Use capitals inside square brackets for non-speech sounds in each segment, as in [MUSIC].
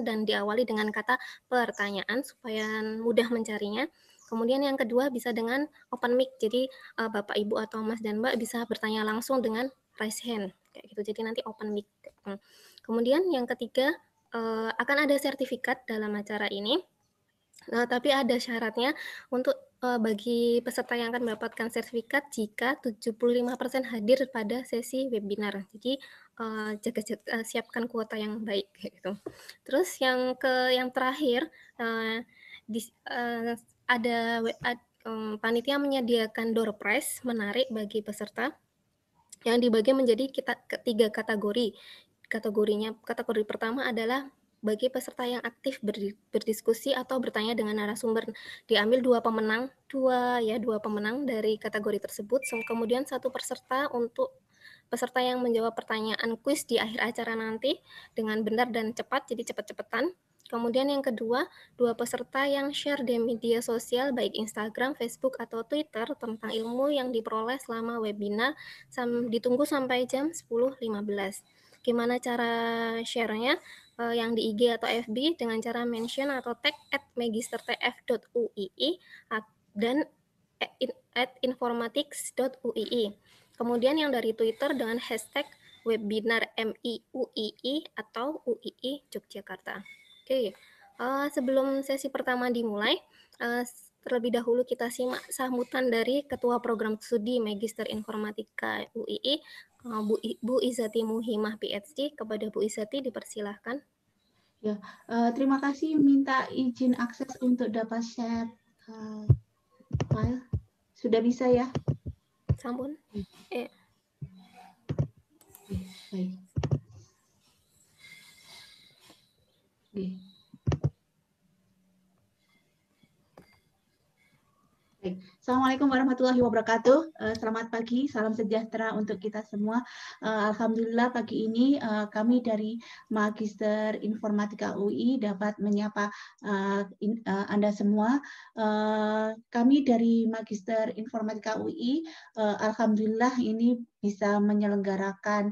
dan diawali dengan kata pertanyaan supaya mudah mencarinya. Kemudian yang kedua bisa dengan open mic. Jadi uh, Bapak Ibu atau Mas dan Mbak bisa bertanya langsung dengan raise hand kayak gitu. Jadi nanti open mic. Hmm. Kemudian yang ketiga uh, akan ada sertifikat dalam acara ini. Nah, tapi ada syaratnya untuk uh, bagi peserta yang akan mendapatkan sertifikat jika 75% hadir pada sesi webinar. Jadi Eh, jaga, uh, siapkan kuota yang baik gitu. Terus yang ke yang terakhir uh, eh, di, uh, ada uh, panitia menyediakan door prize menarik bagi peserta yang dibagi menjadi kita ketiga kategori. Kategorinya kategori pertama adalah bagi peserta yang aktif berdiskusi atau bertanya dengan narasumber diambil dua pemenang dua ya dua pemenang dari kategori tersebut kemudian satu peserta untuk peserta yang menjawab pertanyaan kuis di akhir acara nanti dengan benar dan cepat, jadi cepat-cepatan. Kemudian yang kedua, dua peserta yang share di media sosial baik Instagram, Facebook, atau Twitter tentang ilmu yang diperoleh selama webinar ditunggu sampai jam 10.15. Gimana cara share-nya? uh, yang di IG atau FB dengan cara mention atau tag at magistertf.uii dan at informatics.uii. Kemudian yang dari Twitter dengan hashtag webinar MIUII atau UII Yogyakarta. Oke, uh, sebelum sesi pertama dimulai, uh, terlebih dahulu kita simak sambutan dari Ketua Program Studi Magister Informatika UII, uh, eh, Bu, I, Bu Izati Muhimah PhD. Kepada Bu Izati dipersilahkan. Ya, uh, terima kasih minta izin akses untuk dapat share uh, file. Sudah bisa ya? sampun hmm. eh baik okay. Assalamualaikum warahmatullahi wabarakatuh. Eh, selamat pagi, salam sejahtera untuk kita semua. Eh, Alhamdulillah pagi ini eh, kami dari Magister Informatika UI dapat menyapa Anda semua. Kami dari Magister Informatika UI, Alhamdulillah ini bisa menyelenggarakan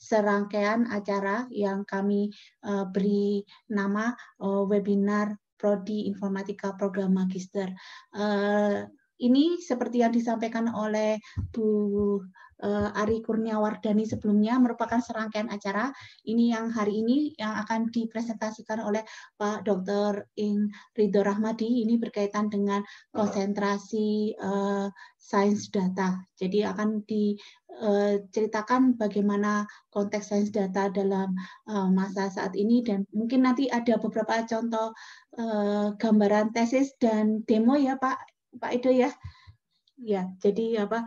serangkaian acara yang kami beri nama webinar prodi informatika program magister. Eh, ini seperti yang disampaikan oleh Bu Eh, Ari Kurniawardani sebelumnya merupakan serangkaian acara ini yang hari ini yang akan dipresentasikan oleh Pak Dr. Ing Ridho Rahmadi ini berkaitan dengan konsentrasi uh, sains data. Jadi akan diceritakan eh, bagaimana konteks sains data dalam masa saat ini dan mungkin nanti ada beberapa contoh gambaran tesis dan demo ya Pak Pak Ido ya. Ya, jadi apa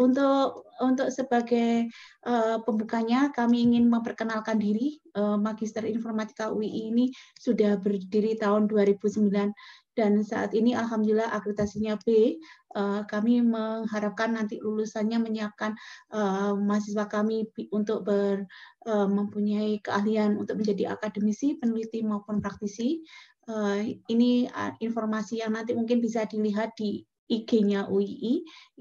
untuk untuk sebagai uh, pembukanya kami ingin memperkenalkan diri uh, Magister Informatika UI ini sudah berdiri tahun 2009 dan saat ini alhamdulillah akreditasinya B. Uh, kami mengharapkan nanti lulusannya menyiapkan uh, mahasiswa kami untuk ber, uh, mempunyai keahlian untuk menjadi akademisi, peneliti maupun praktisi. Uh, ini informasi yang nanti mungkin bisa dilihat di IG-nya UII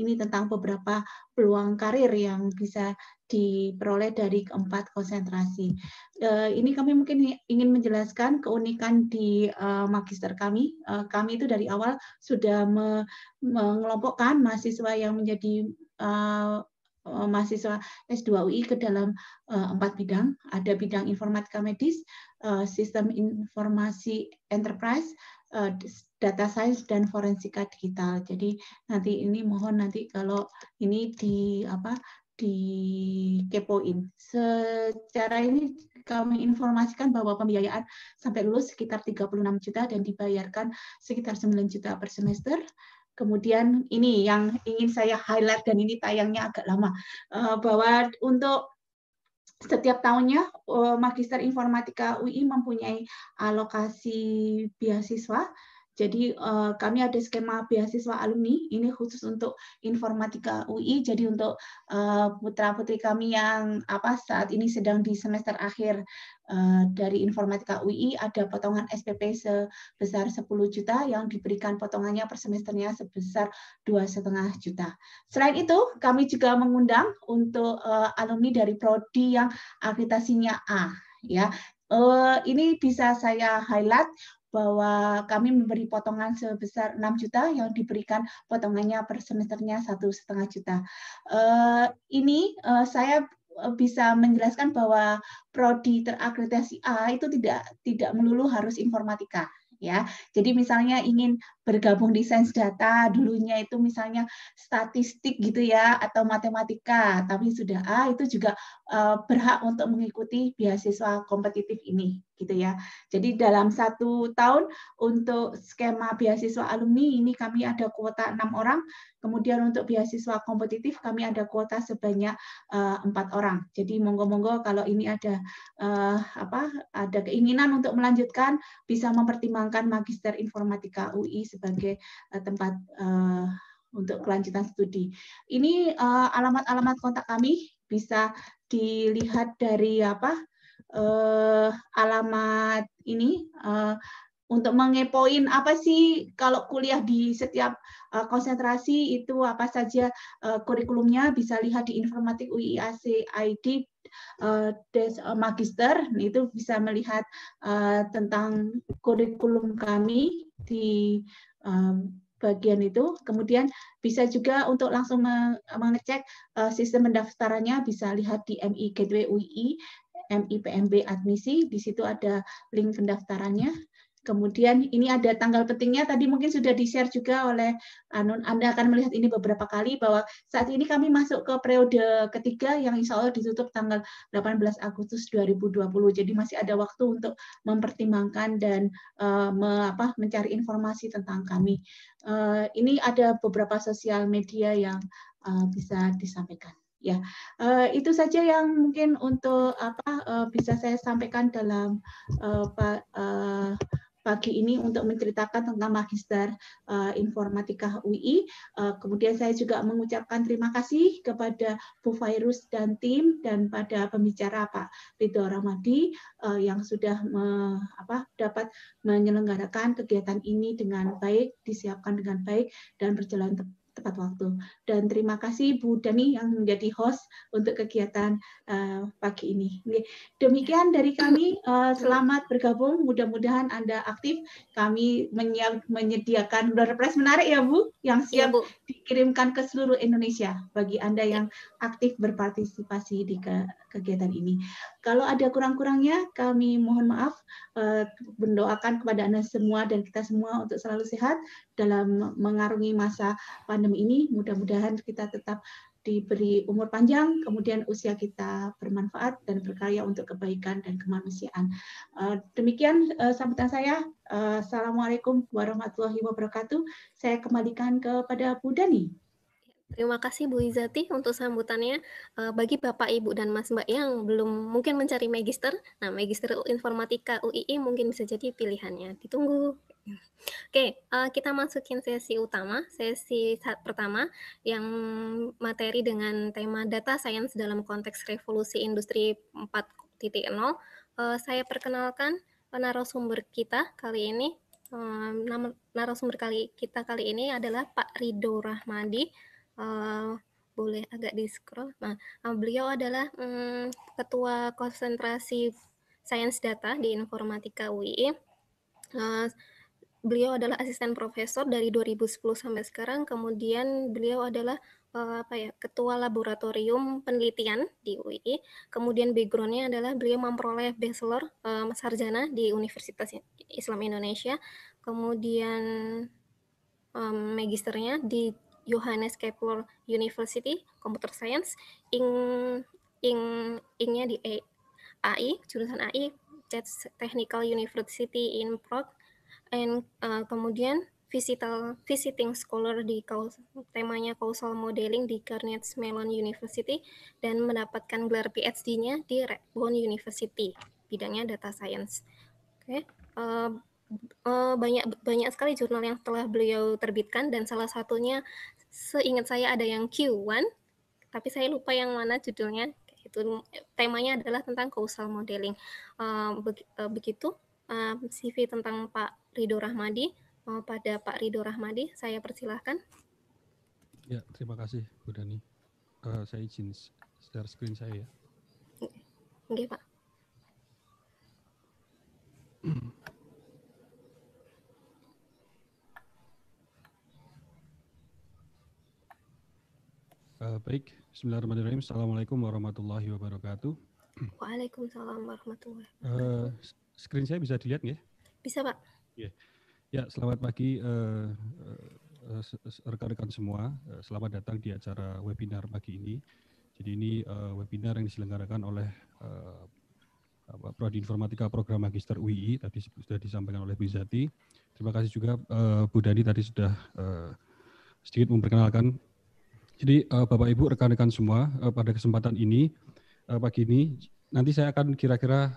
ini tentang beberapa peluang karir yang bisa diperoleh dari keempat konsentrasi. Eh, ini kami mungkin ingin menjelaskan keunikan di eh, magister kami. Eh, kami itu dari awal sudah mengelompokkan mahasiswa yang menjadi mahasiswa S2 UI ke dalam empat bidang. Ada bidang informatika medis, sistem informasi enterprise, data science dan forensika digital. Jadi nanti ini mohon nanti kalau ini di apa dikepoin. Secara ini kami informasikan bahwa pembiayaan sampai lulus sekitar 36 juta dan dibayarkan sekitar 9 juta per semester. Kemudian ini yang ingin saya highlight dan ini tayangnya agak lama eh, bahwa untuk setiap tahunnya eh, Magister Informatika UI mempunyai alokasi beasiswa jadi uh, kami ada skema beasiswa alumni ini khusus untuk informatika UI. Jadi untuk uh, eh, putra putri kami yang apa saat ini sedang di semester akhir uh, dari informatika UI ada potongan SPP sebesar 10 juta yang diberikan potongannya per semesternya sebesar dua setengah juta. Selain itu kami juga mengundang untuk uh, alumni dari prodi yang akreditasinya A ya. Uh, ini bisa saya highlight bahwa kami memberi potongan sebesar 6 juta yang diberikan potongannya per semesternya satu setengah juta. Eh, ini eh, saya eh, bisa menjelaskan bahwa prodi terakreditasi A itu tidak tidak melulu harus informatika ya. Jadi misalnya ingin bergabung di sains data dulunya itu misalnya statistik gitu ya atau matematika, tapi sudah A itu juga uh, berhak untuk mengikuti beasiswa kompetitif ini gitu ya. Jadi dalam satu tahun untuk skema beasiswa alumni ini kami ada kuota enam orang, kemudian untuk beasiswa kompetitif kami ada kuota sebanyak eh, empat orang. Jadi monggo-monggo kalau ini ada uh, apa ada keinginan untuk melanjutkan bisa mempertimbangkan magister informatika UI sebagai uh, tempat uh, untuk kelanjutan studi. Ini alamat-alamat uh, kontak kami bisa dilihat dari apa uh, alamat ini uh, untuk mengepoin apa sih kalau kuliah di setiap uh, konsentrasi itu apa saja uh, kurikulumnya bisa lihat di informatik UIAC ID uh, des, magister nah, itu bisa melihat uh, tentang kurikulum kami di um, bagian itu kemudian bisa juga untuk langsung mengecek sistem pendaftarannya bisa lihat di MI Gateway UI MIPMB admisi, di situ ada link pendaftarannya. Kemudian ini ada tanggal pentingnya tadi mungkin sudah di-share juga oleh Anun. Anda akan melihat ini beberapa kali bahwa saat ini kami masuk ke periode ketiga yang insya Allah ditutup tanggal 18 Agustus 2020. Jadi masih ada waktu untuk mempertimbangkan dan uh, me, apa, mencari informasi tentang kami. Uh, ini ada beberapa sosial media yang uh, bisa disampaikan. Ya, eh, itu saja yang mungkin untuk apa eh, bisa saya sampaikan dalam eh, pagi ini untuk menceritakan tentang Magister Informatika UI. kemudian saya juga mengucapkan terima kasih kepada Bu Virus dan tim dan pada pembicara Pak Ridho Ramadi uh, yang sudah me, apa, dapat menyelenggarakan kegiatan ini dengan baik, disiapkan dengan baik dan berjalan tepat tepat waktu. Dan terima kasih Bu Dani yang menjadi host untuk kegiatan uh, pagi ini. Demikian dari kami, uh, selamat bergabung. Mudah-mudahan Anda aktif. Kami menyediakan WordPress menarik ya Bu, yang iya, siap ya, Bu. dikirimkan ke seluruh Indonesia bagi Anda yang aktif berpartisipasi di ke kegiatan ini. Kalau ada kurang-kurangnya, kami mohon maaf. Uh, mendoakan kepada Anda semua dan kita semua untuk selalu sehat dalam mengarungi masa pandemi pandemi ini mudah-mudahan kita tetap diberi umur panjang, kemudian usia kita bermanfaat dan berkarya untuk kebaikan dan kemanusiaan. Eh, demikian eh, sambutan saya. Eh, Assalamualaikum warahmatullahi wabarakatuh. Saya kembalikan kepada Bu Dani. Terima kasih Bu Izati untuk sambutannya. Bagi Bapak, Ibu, dan Mas Mbak yang belum mungkin mencari magister, nah magister informatika UII mungkin bisa jadi pilihannya. Ditunggu. Oke, uh, kita masukin sesi utama, sesi saat pertama yang materi dengan tema data science dalam konteks revolusi industri 4.0. Uh, eh, saya perkenalkan narasumber kita kali ini. Uh, narasumber kali kita kali ini adalah Pak Rido Rahmadi. Uh, boleh agak di scroll. Nah, uh, beliau adalah um, ketua konsentrasi science data di informatika UI. Uh, beliau adalah asisten profesor dari 2010 sampai sekarang. Kemudian beliau adalah eh, apa ya ketua laboratorium penelitian di UI. Kemudian backgroundnya adalah beliau memperoleh bachelor uh, sarjana di Universitas Islam Indonesia. Kemudian um, magisternya di Johannes Kepler University Computer Science. Ing ing ingnya di AI jurusan AI Technical University in Prague and uh, kemudian visital visiting scholar di temanya causal modeling di Carnegie Mellon University dan mendapatkan gelar PhD-nya di Redbone University bidangnya data science. Oke, okay. uh, uh, banyak banyak sekali jurnal yang telah beliau terbitkan dan salah satunya seingat saya ada yang Q1, tapi saya lupa yang mana judulnya. Itu temanya adalah tentang causal modeling. Uh, uh, begitu uh, CV tentang Pak Rido Rahmadi. mau Pada Pak Rido Rahmadi, saya persilahkan. Ya, terima kasih Bu Dani. Uh, saya izin share screen saya ya. Oke, Pak. Uh, [CLEARS THROAT] baik, Bismillahirrahmanirrahim. Assalamualaikum warahmatullahi wabarakatuh. [CLEARS THROAT] Waalaikumsalam warahmatullahi eh, wabarakatuh. Uh, screen saya bisa dilihat nggak? Bisa, Pak. Iya. Ya, selamat pagi eh, eh, eh, rekan-rekan uh, semua. Selamat datang di acara webinar pagi ini. Jadi ini uh, webinar yang diselenggarakan oleh Prodi Informatika Program Magister UII tadi sudah disampaikan oleh Bu Zati. Terima kasih juga Bu Dani tadi sudah sedikit memperkenalkan. Jadi Bapak Ibu rekan-rekan semua pada kesempatan ini pagi ini nanti saya akan kira-kira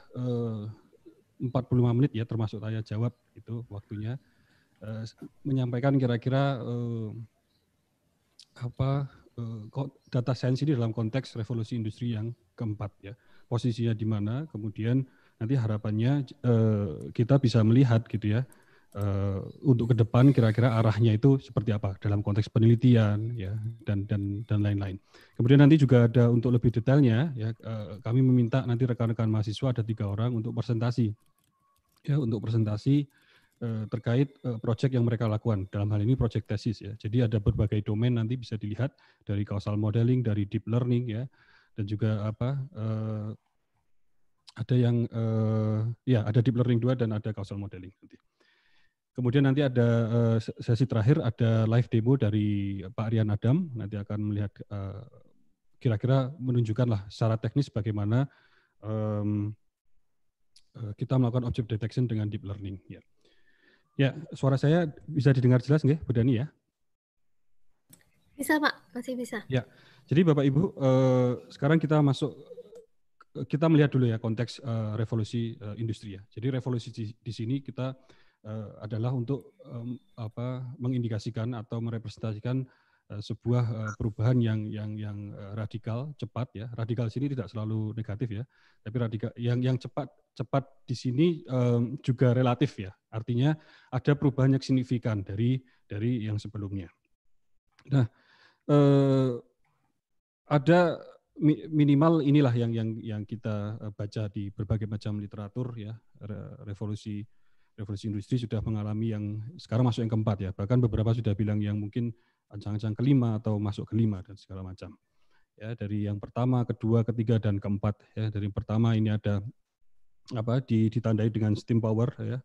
45 menit ya termasuk tanya jawab itu waktunya uh, menyampaikan kira-kira uh, apa uh, data science ini dalam konteks revolusi industri yang keempat ya posisinya di mana kemudian nanti harapannya uh, kita bisa melihat gitu ya uh, untuk ke depan kira-kira arahnya itu seperti apa dalam konteks penelitian ya dan dan dan lain-lain. Kemudian nanti juga ada untuk lebih detailnya ya uh, kami meminta nanti rekan-rekan mahasiswa ada tiga orang untuk presentasi ya untuk presentasi eh, terkait uh, proyek yang mereka lakukan dalam hal ini proyek tesis ya. Jadi ada berbagai domain nanti bisa dilihat dari causal modeling, dari deep learning ya dan juga apa ada yang ya ada deep learning dua dan ada causal modeling nanti. Kemudian nanti ada eh, sesi terakhir ada live demo dari Pak Rian Adam nanti akan melihat eh, kira-kira menunjukkanlah secara teknis bagaimana eh, kita melakukan object detection dengan deep learning. Ya, ya suara saya bisa didengar jelas nggak, Bu Dani ya? Bisa Pak, masih bisa. Ya, jadi Bapak Ibu sekarang kita masuk kita melihat dulu ya konteks uh, revolusi uh, industri ya. Jadi revolusi di, di sini kita uh, adalah untuk um, apa mengindikasikan atau merepresentasikan uh, sebuah uh, perubahan yang yang yang uh, radikal cepat ya radikal sini tidak selalu negatif ya tapi radikal yang yang cepat cepat di sini um, juga relatif ya artinya ada perubahan yang signifikan dari dari yang sebelumnya nah uh, ada minimal inilah yang yang yang kita baca di berbagai macam literatur ya revolusi revolusi industri sudah mengalami yang sekarang masuk yang keempat ya. Bahkan beberapa sudah bilang yang mungkin ancang-ancang kelima atau masuk kelima dan segala macam. Ya, dari yang pertama, kedua, ketiga dan keempat ya. Dari yang pertama ini ada apa di, ditandai dengan steam power ya,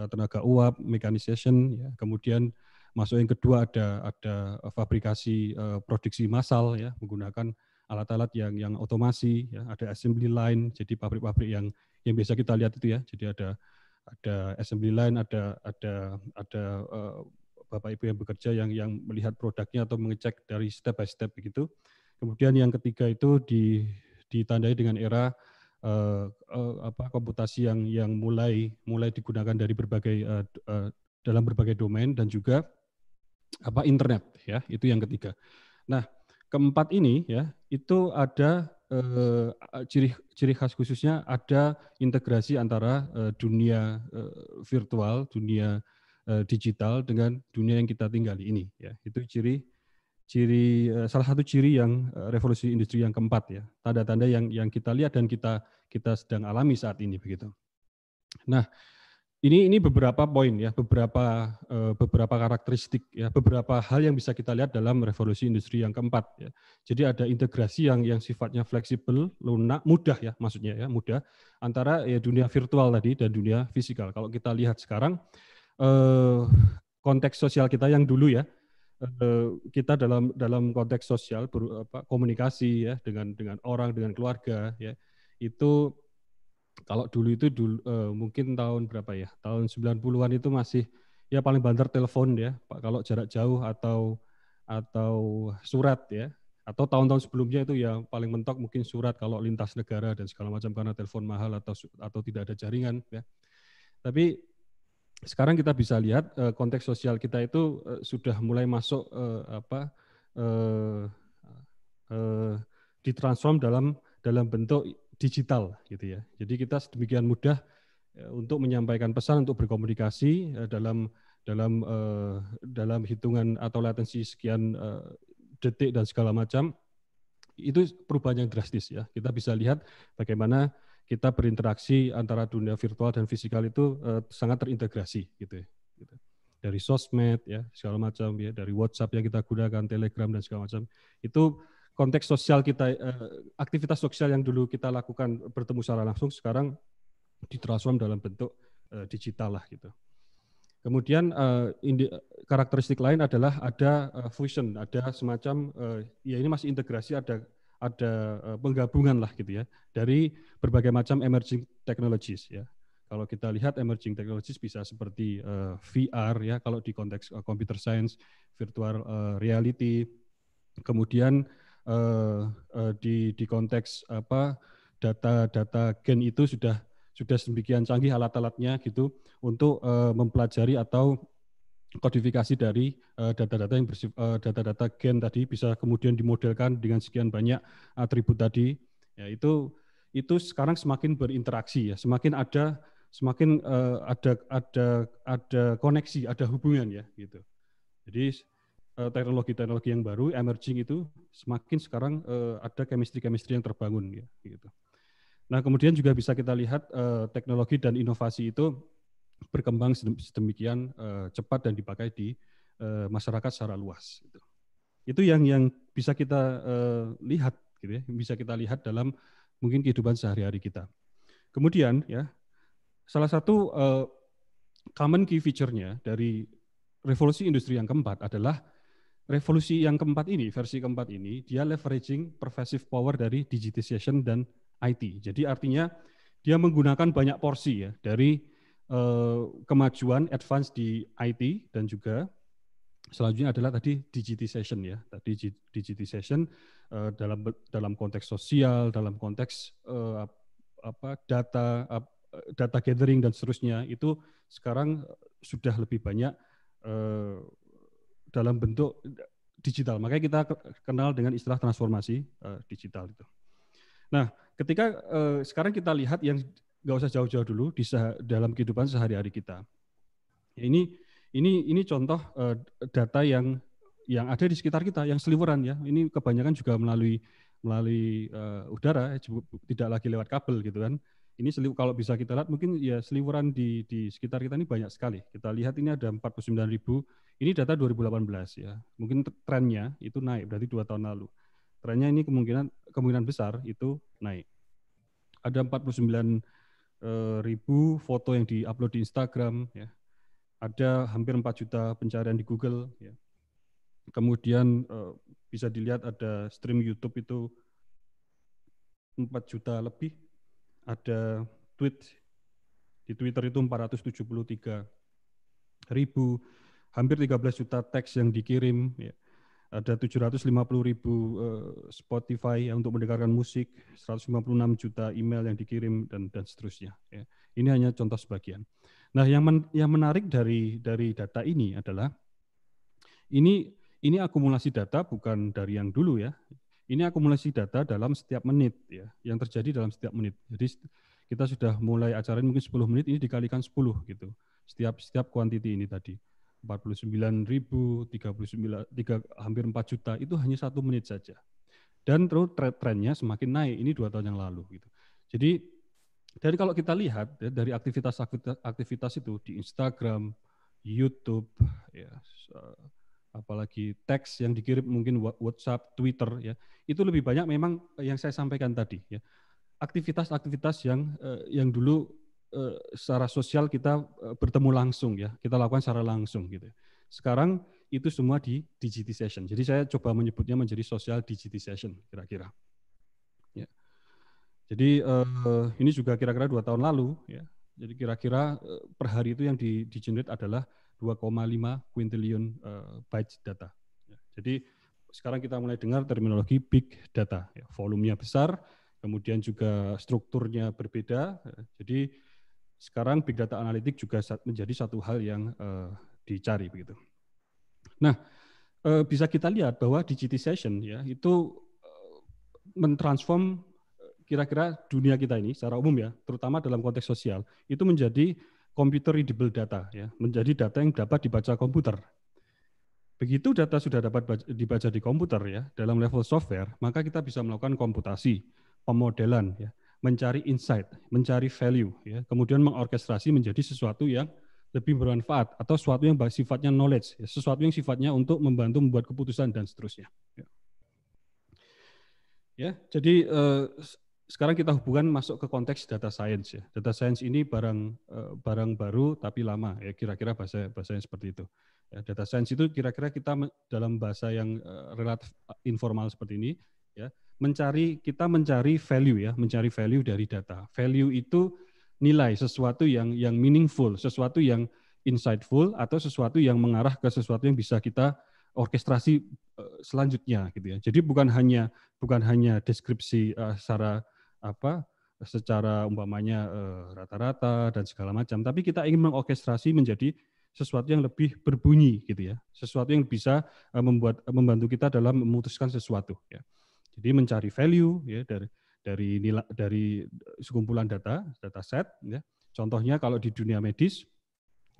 eh, tenaga uap, mechanization ya. Kemudian masuk yang kedua ada ada fabrikasi uh, produksi massal ya menggunakan alat-alat yang yang otomasi ya, ada assembly line jadi pabrik-pabrik yang yang biasa kita lihat itu ya. Jadi ada ada assembly line, ada ada ada uh, Bapak Ibu yang bekerja yang yang melihat produknya atau mengecek dari step by step begitu. Kemudian yang ketiga itu di, ditandai dengan era uh, uh, apa komputasi yang yang mulai mulai digunakan dari berbagai uh, uh, dalam berbagai domain dan juga apa internet ya, itu yang ketiga. Nah, keempat ini ya, itu ada Eh, ciri ciri khas khususnya ada integrasi antara eh, dunia eh, virtual, dunia digital dengan dunia yang kita tinggali ini. Ya, itu ciri ciri salah satu ciri yang revolusi industri yang keempat ya. Tanda-tanda yang yang kita lihat dan kita kita sedang alami saat ini begitu. Nah, ini ini beberapa poin ya, beberapa eh, beberapa karakteristik ya, beberapa hal yang bisa kita lihat dalam revolusi industri yang keempat ya. Jadi ada integrasi yang yang sifatnya fleksibel, lunak, mudah ya maksudnya ya, mudah antara ya dunia virtual tadi dan dunia fisikal. Kalau kita lihat sekarang eh, konteks sosial kita yang dulu ya, eh, kita dalam dalam konteks sosial ber, komunikasi ya dengan dengan orang dengan keluarga ya itu kalau dulu itu dulu uh, mungkin tahun berapa ya? Tahun 90-an itu masih ya paling banter telepon ya, Pak kalau jarak jauh atau atau surat ya. Atau tahun-tahun sebelumnya itu ya paling mentok mungkin surat kalau lintas negara dan segala macam karena telepon mahal atau atau tidak ada jaringan ya. Tapi sekarang kita bisa lihat uh, konteks sosial kita itu uh, sudah mulai masuk uh, apa uh, uh, ditransform dalam dalam bentuk digital gitu ya. Jadi kita sedemikian mudah e, untuk menyampaikan pesan untuk berkomunikasi e, dalam dalam e, dalam hitungan atau latensi sekian detik dan segala macam itu perubahan yang drastis ya. Kita bisa lihat bagaimana kita berinteraksi antara dunia virtual dan fisikal itu sangat terintegrasi gitu ya. Gitu. Dari sosmed ya segala macam ya, dari WhatsApp yang kita gunakan, Telegram dan segala macam itu konteks sosial kita eh, aktivitas sosial yang dulu kita lakukan bertemu secara langsung sekarang ditransform dalam bentuk eh, digital lah gitu. Kemudian eh, karakteristik lain adalah ada fusion, ada semacam ya ini masih integrasi ada ada penggabungan lah gitu ya dari berbagai macam emerging technologies ya. Kalau kita lihat emerging technologies bisa seperti VR ya kalau di konteks computer science, virtual reality, kemudian uh, uh, di di konteks apa data-data gen itu sudah sudah sedemikian canggih alat-alatnya gitu untuk uh, mempelajari atau kodifikasi dari data-data uh, yang bersif, data-data gen tadi bisa kemudian dimodelkan dengan sekian banyak atribut tadi ya itu itu sekarang semakin berinteraksi ya semakin ada semakin uh, ada ada ada koneksi ada hubungan ya gitu jadi Eh, teknologi-teknologi yang baru emerging itu semakin sekarang uh, ada chemistry-chemistry yang terbangun ya gitu. Nah, kemudian juga bisa kita lihat uh, teknologi dan inovasi itu berkembang sedemikian uh, cepat dan dipakai di uh, masyarakat secara luas gitu. Itu yang yang bisa kita uh, lihat gitu ya, bisa kita lihat dalam mungkin kehidupan sehari-hari kita. Kemudian ya, salah satu uh, common key feature-nya dari revolusi industri yang keempat adalah revolusi yang keempat ini, versi keempat ini, dia leveraging pervasive power dari digitization dan IT. Jadi artinya dia menggunakan banyak porsi ya dari eh, kemajuan advance di IT dan juga selanjutnya adalah tadi digitization ya. Tadi digitization eh, dalam dalam konteks sosial, dalam konteks eh, apa data data gathering dan seterusnya itu sekarang sudah lebih banyak eh, dalam bentuk digital. Makanya kita kenal dengan istilah transformasi uh, digital itu. Nah, ketika uh, sekarang kita lihat yang nggak usah jauh-jauh dulu di dalam kehidupan sehari-hari kita. Ya, ini ini ini contoh uh, data yang yang ada di sekitar kita yang seliweran ya. Ini kebanyakan juga melalui melalui uh, udara, tidak lagi lewat kabel gitu kan ini kalau bisa kita lihat mungkin ya seliwuran di di sekitar kita ini banyak sekali. Kita lihat ini ada 49 ribu. Ini data 2018 ya. Mungkin trennya itu naik berarti dua tahun lalu. Trennya ini kemungkinan kemungkinan besar itu naik. Ada 49 eh, ribu foto yang diupload di Instagram ya. Ada hampir 4 juta pencarian di Google ya. Kemudian eh, bisa dilihat ada stream YouTube itu 4 juta lebih ada tweet di Twitter itu 473 ribu, hampir 13 juta teks yang dikirim, ya. ada 750 ribu uh, Spotify ya, untuk mendengarkan musik, 156 juta email yang dikirim dan dan seterusnya. Ya. Ini hanya contoh sebagian. Nah, yang men yang menarik dari dari data ini adalah ini ini akumulasi data bukan dari yang dulu ya. Ini akumulasi data dalam setiap menit ya, yang terjadi dalam setiap menit. Jadi kita sudah mulai acara mungkin 10 menit ini dikalikan 10 gitu. Setiap setiap kuantiti ini tadi. 49 ribu, 39, 3, hampir 4 juta, itu hanya satu menit saja. Dan terus trennya semakin naik, ini dua tahun yang lalu. gitu. Jadi dari kalau kita lihat ya, dari aktivitas-aktivitas itu di Instagram, YouTube, ya, apalagi teks yang dikirim mungkin WhatsApp, Twitter ya. Itu lebih banyak memang eh, yang saya sampaikan tadi ya. Aktivitas-aktivitas yang eh, yang dulu eh, secara sosial kita eh, bertemu langsung ya, kita lakukan secara langsung gitu. Ya. Sekarang itu semua di digitization. Jadi saya coba menyebutnya menjadi social digitization kira-kira. Ya. Jadi eh, ini juga kira-kira dua tahun lalu ya. Jadi kira-kira eh, per hari itu yang di, di generate adalah 2,5 quintillion uh, eh, byte data. Ya, jadi sekarang kita mulai dengar terminologi big data, ya, volumenya besar, kemudian juga strukturnya berbeda. Ya, jadi sekarang big data analitik juga menjadi satu hal yang uh, dicari begitu. Nah, uh, bisa kita lihat bahwa digitization ya itu uh, mentransform kira-kira dunia kita ini secara umum ya, terutama dalam konteks sosial, itu menjadi computer readable data ya, menjadi data yang dapat dibaca komputer. Begitu data sudah dapat dibaca di komputer ya, dalam level software, maka kita bisa melakukan komputasi, pemodelan ya, mencari insight, mencari value ya, kemudian mengorkestrasi menjadi sesuatu yang lebih bermanfaat atau sesuatu yang sifatnya knowledge, ya, sesuatu yang sifatnya untuk membantu membuat keputusan dan seterusnya. Ya, ya jadi eh, sekarang kita hubungkan masuk ke konteks data science ya. Data science ini barang eh, barang baru tapi lama ya kira-kira bahasa bahasanya seperti itu. Ya, data science itu kira-kira kita dalam bahasa yang eh, relatif eh, informal seperti ini ya, mencari kita mencari value ya, mencari value dari data. Value itu nilai sesuatu yang yang meaningful, sesuatu yang insightful atau sesuatu yang mengarah ke sesuatu yang bisa kita orkestrasi selanjutnya gitu ya. Jadi bukan hanya bukan hanya deskripsi uh, secara apa secara umpamanya eh, rata-rata dan segala macam. Tapi kita ingin mengorkestrasi menjadi sesuatu yang lebih berbunyi gitu ya, sesuatu yang bisa eh, membuat eh, membantu kita dalam memutuskan sesuatu ya. Jadi mencari value ya dari dari nilai dari sekumpulan data data set ya. Contohnya kalau di dunia medis,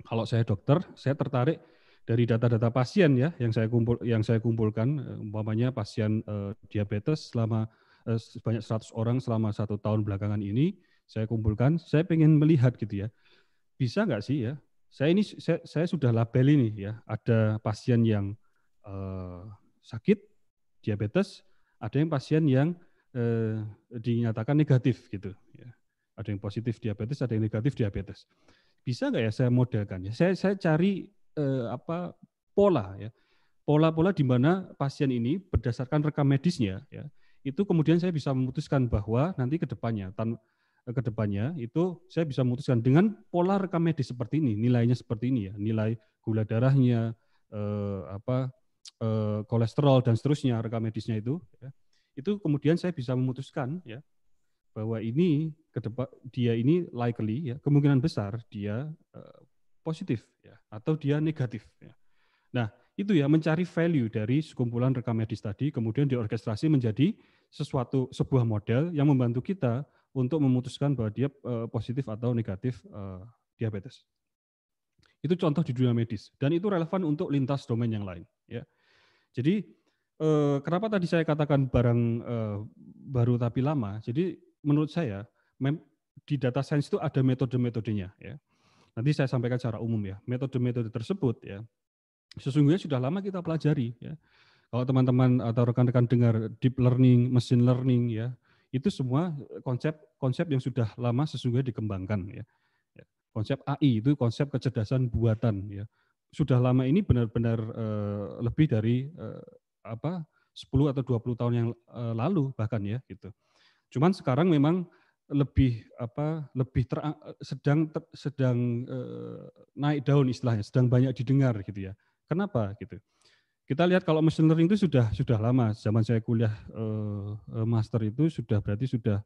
kalau saya dokter, saya tertarik dari data-data pasien ya yang saya kumpul yang saya kumpulkan umpamanya pasien diabetes selama Eh, sebanyak 100 orang selama satu tahun belakangan ini saya kumpulkan, saya ingin melihat gitu ya. Bisa nggak sih ya? Saya ini saya, saya sudah label ini ya, ada pasien yang eh, sakit diabetes, ada yang pasien yang eh, dinyatakan negatif gitu ya. Ada yang positif diabetes, ada yang negatif diabetes. Bisa nggak ya saya modelkan ya? Saya saya cari eh, apa pola ya pola-pola di mana pasien ini berdasarkan rekam medisnya ya itu kemudian saya bisa memutuskan bahwa nanti ke depannya eh, ke depannya itu saya bisa memutuskan dengan pola rekam medis seperti ini nilainya seperti ini ya nilai gula darahnya eh, apa eh, kolesterol dan seterusnya rekam medisnya itu ya. itu kemudian saya bisa memutuskan ya bahwa ini ke depan dia ini likely ya kemungkinan besar dia eh, positif ya atau dia negatif ya. Nah, itu ya mencari value dari sekumpulan rekam medis tadi kemudian diorkestrasi menjadi sesuatu sebuah model yang membantu kita untuk memutuskan bahwa dia eh, positif atau negatif eh, diabetes. Itu contoh di dunia medis dan itu relevan untuk lintas domain yang lain ya. Jadi eh, kenapa tadi saya katakan barang baru tapi lama? Jadi menurut saya di data science itu ada metode-metodenya ya. Nanti saya sampaikan secara umum ya. Metode-metode tersebut ya sesungguhnya sudah lama kita pelajari ya. Kalau teman-teman atau rekan-rekan dengar deep learning, machine learning ya, itu semua konsep-konsep yang sudah lama sesungguhnya dikembangkan ya. ya konsep AI itu konsep kecerdasan buatan ya. Sudah lama ini benar-benar eh, lebih dari eh, apa 10 atau 20 tahun yang eh, lalu bahkan ya gitu. Cuman sekarang memang lebih apa lebih ter, sedang ter, sedang naik daun istilahnya, sedang banyak didengar gitu ya Kenapa gitu? Kita lihat kalau machine learning itu sudah sudah lama. Zaman saya kuliah eh, eh master itu sudah berarti sudah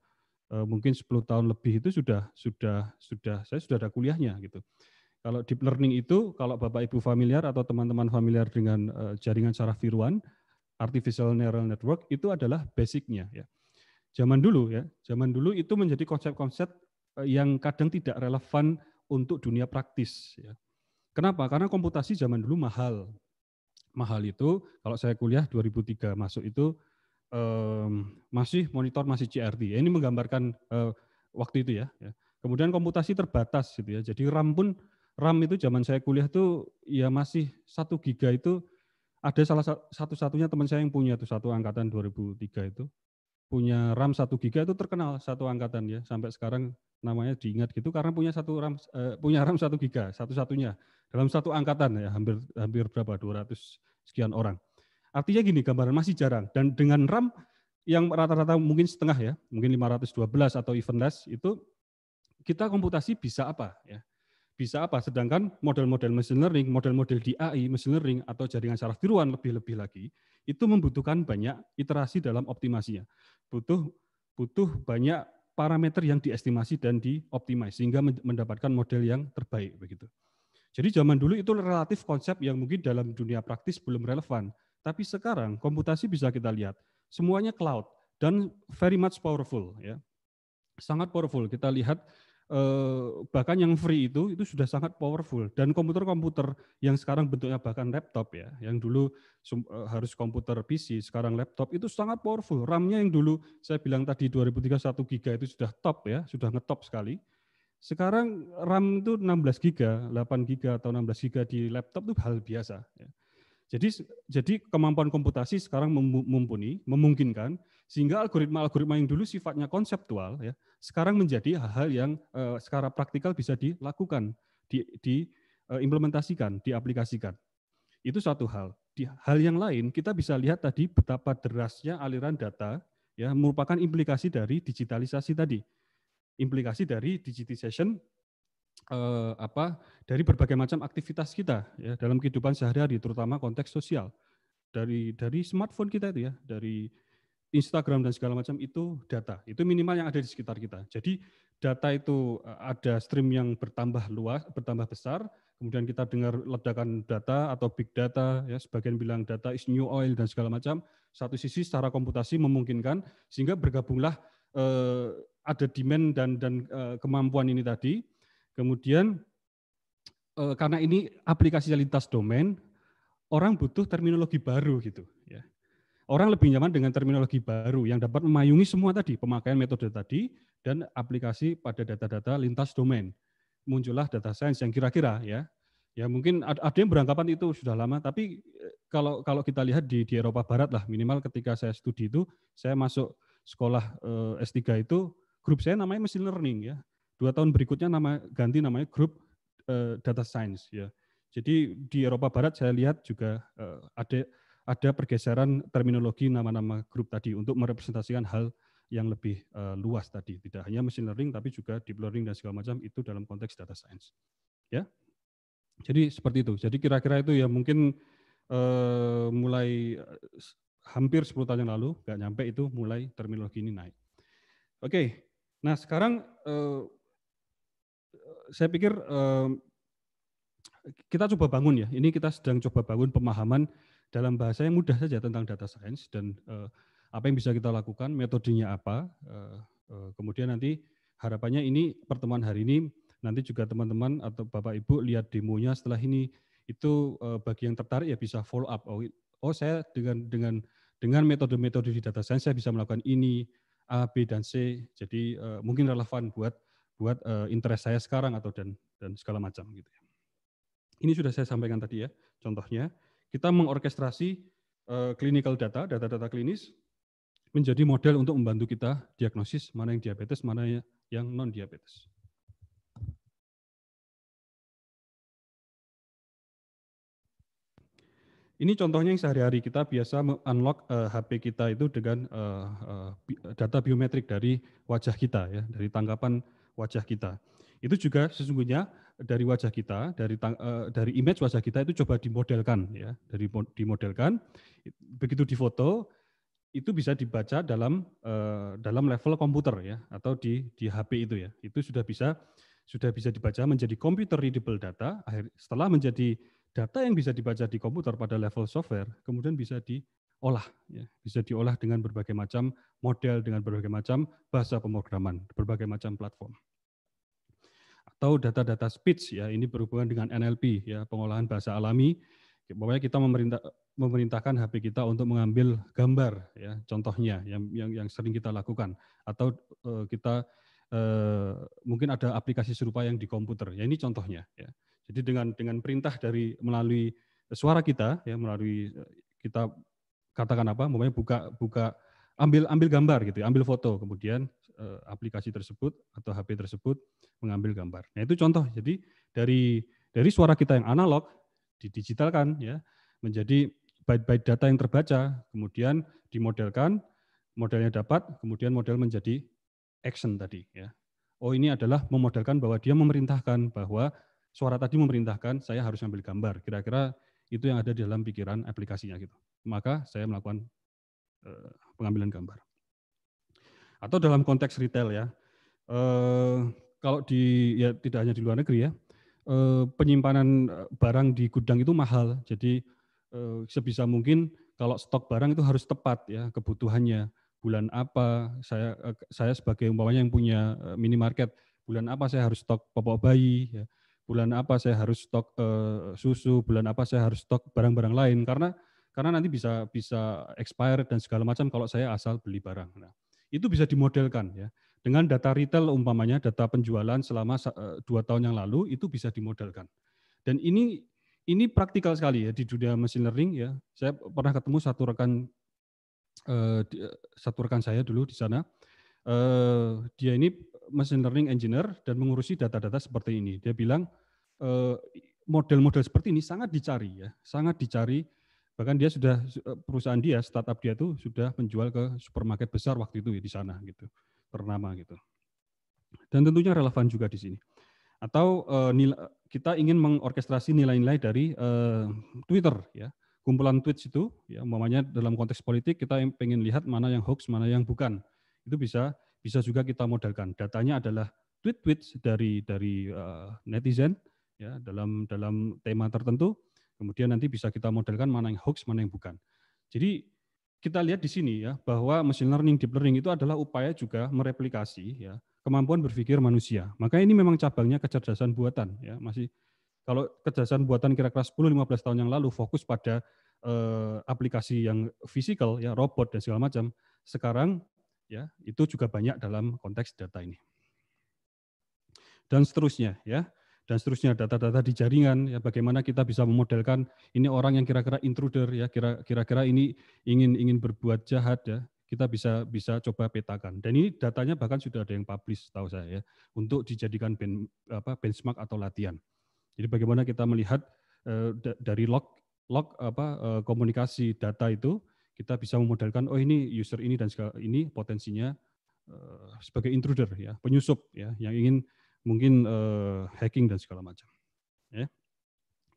eh, mungkin 10 tahun lebih itu sudah sudah sudah saya sudah ada kuliahnya gitu. Kalau deep learning itu kalau Bapak Ibu familiar atau teman-teman familiar dengan eh, jaringan saraf tiruan, artificial neural network itu adalah basicnya ya. Zaman dulu ya, zaman dulu itu menjadi konsep-konsep eh, yang kadang tidak relevan untuk dunia praktis ya. Kenapa? Karena komputasi zaman dulu mahal. Mahal itu kalau saya kuliah 2003 masuk itu um, masih monitor masih CRT. Ini menggambarkan uh, waktu itu ya, ya. Kemudian komputasi terbatas gitu ya. Jadi RAM pun RAM itu zaman saya kuliah itu ya masih satu giga itu ada salah satu-satunya teman saya yang punya tuh satu angkatan 2003 itu punya RAM satu giga itu terkenal satu angkatan ya sampai sekarang namanya diingat gitu karena punya satu RAM uh, punya RAM satu giga satu-satunya dalam satu angkatan ya hampir hampir berapa 200 sekian orang. Artinya gini gambaran masih jarang dan dengan RAM yang rata-rata mungkin setengah ya, mungkin 512 atau even less itu kita komputasi bisa apa ya? Bisa apa? Sedangkan model-model machine learning, model-model di AI machine learning atau jaringan saraf tiruan lebih-lebih lagi itu membutuhkan banyak iterasi dalam optimasinya. Butuh butuh banyak parameter yang diestimasi dan dioptimasi sehingga mendapatkan model yang terbaik begitu. Jadi zaman dulu itu relatif konsep yang mungkin dalam dunia praktis belum relevan. Tapi sekarang komputasi bisa kita lihat semuanya cloud dan very much powerful ya. Sangat powerful. Kita lihat Eh, bahkan yang free itu itu sudah sangat powerful dan komputer-komputer yang sekarang bentuknya bahkan laptop ya yang dulu eh, harus komputer PC sekarang laptop itu sangat powerful RAM-nya yang dulu saya bilang tadi 2031 giga itu sudah top ya sudah ngetop sekali sekarang RAM itu 16 giga 8 giga atau 16 giga di laptop itu hal biasa ya. jadi jadi kemampuan komputasi sekarang mumpuni memungkinkan sehingga algoritma-algoritma yang dulu sifatnya konseptual ya, sekarang menjadi hal-hal yang uh, secara praktikal bisa dilakukan, di, diimplementasikan, eh, implementasikan diaplikasikan. Itu satu hal. Di hal yang lain kita bisa lihat tadi betapa derasnya aliran data ya merupakan implikasi dari digitalisasi tadi. Implikasi dari digitization uh, apa dari berbagai macam aktivitas kita ya dalam kehidupan sehari-hari terutama konteks sosial dari dari smartphone kita itu ya dari Instagram dan segala macam itu data. Itu minimal yang ada di sekitar kita. Jadi data itu eh, ada stream yang bertambah luas, bertambah besar, kemudian kita dengar ledakan data atau big data ya sebagian bilang data is new oil dan segala macam. Satu sisi secara komputasi memungkinkan sehingga bergabunglah eh, ada demand dan dan eh, kemampuan ini tadi. Kemudian eh, karena ini aplikasi lintas domain, orang butuh terminologi baru gitu ya orang lebih nyaman dengan terminologi baru yang dapat memayungi semua tadi, pemakaian metode tadi, dan aplikasi pada data-data lintas domain. Muncullah data science yang kira-kira ya. Ya mungkin ada yang beranggapan itu sudah lama, tapi eh, kalau kalau kita lihat di, di Eropa Barat lah, minimal ketika saya studi itu, saya masuk sekolah eh, S3 itu, grup saya namanya machine learning ya. Dua tahun berikutnya nama ganti namanya grup eh, data science ya. Jadi di Eropa Barat saya lihat juga ada ada pergeseran terminologi nama-nama grup tadi untuk merepresentasikan hal yang lebih uh, luas tadi. Tidak hanya machine learning, tapi juga deep learning dan segala macam itu dalam konteks data science. Ya, jadi seperti itu. Jadi kira-kira itu ya mungkin uh, mulai eh, hampir 10 tahun yang lalu, nggak nyampe itu mulai terminologi ini naik. Oke, okay. nah sekarang uh, saya pikir uh, kita coba bangun ya. Ini kita sedang coba bangun pemahaman dalam bahasa yang mudah saja tentang data science dan uh, apa yang bisa kita lakukan, metodenya apa. Uh, uh, kemudian nanti harapannya ini pertemuan hari ini nanti juga teman-teman atau Bapak Ibu lihat demonya setelah ini itu uh, bagi yang tertarik ya bisa follow up. Oh, oh saya dengan dengan dengan metode-metode di data science saya bisa melakukan ini A, B dan C. Jadi uh, mungkin relevan buat buat uh, interest saya sekarang atau dan dan segala macam gitu ya. Ini sudah saya sampaikan tadi ya contohnya. Kita mengorkestrasi eh, clinical data, data-data klinis menjadi model untuk membantu kita diagnosis mana yang diabetes, mana ya, yang non diabetes. Ini contohnya yang sehari-hari kita biasa unlock uh, eh, HP kita itu dengan uh, uh, data biometrik dari wajah kita ya, dari tangkapan wajah kita. Itu juga sesungguhnya dari wajah kita, dari uh, dari image wajah kita itu coba dimodelkan ya, dari dimodelkan begitu difoto itu bisa dibaca dalam uh, dalam level komputer ya atau di di HP itu ya. Itu sudah bisa sudah bisa dibaca menjadi computer readable data akhir setelah menjadi data yang bisa dibaca di komputer pada level software kemudian bisa diolah ya. bisa diolah dengan berbagai macam model dengan berbagai macam bahasa pemrograman berbagai macam platform atau data-data speech ya ini berhubungan dengan NLP ya pengolahan bahasa alami pokoknya kita memerintah memerintahkan HP kita untuk mengambil gambar ya contohnya yang yang, yang sering kita lakukan atau uh, kita uh, mungkin ada aplikasi serupa yang di komputer ya ini contohnya ya jadi dengan dengan perintah dari melalui suara kita ya melalui eh, kita katakan apa namanya buka buka ambil ambil gambar gitu ya, ambil foto kemudian Eh, aplikasi tersebut atau HP tersebut mengambil gambar. Nah itu contoh. Jadi dari dari suara kita yang analog didigitalkan ya menjadi byte-byte data yang terbaca, kemudian dimodelkan, modelnya dapat, kemudian model menjadi action tadi ya. Oh ini adalah memodelkan bahwa dia memerintahkan bahwa suara tadi memerintahkan saya harus ambil gambar. Kira-kira itu yang ada di dalam pikiran aplikasinya gitu. Maka saya melakukan eh, pengambilan gambar atau dalam konteks retail ya. Eh, kalau di ya tidak hanya di luar negeri ya, eh, penyimpanan eh, barang di gudang itu mahal. Jadi sebisa mungkin kalau stok barang itu harus tepat ya kebutuhannya bulan apa saya saya sebagai umpamanya yang punya minimarket bulan apa saya harus stok popok bayi ya. bulan apa saya harus stok eh, susu bulan apa saya harus stok barang-barang lain karena karena nanti bisa bisa expired dan segala macam kalau saya asal beli barang. Nah, itu bisa dimodelkan ya dengan data retail umpamanya data penjualan selama eh, dua tahun yang lalu itu bisa dimodelkan dan ini ini praktikal sekali ya di dunia machine learning ya saya pernah ketemu satu rekan eh, eh, satu rekan saya dulu di sana dia ini machine learning engineer dan mengurusi data-data seperti ini dia bilang model-model seperti ini sangat dicari ya sangat dicari bahkan dia sudah eh, perusahaan dia startup dia tuh sudah menjual ke supermarket besar waktu itu ya di sana gitu ternama gitu dan tentunya relevan juga di sini atau uh, kita ingin mengorkestrasi nilai-nilai dari Twitter ya kumpulan tweets itu ya umpamanya dalam konteks politik kita ingin lihat mana yang hoax mana yang bukan itu bisa bisa juga kita modalkan datanya adalah tweet-tweets dari dari netizen ya dalam dalam tema tertentu Kemudian nanti bisa kita modelkan mana yang hoax, mana yang bukan. Jadi kita lihat di sini ya bahwa machine learning, deep learning itu adalah upaya juga mereplikasi ya kemampuan berpikir manusia. Maka ini memang cabangnya kecerdasan buatan ya masih kalau kecerdasan buatan kira-kira 10-15 tahun yang lalu fokus pada eh, aplikasi yang fisikal ya robot dan segala macam. Sekarang ya itu juga banyak dalam konteks data ini. Dan seterusnya ya dan seterusnya data-data di jaringan ya bagaimana kita bisa memodelkan ini orang yang kira-kira intruder ya kira-kira ini ingin ingin berbuat jahat ya kita bisa bisa coba petakan dan ini datanya bahkan sudah ada yang publish tahu saya ya untuk dijadikan ben, apa, benchmark atau latihan jadi bagaimana kita melihat eh, dari log log apa eh, komunikasi data itu kita bisa memodelkan oh ini user ini dan segala, ini potensinya eh, sebagai intruder ya penyusup ya yang ingin mungkin uh, hacking dan segala macam. Ya.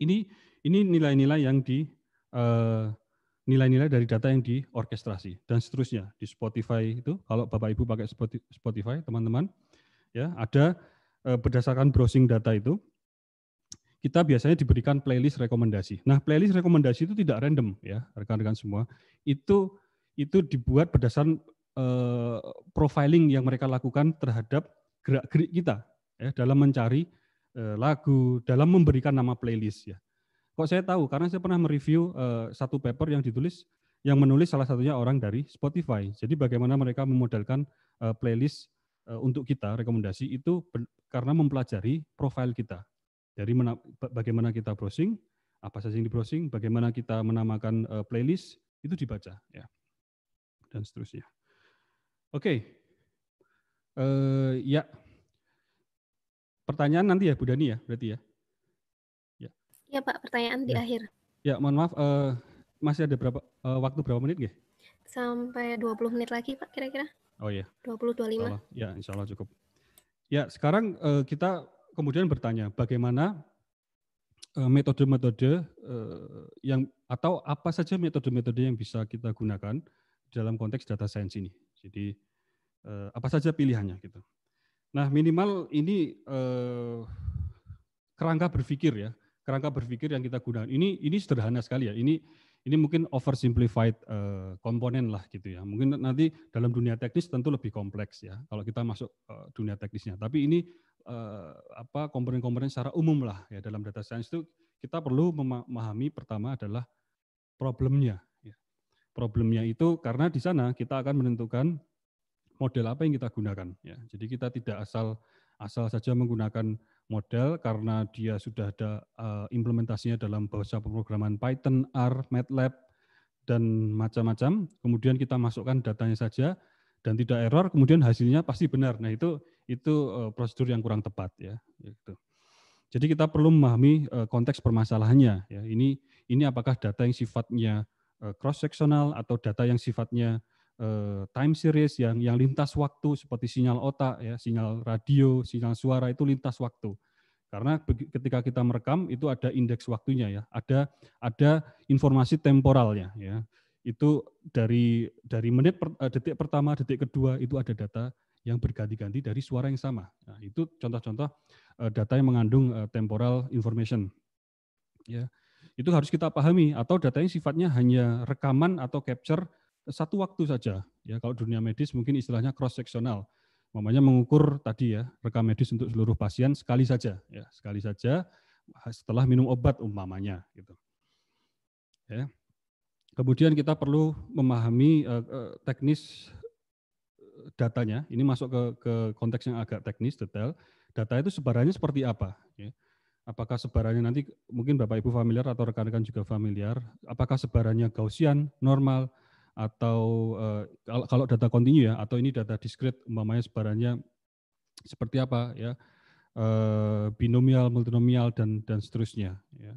Ini ini nilai-nilai yang di nilai eh, nilai-nilai dari data yang di diorkestrasi dan seterusnya di Spotify itu kalau Bapak Ibu pakai Spotify teman-teman ya ada uh, berdasarkan browsing data itu kita biasanya diberikan playlist rekomendasi. Nah, playlist rekomendasi itu tidak random ya, rekan-rekan semua. Itu itu dibuat berdasarkan uh, profiling yang mereka lakukan terhadap gerak-gerik kita ya, dalam mencari eh, lagu, dalam memberikan nama playlist ya. Kok saya tahu? Karena saya pernah mereview eh, satu paper yang ditulis yang menulis salah satunya orang dari Spotify. Jadi bagaimana mereka memodalkan eh, playlist untuk kita rekomendasi itu karena mempelajari profil kita. Dari bagaimana kita browsing, apa saja yang di browsing, bagaimana kita menamakan playlist itu dibaca ya. Dan seterusnya. Oke. Okay. Uh, ya, pertanyaan nanti ya Bu Dani ya berarti ya. Ya, ya Pak, pertanyaan ya. di akhir. Ya, mohon maaf uh, masih ada berapa uh, waktu berapa menit nggih? Sampai 20 menit lagi Pak kira-kira. Oh iya. 20 25. Allah. Ya, insya Allah cukup. Ya, sekarang uh, kita kemudian bertanya bagaimana metode-metode uh, yang atau apa saja metode-metode yang bisa kita gunakan dalam konteks data science ini. Jadi apa saja pilihannya gitu. Nah minimal ini eh, kerangka berpikir ya, kerangka berpikir yang kita gunakan. Ini ini sederhana sekali ya. Ini ini mungkin oversimplified eh, komponen lah gitu ya. Mungkin nanti dalam dunia teknis tentu lebih kompleks ya. Kalau kita masuk eh, dunia teknisnya. Tapi ini eh, apa komponen-komponen secara umum lah ya dalam data science itu kita perlu memahami pertama adalah problemnya. Ya. Problemnya itu karena di sana kita akan menentukan model apa yang kita gunakan ya. Jadi kita tidak asal asal saja menggunakan model karena dia sudah ada uh, implementasinya dalam bahasa pemrograman Python, R, MATLAB dan macam-macam. Kemudian kita masukkan datanya saja dan tidak error, kemudian hasilnya pasti benar. Nah, itu itu uh, prosedur yang kurang tepat ya, gitu. Jadi kita perlu memahami uh, konteks permasalahannya ya. Ini ini apakah data yang sifatnya cross sectional atau data yang sifatnya Eh, time series yang yang lintas waktu seperti sinyal otak ya sinyal radio sinyal suara itu lintas waktu karena ketika kita merekam itu ada indeks waktunya ya ada ada informasi temporalnya ya itu dari dari menit per, eh, detik pertama detik kedua itu ada data yang berganti-ganti dari suara yang sama nah, itu contoh-contoh eh, data yang mengandung temporal information ya itu harus kita pahami atau datanya sifatnya hanya rekaman atau capture satu waktu saja. Ya, kalau dunia medis mungkin istilahnya cross sectional. Mamanya mengukur tadi ya, rekam medis untuk seluruh pasien sekali saja, ya, sekali saja setelah minum obat umpamanya gitu. Ya. Kemudian kita perlu memahami uh, teknis eh, datanya. Ini masuk ke, ke konteks yang agak teknis detail. Data itu sebarannya seperti apa? Ya apakah sebarannya nanti mungkin Bapak Ibu familiar atau rekan-rekan juga familiar, apakah sebarannya Gaussian, normal, atau uh, kalau data kontinu ya atau ini data diskrit umpamanya sebarannya seperti apa ya uh, binomial multinomial dan dan seterusnya ya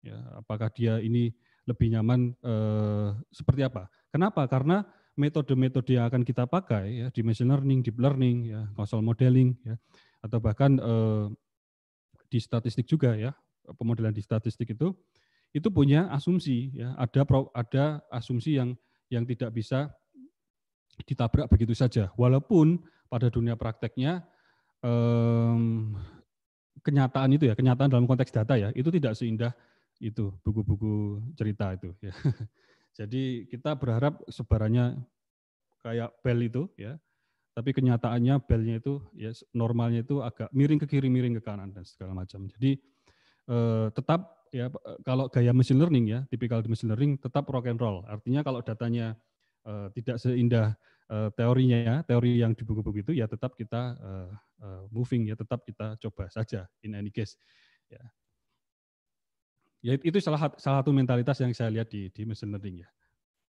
ya apakah dia ini lebih nyaman uh, seperti apa kenapa karena metode-metode yang akan kita pakai ya di learning deep learning ya causal modeling ya atau bahkan uh, di statistik juga ya pemodelan di statistik itu itu punya asumsi ya ada ada asumsi yang yang tidak bisa ditabrak begitu saja. Walaupun pada dunia prakteknya kenyataan itu ya, kenyataan dalam konteks data ya, itu tidak seindah itu buku-buku cerita itu ya. [LAUGHS] Jadi kita berharap sebarannya kayak bel itu ya. Tapi kenyataannya belnya itu ya normalnya itu agak miring ke kiri, miring ke kanan dan segala macam. Jadi eh, tetap ya eh, kalau gaya machine learning ya, tipikal machine learning tetap rock and roll. Artinya kalau datanya uh, tidak seindah uh, teorinya ya, teori yang di buku-buku itu ya tetap kita uh, uh, moving ya, tetap kita coba saja in any case. Ya. Ya itu salah salah satu mentalitas yang saya lihat di di machine learning ya.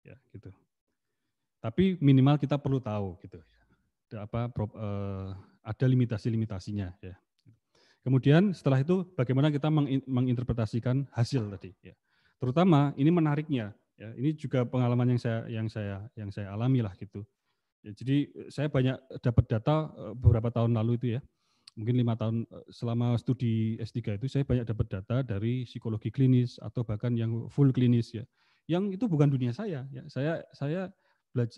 Ya, gitu. Tapi minimal kita perlu tahu gitu. Ya, ada apa ada limitasi-limitasinya ya. Kemudian setelah itu bagaimana kita menginterpretasikan hasil tadi. Ya. Terutama ini menariknya, ya, ini juga pengalaman yang saya yang saya yang saya alami lah gitu. Ya, jadi eh, saya banyak dapat data eh, beberapa tahun lalu itu ya, mungkin lima tahun eh, selama studi S3 itu saya banyak dapat data dari psikologi klinis atau bahkan yang full klinis ya, yang itu bukan dunia saya. Ya. Saya saya belajar,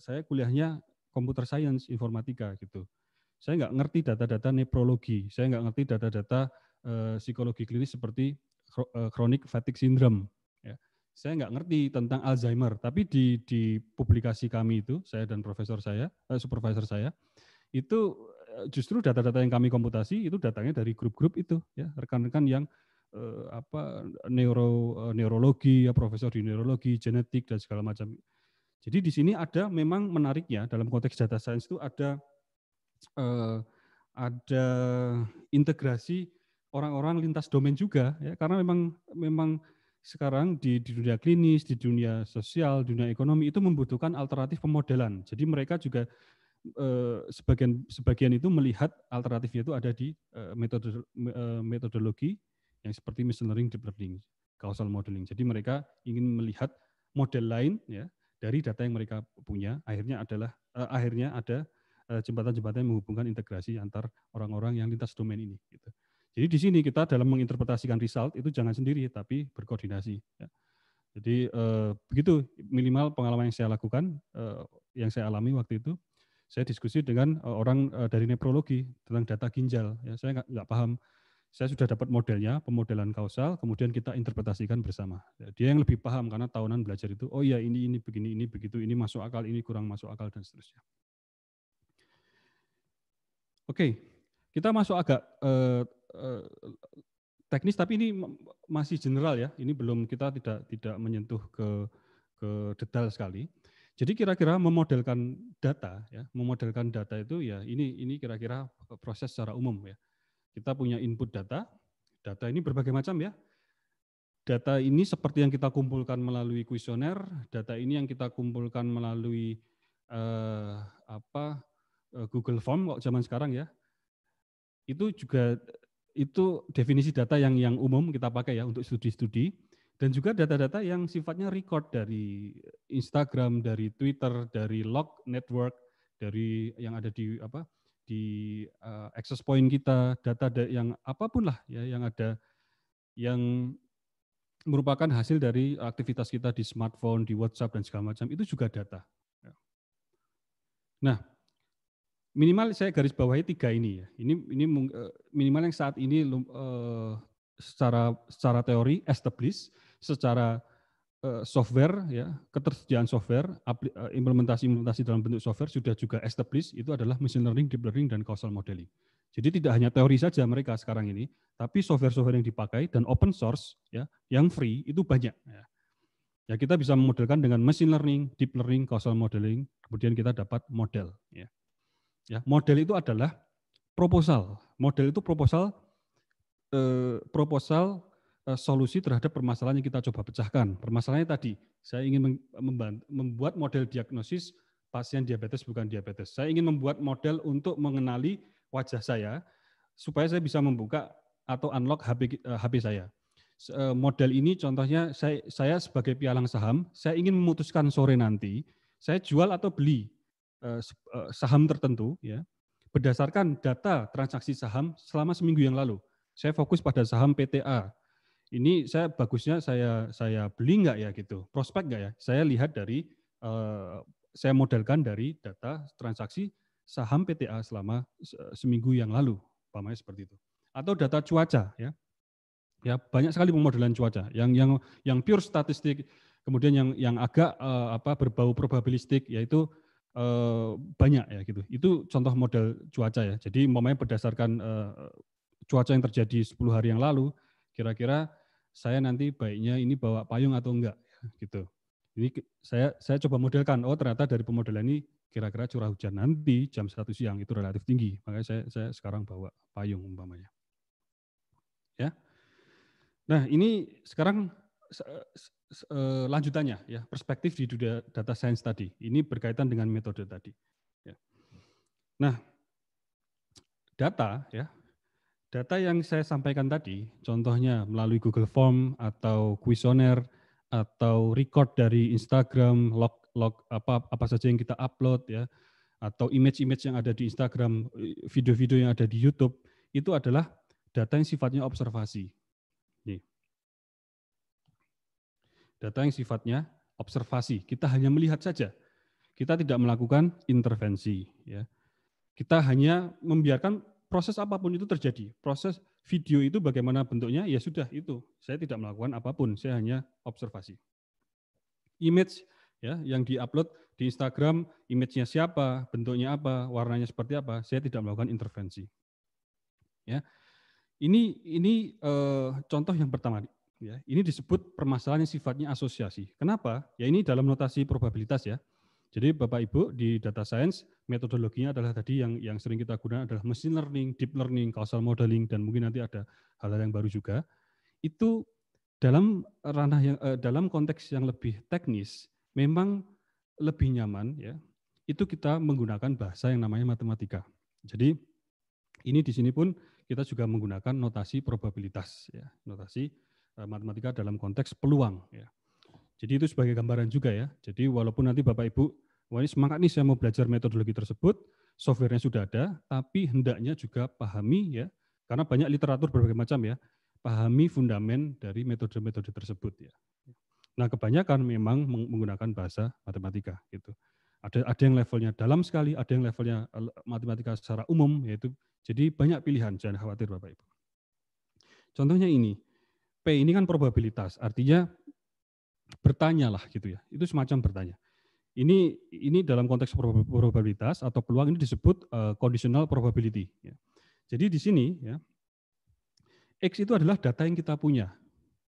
saya kuliahnya komputer science informatika gitu saya nggak ngerti data-data nefrologi, saya nggak ngerti data-data e, psikologi klinis seperti eh, chronic fatigue syndrome. Ya. Saya nggak ngerti tentang Alzheimer, tapi di, di publikasi kami itu, saya dan profesor saya, eh, supervisor saya, itu eh, justru data-data yang kami komputasi itu datangnya dari grup-grup itu, ya rekan-rekan yang eh, apa neuro neurologi, ya profesor di neurologi, genetik dan segala macam. Jadi di sini ada memang menariknya dalam konteks data science itu ada uh, ada integrasi orang-orang lintas domain juga ya karena memang memang sekarang di, di dunia klinis, di dunia sosial, dunia ekonomi itu membutuhkan alternatif pemodelan. Jadi mereka juga eh, sebagian sebagian itu melihat alternatifnya itu ada di eh, metodologi yang seperti machine learning, deep learning, causal modeling. Jadi mereka ingin melihat model lain ya dari data yang mereka punya. Akhirnya adalah akhirnya ada Eh, jembatan-jembatan yang menghubungkan integrasi antar orang-orang yang lintas domain ini. Gitu. Jadi di sini kita dalam menginterpretasikan result itu jangan sendiri tapi berkoordinasi. Ya. Jadi eh, begitu minimal pengalaman yang saya lakukan, eh, yang saya alami waktu itu, saya diskusi dengan eh, orang eh, dari neprologi tentang data ginjal. Ya, saya nggak, nggak paham. Saya sudah dapat modelnya, pemodelan kausal, kemudian kita interpretasikan bersama. Ya, dia yang lebih paham karena tahunan belajar itu, oh iya ini ini begini ini begitu ini masuk akal ini kurang masuk akal dan seterusnya. Oke, kita masuk agak uh, uh, teknis tapi ini masih general ya. Ini belum kita tidak tidak menyentuh ke ke detail sekali. Jadi kira-kira memodelkan data ya, memodelkan data itu ya ini ini kira-kira proses secara umum ya. Kita punya input data. Data ini berbagai macam ya. Data ini seperti yang kita kumpulkan melalui kuesioner, data ini yang kita kumpulkan melalui eh, apa Eh, Google Form kok zaman sekarang ya itu juga itu definisi data yang yang umum kita pakai ya untuk studi-studi dan juga data-data yang sifatnya record dari Instagram, dari Twitter, dari log network, dari yang ada di apa di uh, access point kita, data yang apapun lah ya yang ada yang merupakan hasil dari aktivitas kita di smartphone, di WhatsApp dan segala macam itu juga data. Ya. Nah, minimal saya garis bawahi tiga ini ya. Ini ini eh, minimal yang saat ini uh, secara secara teori established, secara uh, software ya, ketersediaan software, implementasi-implementasi dalam bentuk software sudah juga established itu adalah machine learning, deep learning dan causal modeling. Jadi tidak hanya teori saja mereka sekarang ini, tapi software-software yang dipakai dan open source ya, yang free itu banyak. Ya. ya kita bisa memodelkan dengan machine learning, deep learning, causal modeling, kemudian kita dapat model. Ya. Ya, model itu adalah proposal. Model itu proposal eh, proposal eh, solusi terhadap permasalahan yang kita coba pecahkan. Permasalahannya tadi, saya ingin membuat model diagnosis pasien diabetes bukan diabetes. Saya ingin membuat model untuk mengenali wajah saya supaya saya bisa membuka atau unlock HP, HP eh, saya. Eh, model ini contohnya saya, saya sebagai pialang saham, saya ingin memutuskan sore nanti saya jual atau beli Eh, eh, saham tertentu ya berdasarkan data transaksi saham selama seminggu yang lalu. Saya fokus pada saham PTA. Ini saya bagusnya saya saya beli nggak ya gitu, prospek nggak ya? Saya lihat dari eh, saya modelkan dari data transaksi saham PTA selama seminggu yang lalu, pamannya seperti itu. Atau data cuaca ya. Ya, banyak sekali pemodelan cuaca yang yang yang pure statistik kemudian yang yang agak apa berbau probabilistik yaitu e, banyak ya gitu. Itu contoh model cuaca ya. Jadi umpamanya berdasarkan e, cuaca yang terjadi 10 hari yang lalu, kira-kira saya nanti baiknya ini bawa payung atau enggak gitu. Ini saya saya coba modelkan. Oh ternyata dari pemodelan ini kira-kira curah hujan nanti jam 1 siang itu relatif tinggi. Makanya saya saya sekarang bawa payung umpamanya. Ya. Nah, ini sekarang Eh, lanjutannya ya perspektif di dunia data science tadi ini berkaitan dengan metode tadi. Ya. Nah data ya data yang saya sampaikan tadi contohnya melalui Google Form atau kuesioner atau record dari Instagram log log apa apa saja yang kita upload ya atau image-image yang ada di Instagram eh, video-video yang ada di YouTube itu adalah data yang sifatnya observasi Data yang sifatnya observasi, kita hanya melihat saja. Kita tidak melakukan intervensi. Ya. Kita hanya membiarkan proses apapun itu terjadi. Proses video itu bagaimana bentuknya, ya sudah itu. Saya tidak melakukan apapun, saya hanya observasi. Image ya yang diupload di Instagram, image-nya siapa, bentuknya apa, warnanya seperti apa, saya tidak melakukan intervensi. Ya. Ini ini e, contoh yang pertama ya. Ini disebut permasalahan yang sifatnya asosiasi. Kenapa? Ya ini dalam notasi probabilitas ya. Jadi Bapak Ibu di data science metodologinya adalah tadi yang yang sering kita gunakan adalah machine learning, deep learning, causal modeling dan mungkin nanti ada hal-hal yang baru juga. Itu dalam ranah yang eh, dalam konteks yang lebih teknis memang lebih nyaman ya. Itu kita menggunakan bahasa yang namanya matematika. Jadi ini di sini pun kita juga menggunakan notasi probabilitas ya, notasi Eh, matematika dalam konteks peluang. Ya. Jadi itu sebagai gambaran juga ya. Jadi walaupun nanti Bapak Ibu, wah ini semangat nih saya mau belajar metodologi tersebut, softwarenya sudah ada, tapi hendaknya juga pahami ya, karena banyak literatur berbagai macam ya, pahami fundamen dari metode-metode tersebut ya. Nah kebanyakan memang menggunakan bahasa matematika gitu. Ada ada yang levelnya dalam sekali, ada yang levelnya eh, matematika secara umum yaitu jadi banyak pilihan jangan khawatir Bapak Ibu. Contohnya ini, P ini kan probabilitas, artinya bertanyalah gitu ya. Itu semacam bertanya. Ini ini dalam konteks probabilitas atau peluang ini disebut uh, conditional probability. Ya. Jadi di sini ya X itu adalah data yang kita punya,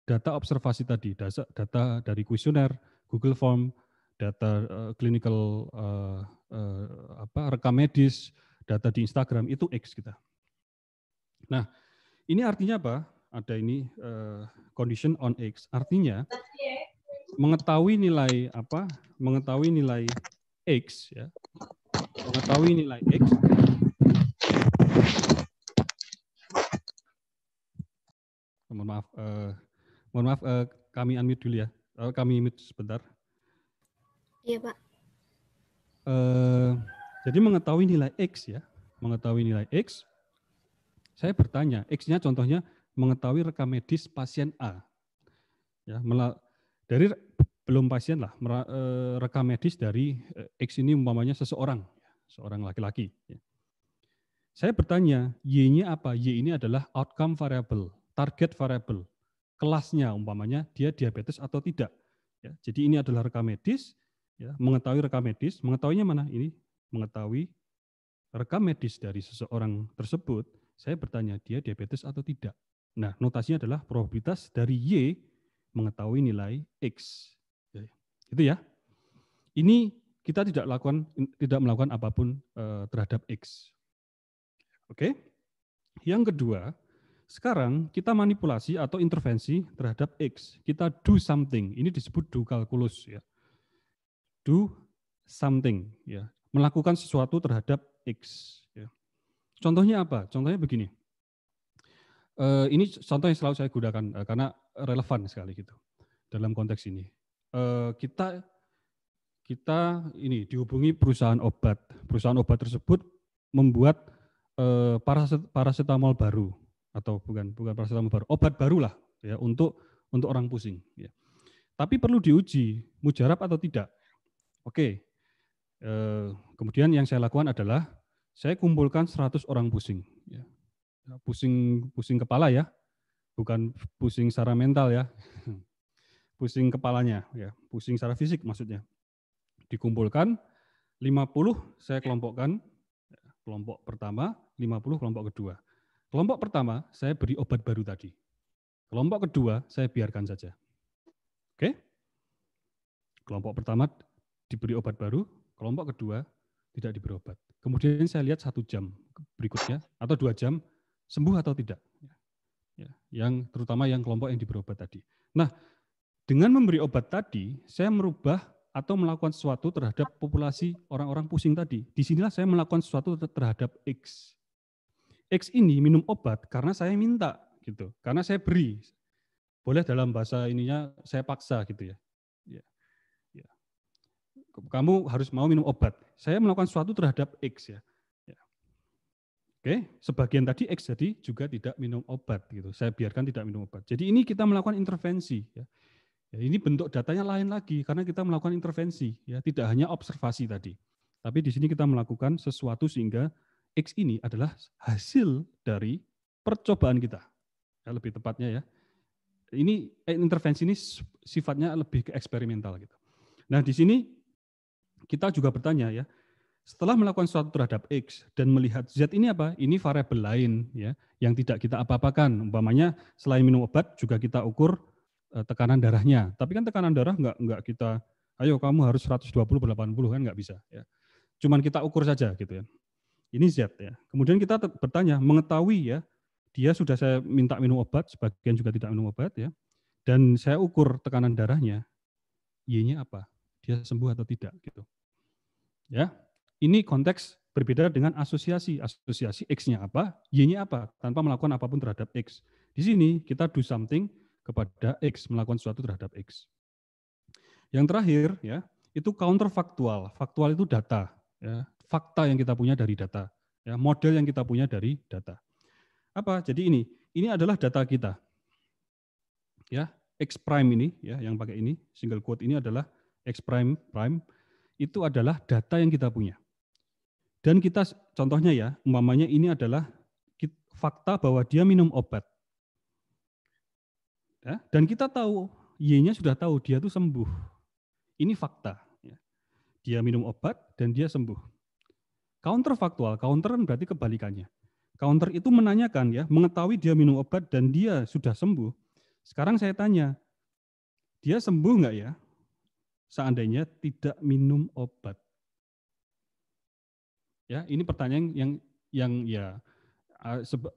data observasi tadi, data, dari kuesioner, Google Form, data uh, clinical uh, uh, apa rekam medis, data di Instagram itu X kita. Nah, ini artinya apa? ada ini uh, condition on x. Artinya mengetahui nilai apa? Mengetahui nilai x ya. Mengetahui nilai x mohon maaf uh, mohon maaf uh, kami unmute dulu ya uh, kami unmute sebentar iya pak uh, jadi mengetahui nilai x ya mengetahui nilai x saya bertanya x-nya contohnya mengetahui rekam medis pasien A. Ya, dari belum pasien lah, e, rekam medis dari e, X ini umpamanya seseorang, ya, seorang laki-laki. Ya. Saya bertanya, Y-nya apa? Y ini adalah outcome variable, target variable, kelasnya umpamanya dia diabetes atau tidak. Ya, jadi ini adalah rekam medis, ya, mengetahui rekam medis, mengetahuinya mana? Ini mengetahui rekam medis dari seseorang tersebut. Saya bertanya dia diabetes atau tidak. Nah, notasinya adalah probabilitas dari Y mengetahui nilai X. Ya, Itu ya. Ini kita tidak lakukan tidak melakukan apapun eh, terhadap X. Oke. Yang kedua, sekarang kita manipulasi atau intervensi terhadap X. Kita do something. Ini disebut do calculus ya. Do something ya. Melakukan sesuatu terhadap X ya. Contohnya apa? Contohnya begini. Uh, ini contoh yang selalu saya gunakan uh, karena relevan sekali gitu dalam konteks ini. Uh, kita kita ini dihubungi perusahaan obat. Perusahaan obat tersebut membuat uh, parasetamol baru atau bukan bukan parasetamol baru, obat barulah ya untuk untuk orang pusing. Ya. Tapi perlu diuji mujarab atau tidak. Oke. Uh, kemudian yang saya lakukan adalah saya kumpulkan 100 orang pusing. Ya pusing pusing kepala ya, bukan pusing secara mental ya, [LAUGHS] pusing kepalanya ya, pusing secara fisik maksudnya. Dikumpulkan 50 saya kelompokkan kelompok pertama, 50 kelompok kedua. Kelompok pertama saya beri obat baru tadi. Kelompok kedua saya biarkan saja. Oke? Kelompok pertama diberi obat baru, kelompok kedua tidak diberi obat. Kemudian saya lihat satu jam berikutnya atau dua jam sembuh atau tidak. Ya, yang terutama yang kelompok yang diberi obat tadi. Nah, dengan memberi obat tadi, saya merubah atau melakukan sesuatu terhadap populasi orang-orang pusing tadi. Di sinilah saya melakukan sesuatu terhadap X. X ini minum obat karena saya minta gitu, karena saya beri. Boleh dalam bahasa ininya saya paksa gitu ya. ya. ya. Kamu harus mau minum obat. Saya melakukan sesuatu terhadap X ya. Oke, sebagian tadi X jadi juga tidak minum obat gitu. Saya biarkan tidak minum obat. Jadi ini kita melakukan intervensi ya. ya ini bentuk datanya lain lagi karena kita melakukan intervensi ya, tidak hanya observasi tadi. Tapi di sini kita melakukan sesuatu sehingga X ini adalah hasil dari percobaan kita. Ya, lebih tepatnya ya. Ini eh, intervensi ini sifatnya lebih ke eksperimental gitu. Nah, di sini kita juga bertanya ya, setelah melakukan suatu terhadap X dan melihat Z ini apa? Ini variabel lain ya yang tidak kita apa-apakan. Umpamanya selain minum obat juga kita ukur eh, tekanan darahnya. Tapi kan tekanan darah nggak nggak kita ayo kamu harus 120 per 80 kan nggak bisa ya. Cuman kita ukur saja gitu ya. Ini Z ya. Kemudian kita bertanya mengetahui ya dia sudah saya minta minum obat, sebagian juga tidak minum obat ya. Dan saya ukur tekanan darahnya, Y-nya apa? Dia sembuh atau tidak gitu. Ya, ini konteks berbeda dengan asosiasi. Asosiasi X-nya apa, Y-nya apa, tanpa melakukan apapun terhadap X. Di sini kita do something kepada X, melakukan sesuatu terhadap X. Yang terakhir, ya itu counterfactual. Faktual itu data, ya, fakta yang kita punya dari data, ya, model yang kita punya dari data. Apa? Jadi ini, ini adalah data kita. Ya, X prime ini, ya, yang pakai ini, single quote ini adalah X prime prime, itu adalah data yang kita punya dan kita contohnya ya, umpamanya ini adalah fakta bahwa dia minum obat. Ya, dan kita tahu Y-nya sudah tahu dia itu sembuh. Ini fakta. Ya. Dia minum obat dan dia sembuh. Counter faktual, counter kan berarti kebalikannya. Counter itu menanyakan ya, mengetahui dia minum obat dan dia sudah sembuh. Sekarang saya tanya, dia sembuh enggak ya? Seandainya tidak minum obat. Ya, ini pertanyaan yang yang ya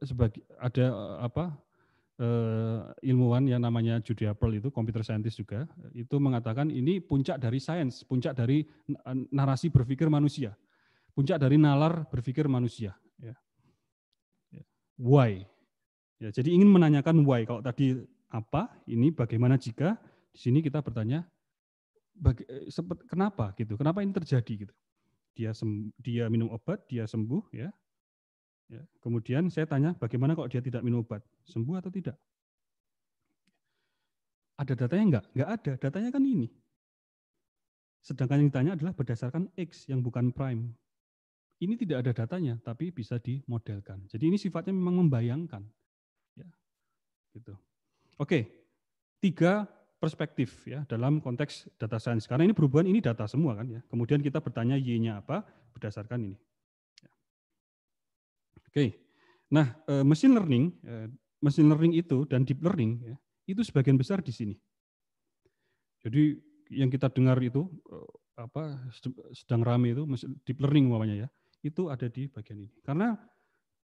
sebagai ada e, apa e, ilmuwan yang namanya Judy Apple itu computer scientist juga itu mengatakan ini puncak dari sains, puncak dari e, narasi berpikir manusia, puncak dari nalar berpikir manusia. Ya. ya. Why? Ya, jadi ingin menanyakan why. Kalau tadi apa, ini bagaimana jika di sini kita bertanya kenapa gitu, kenapa ini terjadi gitu dia sem dia minum obat, dia sembuh ya. ya. Kemudian saya tanya bagaimana kalau dia tidak minum obat, sembuh atau tidak? Ada datanya enggak? Enggak ada. Datanya kan ini. Sedangkan yang ditanya adalah berdasarkan X yang bukan prime. Ini tidak ada datanya, tapi bisa dimodelkan. Jadi ini sifatnya memang membayangkan. Ya, gitu. Oke, tiga perspektif ya dalam konteks data science. Karena ini perubahan ini data semua kan ya. Kemudian kita bertanya y-nya apa berdasarkan ini. Ya. Oke. Nah, eh, machine learning, eh, machine learning itu dan deep learning ya, itu sebagian besar di sini. Jadi yang kita dengar itu eh, apa sedang rame itu deep learning namanya ya. Itu ada di bagian ini. Karena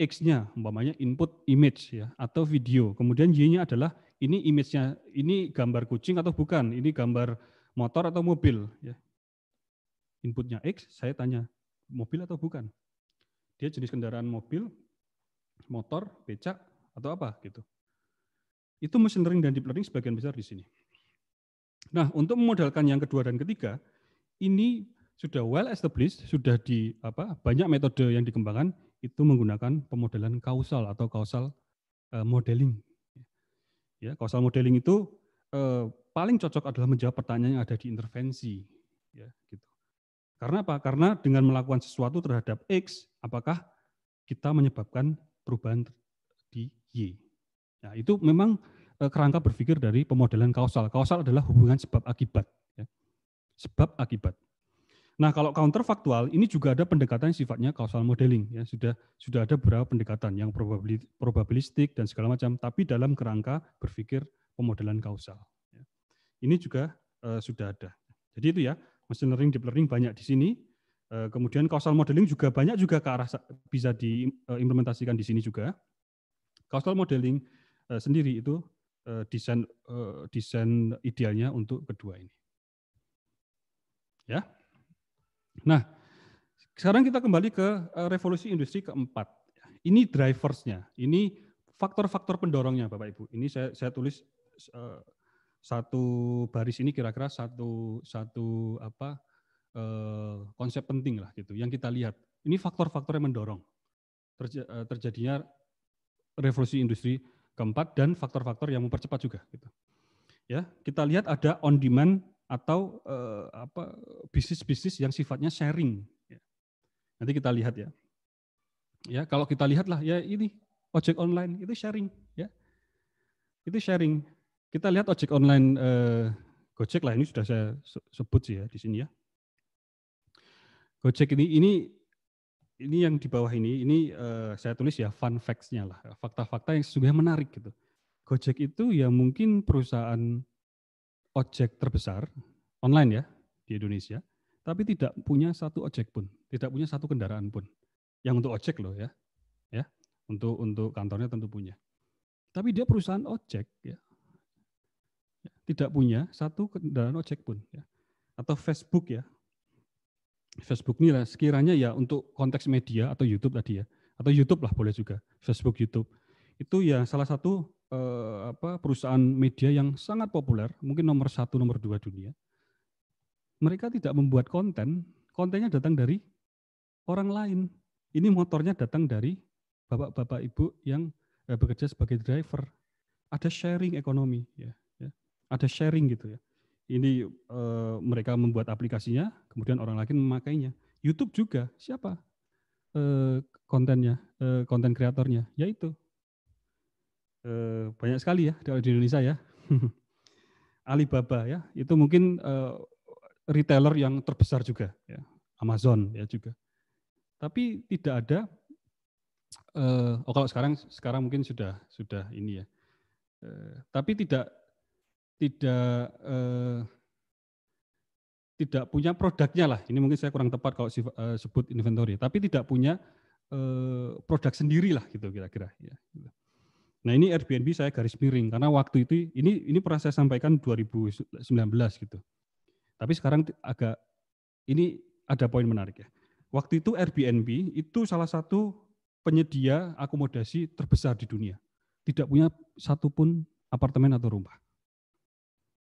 X-nya, umpamanya input image ya atau video. Kemudian Y-nya adalah ini image-nya, ini gambar kucing atau bukan, ini gambar motor atau mobil ya. Inputnya X, saya tanya mobil atau bukan. Dia jenis kendaraan mobil, motor, becak atau apa gitu. Itu machine learning dan deep learning sebagian besar di sini. Nah, untuk memodalkan yang kedua dan ketiga, ini sudah well established, sudah di apa banyak metode yang dikembangkan itu menggunakan pemodelan kausal atau kausal eh, modeling. Ya, kausal modeling itu uh, paling cocok adalah menjawab pertanyaan yang ada di intervensi. Ya, gitu. Karena apa? Karena dengan melakukan sesuatu terhadap X, apakah kita menyebabkan perubahan di Y? Nah, itu memang uh, kerangka berpikir dari pemodelan kausal. Kausal adalah hubungan sebab-akibat. Ya. Sebab-akibat. Nah, kalau counterfactual ini juga ada pendekatan yang sifatnya causal modeling ya, sudah sudah ada beberapa pendekatan yang probabilistik dan segala macam tapi dalam kerangka berpikir pemodelan kausal. Ya. Ini juga uh, sudah ada. Jadi itu ya, machine learning deep learning banyak di sini. Uh, kemudian causal modeling juga banyak juga ke arah bisa diimplementasikan eh, di sini juga. Causal modeling uh, sendiri itu uh, desain uh, desain idealnya untuk kedua ini. Ya. Nah, sekarang kita kembali ke eh, revolusi industri keempat. Ini driversnya, ini faktor-faktor pendorongnya, Bapak Ibu. Ini saya, saya tulis eh, satu baris ini kira-kira satu satu apa eh, konsep penting lah gitu. Yang kita lihat ini faktor-faktor yang mendorong terjadinya revolusi industri keempat dan faktor-faktor yang mempercepat juga. Gitu. Ya, kita lihat ada on demand atau uh, apa bisnis-bisnis yang sifatnya sharing. Ya. Nanti kita lihat ya. Ya, kalau kita lihatlah ya ini ojek online itu sharing ya. Itu sharing. Kita lihat ojek online uh, Gojek lah ini sudah saya sebut sih ya di sini ya. Gojek ini ini ini yang di bawah ini ini uh, saya tulis ya fun facts-nya lah, fakta-fakta yang sesungguhnya menarik gitu. Gojek itu ya mungkin perusahaan ojek terbesar online ya di Indonesia, tapi tidak punya satu ojek pun, tidak punya satu kendaraan pun. Yang untuk ojek loh ya. Ya, untuk untuk kantornya tentu punya. Tapi dia perusahaan ojek ya. Tidak punya satu kendaraan ojek pun ya. Atau Facebook ya. Facebook ini lah sekiranya ya untuk konteks media atau YouTube tadi ya. Atau YouTube lah boleh juga. Facebook, YouTube. Itu ya salah satu eh, apa perusahaan media yang sangat populer, mungkin nomor satu, nomor dua dunia, mereka tidak membuat konten, kontennya datang dari orang lain. Ini motornya datang dari bapak-bapak ibu yang eh, bekerja sebagai driver. Ada sharing ekonomi, ya, ya. ada sharing gitu ya. Ini eh, mereka membuat aplikasinya, kemudian orang lain memakainya. YouTube juga siapa eh, kontennya, eh, konten kreatornya, yaitu Eh, banyak sekali ya di Indonesia ya. [LAUGHS] Alibaba ya, itu mungkin eh, retailer yang terbesar juga ya. Amazon ya juga. Tapi tidak ada eh, oh kalau sekarang sekarang mungkin sudah sudah ini ya. Eh, tapi tidak tidak eh, tidak punya produknya lah. Ini mungkin saya kurang tepat kalau eh, sebut inventory, tapi tidak punya eh, produk sendiri lah gitu kira-kira. Ya, Nah ini Airbnb saya garis miring karena waktu itu ini ini pernah saya sampaikan 2019 gitu. Tapi sekarang agak ini ada poin menarik ya. Waktu itu Airbnb itu salah satu penyedia akomodasi terbesar di dunia. Tidak punya satupun apartemen atau rumah.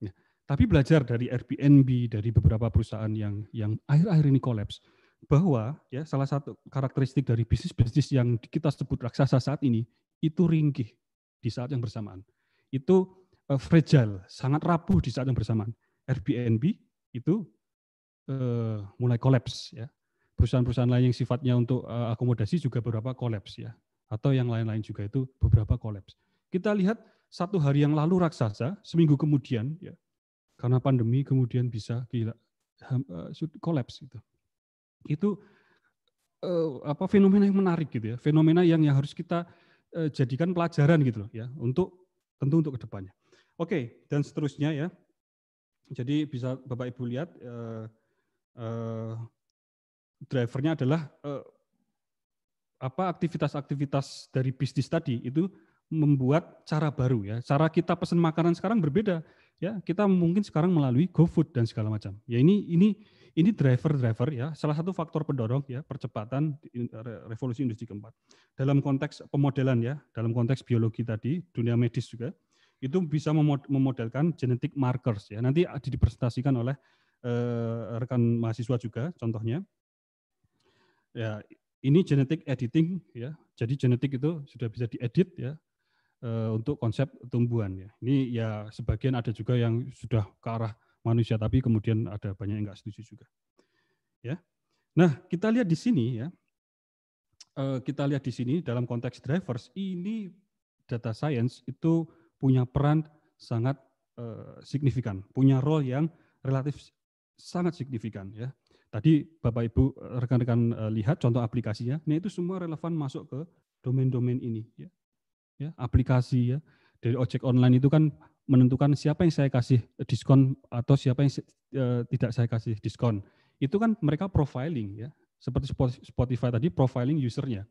Ya. Tapi belajar dari Airbnb, dari beberapa perusahaan yang yang akhir-akhir ini kolaps, bahwa ya salah satu karakteristik dari bisnis-bisnis yang kita sebut raksasa saat ini itu ringkih di saat yang bersamaan. Itu eh, fragile, sangat rapuh di saat yang bersamaan. Airbnb itu uh, mulai kolaps ya. Perusahaan-perusahaan lain yang sifatnya untuk uh, akomodasi juga beberapa kolaps ya. Atau yang lain-lain juga itu beberapa kolaps. Kita lihat satu hari yang lalu raksasa, seminggu kemudian ya karena pandemi kemudian bisa gila, kolaps gitu. Itu uh, apa fenomena yang menarik gitu ya, fenomena yang, yang harus kita Eh, jadikan pelajaran gitu loh ya untuk tentu untuk kedepannya. Oke dan seterusnya ya. Jadi bisa Bapak Ibu lihat eh, eh, drivernya adalah eh, apa aktivitas-aktivitas dari bisnis tadi itu membuat cara baru ya. Cara kita pesan makanan sekarang berbeda ya kita mungkin sekarang melalui GoFood dan segala macam. Ya ini ini ini driver-driver ya, salah satu faktor pendorong ya percepatan revolusi industri keempat. Dalam konteks pemodelan ya, dalam konteks biologi tadi, dunia medis juga itu bisa memodelkan genetic markers ya. Nanti dipresentasikan oleh eh, rekan mahasiswa juga contohnya. Ya, ini genetic editing ya. Jadi genetik itu sudah bisa diedit ya Eh, untuk konsep tumbuhan ya. Ini ya sebagian ada juga yang sudah ke arah manusia tapi kemudian ada banyak yang nggak setuju juga. Ya. Nah, kita lihat di sini ya. Eh, kita lihat di sini dalam konteks drivers ini data science itu punya peran sangat eh, signifikan, punya role yang relatif sangat signifikan ya. Tadi Bapak Ibu rekan-rekan lihat contoh aplikasinya, nah itu semua relevan masuk ke domain-domain ini ya ya aplikasi ya dari ojek online itu kan menentukan siapa yang saya kasih eh, diskon atau siapa yang e, tidak saya kasih diskon. Itu kan mereka profiling ya. Seperti Spotify tadi profiling usernya.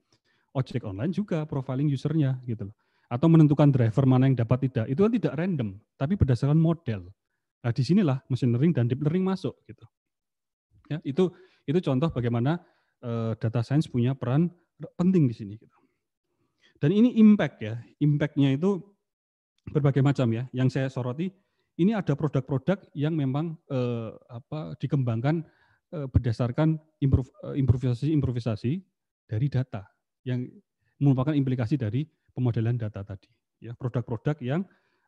Ojek online juga profiling usernya gitu loh. Atau menentukan driver mana yang dapat tidak. Itu kan tidak random, tapi berdasarkan model. Nah, disinilah machine learning dan deep learning masuk gitu. Ya, itu itu contoh bagaimana e, data science punya peran penting di sini gitu. Dan ini impact ya, impactnya itu berbagai macam ya. Yang saya soroti ini ada produk-produk yang memang eh, apa dikembangkan eh, berdasarkan improvisasi-improvisasi eh, dari data yang merupakan implikasi dari pemodelan data tadi ya produk-produk yang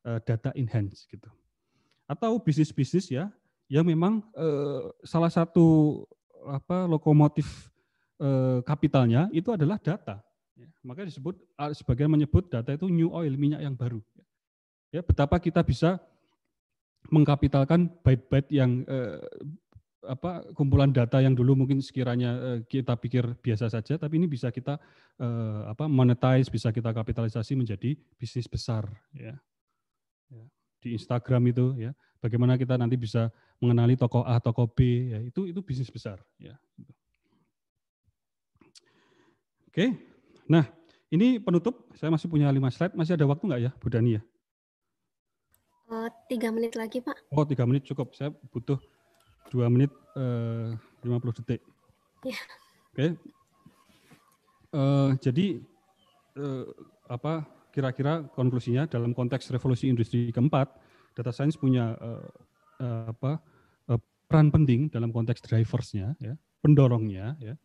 eh, data enhance gitu atau bisnis-bisnis ya yang memang eh, salah satu apa lokomotif eh, kapitalnya itu adalah data Ya, maka disebut sebagian menyebut data itu new oil minyak yang baru. Ya, betapa kita bisa mengkapitalkan byte-byte yang eh, apa kumpulan data yang dulu mungkin sekiranya eh, kita pikir biasa saja, tapi ini bisa kita eh, apa monetize, bisa kita kapitalisasi menjadi bisnis besar. ya. ya di Instagram itu ya, bagaimana kita nanti bisa mengenali tokoh A, tokoh B, ya itu itu bisnis besar. Ya. Gitu. Oke. Okay. Nah, ini penutup. Saya masih punya lima slide. Masih ada waktu nggak ya, Bu Dani ya? Eh, tiga menit lagi, Pak. Oh, tiga menit cukup. Saya butuh dua menit eh, lima puluh detik. Ya. Oke. Okay. Uh, eh, jadi uh, apa kira-kira konklusinya dalam konteks revolusi industri keempat, data science punya uh, uh, apa uh, peran penting dalam konteks driversnya, ya, pendorongnya, ya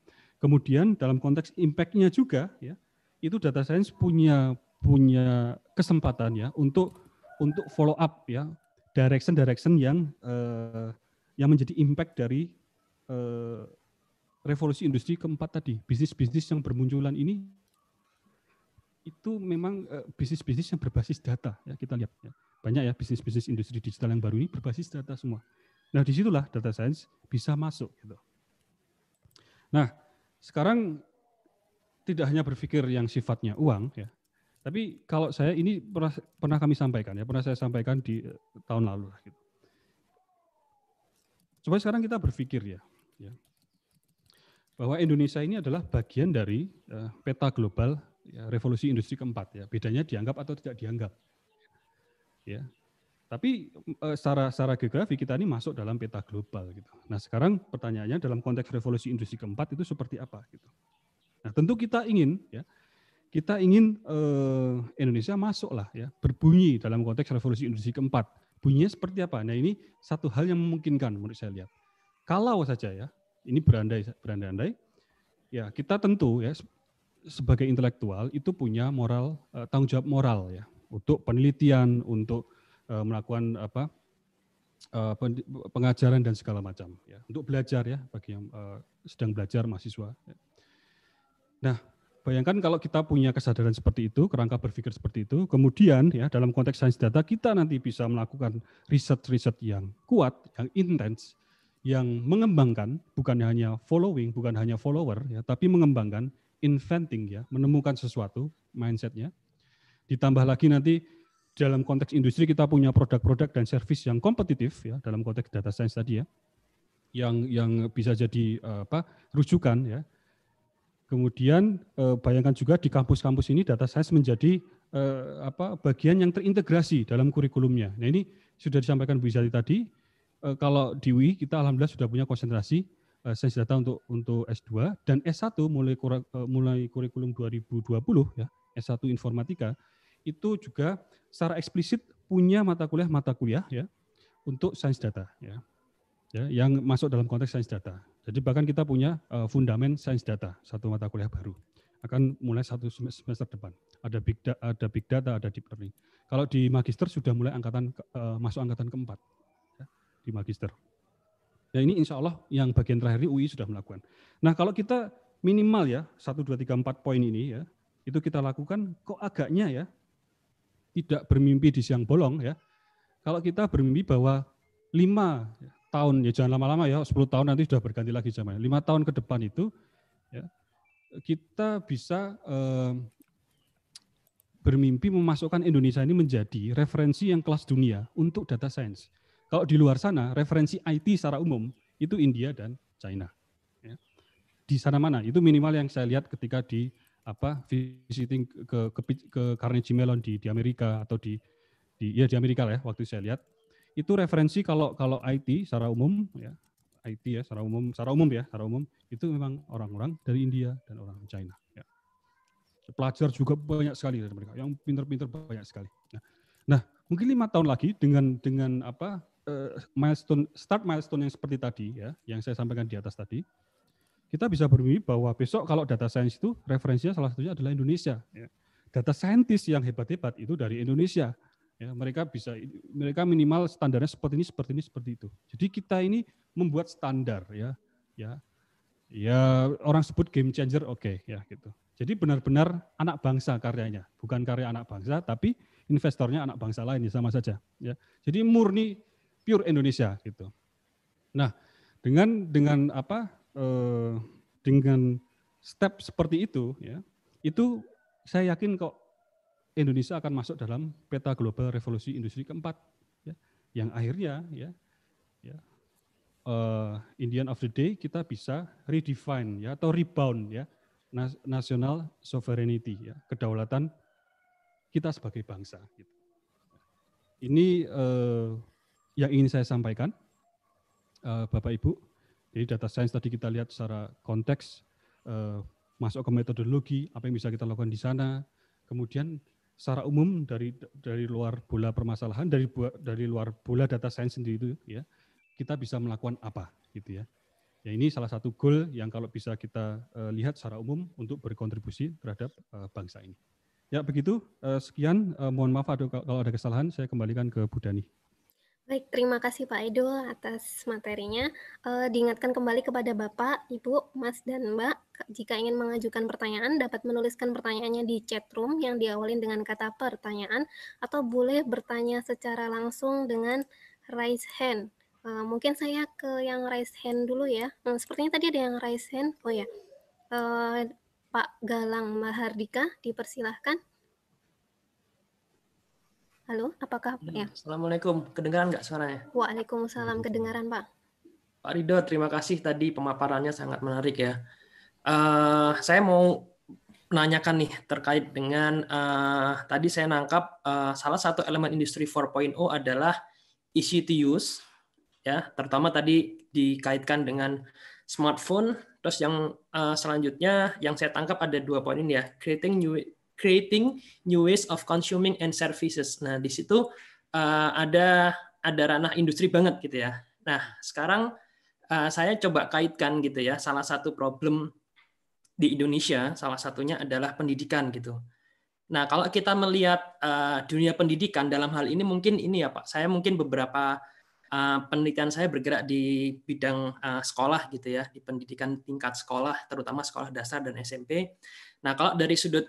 Kemudian dalam konteks impact-nya juga ya, itu data science punya punya kesempatan ya untuk untuk follow up ya direction direction yang eh, yang menjadi impact dari eh, revolusi industri keempat tadi bisnis bisnis yang bermunculan ini itu memang eh, bisnis bisnis yang berbasis data ya kita lihat ya. banyak ya bisnis bisnis industri digital yang baru ini berbasis data semua nah disitulah data science bisa masuk gitu nah sekarang tidak hanya berpikir yang sifatnya uang ya. Tapi kalau saya ini pernah, pernah kami sampaikan ya, pernah saya sampaikan di eh, tahun lalu lah gitu. Coba sekarang kita berpikir ya, ya bahwa Indonesia ini adalah bagian dari eh, peta global ya, revolusi industri keempat ya. Bedanya dianggap atau tidak dianggap. Ya. Tapi eh, secara secara geografi kita ini masuk dalam peta global gitu. Nah, sekarang pertanyaannya dalam konteks revolusi industri keempat itu seperti apa gitu. Nah, tentu kita ingin ya kita ingin uh, Indonesia masuklah ya berbunyi dalam konteks revolusi industri keempat. Bunyinya seperti apa? Nah, ini satu hal yang memungkinkan menurut saya lihat. Kalau saja ya, ini berandai berandai-andai ya kita tentu ya sebagai intelektual itu punya moral uh, tanggung jawab moral ya untuk penelitian, untuk uh, melakukan apa uh, pengajaran dan segala macam ya untuk belajar ya bagi yang uh, sedang belajar mahasiswa. Ya. Nah, bayangkan kalau kita punya kesadaran seperti itu, kerangka berpikir seperti itu, kemudian ya dalam konteks sains data kita nanti bisa melakukan riset-riset yang kuat, yang intens, yang mengembangkan bukan hanya following, bukan hanya follower ya, tapi mengembangkan inventing ya, menemukan sesuatu mindsetnya. Ditambah lagi nanti dalam konteks industri kita punya produk-produk dan servis yang kompetitif ya dalam konteks data science tadi ya yang yang bisa jadi eh, apa rujukan ya kemudian eh, bayangkan juga di kampus-kampus ini data science menjadi eh, apa bagian yang terintegrasi dalam kurikulumnya nah ini sudah disampaikan Bu Izati tadi kalau di UI kita alhamdulillah sudah punya konsentrasi sains data untuk untuk S2 dan S1 mulai mulai kurikulum 2020 ya S1 informatika itu juga secara eksplisit punya mata kuliah mata kuliah ya untuk sains data ya. ya yang masuk dalam konteks sains data. Jadi bahkan kita punya uh, fundament sains data satu mata kuliah baru akan mulai satu semester depan. Ada big da, ada big data, ada deep learning. Kalau di magister sudah mulai angkatan uh, masuk angkatan keempat ya, di magister. ya ini insya Allah yang bagian terakhir UI sudah melakukan. Nah kalau kita minimal ya satu dua tiga empat poin ini ya, itu kita lakukan kok agaknya ya tidak bermimpi di siang bolong ya. Kalau kita bermimpi bahwa lima tahun ya jangan lama-lama ya 10 tahun nanti sudah berganti lagi zamannya. Lima tahun ke depan itu ya kita bisa eh, bermimpi memasukkan Indonesia ini menjadi referensi yang kelas dunia untuk data science. Kalau di luar sana referensi IT secara umum itu India dan China. Ya. Di sana mana itu minimal yang saya lihat ketika di apa visiting ke ke, ke Carnegie Mellon di di Amerika atau di di ya di Amerika lah ya waktu saya lihat itu referensi kalau kalau IT secara umum ya IT ya secara umum secara umum ya secara umum itu memang orang-orang dari India dan orang China ya. pelajar juga banyak sekali dari mereka yang pinter-pinter banyak sekali nah, nah mungkin lima tahun lagi dengan dengan apa eh, milestone start milestone yang seperti tadi ya yang saya sampaikan di atas tadi kita bisa bermimpi bahwa besok kalau data science itu referensinya salah satunya adalah Indonesia. Ya. Data scientist yang hebat-hebat itu dari Indonesia. Ya, mereka bisa, mereka minimal standarnya seperti ini, seperti ini, seperti itu. Jadi kita ini membuat standar ya, ya, ya orang sebut game changer, oke okay, ya gitu. Jadi benar-benar anak bangsa karyanya, bukan karya anak bangsa, tapi investornya anak bangsa lain ya sama saja. Ya, jadi murni pure Indonesia gitu. Nah dengan dengan apa Eh, dengan step seperti itu, ya, itu saya yakin kok Indonesia akan masuk dalam peta global revolusi industri keempat, ya, yang akhirnya, ya, ya, uh, Indian of the day kita bisa redefine ya atau rebound ya nasional sovereignty ya kedaulatan kita sebagai bangsa. Gitu. Ini uh, yang ingin saya sampaikan, uh, Bapak Ibu. Jadi data science tadi kita lihat secara konteks, uh, masuk ke metodologi, apa yang bisa kita lakukan di sana. Kemudian secara umum dari dari luar bola permasalahan, dari dari luar bola data science sendiri itu ya, kita bisa melakukan apa gitu ya. Ya ini salah satu goal yang kalau bisa kita uh, lihat secara umum untuk berkontribusi terhadap uh, bangsa ini. Ya begitu, uh, sekian. Uh, mohon maaf kalau ada kesalahan, saya kembalikan ke Budani. Baik, terima kasih Pak Edo atas materinya. E, diingatkan kembali kepada Bapak, Ibu, Mas, dan Mbak, jika ingin mengajukan pertanyaan, dapat menuliskan pertanyaannya di chat room yang diawalin dengan kata pertanyaan, atau boleh bertanya secara langsung dengan raise hand. E, mungkin saya ke yang raise hand dulu ya. Hmm, sepertinya tadi ada yang raise hand. Oh ya, e, Pak Galang Mahardika, dipersilahkan. Halo, apakah hmm, ya? Assalamualaikum, kedengaran nggak suaranya? Waalaikumsalam, kedengaran Pak. Pak Ridho, terima kasih tadi pemaparannya sangat menarik ya. Uh, saya mau menanyakan nih terkait dengan uh, tadi saya nangkap uh, salah satu elemen industri 4.0 adalah easy to use ya, terutama tadi dikaitkan dengan smartphone. Terus yang uh, selanjutnya yang saya tangkap ada dua poin ya, creating new creating new ways of consuming and services. Nah, di situ uh, ada ada ranah industri banget gitu ya. Nah, sekarang uh, saya coba kaitkan gitu ya salah satu problem di Indonesia salah satunya adalah pendidikan gitu. Nah, kalau kita melihat uh, dunia pendidikan dalam hal ini mungkin ini ya Pak, saya mungkin beberapa uh, penelitian saya bergerak di bidang uh, sekolah gitu ya, di pendidikan tingkat sekolah, terutama sekolah dasar dan SMP. Nah, kalau dari sudut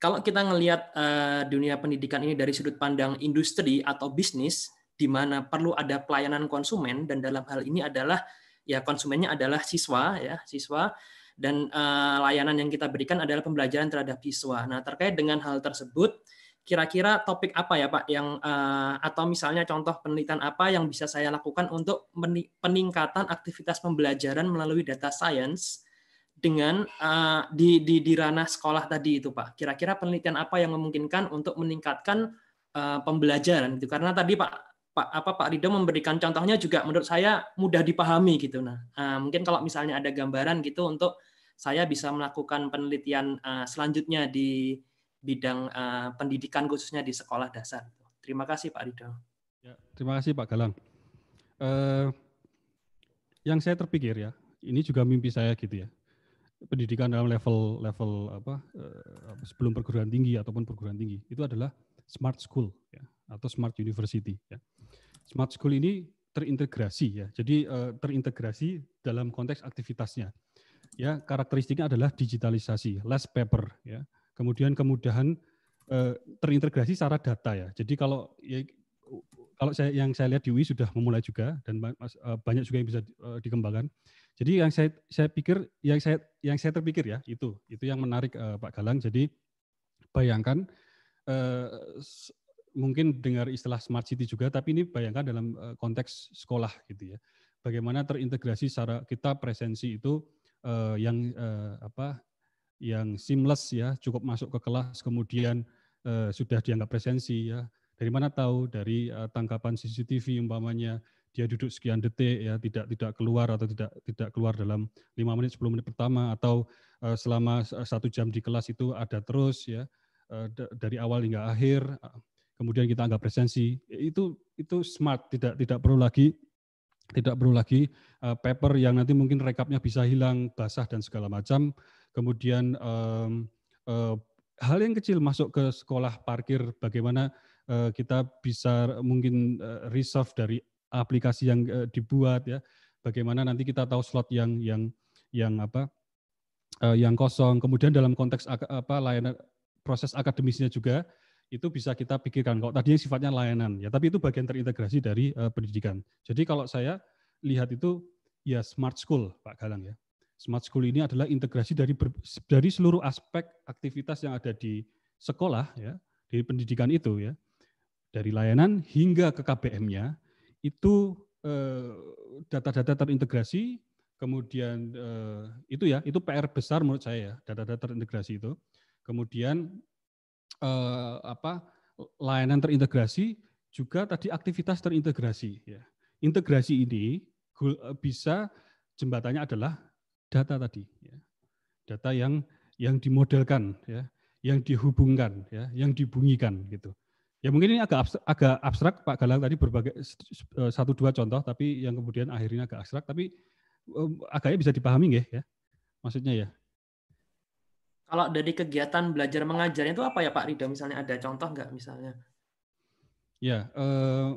kalau kita ngelihat uh, dunia pendidikan ini dari sudut pandang industri atau bisnis, di mana perlu ada pelayanan konsumen dan dalam hal ini adalah ya konsumennya adalah siswa ya siswa dan uh, layanan yang kita berikan adalah pembelajaran terhadap siswa. Nah terkait dengan hal tersebut, kira-kira topik apa ya Pak yang uh, atau misalnya contoh penelitian apa yang bisa saya lakukan untuk peningkatan aktivitas pembelajaran melalui data science dengan uh, di, di di ranah sekolah tadi itu Pak. Kira-kira penelitian apa yang memungkinkan untuk meningkatkan uh, pembelajaran itu? Karena tadi Pak Pak apa Pak Rido memberikan contohnya juga menurut saya mudah dipahami gitu. Nah, uh, mungkin kalau misalnya ada gambaran gitu untuk saya bisa melakukan penelitian uh, selanjutnya di bidang uh, pendidikan khususnya di sekolah dasar. Terima kasih Pak Rido. Ya, terima kasih Pak Galang. Uh, yang saya terpikir ya, ini juga mimpi saya gitu ya pendidikan dalam level level eh, apa sebelum perguruan tinggi ataupun perguruan tinggi itu adalah smart school ya atau smart university ya. Smart school ini terintegrasi ya. Jadi eh, terintegrasi dalam konteks aktivitasnya. Ya, karakteristiknya adalah digitalisasi, less paper ya. Kemudian kemudahan eh, terintegrasi secara data ya. Jadi kalau ya, kalau saya yang saya lihat di UI sudah memulai juga dan banyak juga yang bisa dikembangkan jadi yang saya saya pikir yang saya yang saya terpikir ya itu itu yang menarik uh, Pak Galang. Jadi bayangkan uh, mungkin dengar istilah smart city juga, tapi ini bayangkan dalam uh, konteks sekolah gitu ya. Bagaimana terintegrasi secara kita presensi itu uh, yang uh, apa yang seamless ya, cukup masuk ke kelas kemudian uh, sudah dianggap presensi ya. Dari mana tahu dari uh, tangkapan CCTV umpamanya dia duduk sekian detik ya tidak tidak keluar atau tidak tidak keluar dalam lima menit 10 menit pertama atau eh, selama eh, satu jam di kelas itu ada terus ya eh, dari awal hingga akhir kemudian kita anggap presensi itu itu smart tidak tidak perlu lagi tidak perlu lagi paper yang nanti mungkin rekapnya bisa hilang basah dan segala macam kemudian hal yang kecil masuk ke sekolah parkir bagaimana kita bisa mungkin reserve dari aplikasi yang uh, dibuat ya bagaimana nanti kita tahu slot yang yang yang apa uh, yang kosong kemudian dalam konteks apa layanan proses akademisnya juga itu bisa kita pikirkan kalau tadinya sifatnya layanan ya tapi itu bagian terintegrasi dari uh, pendidikan jadi kalau saya lihat itu ya smart school Pak Galang ya smart school ini adalah integrasi dari ber, dari seluruh aspek aktivitas yang ada di sekolah ya di pendidikan itu ya dari layanan hingga ke KBM-nya itu eh, data-data terintegrasi, kemudian eh, itu ya, itu PR besar menurut saya ya, data-data terintegrasi itu. Kemudian eh, apa layanan terintegrasi juga tadi aktivitas terintegrasi ya. Integrasi ini bisa jembatannya adalah data tadi ya. Data yang yang dimodelkan ya, yang dihubungkan ya, yang dibunyikan gitu. Ya mungkin ini agak abstrak, agak abstrak Pak Galang tadi berbagai eh, satu dua contoh tapi yang kemudian akhirnya agak abstrak tapi agaknya bisa dipahami nggih ya. Maksudnya ya. Kalau dari kegiatan belajar mengajar itu apa ya Pak Rida misalnya ada contoh nggak misalnya? Ya, eh,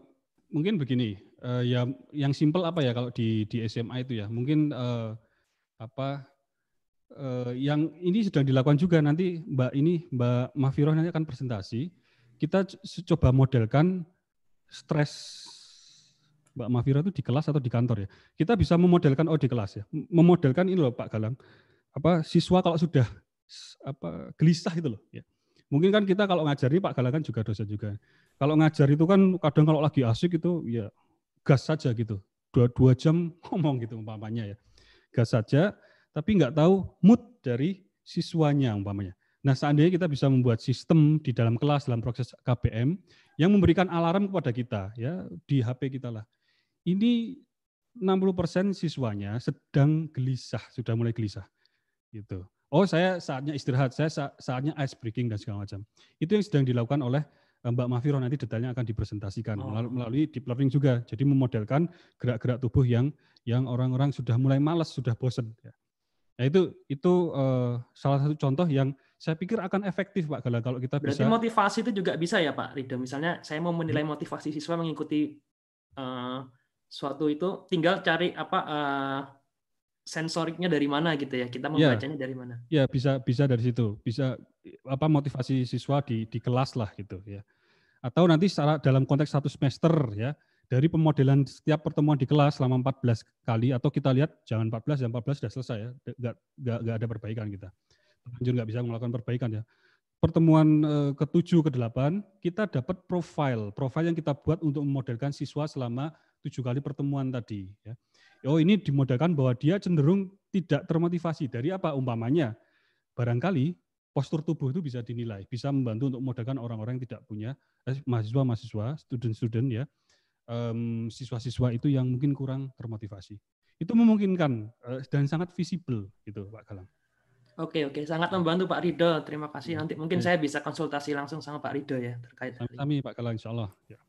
mungkin begini. Eh, ya yang simpel apa ya kalau di di SMA itu ya. Mungkin eh, apa eh, yang ini sedang dilakukan juga nanti Mbak ini Mbak Mafiroh nanti akan presentasi kita coba modelkan stres Mbak Mafira itu di kelas atau di kantor ya. Kita bisa memodelkan oh di kelas ya. Memodelkan ini loh Pak Galang. Apa siswa kalau sudah apa gelisah itu loh ya. Mungkin kan kita kalau ngajari Pak Galang kan juga dosa juga. Kalau ngajar itu kan kadang kalau lagi asik itu ya gas saja gitu. Dua, dua jam [LAUGHS] ngomong gitu umpamanya ya. Gas saja tapi nggak tahu mood dari siswanya umpamanya. Nah, seandainya kita bisa membuat sistem di dalam kelas dalam proses KBM yang memberikan alarm kepada kita ya di HP kita lah. Ini 60% siswanya sedang gelisah, sudah mulai gelisah. Gitu. Oh, saya saatnya istirahat, saya saatnya ice breaking dan segala macam. Itu yang sedang dilakukan oleh eh, Mbak Mafiro nanti detailnya akan dipresentasikan oh. melalui deep learning juga. Jadi memodelkan gerak-gerak tubuh yang yang orang-orang sudah mulai malas, sudah bosen. Ya. Nah itu itu uh, salah satu contoh yang saya pikir akan efektif Pak Gala kalau kita Berarti bisa. motivasi itu juga bisa ya Pak Ridho Misalnya saya mau hmm. menilai motivasi siswa mengikuti uh, suatu itu, tinggal cari apa uh, sensoriknya dari mana gitu ya. Kita iya. membacanya ya, dari mana? Ya bisa bisa dari situ. Bisa apa motivasi siswa di di kelas lah gitu ya. Atau nanti secara dalam konteks satu semester ya dari pemodelan setiap pertemuan di kelas selama 14 kali atau kita lihat jangan 14 dan 14 sudah selesai ya nggak nggak, nggak ada perbaikan kita lanjut nggak bisa melakukan perbaikan ya pertemuan eh, ketujuh 7 ke-8 kita dapat profil profil yang kita buat untuk memodelkan siswa selama tujuh kali pertemuan tadi ya oh ini dimodelkan bahwa dia cenderung tidak termotivasi dari apa umpamanya barangkali postur tubuh itu bisa dinilai bisa membantu untuk memodelkan orang-orang yang tidak punya eh, mahasiswa mahasiswa student student ya siswa siswa-siswa itu yang mungkin kurang termotivasi. Itu memungkinkan uh, dan sangat visible gitu Pak Galang. Oke oke, sangat membantu Pak Rido. Terima kasih. Iya. Nanti mungkin ya. saya bisa konsultasi langsung sama Pak Rido ya terkait Kami Pak Galang, Insya Allah. Ya.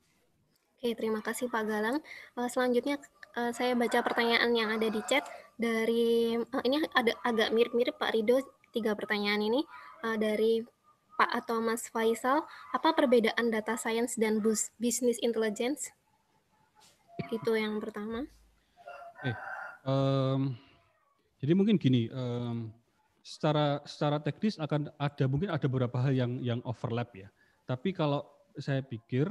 Oke, terima kasih Pak Galang. Eh, selanjutnya eh, saya baca pertanyaan yang ada di chat dari ini ada agak mirip-mirip Pak Rido tiga pertanyaan ini dari Pak atau Mas Faisal. Apa perbedaan data science dan business intelligence? Itu yang pertama. Eh, um, jadi mungkin gini, um, secara secara teknis akan ada mungkin ada beberapa hal yang yang overlap ya. Tapi kalau saya pikir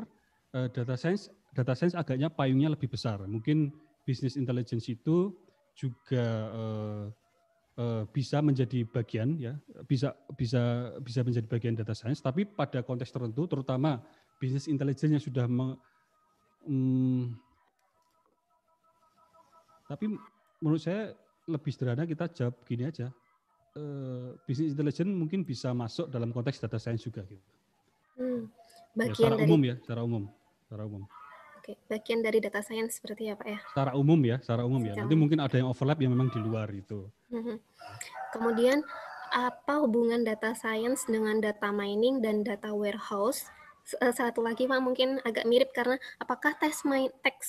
uh, data science data science agaknya payungnya lebih besar. Mungkin business intelligence itu juga uh, bisa menjadi bagian ya, bisa bisa bisa menjadi bagian data science. Tapi pada konteks tertentu, terutama business intelligence yang sudah me, um, tapi menurut saya lebih sederhana kita jawab gini aja. Eh, business bisnis intelijen mungkin bisa masuk dalam konteks data science juga gitu. Hmm, ya, bagian ya, secara dari, umum ya, secara umum, secara umum. Oke, bagian dari data science seperti apa ya? Secara umum ya, secara umum ya. secara ya. Nanti mungkin ada yang overlap yang memang di luar itu. Mm-hmm. Kemudian apa hubungan data science dengan data mining dan data warehouse? Eh, satu lagi Pak mungkin agak mirip karena apakah text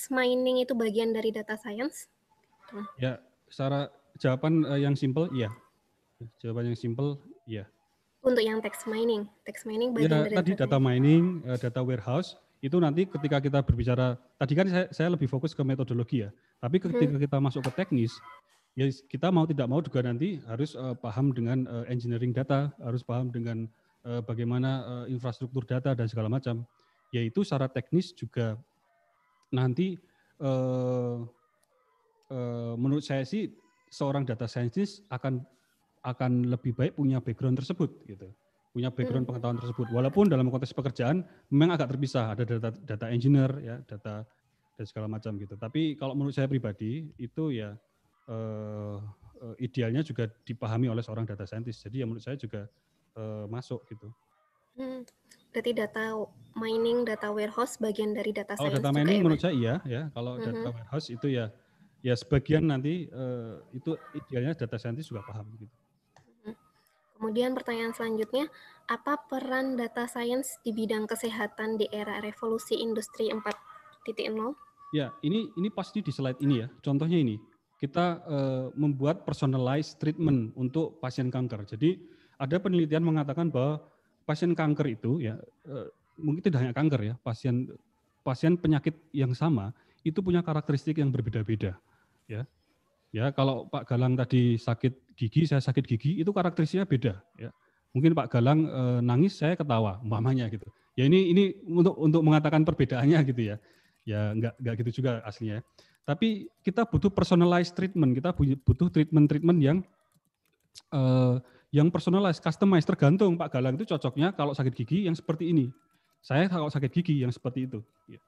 mining itu bagian dari data science? Ya, secara jawaban eh, yang simple, iya. Jawaban yang simple, iya. Untuk yang text mining, text mining bagian ya, dari tadi data mining, uh, data warehouse itu nanti ketika kita berbicara tadi kan saya, saya lebih fokus ke metodologi ya. Tapi hmm. ketika hmm. kita masuk ke teknis, ya kita mau tidak mau juga nanti harus uh, paham dengan uh, engineering data, harus paham dengan uh, bagaimana uh, infrastruktur data dan segala macam. Yaitu secara teknis juga nanti uh, Eh, menurut saya sih seorang data scientist akan akan lebih baik punya background tersebut gitu punya background hmm. pengetahuan tersebut walaupun dalam konteks pekerjaan memang agak terpisah ada data data engineer ya data dan segala macam gitu tapi kalau menurut saya pribadi itu ya uh, idealnya juga dipahami oleh seorang data scientist jadi ya menurut saya juga uh, masuk gitu hmm. berarti data mining data warehouse bagian dari data kalau science data mining juga, ya, menurut ya? saya iya ya kalau hmm. data warehouse itu ya ya sebagian nanti uh, itu idealnya data scientist juga paham gitu. Kemudian pertanyaan selanjutnya, apa peran data science di bidang kesehatan di era revolusi industri 4.0? Ya, ini ini pasti di slide ini ya. Contohnya ini, kita uh, membuat personalized treatment untuk pasien kanker. Jadi ada penelitian mengatakan bahwa pasien kanker itu ya uh, mungkin tidak hanya kanker ya, pasien pasien penyakit yang sama itu punya karakteristik yang berbeda-beda ya. Ya, kalau Pak Galang tadi sakit gigi, saya sakit gigi, itu karakterisnya beda, ya. Mungkin Pak Galang e, nangis, saya ketawa, umpamanya gitu. Ya ini ini untuk untuk mengatakan perbedaannya gitu ya. Ya enggak enggak gitu juga aslinya. Ya. Tapi kita butuh personalized treatment, kita butuh treatment-treatment yang e, yang personalized, customized tergantung Pak Galang itu cocoknya kalau sakit gigi yang seperti ini. Saya kalau sakit gigi yang seperti itu. Ya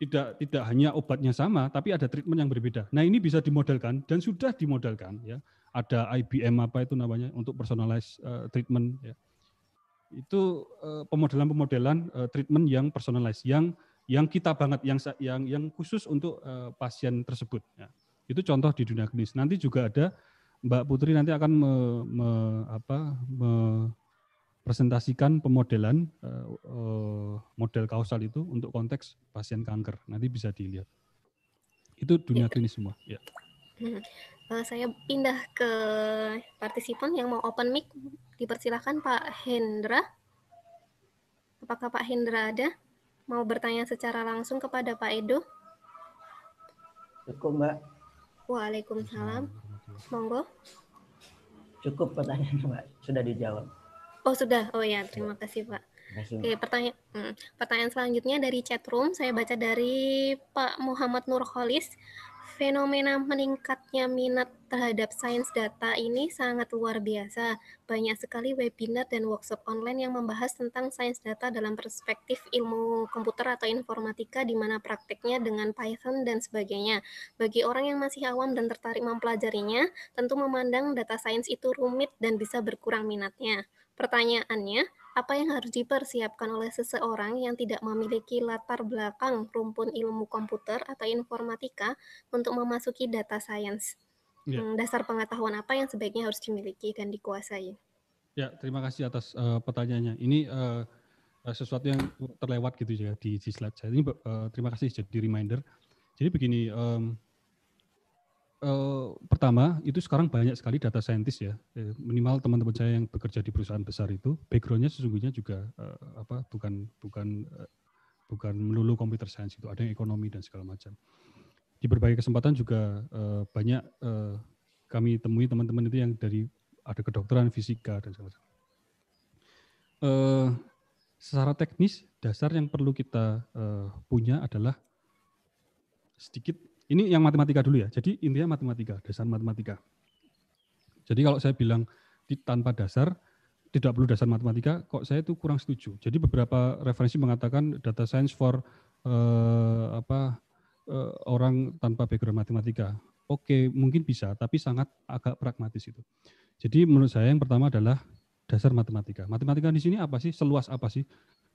tidak tidak hanya obatnya sama, tapi ada treatment yang berbeda. Nah ini bisa dimodelkan dan sudah dimodelkan. ya. Ada IBM apa itu namanya untuk personalized uh, treatment ya. Itu pemodelan eh, pemodelan-pemodelan uh, treatment yang personalized, yang yang kita banget, yang yang yang khusus untuk uh, pasien tersebut. Ya. Itu contoh di dunia klinis. Nanti juga ada Mbak Putri nanti akan me, me, apa, me, presentasikan pemodelan eh, eh, model kausal itu untuk konteks pasien kanker. Nanti bisa dilihat. Itu dunia ya. klinis semua. Ya. Saya pindah ke partisipan yang mau open mic. Dipersilahkan Pak Hendra. Apakah Pak Hendra ada? Mau bertanya secara langsung kepada Pak Edo? Cukup, Mbak. Waalaikumsalam. Monggo. Cukup pertanyaan, Mbak. Sudah dijawab. Oh sudah, oh ya iya. terima kasih Pak. Oke pertanyaan hmm, pertanyaan selanjutnya dari chat room saya baca dari Pak Muhammad Nurholis fenomena meningkatnya minat terhadap sains data ini sangat luar biasa. Banyak sekali webinar dan workshop online yang membahas tentang sains data dalam perspektif ilmu komputer atau informatika di mana prakteknya dengan Python dan sebagainya. Bagi orang yang masih awam dan tertarik mempelajarinya, tentu memandang data sains itu rumit dan bisa berkurang minatnya. Pertanyaannya, apa yang harus dipersiapkan oleh seseorang yang tidak memiliki latar belakang rumpun ilmu komputer atau informatika untuk memasuki data science? Ya. Hmm, dasar pengetahuan apa yang sebaiknya harus dimiliki dan dikuasai? Ya, terima kasih atas uh, pertanyaannya. Ini uh, sesuatu yang terlewat gitu ya di, di slide saya. Ini uh, terima kasih jadi reminder. Jadi begini, um, Eh, pertama itu sekarang banyak sekali data saintis ya eh, minimal teman-teman saya yang bekerja di perusahaan besar itu backgroundnya sesungguhnya juga uh, apa bukan bukan uh, bukan melulu komputer science itu ada yang ekonomi dan segala macam di berbagai kesempatan juga uh, banyak uh, kami temui teman-teman itu yang dari ada kedokteran fisika dan segala macam uh, secara teknis dasar yang perlu kita uh, punya adalah sedikit ini yang matematika dulu ya. Jadi intinya matematika, dasar matematika. Jadi kalau saya bilang tanpa dasar, tidak perlu dasar matematika, kok saya itu kurang setuju. Jadi beberapa referensi mengatakan data science for eh, apa eh, orang tanpa background matematika. Oke, mungkin bisa, tapi sangat agak pragmatis itu. Jadi menurut saya yang pertama adalah dasar matematika. Matematika di sini apa sih? Seluas apa sih?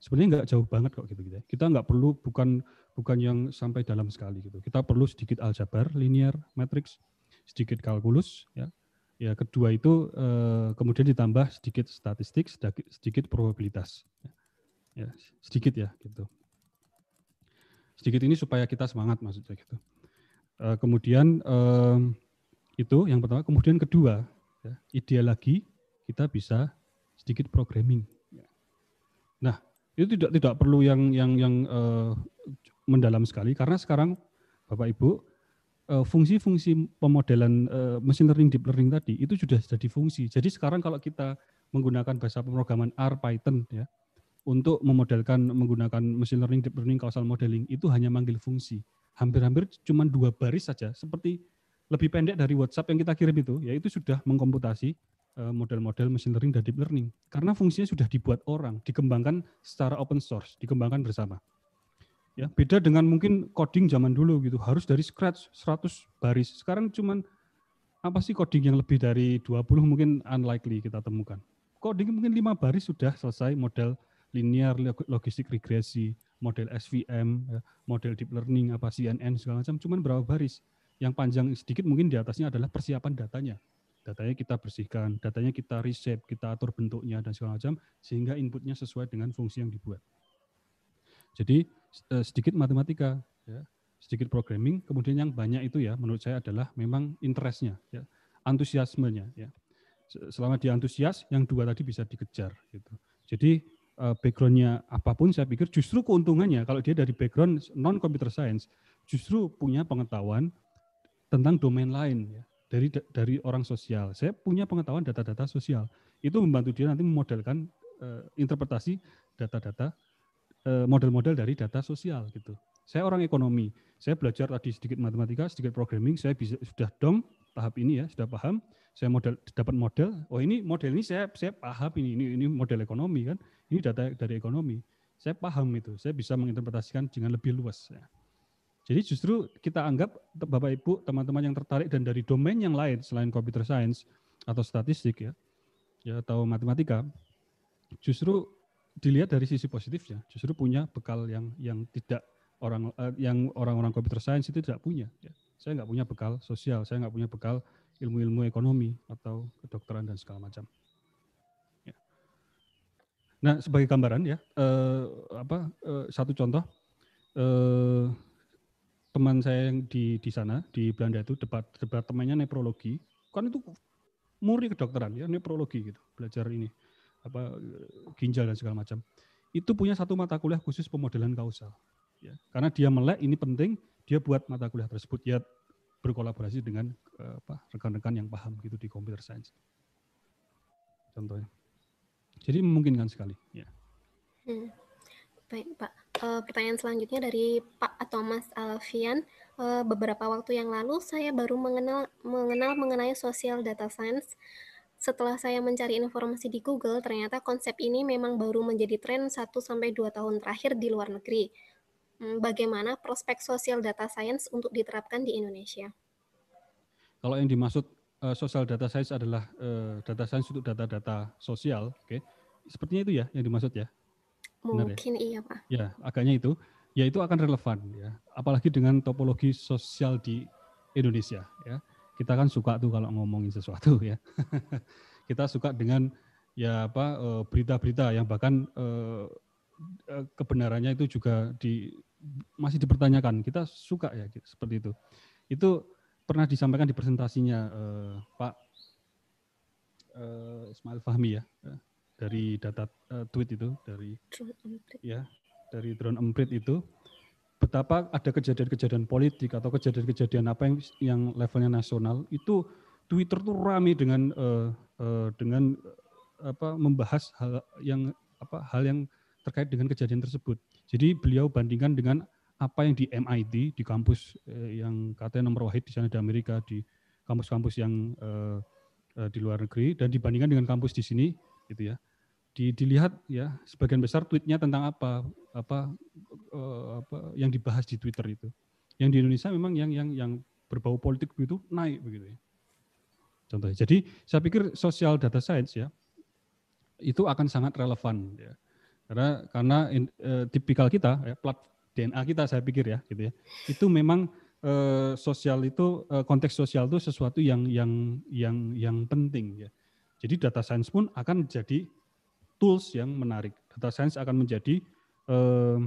sebenarnya nggak jauh banget kok gitu gitu. Ya. Kita nggak perlu bukan bukan yang sampai dalam sekali gitu. Kita perlu sedikit aljabar, linear, matrix, sedikit kalkulus ya. Ya kedua itu eh, kemudian ditambah sedikit statistik, sedikit probabilitas. Ya. ya, sedikit ya gitu. Sedikit ini supaya kita semangat maksudnya gitu. Eh, kemudian eh, itu yang pertama, kemudian kedua, ya, ideal lagi kita bisa sedikit programming. Ya. Nah, itu tidak tidak perlu yang yang yang uh, mendalam sekali karena sekarang Bapak Ibu eh, fungsi-fungsi pemodelan eh, machine learning deep learning tadi itu sudah jadi fungsi. Jadi sekarang kalau kita menggunakan bahasa pemrograman R Python ya untuk memodelkan menggunakan machine learning deep learning causal modeling itu hanya manggil fungsi. Hampir-hampir cuma dua baris saja seperti lebih pendek dari WhatsApp yang kita kirim itu, yaitu sudah mengkomputasi Eh, model-model machine learning dan deep learning karena fungsinya sudah dibuat orang, dikembangkan secara open source, dikembangkan bersama. Ya, beda dengan mungkin coding zaman dulu gitu, harus dari scratch 100 baris. Sekarang cuman apa sih coding yang lebih dari 20 mungkin unlikely kita temukan. Coding mungkin lima baris sudah selesai model linear logistik regresi, model SVM, ya, model deep learning apa CNN segala macam cuman berapa baris. Yang panjang sedikit mungkin di atasnya adalah persiapan datanya datanya kita bersihkan, datanya kita reshape, kita atur bentuknya dan segala macam sehingga inputnya sesuai dengan fungsi yang dibuat. Jadi eh, sedikit matematika, ya, sedikit programming, kemudian yang banyak itu ya menurut saya adalah memang interestnya, ya, antusiasmenya. Ya. Selama dia antusias, yang dua tadi bisa dikejar. Gitu. Jadi eh, backgroundnya apapun, saya pikir justru keuntungannya kalau dia dari background non computer science, justru punya pengetahuan tentang domain lain, ya, dari dari orang sosial. Saya punya pengetahuan data-data sosial. Itu membantu dia nanti memodelkan uh, interpretasi data-data eh, model-model dari data sosial gitu. Saya orang ekonomi. Saya belajar tadi sedikit matematika, sedikit programming, saya bisa sudah dom tahap ini ya, sudah paham. Saya model dapat model. Oh, ini model ini saya saya paham ini ini ini model ekonomi kan. Ini data dari ekonomi. Saya paham itu. Saya bisa menginterpretasikan dengan lebih luas ya. Jadi justru kita anggap Bapak Ibu, teman-teman yang tertarik dan dari domain yang lain selain computer science atau statistik ya, ya atau matematika, justru dilihat dari sisi positifnya, justru punya bekal yang yang tidak orang eh, yang orang-orang computer science itu tidak punya. Ya. Saya nggak punya bekal sosial, saya nggak punya bekal ilmu-ilmu ekonomi atau kedokteran dan segala macam. Ya. Nah sebagai gambaran ya, eh, apa eh, satu contoh. Eh, teman saya yang di di sana di Belanda itu debat temannya nefrologi kan itu muri kedokteran ya nefrologi gitu belajar ini apa ginjal dan segala macam itu punya satu mata kuliah khusus pemodelan kausal ya karena dia melek ini penting dia buat mata kuliah tersebut ya berkolaborasi dengan eh, apa rekan-rekan yang paham gitu di computer science contohnya jadi memungkinkan sekali ya hmm. baik pak uh, pertanyaan selanjutnya dari Pak Thomas Alfian. Uh, beberapa waktu yang lalu saya baru mengenal mengenal mengenai social data science. Setelah saya mencari informasi di Google, ternyata konsep ini memang baru menjadi tren 1 sampai 2 tahun terakhir di luar negeri. Hmm, bagaimana prospek social data science untuk diterapkan di Indonesia? Kalau yang dimaksud uh, social data science adalah uh, data science untuk data-data sosial, oke. Okay. Sepertinya itu ya yang dimaksud ya. Ya? Mungkin ya? iya Pak. Ya, agaknya itu. Ya itu akan relevan ya. Apalagi dengan topologi sosial di Indonesia ya. Kita kan suka tuh kalau ngomongin sesuatu ya. [LAUGHS] kita suka dengan ya apa eh, berita-berita yang bahkan eh, eh, kebenarannya itu juga di masih dipertanyakan. Kita suka ya gitu, seperti itu. Itu pernah disampaikan di presentasinya Pak Ismail Fahmi ya dari data uh, tweet itu dari ya dari drone emprit itu betapa ada kejadian-kejadian politik atau kejadian-kejadian apa yang yang levelnya nasional itu Twitter tuh rame dengan uh, uh, dengan uh, apa membahas hal yang apa hal yang terkait dengan kejadian tersebut. Jadi beliau bandingkan dengan apa yang di MIT di kampus uh, yang katanya nomor wahid di sana di Amerika di kampus-kampus yang uh, uh, di luar negeri dan dibandingkan dengan kampus di sini gitu ya di, dilihat ya sebagian besar tweetnya tentang apa apa, uh, apa yang dibahas di Twitter itu. Yang di Indonesia memang yang yang yang berbau politik begitu naik begitu ya. Contohnya. Jadi saya pikir social data science ya itu akan sangat relevan ya. Karena karena in, uh, tipikal kita ya, plat DNA kita saya pikir ya gitu ya. Itu memang uh, sosial itu uh, konteks sosial itu sesuatu yang yang yang yang penting ya. Jadi data science pun akan jadi tools yang menarik. Data science akan menjadi eh,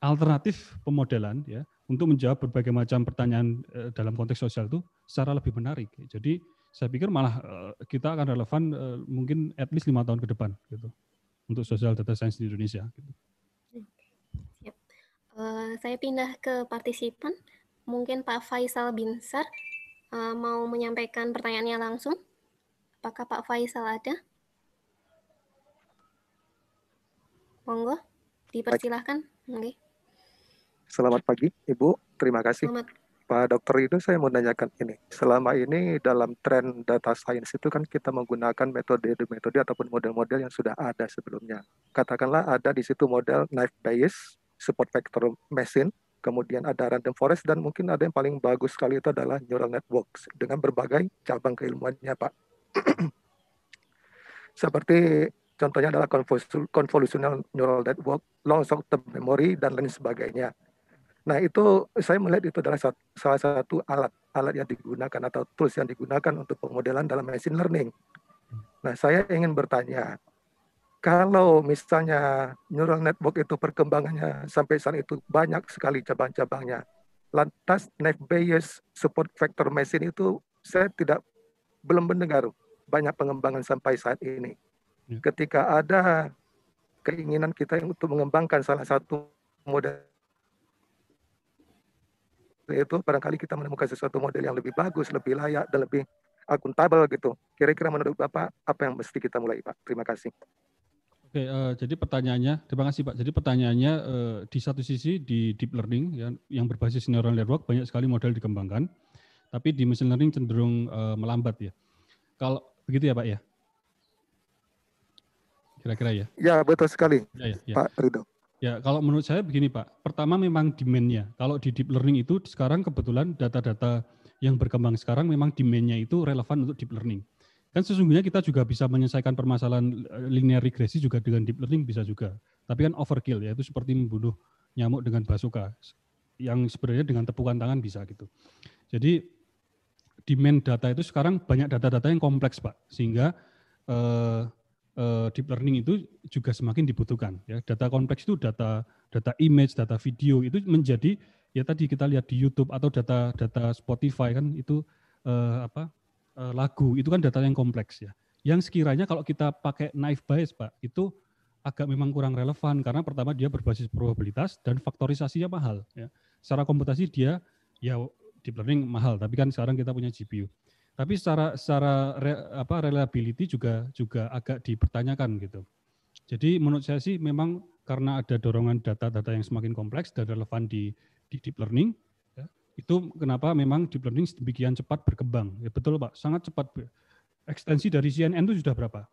alternatif pemodelan ya untuk menjawab berbagai macam pertanyaan eh, dalam konteks sosial itu secara lebih menarik. Jadi saya pikir malah eh, kita akan relevan eh, mungkin at least lima tahun ke depan gitu untuk sosial data science di Indonesia. Gitu. Uh, saya pindah ke partisipan. Mungkin Pak Faisal Binsar uh, eh, mau menyampaikan pertanyaannya langsung. Apakah Pak Faisal ada? Monggo, dipersilahkan. Okay. Selamat pagi, Ibu. Terima kasih. Selamat. Pak Dokter itu saya mau nanyakan ini. Selama ini dalam tren data science itu kan kita menggunakan metode-metode ataupun model-model yang sudah ada sebelumnya. Katakanlah ada di situ model knife bias, support vector machine, kemudian ada random forest dan mungkin ada yang paling bagus sekali itu adalah neural networks dengan berbagai cabang keilmuannya, Pak. [CLEARS THROAT] Seperti Contohnya adalah convolutional neural network, long short term memory, dan lain sebagainya. Nah itu saya melihat itu adalah salah satu alat alat yang digunakan atau tools yang digunakan untuk pemodelan dalam machine learning. Nah saya ingin bertanya, kalau misalnya neural network itu perkembangannya sampai saat itu banyak sekali cabang-cabangnya, lantas net bias support vector machine itu saya tidak belum mendengar banyak pengembangan sampai saat ini ketika ada keinginan kita untuk mengembangkan salah satu model itu barangkali kita menemukan sesuatu model yang lebih bagus, lebih layak, dan lebih akuntabel gitu. Kira-kira menurut Bapak apa yang mesti kita mulai Pak? Terima kasih. Oke, uh, jadi pertanyaannya, terima kasih Pak. Jadi pertanyaannya uh, di satu sisi di deep learning ya, yang berbasis neural network banyak sekali model dikembangkan, tapi di machine learning cenderung uh, melambat ya. Kalau begitu ya Pak ya kira-kira ya. Ya betul sekali, ya, ya, ya. Pak Rido. Ya kalau menurut saya begini Pak, pertama memang demand-nya. Kalau di deep learning itu sekarang kebetulan data-data yang berkembang sekarang memang demand-nya itu relevan untuk deep learning. Kan sesungguhnya kita juga bisa menyelesaikan permasalahan eh, linear regresi juga dengan deep learning bisa juga. Tapi kan overkill ya, itu seperti membunuh nyamuk dengan basuka yang sebenarnya dengan tepukan tangan bisa gitu. Jadi demand data itu sekarang banyak data-data yang kompleks, Pak. Sehingga eh, uh, deep learning itu juga semakin dibutuhkan. Ya. Data kompleks itu data data image, data video itu menjadi ya tadi kita lihat di YouTube atau data data Spotify kan itu uh, apa uh, lagu itu kan data yang kompleks ya. Yang sekiranya kalau kita pakai naive bias pak itu agak memang kurang relevan karena pertama dia berbasis probabilitas dan faktorisasinya mahal. Ya. Secara komputasi dia ya deep learning mahal, tapi kan sekarang kita punya GPU. Tapi secara secara re, apa reliability juga juga agak dipertanyakan gitu. Jadi menurut saya sih memang karena ada dorongan data-data yang semakin kompleks dan relevan di, di deep learning, ya, itu kenapa memang deep learning sedemikian cepat berkembang. Ya, betul Pak, sangat cepat. Ekstensi dari CNN itu sudah berapa?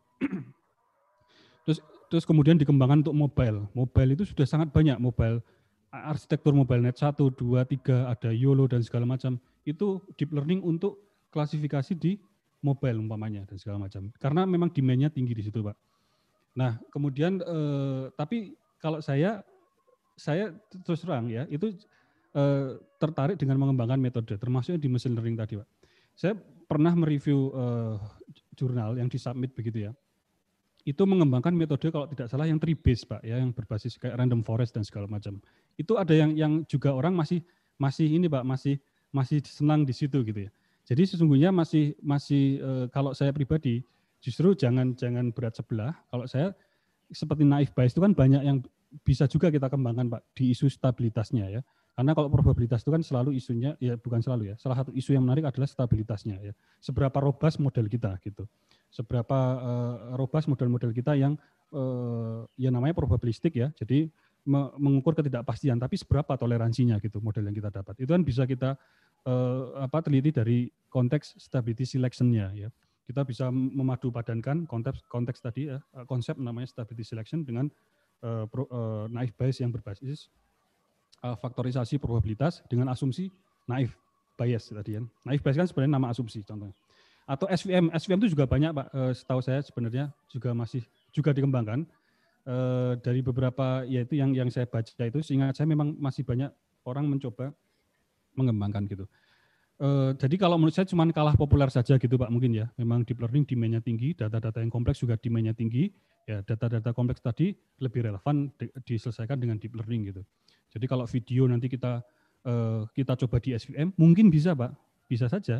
[CLEARS THROAT] terus terus kemudian dikembangkan untuk mobile. Mobile itu sudah sangat banyak mobile arsitektur mobile net 1, 2, 3, ada YOLO dan segala macam. Itu deep learning untuk klasifikasi di mobile umpamanya dan segala macam. Karena memang demand-nya tinggi di situ, Pak. Nah, kemudian eh, tapi kalau saya saya terus terang ya, itu eh, tertarik dengan mengembangkan metode termasuk di machine learning tadi, Pak. Saya pernah mereview eh, jurnal yang disubmit begitu ya. Itu mengembangkan metode kalau tidak salah yang tree based, Pak, ya, yang berbasis kayak random forest dan segala macam. Itu ada yang yang juga orang masih masih ini, Pak, masih masih senang di situ gitu ya. Jadi sesungguhnya masih masih eh, kalau saya pribadi justru jangan jangan berat sebelah. Kalau saya seperti naif bias itu kan banyak yang bisa juga kita kembangkan Pak di isu stabilitasnya ya. Karena kalau probabilitas itu kan selalu isunya ya bukan selalu ya. Salah satu isu yang menarik adalah stabilitasnya ya. Seberapa robas model kita gitu. Seberapa uh, robas model-model kita yang uh, ya namanya probabilistik ya. Jadi mengukur ketidakpastian tapi seberapa toleransinya gitu model yang kita dapat. Itu kan bisa kita eh, apa teliti dari konteks stability selection-nya ya. Kita bisa memadu padankan konteks konteks tadi ya, konsep namanya stability selection dengan eh, pro, eh, naif bias yang berbasis eh, faktorisasi probabilitas dengan asumsi naive bias tadi Ya. Naif bias kan sebenarnya nama asumsi contohnya. Atau SVM, SVM itu juga banyak Pak eh, setahu saya sebenarnya juga masih juga dikembangkan. Uh, dari beberapa yaitu yang yang saya baca itu seingat saya memang masih banyak orang mencoba mengembangkan gitu. E, jadi kalau menurut saya cuma kalah populer saja gitu Pak mungkin ya. Memang deep learning demand-nya tinggi, data-data yang kompleks juga demand-nya tinggi. Ya data-data kompleks tadi lebih relevan di, diselesaikan dengan deep learning gitu. Jadi kalau video nanti kita e, kita coba di SVM mungkin bisa Pak, bisa saja.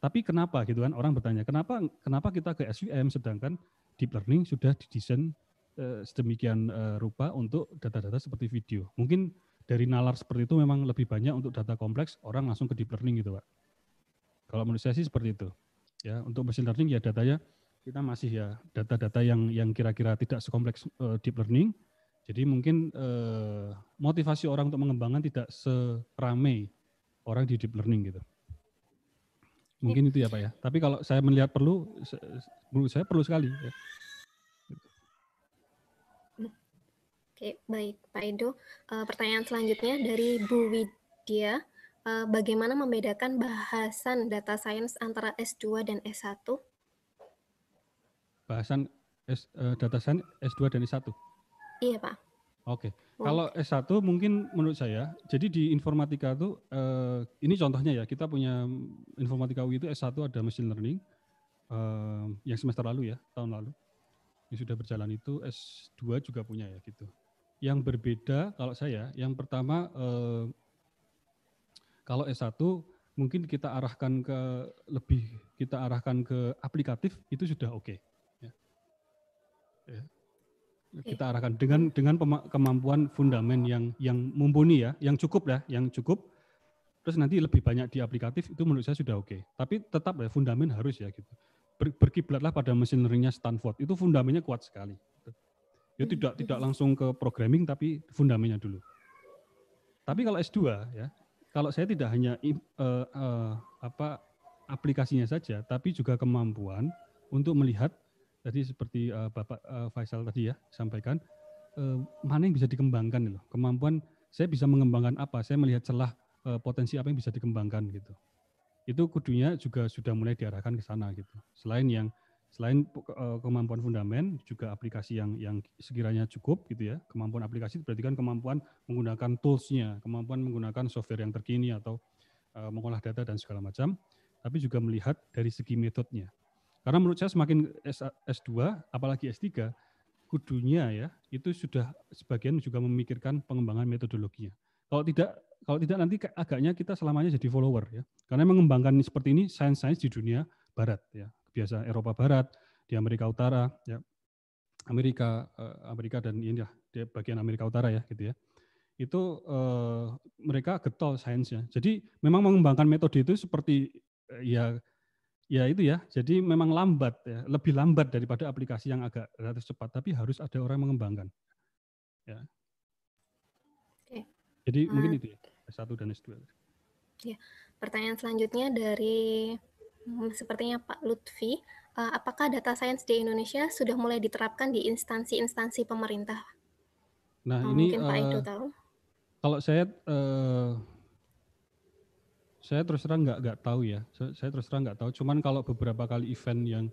Tapi kenapa gitu kan orang bertanya kenapa kenapa kita ke SVM sedangkan deep learning sudah didesain eh, sedemikian rupa untuk data-data seperti video. Mungkin dari nalar seperti itu memang lebih banyak untuk data kompleks orang langsung ke deep learning gitu pak. Kalau menurut saya sih seperti itu. Ya untuk machine learning ya datanya kita masih ya data-data yang yang kira-kira tidak sekompleks uh, deep learning. Jadi mungkin uh, motivasi orang untuk mengembangkan tidak serame orang di deep learning gitu. Mungkin iya. itu ya pak ya. Tapi kalau saya melihat perlu, menurut saya perlu sekali. Ya. Oke, baik Pak Edo. Uh, pertanyaan selanjutnya dari Bu Widya. Uh, bagaimana membedakan bahasan data science antara S2 dan S1? Bahasan S, uh, data science S2 dan S1? Iya, Pak. Oke. Okay. Oh. Kalau S1 mungkin menurut saya, jadi di informatika itu, uh, ini contohnya ya, kita punya informatika UI itu S1 ada machine learning, uh, yang semester lalu ya, tahun lalu. Yang sudah berjalan itu S2 juga punya ya gitu yang berbeda kalau saya, yang pertama eh, kalau S1 mungkin kita arahkan ke lebih kita arahkan ke aplikatif itu sudah oke. Ya. Ya. Okay. Kita arahkan dengan dengan kemampuan fundamen yang yang mumpuni ya, yang cukup ya, yang cukup. Terus nanti lebih banyak di aplikatif itu menurut saya sudah oke. Okay. Tapi tetap ya fundamen harus ya gitu. berkiblatlah pada mesin learningnya Stanford. Itu fundamennya kuat sekali. Dia ya tidak tidak langsung ke programming tapi fundamentalnya dulu. Tapi kalau S2 ya, kalau saya tidak hanya uh, uh, apa aplikasinya saja, tapi juga kemampuan untuk melihat tadi seperti uh, Bapak uh, Faisal tadi ya sampaikan uh, mana yang bisa dikembangkan gitu loh. Kemampuan saya bisa mengembangkan apa? Saya melihat celah uh, potensi apa yang bisa dikembangkan gitu. Itu kudunya juga sudah mulai diarahkan ke sana gitu. Selain yang Selain eh, kemampuan fundamen, juga aplikasi yang yang sekiranya cukup gitu ya. Kemampuan aplikasi berarti kan kemampuan menggunakan toolsnya kemampuan menggunakan software yang terkini atau eh, mengolah data dan segala macam, tapi juga melihat dari segi metodenya. Karena menurut saya semakin S2, apalagi S3, kudunya ya itu sudah sebagian juga memikirkan pengembangan metodologinya. Kalau tidak kalau tidak nanti agaknya kita selamanya jadi follower ya. Karena mengembangkan seperti ini sains-sains di dunia barat ya biasa Eropa Barat, di Amerika Utara, ya Amerika eh, Amerika dan India di bagian Amerika Utara ya gitu ya itu eh, mereka getol sainsnya. Jadi memang mengembangkan metode itu seperti eh, ya ya itu ya. Jadi memang lambat ya, lebih lambat daripada aplikasi yang agak relatif cepat, tapi harus ada orang yang mengembangkan. Ya. Oke. Jadi hmm. mungkin itu ya, S1 dan S2. Ya. Pertanyaan selanjutnya dari Hmm, sepertinya Pak Lutfi, eh, apakah data science di Indonesia sudah mulai diterapkan di instansi-instansi pemerintah? Nah, oh, ini mungkin Pak uh, tahu. Kalau saya uh, saya terus terang nggak nggak tahu ya. Saya, saya terus terang nggak tahu. Cuman kalau beberapa kali event yang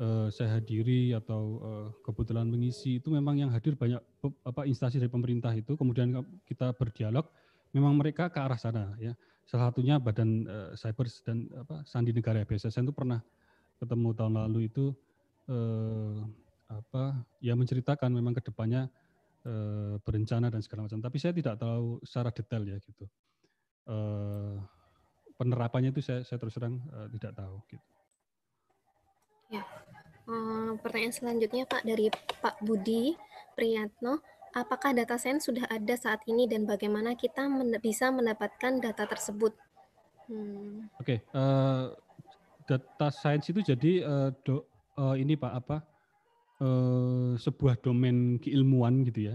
uh, saya hadiri atau uh, kebetulan mengisi itu memang yang hadir banyak apa instansi dari pemerintah itu. Kemudian kita berdialog, memang mereka ke arah sana ya salah satunya Badan uh, Cyber dan apa Sandi Negara BSSN itu pernah ketemu tahun lalu itu uh, apa ya menceritakan memang kedepannya uh, eh, berencana dan segala macam. Tapi saya tidak tahu secara detail ya gitu. uh, penerapannya itu saya, saya terus terang uh, tidak tahu gitu. Ya. Hmm, pertanyaan selanjutnya Pak dari Pak Budi Priyatno apakah data science sudah ada saat ini dan bagaimana kita men bisa mendapatkan data tersebut? Hmm. Oke, okay, uh, eh, data sains itu jadi uh, do, uh, ini pak apa uh, sebuah domain keilmuan gitu ya,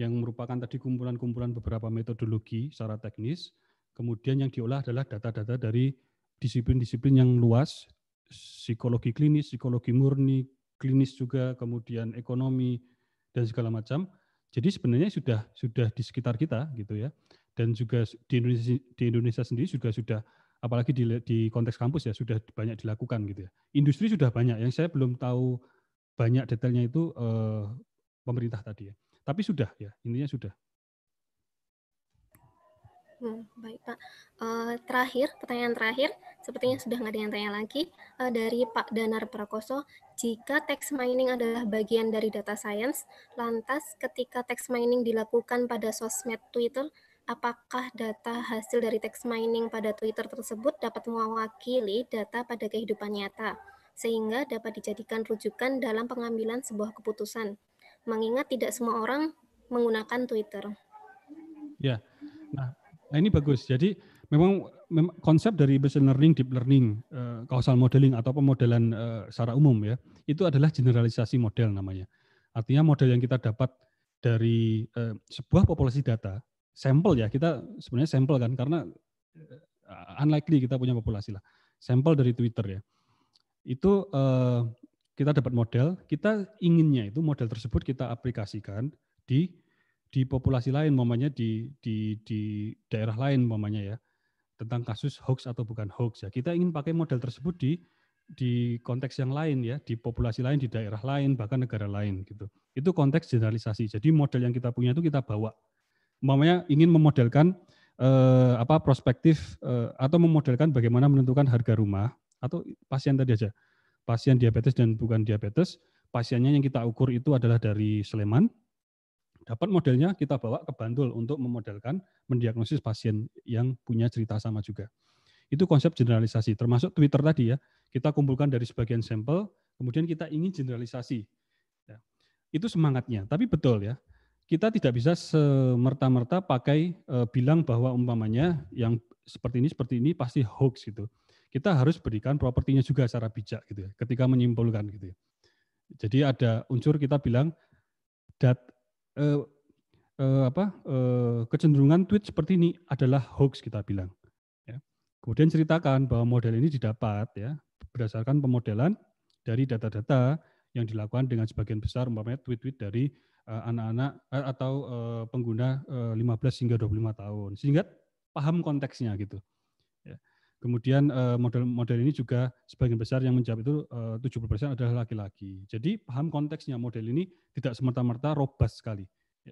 yang merupakan tadi kumpulan-kumpulan beberapa metodologi secara teknis, kemudian yang diolah adalah data-data dari disiplin-disiplin yang luas, psikologi klinis, psikologi murni, klinis juga, kemudian ekonomi dan segala macam jadi sebenarnya sudah sudah di sekitar kita gitu ya. Dan juga di Indonesia di Indonesia sendiri juga sudah apalagi di, di konteks kampus ya sudah banyak dilakukan gitu ya. Industri sudah banyak yang saya belum tahu banyak detailnya itu eh, pemerintah tadi ya. Tapi sudah ya, intinya sudah. Hmm, baik Pak. Uh, terakhir, pertanyaan terakhir, Sepertinya sudah nggak ada yang tanya lagi. Uh, dari Pak Danar Prakoso, jika text mining adalah bagian dari data science, lantas ketika text mining dilakukan pada sosmed Twitter, apakah data hasil dari text mining pada Twitter tersebut dapat mewakili data pada kehidupan nyata, sehingga dapat dijadikan rujukan dalam pengambilan sebuah keputusan? Mengingat tidak semua orang menggunakan Twitter. Ya, nah, nah ini bagus. Jadi memang konsep dari machine learning, deep learning, eh, causal modeling atau pemodelan eh, secara umum ya, itu adalah generalisasi model namanya. Artinya model yang kita dapat dari eh, sebuah populasi data, sampel ya, kita sebenarnya sampel kan karena unlikely kita punya populasi lah. Sampel dari Twitter ya. Itu kita dapat model, kita inginnya itu model tersebut kita aplikasikan di di populasi lain, mamanya di di di daerah lain mamanya ya tentang kasus hoax atau bukan hoax ya. Kita ingin pakai model tersebut di di konteks yang lain ya, di populasi lain, di daerah lain, bahkan negara lain gitu. Itu konteks generalisasi. Jadi model yang kita punya itu kita bawa. Umpamanya ingin memodelkan eh, apa prospektif eh, atau memodelkan bagaimana menentukan harga rumah atau pasien tadi aja. Pasien diabetes dan bukan diabetes, pasiennya yang kita ukur itu adalah dari Sleman, dapat modelnya kita bawa ke Bantul untuk memodelkan, mendiagnosis pasien yang punya cerita sama juga. Itu konsep generalisasi, termasuk Twitter tadi ya. Kita kumpulkan dari sebagian sampel, kemudian kita ingin generalisasi. Ya. Itu semangatnya, tapi betul ya. Kita tidak bisa semerta-merta pakai e, bilang bahwa umpamanya yang seperti ini, seperti ini pasti hoax gitu. Kita harus berikan propertinya juga secara bijak gitu ya, ketika menyimpulkan gitu ya. Jadi ada unsur kita bilang dat, eh, eh, apa eh, kecenderungan tweet seperti ini adalah hoax kita bilang. Ya. Kemudian ceritakan bahwa model ini didapat ya berdasarkan pemodelan dari data-data yang dilakukan dengan sebagian besar umpamanya tweet-tweet dari eh, anak-anak uh, atau uh, pengguna uh, 15 hingga 25 tahun sehingga paham konteksnya gitu. Kemudian model-model eh, ini juga sebagian besar yang menjawab itu 70% eh, adalah laki-laki. Jadi paham konteksnya model ini tidak semerta-merta robas sekali. Gitu.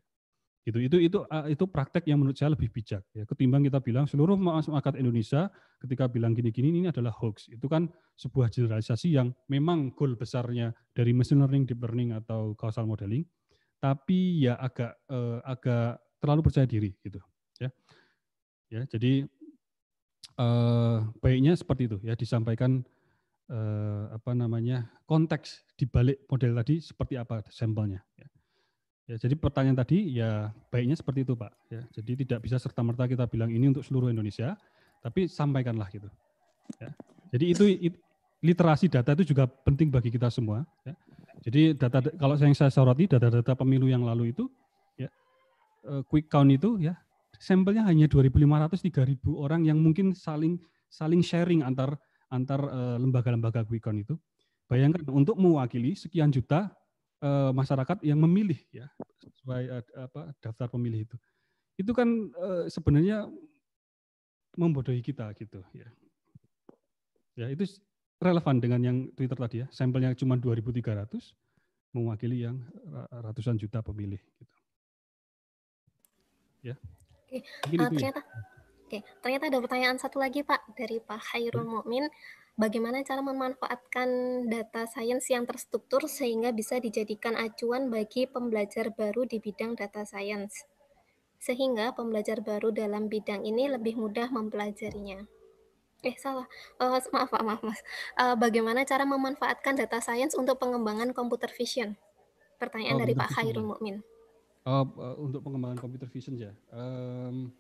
Itu, Itu itu eh, itu praktek yang menurut saya lebih bijak ya. Ketimbang kita bilang seluruh masyarakat Indonesia ketika bilang gini-gini ini adalah hoax. Itu kan sebuah generalisasi yang memang goal besarnya dari machine learning, deep learning atau causal modeling, tapi ya agak eh, agak terlalu percaya diri gitu ya. Ya, jadi Eh, baiknya seperti itu ya disampaikan eh, apa namanya konteks dibalik model tadi seperti apa sampelnya. Ya. ya jadi pertanyaan tadi ya baiknya seperti itu Pak. Ya, jadi tidak bisa serta merta kita bilang ini untuk seluruh Indonesia, tapi sampaikanlah gitu. Ya. Jadi itu it, literasi data itu juga penting bagi kita semua. Ya. Jadi data kalau yang saya soroti data-data pemilu yang lalu itu, ya, eh, quick count itu ya sampelnya hanya 2.500 3.000 orang yang mungkin saling saling sharing antar antar eh, lembaga-lembaga Quickcon itu. Bayangkan untuk mewakili sekian juta eh, masyarakat yang memilih ya sesuai eh, apa daftar pemilih itu. Itu kan sebenarnya membodohi kita gitu ya. Ya, itu relevan dengan yang Twitter tadi ya. Sampelnya cuma 2.300 mewakili yang ratusan juta pemilih gitu. Ya. Oke, okay. uh, eh, ternyata Oke, okay. ternyata ada pertanyaan satu lagi Pak dari Pak Hairul Mukmin. Bagaimana cara memanfaatkan data sains yang terstruktur sehingga bisa dijadikan acuan bagi pembelajar baru di bidang data science? Sehingga pembelajar baru dalam bidang ini lebih mudah mempelajarinya. Eh, salah. Uh, maaf Pak, maaf Mas. Uh, bagaimana cara memanfaatkan data sains untuk pengembangan computer vision? Pertanyaan oh, dari Pak Khairul Mukmin uh, uh, untuk pengembangan computer vision ya. Um,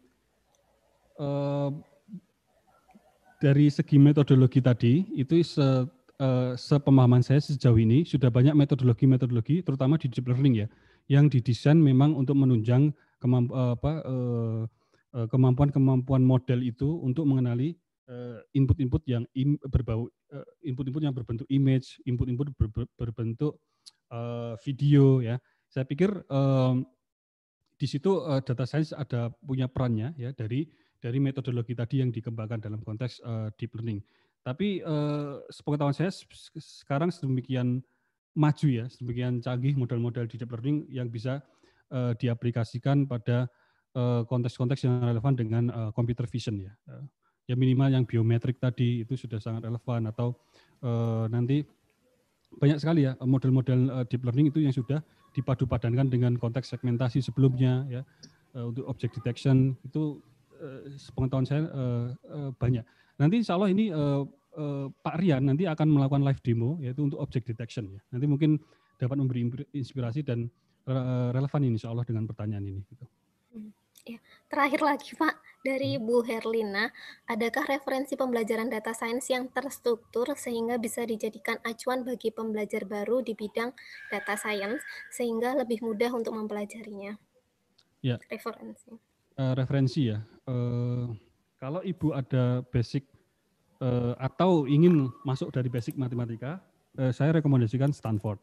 uh, dari segi metodologi tadi itu se, uh, sepemahaman saya sejauh ini sudah banyak metodologi-metodologi terutama di deep learning ya yang didesain memang untuk menunjang apa, uh, kemampuan-kemampuan model itu untuk mengenali input-input yang im berbau input-input yang berbentuk image, input-input ber berbentuk uh, video ya. Saya pikir um, di situ uh, data science ada punya perannya ya dari dari metodologi tadi yang dikembangkan dalam konteks uh, deep learning. Tapi uh, sepengetahuan saya sekarang sedemikian maju ya, sedemikian canggih model-model deep learning yang bisa uh, diaplikasikan pada konteks-konteks yang relevan dengan uh, computer vision ya. Uh, ya minimal yang biometrik tadi itu sudah sangat relevan atau uh, nanti banyak sekali ya model-model uh, deep learning itu yang sudah dipadupadankan dengan konteks segmentasi sebelumnya ya eh, untuk object detection itu eh, pengetahuan saya eh, banyak. Nanti insya Allah ini Pak Rian nanti akan melakukan live demo yaitu untuk object detection ya. Nanti mungkin dapat memberi inspirasi dan relevan ini, insya Allah dengan pertanyaan ini. Gitu. Hmm. Ya, terakhir lagi Pak, dari hmm. Bu Herlina, adakah referensi pembelajaran data sains yang terstruktur sehingga bisa dijadikan acuan bagi pembelajar baru di bidang data sains sehingga lebih mudah untuk mempelajarinya? Ya. Referensi. Uh, referensi ya. Uh, kalau Ibu ada basic uh, atau ingin masuk dari basic matematika, uh, saya rekomendasikan Stanford.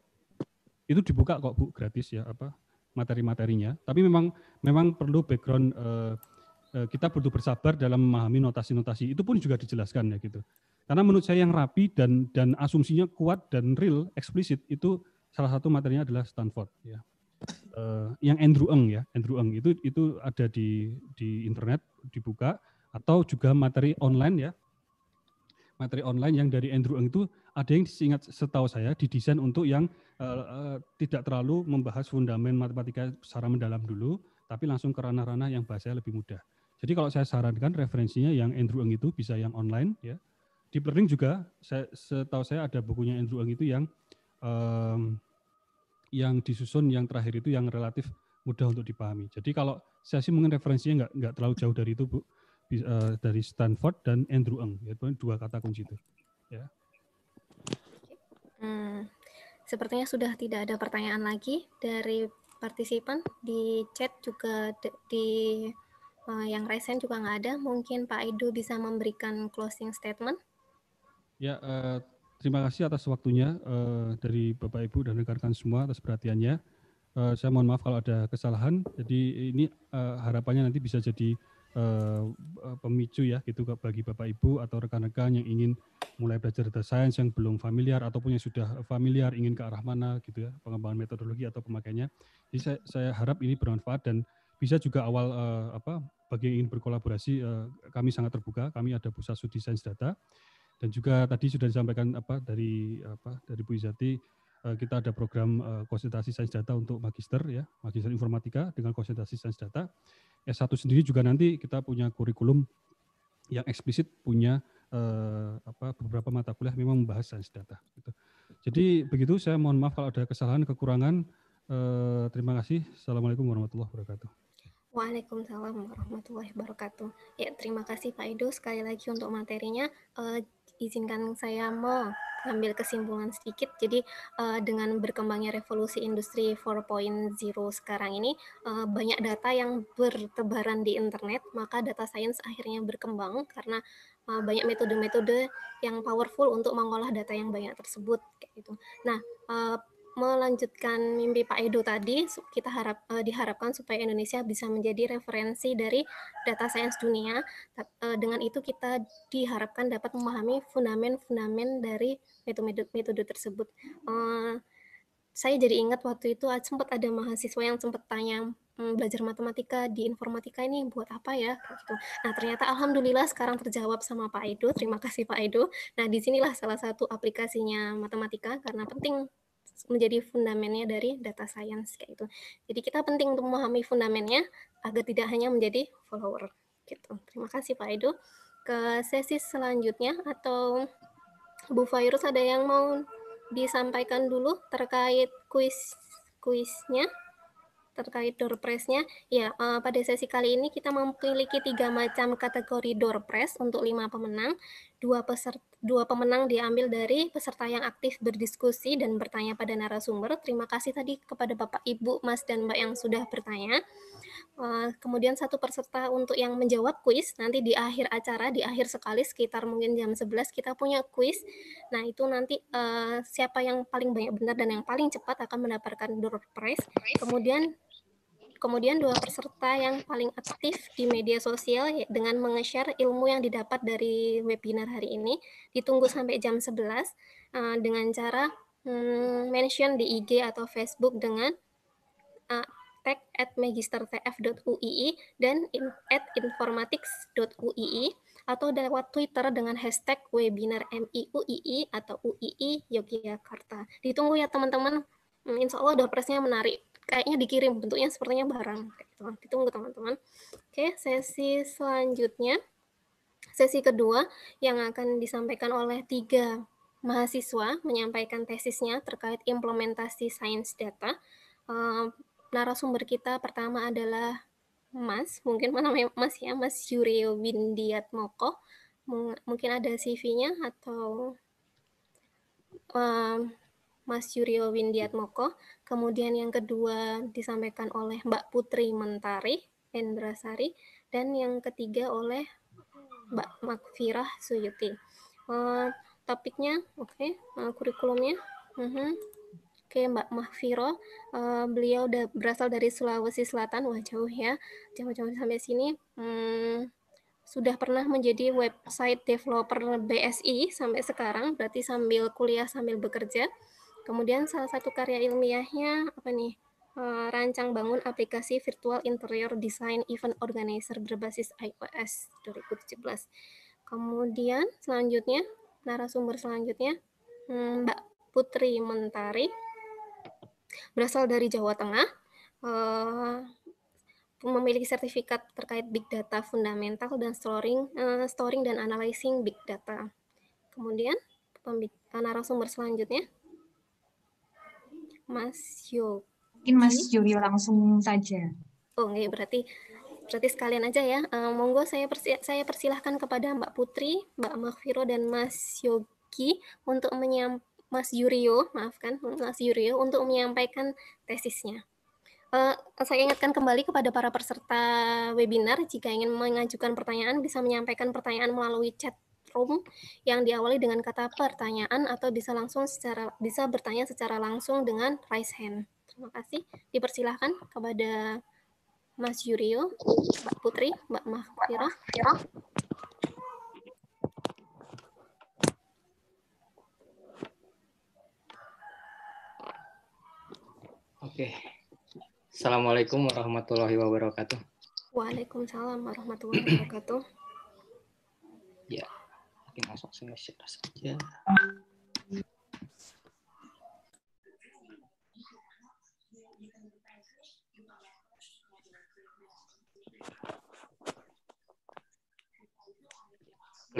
Itu dibuka kok Bu gratis ya apa materi-materinya, tapi memang memang perlu background uh, kita perlu bersabar dalam memahami notasi-notasi itu pun juga dijelaskan ya gitu. Karena menurut saya yang rapi dan dan asumsinya kuat dan real eksplisit itu salah satu materinya adalah Stanford ya. Uh, yang Andrew Eng ya, Andrew Eng itu itu ada di di internet dibuka atau juga materi online ya. Materi online yang dari Andrew Eng itu ada yang diingat setahu saya didesain untuk yang uh, uh, tidak terlalu membahas fundament matematika secara mendalam dulu, tapi langsung ke ranah-ranah yang bahasanya lebih mudah. Jadi kalau saya sarankan referensinya yang Andrew Ng itu bisa yang online ya. Deep learning juga saya setahu saya ada bukunya Andrew Ng itu yang um, yang disusun yang terakhir itu yang relatif mudah untuk dipahami. Jadi kalau saya sih mungkin referensinya nggak nggak terlalu jauh dari itu bu, eh, dari Stanford dan Andrew Ng, ya dua kata kunci itu. Ya. Hmm, sepertinya sudah tidak ada pertanyaan lagi dari partisipan di chat juga di uh, yang resen juga nggak ada. Mungkin Pak Edo bisa memberikan closing statement. Ya, uh, terima kasih atas waktunya uh, dari Bapak Ibu dan rekan-rekan semua atas perhatiannya. Uh, saya mohon maaf kalau ada kesalahan. Jadi ini uh, harapannya nanti bisa jadi Eh, eh, pemicu ya gitu bagi Bapak Ibu atau rekan-rekan yang ingin mulai belajar data science yang belum familiar ataupun yang sudah familiar ingin ke arah mana gitu ya pengembangan metodologi atau pemakaiannya. Jadi saya, saya harap ini bermanfaat dan bisa juga awal uh, apa bagi yang ingin berkolaborasi uh, kami sangat terbuka. Kami ada pusat studi sains data dan juga tadi sudah disampaikan apa dari apa dari Bu Izati kita ada program konsentrasi sains data untuk magister ya, magister informatika dengan konsentrasi sains data S1 sendiri juga nanti kita punya kurikulum yang eksplisit punya eh, apa, beberapa mata kuliah memang membahas sains data. Gitu. Jadi begitu saya mohon maaf kalau ada kesalahan, kekurangan. Eh, terima kasih. Assalamualaikum warahmatullahi wabarakatuh. Waalaikumsalam warahmatullahi wabarakatuh. Ya, terima kasih Pak Edo sekali lagi untuk materinya. Eh, izinkan saya mau ambil kesimpulan sedikit. Jadi uh, dengan berkembangnya revolusi industri 4.0 sekarang ini uh, banyak data yang bertebaran di internet, maka data science akhirnya berkembang karena uh, banyak metode-metode yang powerful untuk mengolah data yang banyak tersebut kayak gitu. Nah, uh, melanjutkan mimpi Pak Edo tadi, kita harap uh, diharapkan supaya Indonesia bisa menjadi referensi dari data science dunia. Uh, dengan itu kita diharapkan dapat memahami fundament-fundament dari metode-metode tersebut. Uh, saya jadi ingat waktu itu sempat ada mahasiswa yang sempat tanya hmm, belajar matematika di informatika ini buat apa ya gitu. Nah ternyata alhamdulillah sekarang terjawab sama Pak Edo. Terima kasih Pak Edo. Nah disinilah salah satu aplikasinya matematika karena penting menjadi fundamentnya dari data science kayak gitu. Jadi kita penting untuk memahami fundamentnya agar tidak hanya menjadi follower gitu. Terima kasih Pak Edo. Ke sesi selanjutnya atau Bu Virus ada yang mau disampaikan dulu terkait kuis kuisnya terkait door Ya, uh, pada sesi kali ini kita memiliki tiga macam kategori doorpress untuk lima pemenang, dua peserta dua pemenang diambil dari peserta yang aktif berdiskusi dan bertanya pada narasumber. Terima kasih tadi kepada Bapak, Ibu, Mas, dan Mbak yang sudah bertanya. Eh, kemudian satu peserta untuk yang menjawab kuis, nanti di akhir acara, di akhir sekali sekitar mungkin jam 11 kita punya kuis. Nah itu nanti eh, siapa yang paling banyak benar dan yang paling cepat akan mendapatkan door prize. Kemudian Kemudian dua peserta yang paling aktif di media sosial ya, dengan meng-share ilmu yang didapat dari webinar hari ini ditunggu sampai jam 11 eh, dengan cara hmm, mention di IG atau Facebook dengan eh, tag at magistertf.uii dan in, at informatics.uii atau lewat Twitter dengan hashtag webinar MIUII atau UII Yogyakarta. Ditunggu ya teman-teman, hmm, insya Allah dopresnya menarik kayaknya dikirim bentuknya sepertinya barang gitu. ditunggu teman-teman oke sesi selanjutnya sesi kedua yang akan disampaikan oleh tiga mahasiswa menyampaikan tesisnya terkait implementasi sains data ehm, narasumber kita pertama adalah Mas mungkin namanya Mas ya Mas Yurio Windiat Moko mungkin ada CV-nya atau um, Mas Yurio Windiatmoko. Kemudian yang kedua disampaikan oleh Mbak Putri Mentari Endrasari dan yang ketiga oleh Mbak Makfirah Suyuti. Uh, topiknya, oke, okay, uh, eh, kurikulumnya. Uh mhm. -huh. Oke, okay, Mbak Mahfiro, uh, eh, beliau udah berasal dari Sulawesi Selatan, wah jauh ya, jauh-jauh sampai sini. Hmm, sudah pernah menjadi website developer BSI sampai sekarang, berarti sambil kuliah sambil bekerja. Kemudian salah satu karya ilmiahnya apa nih? Eh, rancang bangun aplikasi virtual interior design event organizer berbasis iOS 2017. Kemudian selanjutnya narasumber selanjutnya hmm, Mbak Putri Mentari berasal dari Jawa Tengah eh, memiliki sertifikat terkait big data fundamental dan storing eh, storing dan analyzing big data. Kemudian narasumber selanjutnya Mas Yogi. Mungkin Mas Yogi langsung saja. Oh, okay, iya, berarti berarti sekalian aja ya. Uh, monggo saya persi saya persilahkan kepada Mbak Putri, Mbak Mahfiro dan Mas Yogi untuk menyampaikan Mas Yurio, maafkan Mas Yurio untuk menyampaikan tesisnya. Uh, saya ingatkan kembali kepada para peserta webinar jika ingin mengajukan pertanyaan bisa menyampaikan pertanyaan melalui chat forum yang diawali dengan kata pertanyaan atau bisa langsung secara bisa bertanya secara langsung dengan raise hand. Terima kasih. Dipersilahkan kepada Mas Yurio, Mbak Putri, Mbak Mahfira. Oke. Assalamualaikum warahmatullahi wabarakatuh. Waalaikumsalam warahmatullahi wabarakatuh. Ya, Oke, langsung saya share saja. Kelihatan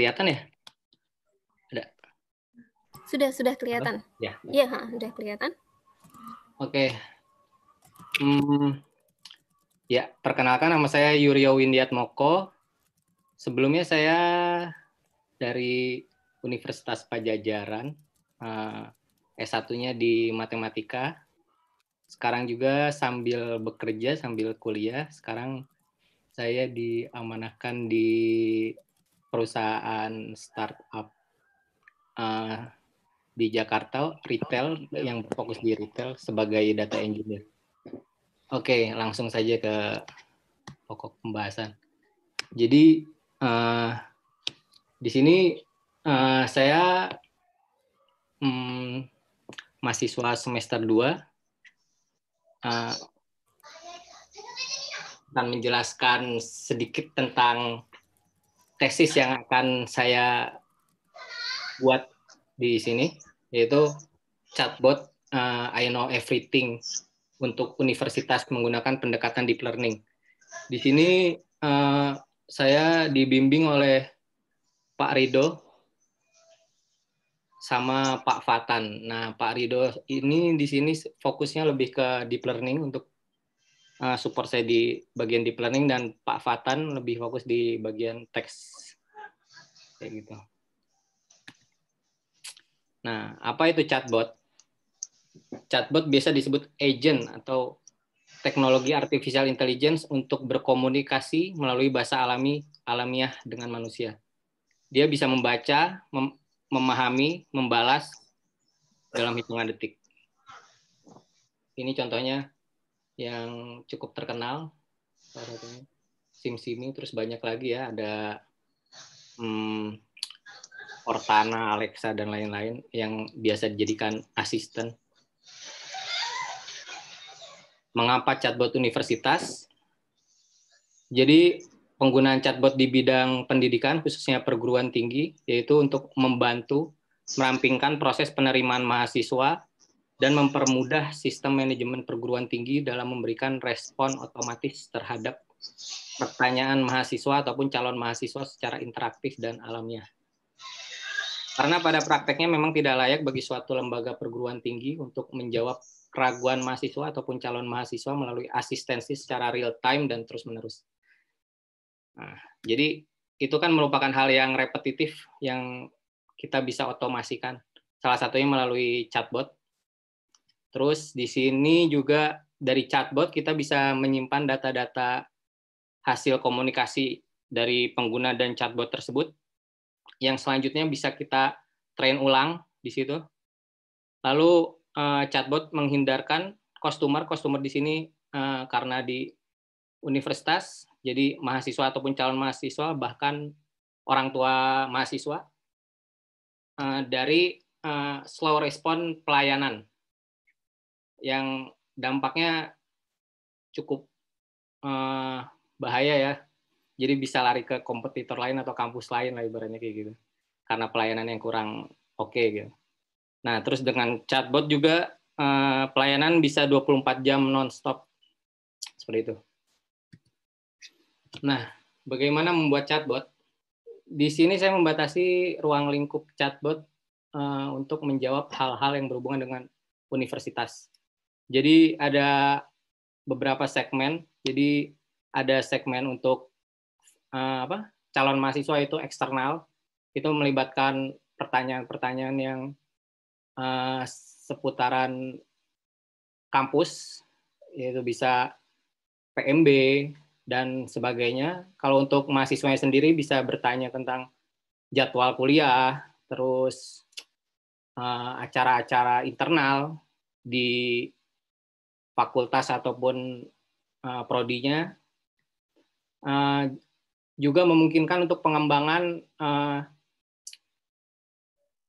ya? Ada. Sudah, sudah kelihatan. Halo? Ya. Iya, sudah kelihatan. Oke. Hmm, ya, perkenalkan nama saya Yurio Windiat Moko. Sebelumnya saya dari Universitas Pajajaran, eh, S1-nya di matematika. Sekarang juga sambil bekerja, sambil kuliah, sekarang saya diamanahkan di perusahaan startup uh, di Jakarta retail yang fokus di retail sebagai data engineer. Oke, langsung saja ke pokok pembahasan. Jadi uh, di sini uh, saya um, mahasiswa semester 2 uh, eh, menjelaskan sedikit tentang tesis yang akan saya buat di sini yaitu chatbot uh, I know everything untuk universitas menggunakan pendekatan deep learning. Di sini uh, saya dibimbing oleh Pak Rido sama Pak Fatan. Nah, Pak Rido ini di sini fokusnya lebih ke deep learning untuk uh, support saya di bagian deep learning dan Pak Fatan lebih fokus di bagian teks kayak gitu. Nah, apa itu chatbot? Chatbot biasa disebut agent atau teknologi artificial intelligence untuk berkomunikasi melalui bahasa alami alamiah dengan manusia dia bisa membaca, mem memahami, membalas dalam hitungan detik. Ini contohnya yang cukup terkenal, SimSimi, terus banyak lagi ya, ada hmm, Cortana, Alexa, dan lain-lain yang biasa dijadikan asisten. Mengapa chatbot universitas? Jadi penggunaan chatbot di bidang pendidikan khususnya perguruan tinggi yaitu untuk membantu merampingkan proses penerimaan mahasiswa dan mempermudah sistem manajemen perguruan tinggi dalam memberikan respon otomatis terhadap pertanyaan mahasiswa ataupun calon mahasiswa secara interaktif dan alamiah. Karena pada prakteknya memang tidak layak bagi suatu lembaga perguruan tinggi untuk menjawab keraguan mahasiswa ataupun calon mahasiswa melalui asistensi secara real time dan terus-menerus. Nah, jadi itu kan merupakan hal yang repetitif yang kita bisa otomasikan. Salah satunya melalui chatbot. Terus di sini juga dari chatbot kita bisa menyimpan data-data hasil komunikasi dari pengguna dan chatbot tersebut yang selanjutnya bisa kita train ulang di situ. Lalu eh, chatbot menghindarkan customer customer di sini eh, karena di universitas jadi mahasiswa ataupun calon mahasiswa bahkan orang tua mahasiswa eh, dari eh, slow respon pelayanan yang dampaknya cukup eh, bahaya ya. Jadi bisa lari ke kompetitor lain atau kampus lain lah ibaratnya kayak gitu. Karena pelayanan yang kurang oke okay, gitu. Nah, terus dengan chatbot juga pelayanan bisa 24 jam nonstop. Seperti itu. Nah, bagaimana membuat chatbot? Di sini saya membatasi ruang lingkup chatbot uh, untuk menjawab hal-hal yang berhubungan dengan universitas. Jadi ada beberapa segmen. Jadi ada segmen untuk uh, apa? calon mahasiswa itu eksternal. Itu melibatkan pertanyaan-pertanyaan yang uh, seputaran kampus yaitu bisa PMB, dan sebagainya. Kalau untuk mahasiswanya sendiri bisa bertanya tentang jadwal kuliah, terus acara eh, acara-acara internal di fakultas ataupun uh, prodinya. Uh, juga memungkinkan untuk pengembangan uh,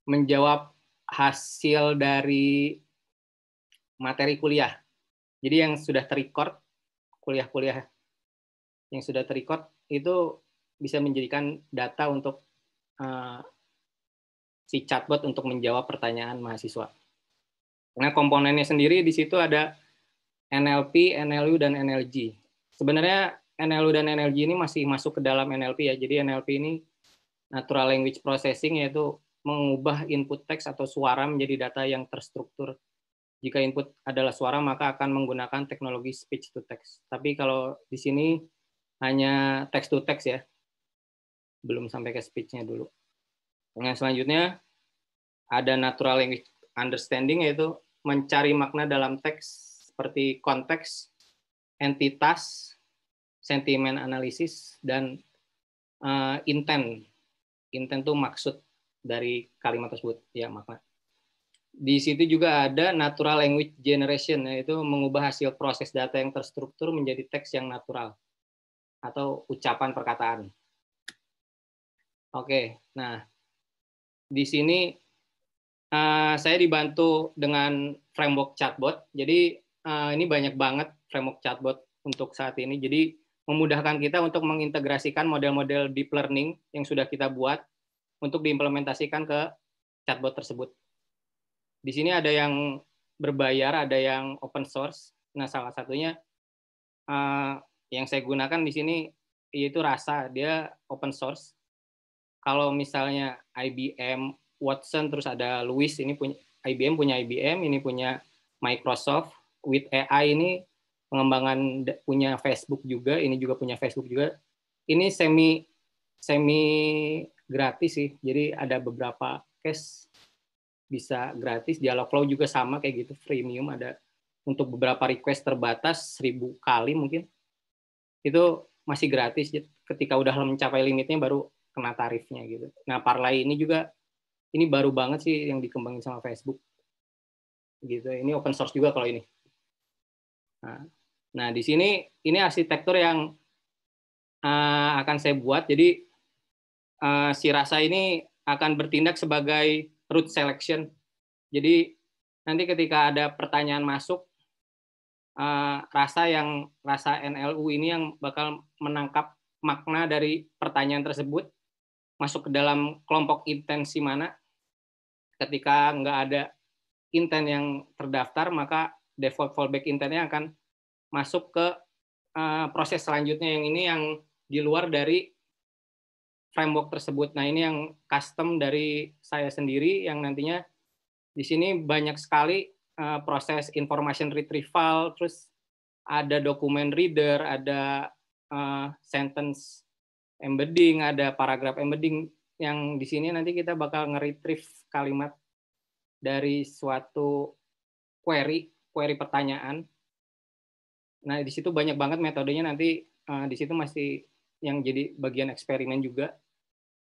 menjawab hasil dari materi kuliah. Jadi yang sudah terrecord kuliah-kuliah yang sudah terrecord itu bisa menjadikan data untuk uh, si chatbot untuk menjawab pertanyaan mahasiswa. Karena komponennya sendiri di situ ada NLP, NLU, dan NLG. Sebenarnya NLU dan NLG ini masih masuk ke dalam NLP ya. Jadi NLP ini natural language processing yaitu mengubah input teks atau suara menjadi data yang terstruktur. Jika input adalah suara maka akan menggunakan teknologi speech to text. Tapi kalau di sini hanya text to text ya. Belum sampai ke speech-nya dulu. yang nah, selanjutnya ada natural language understanding yaitu mencari makna dalam teks seperti konteks, entitas, sentimen analisis dan uh, intent. Intent itu maksud dari kalimat tersebut ya makna. Di situ juga ada natural language generation yaitu mengubah hasil proses data yang terstruktur menjadi teks yang natural atau ucapan perkataan. Oke, nah di sini uh, saya dibantu dengan framework chatbot. Jadi uh, ini banyak banget framework chatbot untuk saat ini. Jadi memudahkan kita untuk mengintegrasikan model-model deep learning yang sudah kita buat untuk diimplementasikan ke chatbot tersebut. Di sini ada yang berbayar, ada yang open source. Nah, salah satunya uh, yang saya gunakan di sini yaitu rasa dia open source kalau misalnya IBM Watson terus ada Louis ini punya IBM punya IBM ini punya Microsoft with AI ini pengembangan punya Facebook juga ini juga punya Facebook juga ini semi semi gratis sih jadi ada beberapa case bisa gratis dialog flow juga sama kayak gitu freemium ada untuk beberapa request terbatas seribu kali mungkin itu masih gratis ketika udah mencapai limitnya baru kena tarifnya gitu. Nah, Parlay ini juga ini baru banget sih yang dikembangin sama Facebook. Gitu. Ini open source juga kalau ini. Nah, nah di sini ini arsitektur yang uh, akan saya buat. Jadi uh, si rasa ini akan bertindak sebagai root selection. Jadi nanti ketika ada pertanyaan masuk Eh, rasa yang rasa NLU ini yang bakal menangkap makna dari pertanyaan tersebut masuk ke dalam kelompok intensi mana ketika nggak ada intent yang terdaftar maka default fallback intentnya akan masuk ke uh, proses selanjutnya yang ini yang di luar dari framework tersebut. Nah ini yang custom dari saya sendiri yang nantinya di sini banyak sekali Eh, proses information retrieval, terus ada dokumen reader, ada uh, sentence embedding, ada paragraph embedding yang di sini nanti kita bakal nge-retrieve kalimat dari suatu query, query pertanyaan. Nah, di situ banyak banget metodenya nanti uh, di situ masih yang jadi bagian eksperimen juga.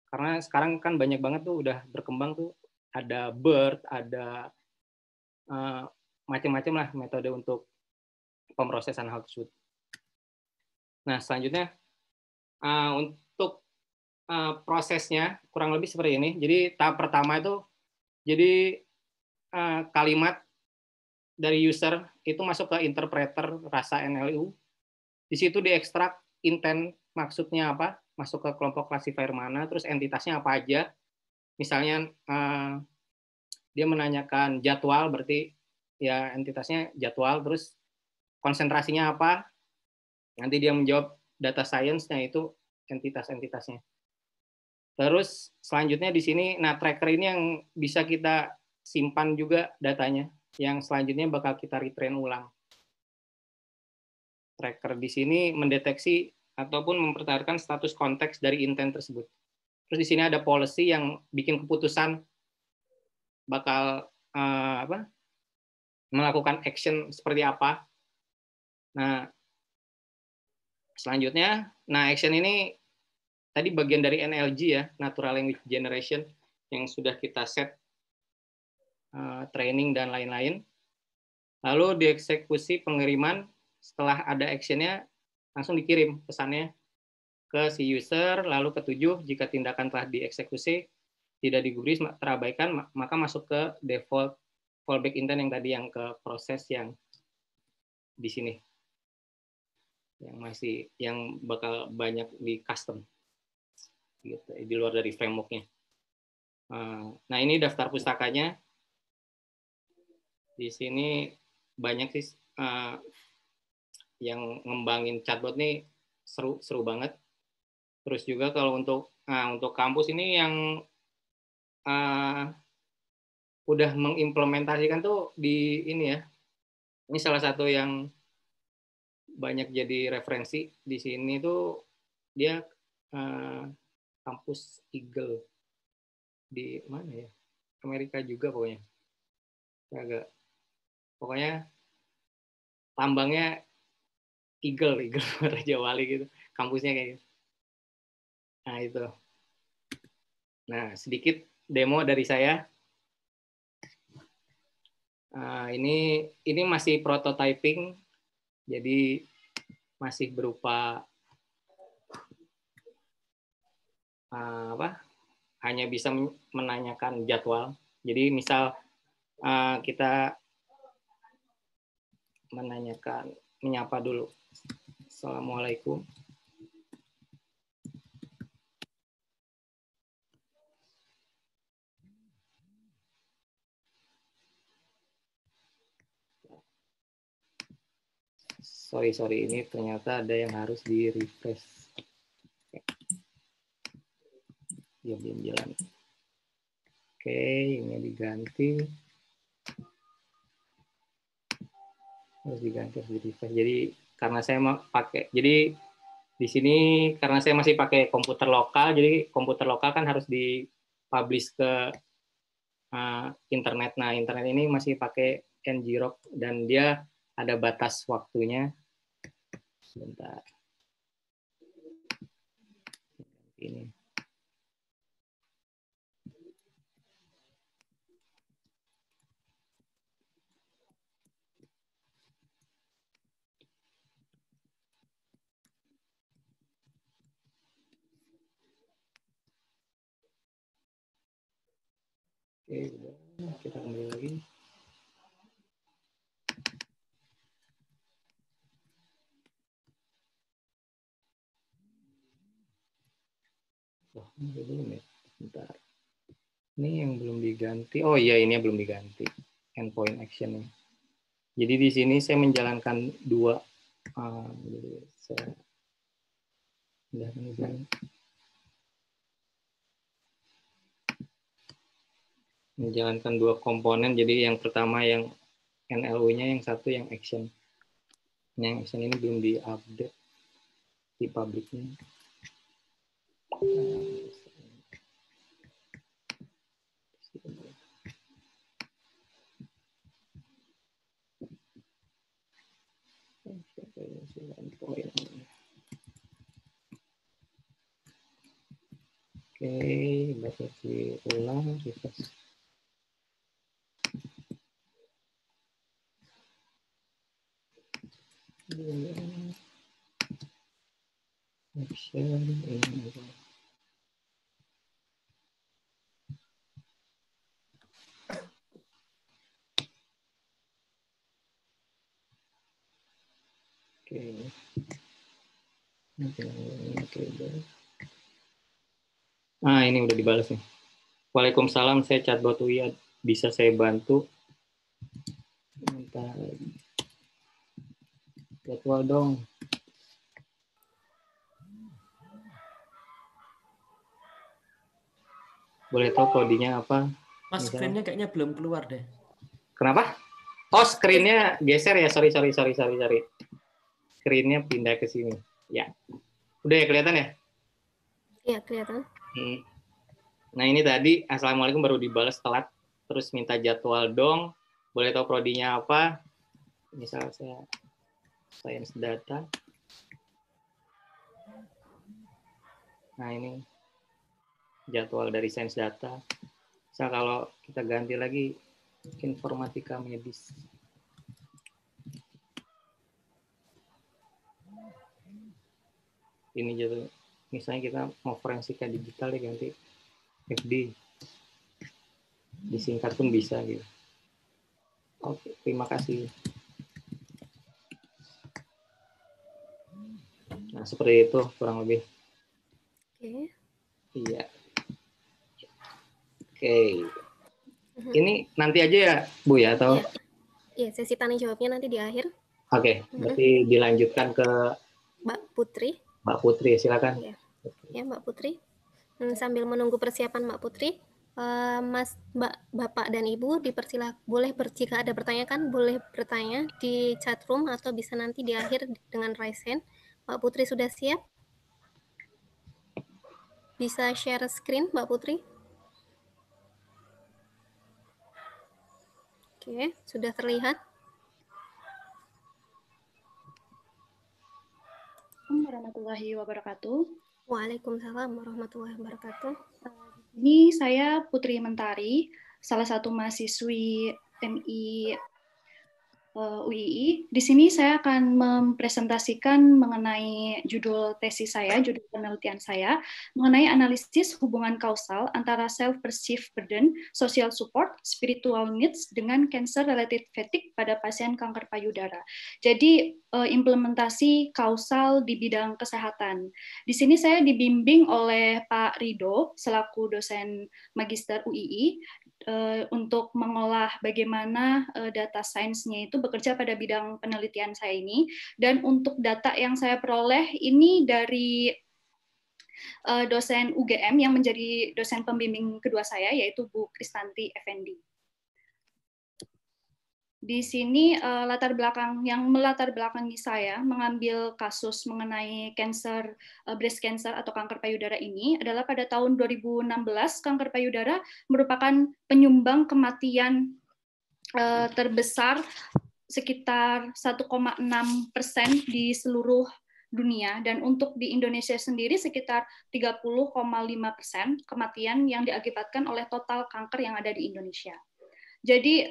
Karena sekarang kan banyak banget tuh udah berkembang tuh ada BERT, ada Eh, macam-macam lah metode untuk pemrosesan hal tersebut. Nah, selanjutnya eh, untuk eh, prosesnya kurang lebih seperti ini. Jadi tahap pertama itu jadi kalimat dari user itu masuk ke interpreter rasa NLU. Di situ diekstrak intent maksudnya apa, masuk ke kelompok classifier mana, terus entitasnya apa aja. Misalnya dia menanyakan jadwal berarti ya entitasnya jadwal terus konsentrasinya apa nanti dia menjawab data science-nya itu entitas-entitasnya terus selanjutnya di sini nah tracker ini yang bisa kita simpan juga datanya yang selanjutnya bakal kita retrain ulang tracker di sini mendeteksi ataupun mempertahankan status konteks dari intent tersebut terus di sini ada policy yang bikin keputusan bakal uh, apa melakukan action seperti apa. Nah, selanjutnya, nah action ini tadi bagian dari NLG ya, Natural Language Generation yang sudah kita set uh, training dan lain-lain. Lalu dieksekusi pengiriman setelah ada actionnya langsung dikirim pesannya ke si user, lalu ketujuh jika tindakan telah dieksekusi tidak digubris terabaikan maka masuk ke default fallback intent yang tadi yang ke proses yang di sini yang masih yang bakal banyak di custom gitu di luar dari frameworknya eh, nah ini daftar pustakanya di sini banyak sih eh, yang ngembangin chatbot nih seru seru banget terus juga kalau untuk nah, untuk kampus ini yang uh, udah mengimplementasikan tuh di ini ya. Ini salah satu yang banyak jadi referensi di sini tuh dia uh, kampus Eagle di mana ya? Amerika juga pokoknya. Agak pokoknya tambangnya Eagle, Eagle [LAUGHS] Raja Wali gitu. Kampusnya kayak gitu. Nah, itu. Nah, sedikit demo dari saya. Uh, ini ini masih prototyping, jadi masih berupa ah, apa? Hanya bisa menanyakan jadwal. Jadi misal ah, kita menanyakan menyapa dulu. Assalamualaikum. sorry sorry ini ternyata ada yang harus di refresh ya belum jalan oke ini diganti harus diganti harus di refresh jadi karena saya mau pakai jadi di sini karena saya masih pakai komputer lokal jadi komputer lokal kan harus di publish ke uh, internet nah internet ini masih pakai ngrok dan dia ada batas waktunya. sebentar. Ini. Oke, kita kembali lagi. Wah, ini belum ya. Bentar. Ini yang belum diganti. Oh iya, ini yang belum diganti. Endpoint action-nya. Jadi di sini saya menjalankan dua. Ah, jadi saya menjalankan dua komponen. Jadi yang pertama yang NLU-nya, yang satu yang action. Yang action ini belum diupdate di publiknya. Oke, okay, diulang, kita. Option in okay. Ah ini udah dibalas nih. Waalaikumsalam, saya Chat chatbot Uya. Bisa saya bantu? Bentar. Jadwal dong. Boleh tahu kodenya apa? Oh, Mas, screennya kayaknya belum keluar deh. Kenapa? Oh, screennya geser ya. Sorry, sorry, sorry, sorry, sorry screen pindah ke sini. Ya. Udah ya kelihatan ya? Iya, kelihatan. Hmm. Nah, ini tadi Assalamualaikum baru dibalas telat, terus minta jadwal dong. Boleh tahu prodinya apa? Misal saya science data. Nah, ini jadwal dari science data. Misal kalau kita ganti lagi informatika medis. ini jadi misalnya kita mau forensika digital ya ganti FD disingkat pun bisa gitu oke terima kasih nah seperti itu kurang lebih oke iya oke mm-hmm. ini nanti aja ya bu ya atau Iya, iya sesi tanya jawabnya nanti di akhir. Oke, okay, mm-hmm. berarti dilanjutkan ke Mbak Putri. Mbak Putri, silakan. Ya, ya Mbak Putri. Hmm, sambil menunggu persiapan Mbak Putri, eh, Mas, Mbak, Bapak dan Ibu dipersilah boleh ber, jika ada pertanyaan kan boleh bertanya di chat room atau bisa nanti di akhir dengan raise hand. Mbak Putri sudah siap? Bisa share screen Mbak Putri? Oke, sudah terlihat? Assalamualaikum warahmatullahi wabarakatuh. Waalaikumsalam warahmatullahi wabarakatuh. Eh, Ini saya Putri Mentari, salah satu mahasiswi MI Eh, UII. Di sini saya akan mempresentasikan mengenai judul tesis saya, judul penelitian saya, mengenai analisis hubungan kausal antara self-perceived burden, social support, spiritual needs, dengan cancer-related fatigue pada pasien kanker payudara. Jadi, eh, implementasi kausal di bidang kesehatan. Di sini saya dibimbing oleh Pak Rido, selaku dosen magister UII, Eh, untuk mengolah bagaimana eh, data sainsnya itu bekerja pada bidang penelitian saya ini dan untuk data yang saya peroleh ini dari eh, dosen UGM yang menjadi dosen pembimbing kedua saya yaitu Bu Kristanti Effendi. Di sini uh, latar belakang yang melatar belakangi saya mengambil kasus mengenai cancer uh, breast cancer atau kanker payudara ini adalah pada tahun 2016 kanker payudara merupakan penyumbang kematian uh, terbesar sekitar 1,6 persen di seluruh dunia dan untuk di Indonesia sendiri sekitar 30,5 persen kematian yang diakibatkan oleh total kanker yang ada di Indonesia. Jadi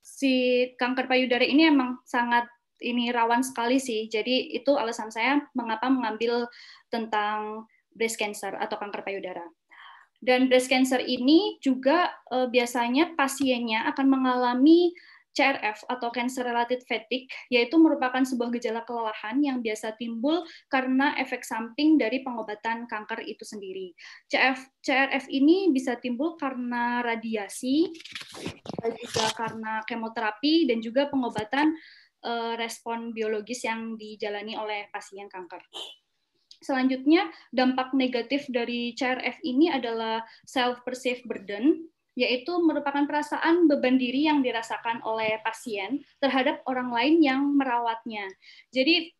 si kanker payudara ini emang sangat ini rawan sekali sih. Jadi itu alasan saya mengapa mengambil tentang breast cancer atau kanker payudara. Dan breast cancer ini juga eh, biasanya pasiennya akan mengalami CRF atau Cancer Related Fatigue, yaitu merupakan sebuah gejala kelelahan yang biasa timbul karena efek samping dari pengobatan kanker itu sendiri. CF, CRF ini bisa timbul karena radiasi, juga karena kemoterapi, dan juga pengobatan uh, respon biologis yang dijalani oleh pasien kanker. Selanjutnya, dampak negatif dari CRF ini adalah self-perceived burden yaitu merupakan perasaan beban diri yang dirasakan oleh pasien terhadap orang lain yang merawatnya. Jadi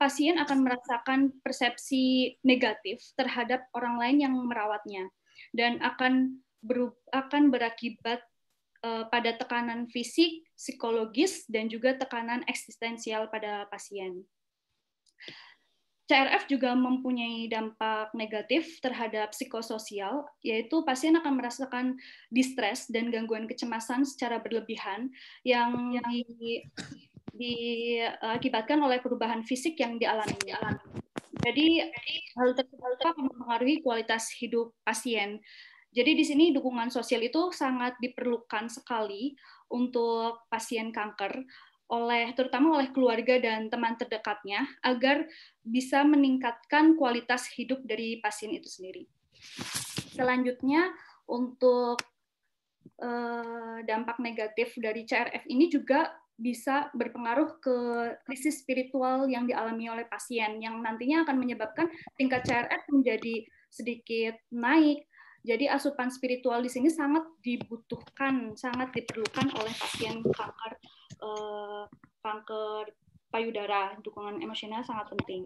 pasien akan merasakan persepsi negatif terhadap orang lain yang merawatnya dan akan akan berakibat eh, pada tekanan fisik, psikologis dan juga tekanan eksistensial pada pasien. CRF juga mempunyai dampak negatif terhadap psikososial, yaitu pasien akan merasakan distress dan gangguan kecemasan secara berlebihan yang di, diakibatkan eh, oleh perubahan fisik yang dialami. dialami. Jadi hal tersebut akan mempengaruhi kualitas hidup pasien. Jadi di sini dukungan sosial itu sangat diperlukan sekali untuk pasien kanker oleh terutama oleh keluarga dan teman terdekatnya agar bisa meningkatkan kualitas hidup dari pasien itu sendiri. Selanjutnya untuk eh, dampak negatif dari CRF ini juga bisa berpengaruh ke krisis spiritual yang dialami oleh pasien yang nantinya akan menyebabkan tingkat CRF menjadi sedikit naik. Jadi asupan spiritual di sini sangat dibutuhkan, sangat diperlukan oleh pasien kanker uh, kanker payudara. Dukungan emosional sangat penting.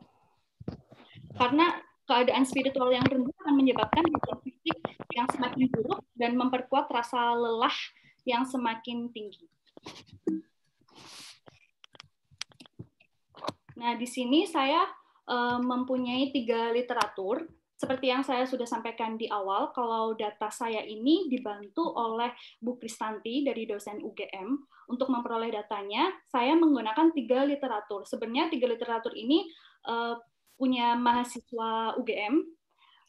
Karena keadaan spiritual yang rendah akan menyebabkan kondisi fisik yang semakin buruk dan memperkuat rasa lelah yang semakin tinggi. Nah, di sini saya uh, mempunyai tiga literatur seperti yang saya sudah sampaikan di awal, kalau data saya ini dibantu oleh Bu Kristanti dari dosen UGM untuk memperoleh datanya, saya menggunakan tiga literatur. Sebenarnya tiga literatur ini uh, punya mahasiswa UGM.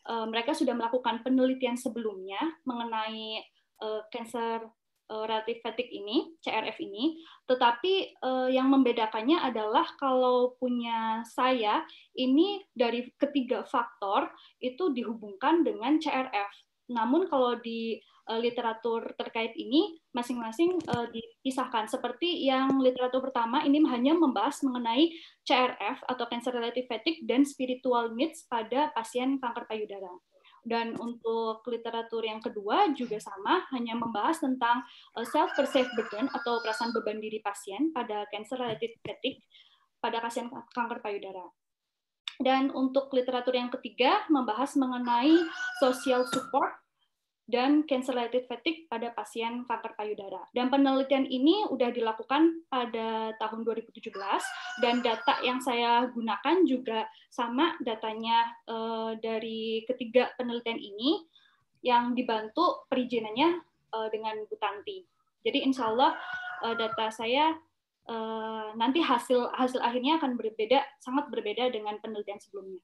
Uh, eh, mereka sudah melakukan penelitian sebelumnya mengenai uh, cancer Eh, relatif fatigue ini, CRF ini, tetapi uh, yang membedakannya adalah kalau punya saya ini dari ketiga faktor itu dihubungkan dengan CRF. Namun kalau di uh, literatur terkait ini masing-masing uh, dipisahkan. Seperti yang literatur pertama ini hanya membahas mengenai CRF atau cancer relative fatigue dan spiritual needs pada pasien kanker payudara. Dan untuk literatur yang kedua juga sama, hanya membahas tentang eh, self-perceived burden atau perasaan beban diri pasien pada cancer-related fatigue pada pasien kanker payudara. Dan untuk literatur yang ketiga membahas mengenai social support dan cancer fatigue pada pasien kanker payudara. Dan penelitian ini sudah dilakukan pada tahun 2017 dan data yang saya gunakan juga sama datanya uh, dari ketiga penelitian ini yang dibantu perizinannya uh, dengan Butanti. Jadi insya Allah uh, data saya uh, nanti hasil hasil akhirnya akan berbeda sangat berbeda dengan penelitian sebelumnya.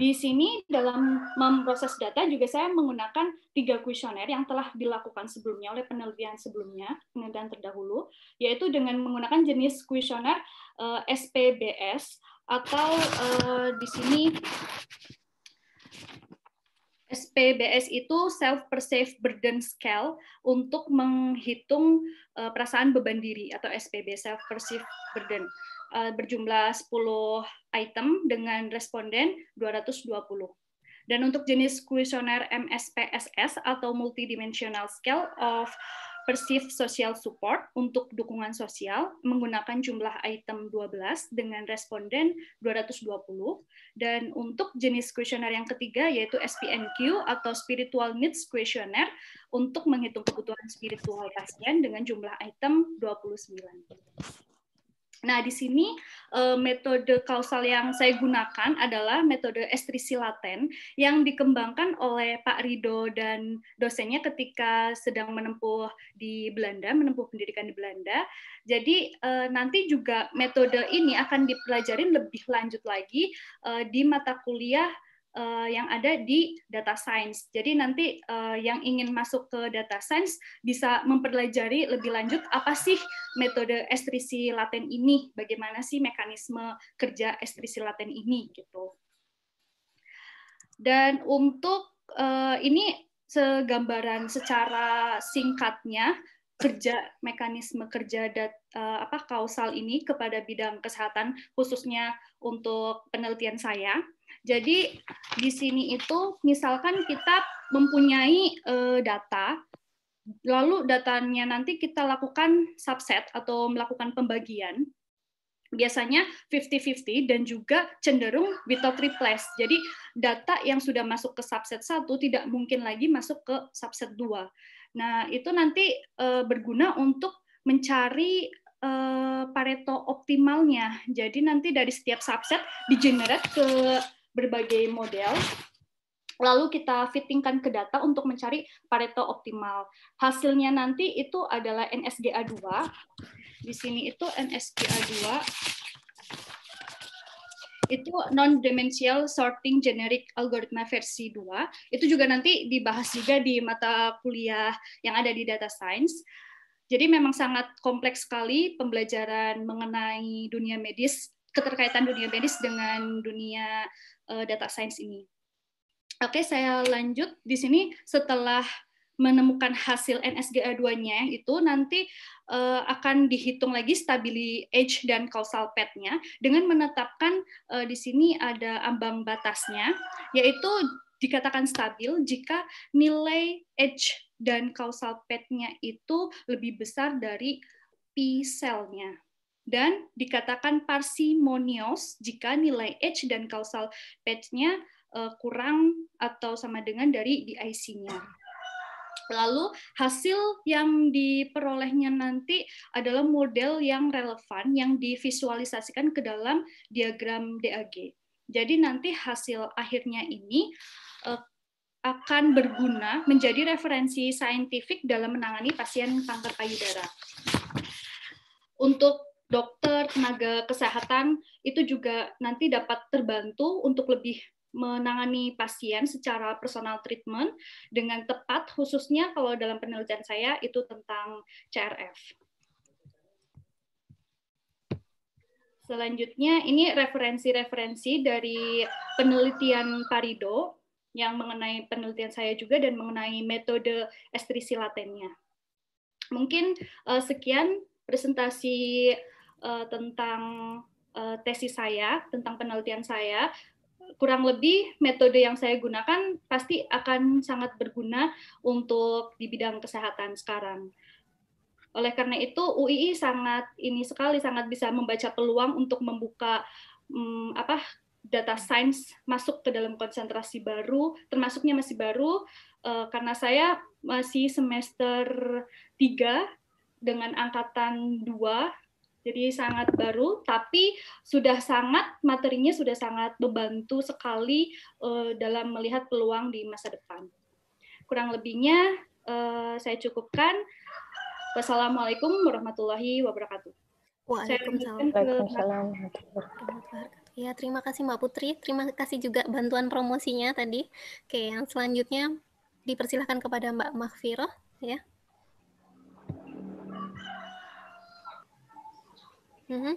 Di sini dalam memproses data juga saya menggunakan tiga kuesioner yang telah dilakukan sebelumnya oleh penelitian sebelumnya, penelitian terdahulu, yaitu dengan menggunakan jenis kuesioner uh, eh, SPBS atau uh, di sini SPBS itu self perceived burden scale untuk menghitung uh, perasaan beban diri atau SPB self perceived burden. Eh, berjumlah 10 item dengan responden 220. Dan untuk jenis kuesioner MSPSS atau Multidimensional Scale of Perceived Social Support untuk dukungan sosial menggunakan jumlah item 12 dengan responden 220. Dan untuk jenis kuesioner yang ketiga yaitu SPNQ atau Spiritual Needs kuesioner untuk menghitung kebutuhan spiritual pasien dengan jumlah item 29. Nah, di sini uh, metode kausal yang saya gunakan adalah metode estrisi laten yang dikembangkan oleh Pak Rido dan dosennya ketika sedang menempuh di Belanda, menempuh pendidikan di Belanda. Jadi uh, nanti juga metode ini akan dipelajarin lebih lanjut lagi uh, di mata kuliah uh, yang ada di data science. Jadi nanti uh, yang ingin masuk ke data science bisa mempelajari lebih lanjut apa sih metode estrisi laten ini, bagaimana sih mekanisme kerja estrisi laten ini gitu. Dan untuk uh, ini segambaran secara singkatnya kerja mekanisme kerja dat, uh, apa kausal ini kepada bidang kesehatan khususnya untuk penelitian saya. Jadi di sini itu misalkan kita mempunyai uh, data, lalu datanya nanti kita lakukan subset atau melakukan pembagian biasanya 50-50 dan juga cenderung without replace. Jadi data yang sudah masuk ke subset satu tidak mungkin lagi masuk ke subset 2. Nah, itu nanti uh, berguna untuk mencari uh, Pareto optimalnya. Jadi nanti dari setiap subset di generate ke berbagai model lalu kita fittingkan ke data untuk mencari Pareto optimal. Hasilnya nanti itu adalah NSGA2. Di sini itu NSGA2 itu non dimensional sorting generic algoritma versi 2. Itu juga nanti dibahas juga di mata kuliah yang ada di data science. Jadi memang sangat kompleks sekali pembelajaran mengenai dunia medis keterkaitan dunia medis dengan dunia uh, data science ini. Oke, saya lanjut di sini setelah menemukan hasil NSGA2-nya itu nanti uh, akan dihitung lagi stability H dan causal path-nya dengan menetapkan uh, di sini ada ambang batasnya yaitu dikatakan stabil jika nilai edge dan causal path-nya itu lebih besar dari p-cell-nya dan dikatakan parsimonious jika nilai H dan kausal patch-nya eh, kurang atau sama dengan dari DIC-nya. Lalu hasil yang diperolehnya nanti adalah model yang relevan yang divisualisasikan ke dalam diagram DAG. Jadi nanti hasil akhirnya ini eh, akan berguna menjadi referensi saintifik dalam menangani pasien kanker payudara. Untuk dokter, tenaga kesehatan itu juga nanti dapat terbantu untuk lebih menangani pasien secara personal treatment dengan tepat khususnya kalau dalam penelitian saya itu tentang CRF. Selanjutnya ini referensi-referensi dari penelitian Parido yang mengenai penelitian saya juga dan mengenai metode estrisilatennya. Mungkin eh, sekian presentasi uh, tentang uh, tesis saya, tentang penelitian saya, kurang lebih metode yang saya gunakan pasti akan sangat berguna untuk di bidang kesehatan sekarang. Oleh karena itu UII sangat ini sekali sangat bisa membaca peluang untuk membuka um, apa data science masuk ke dalam konsentrasi baru, termasuknya masih baru uh, karena saya masih semester 3 dengan angkatan 2 jadi sangat baru, tapi sudah sangat materinya sudah sangat membantu sekali uh, dalam melihat peluang di masa depan. Kurang lebihnya uh, saya cukupkan. Wassalamualaikum warahmatullahi wabarakatuh. Waalaikumsalam. Ya, terima kasih Mbak Putri. Terima kasih juga bantuan promosinya tadi. Oke, yang selanjutnya dipersilahkan kepada Mbak Mahfiroh. Ya. Mm-hmm.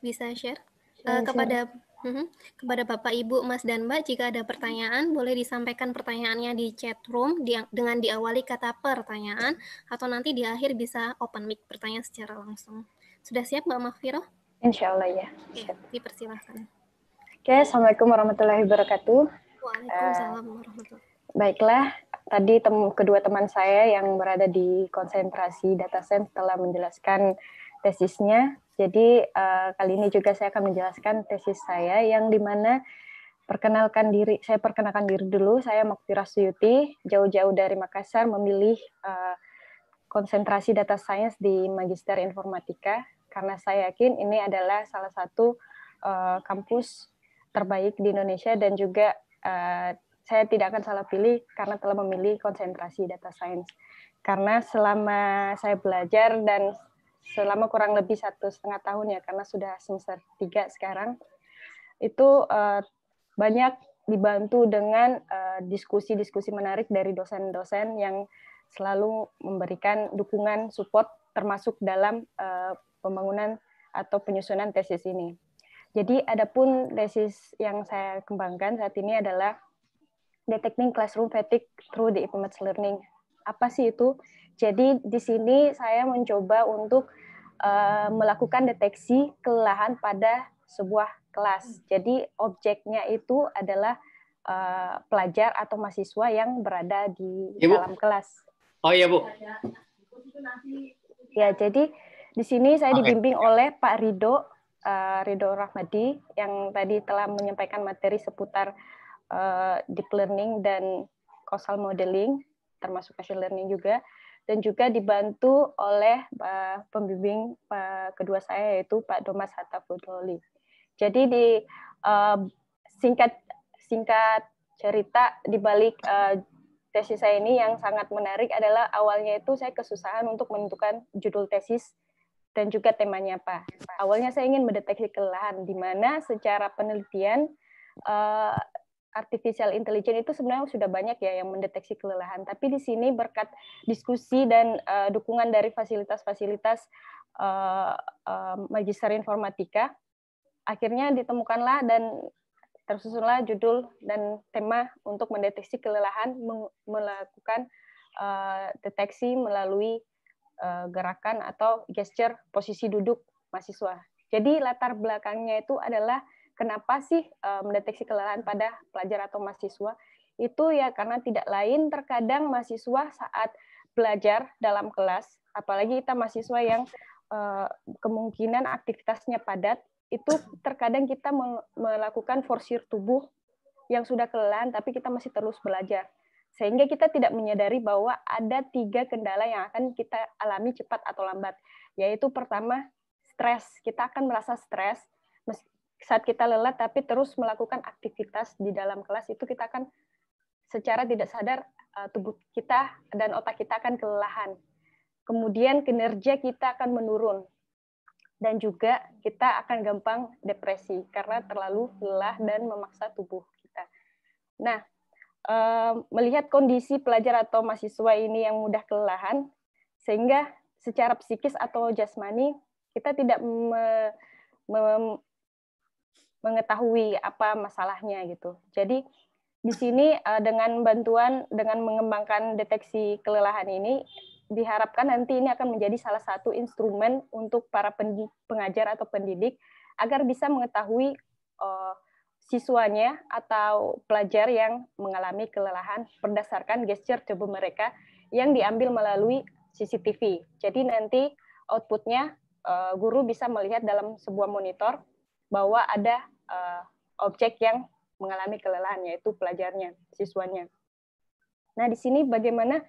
Bisa share uh, kepada mm-hmm. kepada Bapak Ibu Mas dan Mbak jika ada pertanyaan boleh disampaikan pertanyaannya di chat room di, dengan diawali kata pertanyaan atau nanti di akhir bisa open mic pertanyaan secara langsung sudah siap Mbak Mafiro? Insya Allah ya. Oke, dipersilahkan. Oke, assalamualaikum warahmatullahi wabarakatuh. Waalaikumsalam uh, warahmatullahi. Baiklah, tadi temu kedua teman saya yang berada di konsentrasi data center telah menjelaskan tesisnya. Jadi uh, kali ini juga saya akan menjelaskan tesis saya yang dimana perkenalkan diri, saya perkenalkan diri dulu, saya Maktira Suyuti, jauh-jauh dari Makassar memilih uh, konsentrasi data science di Magister Informatika karena saya yakin ini adalah salah satu uh, kampus terbaik di Indonesia dan juga uh, saya tidak akan salah pilih karena telah memilih konsentrasi data science. Karena selama saya belajar dan selama kurang lebih satu setengah tahun ya karena sudah semester tiga sekarang itu uh, banyak dibantu dengan eh, diskusi-diskusi uh, menarik dari dosen-dosen yang selalu memberikan dukungan support termasuk dalam uh, pembangunan atau penyusunan tesis ini. Jadi adapun tesis yang saya kembangkan saat ini adalah detecting classroom fatigue through the implemented learning. Apa sih itu? Jadi di sini saya mencoba untuk uh, melakukan deteksi kelelahan pada sebuah kelas. Jadi objeknya itu adalah uh, pelajar atau mahasiswa yang berada di ya, dalam kelas. Oh iya Bu. Ya jadi di sini saya dibimbing oleh Pak Rido uh, Rido Rahmadi yang tadi telah menyampaikan materi seputar uh, deep learning dan causal modeling termasuk machine learning juga dan juga dibantu oleh uh, pembimbing uh, kedua saya yaitu Pak Domas Hatta Fudoli. Jadi di uh, singkat singkat cerita di balik uh, tesis saya ini yang sangat menarik adalah awalnya itu saya kesusahan untuk menentukan judul tesis dan juga temanya apa. Awalnya saya ingin mendeteksi kelelahan di mana secara penelitian uh, artificial intelligence itu sebenarnya sudah banyak ya yang mendeteksi kelelahan. Tapi di sini berkat diskusi dan uh, dukungan dari fasilitas-fasilitas uh, uh, magister informatika, akhirnya ditemukanlah dan tersusunlah judul dan tema untuk mendeteksi kelelahan melakukan uh, deteksi melalui uh, gerakan atau gesture posisi duduk mahasiswa. Jadi latar belakangnya itu adalah Kenapa sih mendeteksi kelelahan pada pelajar atau mahasiswa? Itu ya karena tidak lain terkadang mahasiswa saat belajar dalam kelas, apalagi kita mahasiswa yang kemungkinan aktivitasnya padat, itu terkadang kita melakukan forsir tubuh yang sudah kelelahan tapi kita masih terus belajar sehingga kita tidak menyadari bahwa ada tiga kendala yang akan kita alami cepat atau lambat, yaitu pertama stres. Kita akan merasa stres saat kita lelah tapi terus melakukan aktivitas di dalam kelas itu kita akan secara tidak sadar eh, tubuh kita dan otak kita akan kelelahan. Kemudian kinerja kita akan menurun dan juga kita akan gampang depresi karena terlalu lelah dan memaksa tubuh kita. Nah, eh, melihat kondisi pelajar atau mahasiswa ini yang mudah kelelahan, sehingga secara psikis atau jasmani kita tidak mengetahui apa masalahnya gitu. Jadi di sini eh, dengan bantuan dengan mengembangkan deteksi kelelahan ini diharapkan nanti ini akan menjadi salah satu instrumen untuk para pengajar atau pendidik agar bisa mengetahui eh, siswanya atau pelajar yang mengalami kelelahan berdasarkan gesture tubuh mereka yang diambil melalui CCTV. Jadi nanti outputnya eh, guru bisa melihat dalam sebuah monitor bahwa ada uh, objek yang mengalami kelelahan yaitu pelajarnya, siswanya. Nah, di sini bagaimana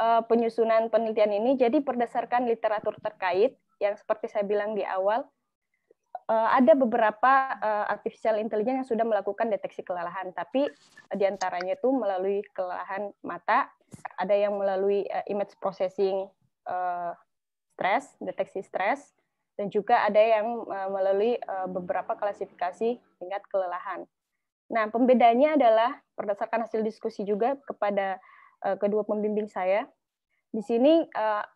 uh, penyusunan penelitian ini? Jadi berdasarkan literatur terkait yang seperti saya bilang di awal uh, ada beberapa uh, artificial intelligence yang sudah melakukan deteksi kelelahan, tapi uh, diantaranya itu melalui kelelahan mata, ada yang melalui uh, image processing uh, stress, deteksi stress dan juga ada yang eh, melalui eh, beberapa klasifikasi tingkat kelelahan. Nah, pembedanya adalah berdasarkan hasil diskusi juga kepada eh, kedua pembimbing saya. Di sini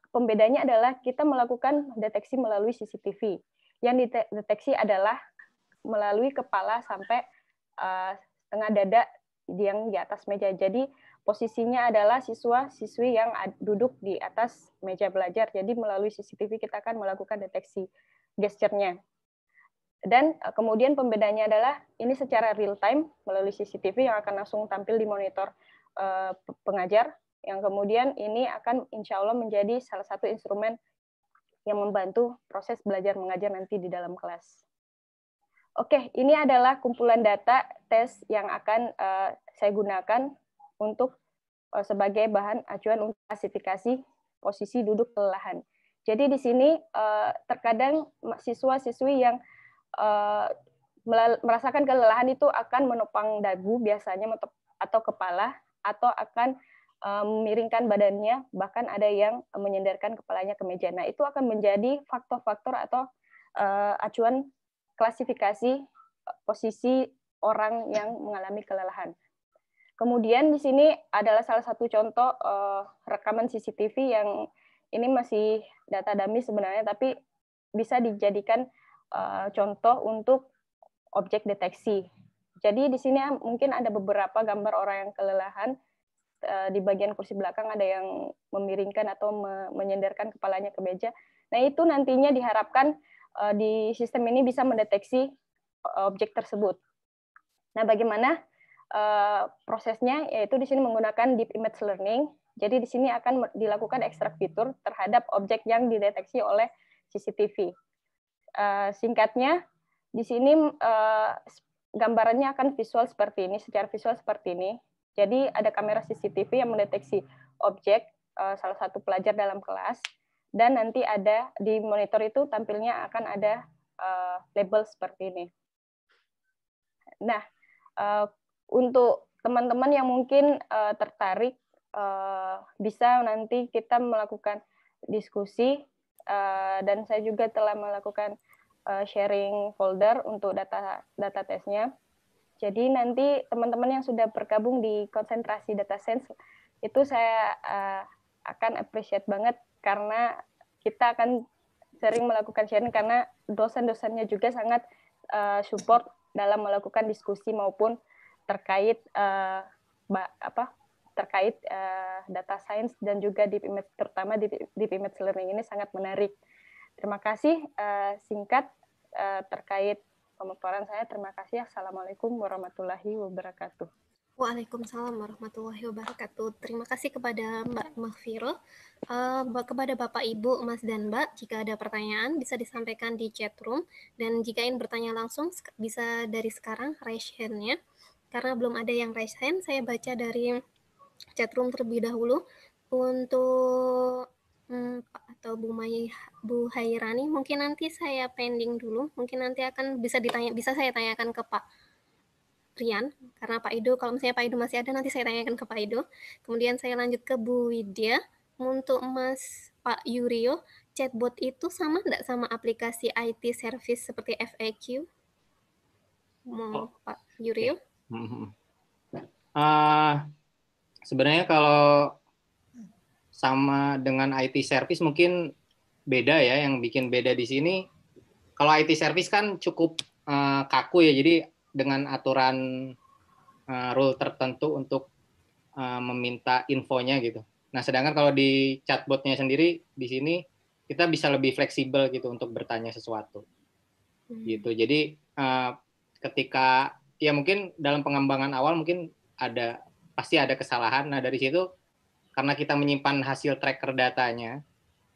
pembedanya adalah kita melakukan deteksi melalui CCTV. Yang dideteksi adalah melalui kepala sampai setengah dada yang di atas meja. Jadi posisinya adalah siswa-siswi yang duduk di atas meja belajar. Jadi melalui CCTV kita akan melakukan deteksi gesturnya. Dan eh, kemudian pembedanya adalah ini secara real time melalui CCTV yang akan langsung tampil di monitor eh, pengajar. Yang kemudian ini akan insya Allah menjadi salah satu instrumen yang membantu proses belajar mengajar nanti di dalam kelas. Oke, ini adalah kumpulan data tes yang akan uh, saya gunakan untuk eh, sebagai bahan acuan untuk klasifikasi posisi duduk kelelahan. Jadi di sini eh, terkadang siswa-siswi yang eh, merasakan kelelahan itu akan menopang dagu biasanya atau kepala atau akan memiringkan badannya bahkan ada yang menyandarkan kepalanya ke meja. Nah, itu akan menjadi faktor-faktor atau acuan klasifikasi posisi orang yang mengalami kelelahan. Kemudian di sini adalah salah satu contoh uh, rekaman CCTV yang ini masih data dummy sebenarnya, tapi bisa dijadikan uh, contoh untuk objek deteksi. Jadi di sini ya, mungkin ada beberapa gambar orang yang kelelahan. Eh, di bagian kursi belakang ada yang memiringkan atau menyandarkan menyenderkan kepalanya ke meja. Nah itu nantinya diharapkan di sistem ini bisa mendeteksi objek tersebut. Nah bagaimana uh, prosesnya yaitu di sini menggunakan deep image learning. Jadi di sini akan dilakukan ekstrak fitur terhadap objek yang dideteksi oleh CCTV. Uh, eh, singkatnya, di sini uh, gambarannya akan visual seperti ini, secara visual seperti ini. Jadi ada kamera CCTV yang mendeteksi objek uh, salah satu pelajar dalam kelas, dan nanti ada di monitor itu tampilnya akan ada uh, label seperti ini. Nah, uh, untuk teman-teman yang mungkin uh, tertarik uh, bisa nanti kita melakukan diskusi uh, dan saya juga telah melakukan uh, sharing folder untuk data data tesnya. Jadi nanti teman-teman yang sudah bergabung di konsentrasi data sense itu saya uh, akan appreciate banget karena kita akan sering melakukan sharing karena dosen-dosennya juga sangat uh, support dalam melakukan diskusi maupun terkait uh, apa terkait uh, data science dan juga deep image terutama deep, deep image learning ini sangat menarik. Terima kasih uh, singkat uh, terkait pemaparan saya. Terima kasih. Assalamualaikum warahmatullahi wabarakatuh. Waalaikumsalam warahmatullahi wabarakatuh. Terima kasih kepada Mbak Mahfiro. Uh, kepada Bapak, Ibu, Mas, dan Mbak, jika ada pertanyaan bisa disampaikan di chat room. Dan jika ingin bertanya langsung, bisa dari sekarang raise hand-nya karena belum ada yang raise hand, saya baca dari chatroom terlebih dahulu. Untuk hmm, atau Bu May, Bu Hairani, mungkin nanti saya pending dulu. Mungkin nanti akan bisa ditanya, bisa saya tanyakan ke Pak Rian, karena Pak Ido, kalau misalnya Pak Ido masih ada, nanti saya tanyakan ke Pak Ido. Kemudian saya lanjut ke Bu Widya. Untuk Mas Pak Yurio, chatbot itu sama tidak sama aplikasi IT service seperti FAQ? Mau oh. Pak Yurio? Uh, sebenarnya kalau sama dengan IT service mungkin beda ya yang bikin beda di sini kalau IT service kan cukup uh, kaku ya jadi dengan aturan uh, rule tertentu untuk uh, meminta infonya gitu nah sedangkan kalau di chatbotnya sendiri di sini kita bisa lebih fleksibel gitu untuk bertanya sesuatu hmm. gitu jadi uh, ketika ya mungkin dalam pengembangan awal mungkin ada pasti ada kesalahan. Nah dari situ karena kita menyimpan hasil tracker datanya,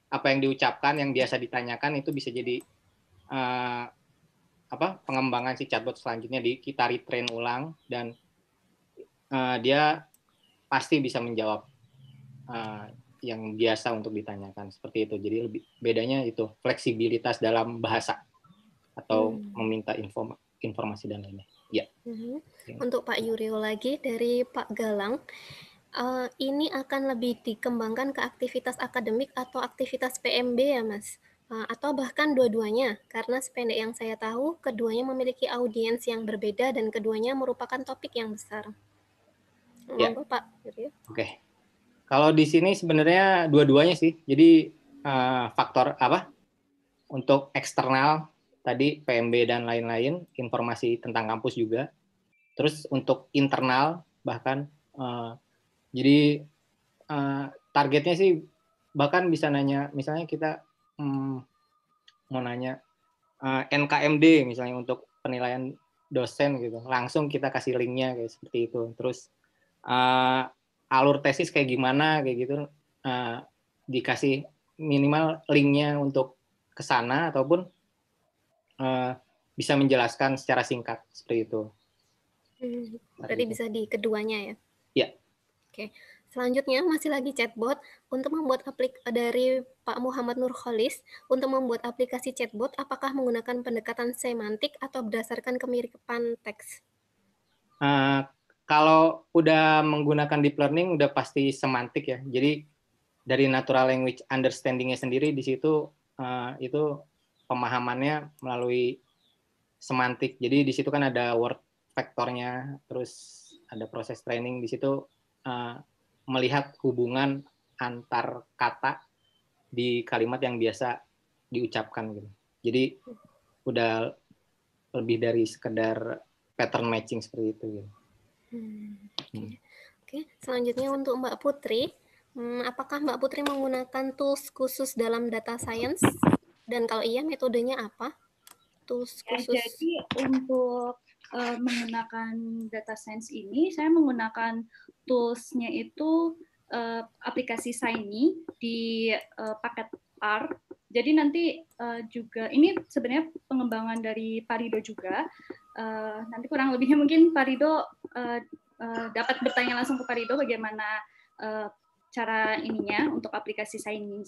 apa yang diucapkan, yang biasa ditanyakan itu bisa jadi uh, apa pengembangan si chatbot selanjutnya di kita retrain ulang dan uh, dia pasti bisa menjawab uh, yang biasa untuk ditanyakan seperti itu. Jadi lebih bedanya itu fleksibilitas dalam bahasa atau hmm. meminta informa, informasi dan lainnya. Ya. Untuk Pak Yurio lagi dari Pak Galang, eh, ini akan lebih dikembangkan ke aktivitas akademik atau aktivitas PMB ya, Mas? Eh, atau bahkan dua-duanya, karena sependek yang saya tahu, keduanya memiliki audiens yang berbeda dan keduanya merupakan topik yang besar. Ya. Pak Yurio. Oke. Kalau di sini sebenarnya dua-duanya sih. Jadi uh, faktor apa? Untuk eksternal tadi PMB dan lain-lain, informasi tentang kampus juga. Terus untuk internal bahkan uh, jadi uh, targetnya sih bahkan bisa nanya misalnya kita um, mau nanya uh, eh, NKMD misalnya untuk penilaian dosen gitu langsung kita kasih linknya kayak seperti itu terus uh, alur tesis kayak gimana kayak gitu uh, dikasih minimal linknya untuk ke sana ataupun Eh, bisa menjelaskan secara singkat seperti itu. Hmm, berarti bisa di keduanya ya? Iya. Oke. Selanjutnya masih lagi chatbot untuk membuat aplik dari Pak Muhammad nurholis untuk membuat aplikasi chatbot apakah menggunakan pendekatan semantik atau berdasarkan kemiripan teks? Uh, kalau udah menggunakan deep learning udah pasti semantik ya. Jadi dari natural language understandingnya sendiri di situ uh, itu pemahamannya melalui semantik. Jadi di situ kan ada word vektornya, terus ada proses training di situ uh, melihat hubungan antar kata di kalimat yang biasa diucapkan gitu. Jadi udah lebih dari sekedar pattern matching seperti itu gitu. Hmm. Hmm. Oke, selanjutnya untuk Mbak Putri, hmm, apakah Mbak Putri menggunakan tools khusus dalam data science? Dan kalau iya, metodenya apa? Tools ya, khusus? Ya, jadi untuk uh, menggunakan data science ini, saya menggunakan toolsnya itu uh, aplikasi Saini di uh, paket R. Jadi nanti uh, juga ini sebenarnya pengembangan dari Parido juga. Uh, nanti kurang lebihnya mungkin Parido uh, uh, dapat bertanya langsung ke Parido bagaimana uh, cara ininya untuk aplikasi signing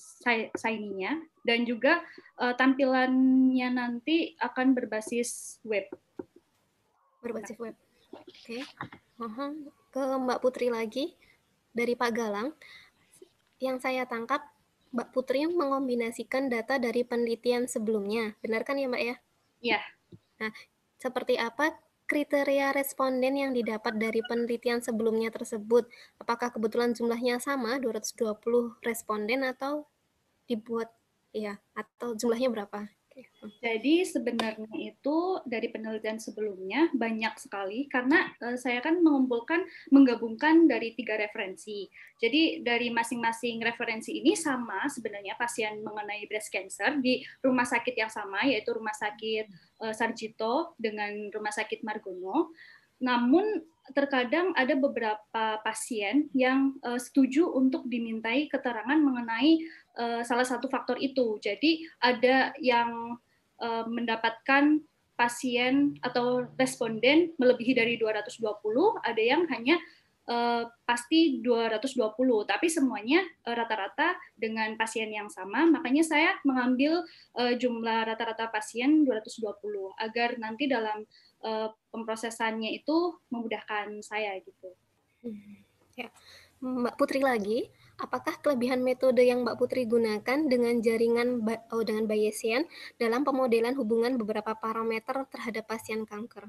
signinya dan juga uh, tampilannya nanti akan berbasis web. Berbasis web. Oke. Okay. Ke Mbak Putri lagi dari Pak Galang. Yang saya tangkap Mbak Putri mengombinasikan data dari penelitian sebelumnya. Benar kan ya, Mbak ya? Iya. Nah, seperti apa kriteria responden yang didapat dari penelitian sebelumnya tersebut? Apakah kebetulan jumlahnya sama 220 responden atau dibuat ya atau jumlahnya berapa? Jadi sebenarnya itu dari penelitian sebelumnya banyak sekali karena uh, saya kan mengumpulkan menggabungkan dari tiga referensi. Jadi dari masing-masing referensi ini sama sebenarnya pasien mengenai breast cancer di rumah sakit yang sama yaitu rumah sakit uh, Sarjito dengan rumah sakit Margono. Namun terkadang ada beberapa pasien yang uh, setuju untuk dimintai keterangan mengenai uh, salah satu faktor itu. Jadi ada yang uh, mendapatkan pasien atau responden melebihi dari 220, ada yang hanya uh, pasti 220, tapi semuanya rata-rata uh, dengan pasien yang sama. Makanya saya mengambil uh, jumlah rata-rata pasien 220 agar nanti dalam uh, pemprosesannya itu memudahkan saya gitu. Hmm, ya. Mbak Putri lagi, apakah kelebihan metode yang Mbak Putri gunakan dengan jaringan oh, dengan Bayesian dalam pemodelan hubungan beberapa parameter terhadap pasien kanker?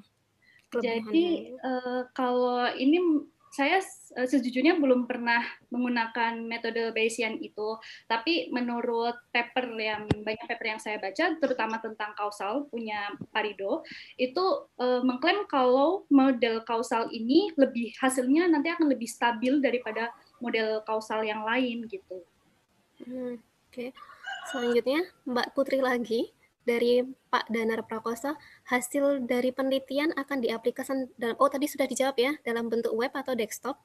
Kelebihan Jadi uh, kalau ini saya eh, sejujurnya belum pernah menggunakan metode Bayesian itu, tapi menurut paper yang banyak paper yang saya baca, terutama tentang kausal punya Parido, itu uh, mengklaim kalau model kausal ini lebih hasilnya nanti akan lebih stabil daripada model kausal yang lain gitu. Hmm, Oke, okay. selanjutnya Mbak Putri lagi dari Pak Danar Prakosa, hasil dari penelitian akan diaplikasikan dalam oh tadi sudah dijawab ya, dalam bentuk web atau desktop?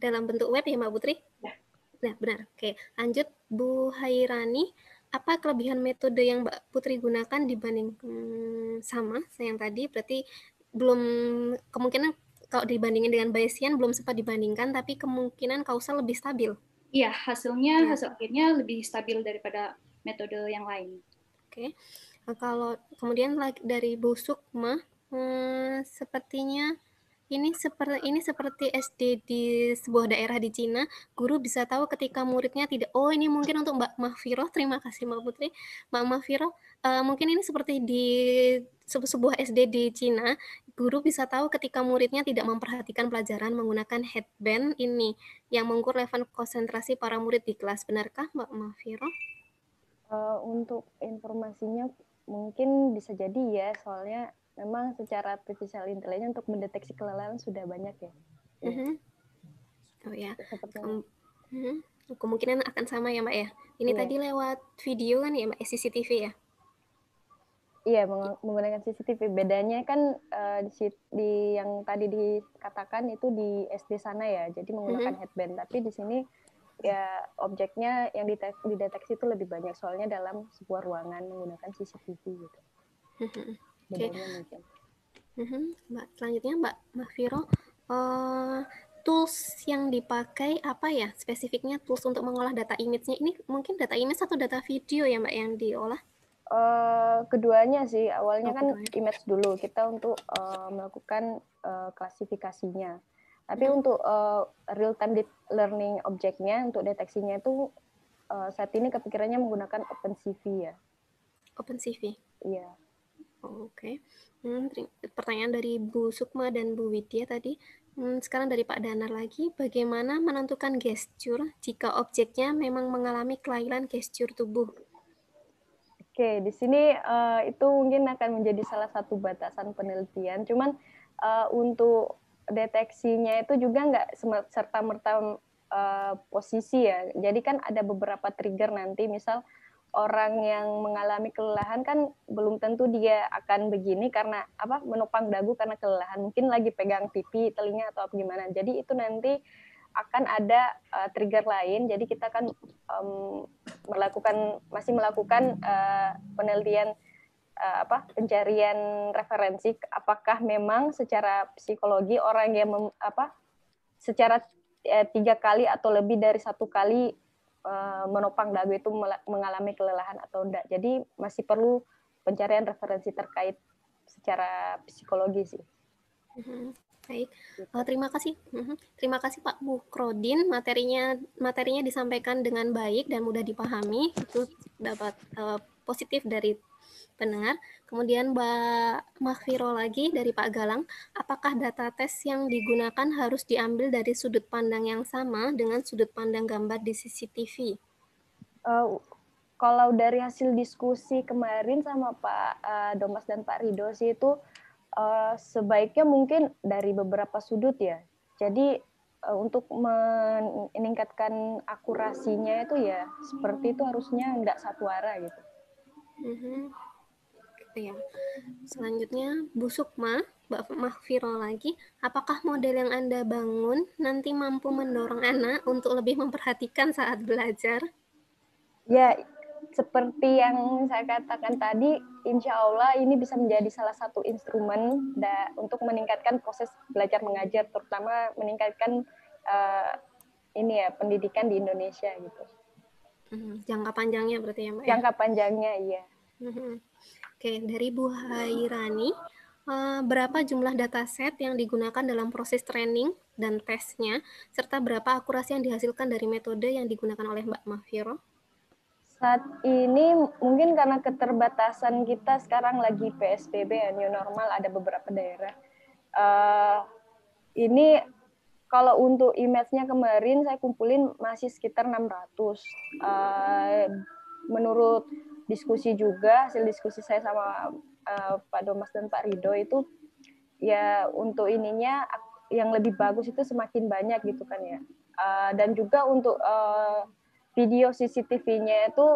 Dalam bentuk web ya Mbak Putri? Ya. Nah, benar. Oke, lanjut Bu Hairani, apa kelebihan metode yang Mbak Putri gunakan dibanding hmm, sama yang tadi? Berarti belum kemungkinan kalau dibandingin dengan Bayesian belum sempat dibandingkan, tapi kemungkinan kausal lebih stabil. Iya, hasilnya, ya. hasil akhirnya lebih stabil daripada metode yang lain. Oke. Nah, kalau kemudian dari busuk mah hmm, sepertinya ini seperti ini seperti SD di sebuah daerah di Cina, guru bisa tahu ketika muridnya tidak oh ini mungkin untuk Mbak Mahfiro. [LAUGHS] Terima kasih Mbak Putri. Mbak Mahfiro, uh, eh, mungkin ini seperti di sebuah SD di Cina, guru bisa tahu ketika muridnya tidak memperhatikan pelajaran menggunakan headband ini yang mengukur level konsentrasi para murid di kelas. Benarkah Mbak Mahfiro? Uh, untuk informasinya mungkin bisa jadi ya, soalnya memang secara artificial intelligence untuk mendeteksi kelelahan sudah banyak ya. Mm -hmm. Oh ya. Yeah. um, mm -hmm. Kemungkinan akan sama ya Mbak ya. Ini yeah. tadi lewat video kan ya Mbak ya, CCTV ya. Iya menggunakan CCTV. Bedanya kan uh, di, di yang tadi dikatakan itu di SD sana ya, jadi menggunakan mm -hmm. headband. Tapi di sini ya objeknya yang dideteksi itu lebih banyak soalnya dalam sebuah ruangan menggunakan CCTV gitu. [LAUGHS] Oke. okay. mungkin. Mm-hmm. Mbak, selanjutnya Mbak Mahfiro, uh, eh, tools yang dipakai apa ya spesifiknya tools untuk mengolah data image-nya ini mungkin data image atau data video ya Mbak yang diolah? Uh, keduanya sih awalnya oh, kan keduanya. image dulu kita untuk uh, melakukan uh, klasifikasinya tapi hmm. untuk uh, real time deep learning objeknya untuk deteksinya itu uh, saat ini kepikirannya menggunakan OpenCV ya. OpenCV. Iya. Oh, Oke. Okay. Hmm, pertanyaan dari Bu Sukma dan Bu Widya tadi. Hmm, sekarang dari Pak Danar lagi, bagaimana menentukan gesture jika objeknya memang mengalami kelainan gesture tubuh? Oke, di sini uh, itu mungkin akan menjadi salah satu batasan penelitian. Cuman uh, untuk deteksinya itu juga nggak serta merta uh, eh, posisi ya. Jadi kan ada beberapa trigger nanti, misal orang yang mengalami kelelahan kan belum tentu dia akan begini karena apa menopang dagu karena kelelahan mungkin lagi pegang pipi telinga atau apa gimana jadi itu nanti akan ada uh, trigger lain jadi kita kan um, melakukan masih melakukan uh, penelitian uh, apa pencarian referensi apakah memang secara psikologi orang yang mem, apa secara uh, tiga kali atau lebih dari satu kali uh, menopang dagu itu mengalami kelelahan atau tidak? Jadi masih perlu pencarian referensi terkait secara psikologi sih. Mm-hmm. Baik, oh, terima kasih. Mm-hmm. Terima kasih Pak Bu Krodin, materinya materinya disampaikan dengan baik dan mudah dipahami. Itu dapat uh, positif dari pendengar. Kemudian Mbak Mahfiro lagi dari Pak Galang, apakah data tes yang digunakan harus diambil dari sudut pandang yang sama dengan sudut pandang gambar di CCTV? Uh, eh, kalau dari hasil diskusi kemarin sama Pak uh, Domas dan Pak Rido sih itu uh, sebaiknya mungkin dari beberapa sudut ya. Jadi uh, untuk meningkatkan akurasinya itu ya seperti itu harusnya nggak satu arah gitu. Mm -hmm. Gitu ya. Selanjutnya Bu Sukma, Mbak Mahfiro lagi, apakah model yang Anda bangun nanti mampu mendorong anak untuk lebih memperhatikan saat belajar? Ya, seperti yang saya katakan tadi, insya Allah ini bisa menjadi salah satu instrumen untuk meningkatkan proses belajar mengajar, terutama meningkatkan uh, ini ya pendidikan di Indonesia gitu. Mm-hmm. jangka panjangnya berarti ya Mbak? Ya? Jangka panjangnya iya. Mm-hmm. Oke, dari Bu Hairani, eh, berapa jumlah dataset yang digunakan dalam proses training dan tesnya, serta berapa akurasi yang dihasilkan dari metode yang digunakan oleh Mbak Mafiro? Saat ini mungkin karena keterbatasan kita sekarang lagi PSBB ya, new normal ada beberapa daerah. Uh, ini kalau untuk image-nya kemarin saya kumpulin masih sekitar 600. Uh, eh, menurut diskusi juga hasil diskusi saya sama uh, Pak Domas dan Pak Rido itu ya untuk ininya yang lebih bagus itu semakin banyak gitu kan ya uh, dan juga untuk uh, video CCTV-nya itu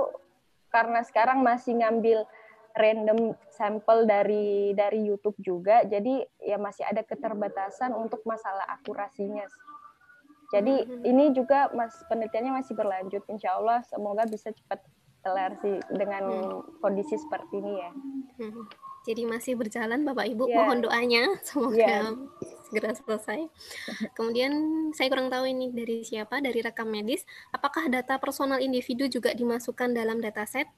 karena sekarang masih ngambil random sampel dari dari YouTube juga jadi ya masih ada keterbatasan untuk masalah akurasinya jadi hmm. ini juga mas penelitiannya masih berlanjut insya Allah semoga bisa cepat kelar sih dengan hmm. kondisi seperti ini ya. Hmm. Jadi masih berjalan Bapak Ibu, yeah. mohon doanya [LAUGHS] semoga yeah. segera selesai. Kemudian saya kurang tahu ini dari siapa, dari rekam medis, apakah data personal individu juga dimasukkan dalam dataset?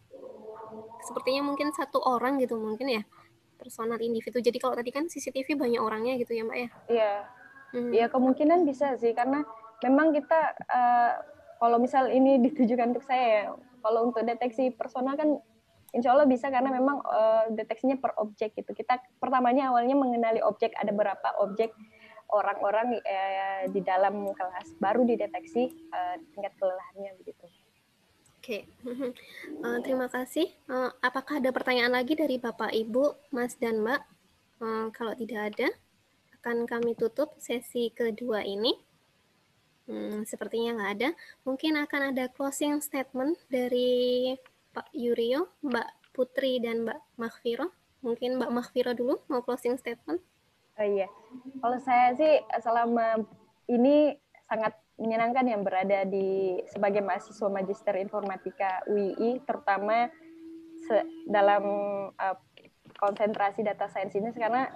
Sepertinya mungkin satu orang gitu mungkin ya, personal individu. Jadi kalau tadi kan CCTV banyak orangnya gitu ya Mbak ya? Iya, yeah. hmm. Iya, kemungkinan bisa sih, karena memang kita uh, kalau misal ini [LAUGHS] ditujukan untuk saya ya, kalau untuk deteksi personal kan insya Allah bisa karena memang uh, deteksinya per objek gitu. Kita pertamanya awalnya mengenali objek ada berapa objek orang-orang eh, di dalam kelas baru dideteksi eh, tingkat kelelahannya begitu. Oke, okay. [LAUGHS] uh, eh, terima kasih. Uh, apakah ada pertanyaan lagi dari Bapak, Ibu, Mas, dan Mbak? Uh, kalau tidak ada, akan kami tutup sesi kedua ini. Hmm, sepertinya nggak ada. Mungkin akan ada closing statement dari Pak Yurio, Mbak Putri, dan Mbak Mahfiro Mungkin Mbak Mahfiro dulu mau closing statement. Oh iya, kalau saya sih selama ini sangat menyenangkan yang berada di sebagai mahasiswa magister informatika UII, terutama dalam uh, konsentrasi data science ini karena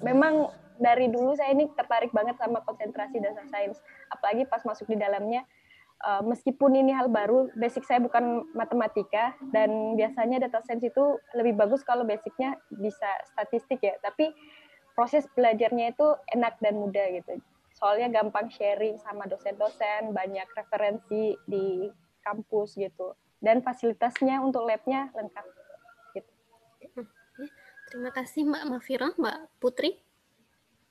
memang dari dulu saya ini tertarik banget sama konsentrasi dasar sains. Apalagi pas masuk di dalamnya, uh, meskipun ini hal baru, basic saya bukan matematika, dan biasanya data sains itu lebih bagus kalau basicnya bisa statistik ya. Tapi proses belajarnya itu enak dan mudah gitu. Soalnya gampang sharing sama dosen-dosen, banyak referensi di kampus gitu. Dan fasilitasnya untuk labnya lengkap. Gitu. Terima kasih Mbak Mafira, Mbak Putri.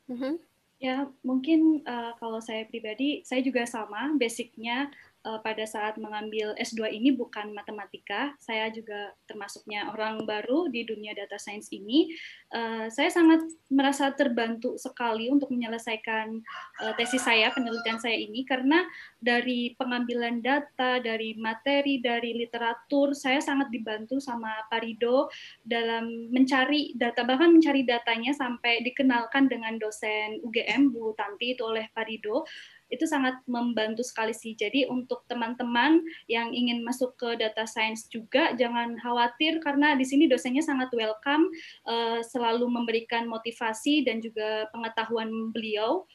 Mm -hmm. Ya, mungkin uh, kalau saya pribadi, saya juga sama. Basicnya uh, pada saat mengambil S2 ini bukan matematika. Saya juga termasuknya orang baru di dunia data science ini. Uh, saya sangat merasa terbantu sekali untuk menyelesaikan uh, tesis saya, penelitian saya ini, karena dari pengambilan data, dari materi, dari literatur, saya sangat dibantu sama Parido dalam mencari data, bahkan mencari datanya sampai dikenalkan dengan dosen UGM, Bu Tanti, itu oleh Parido itu sangat membantu sekali sih. Jadi untuk teman-teman yang ingin masuk ke data science juga jangan khawatir karena di sini dosennya sangat welcome, eh, selalu memberikan motivasi dan juga pengetahuan beliau.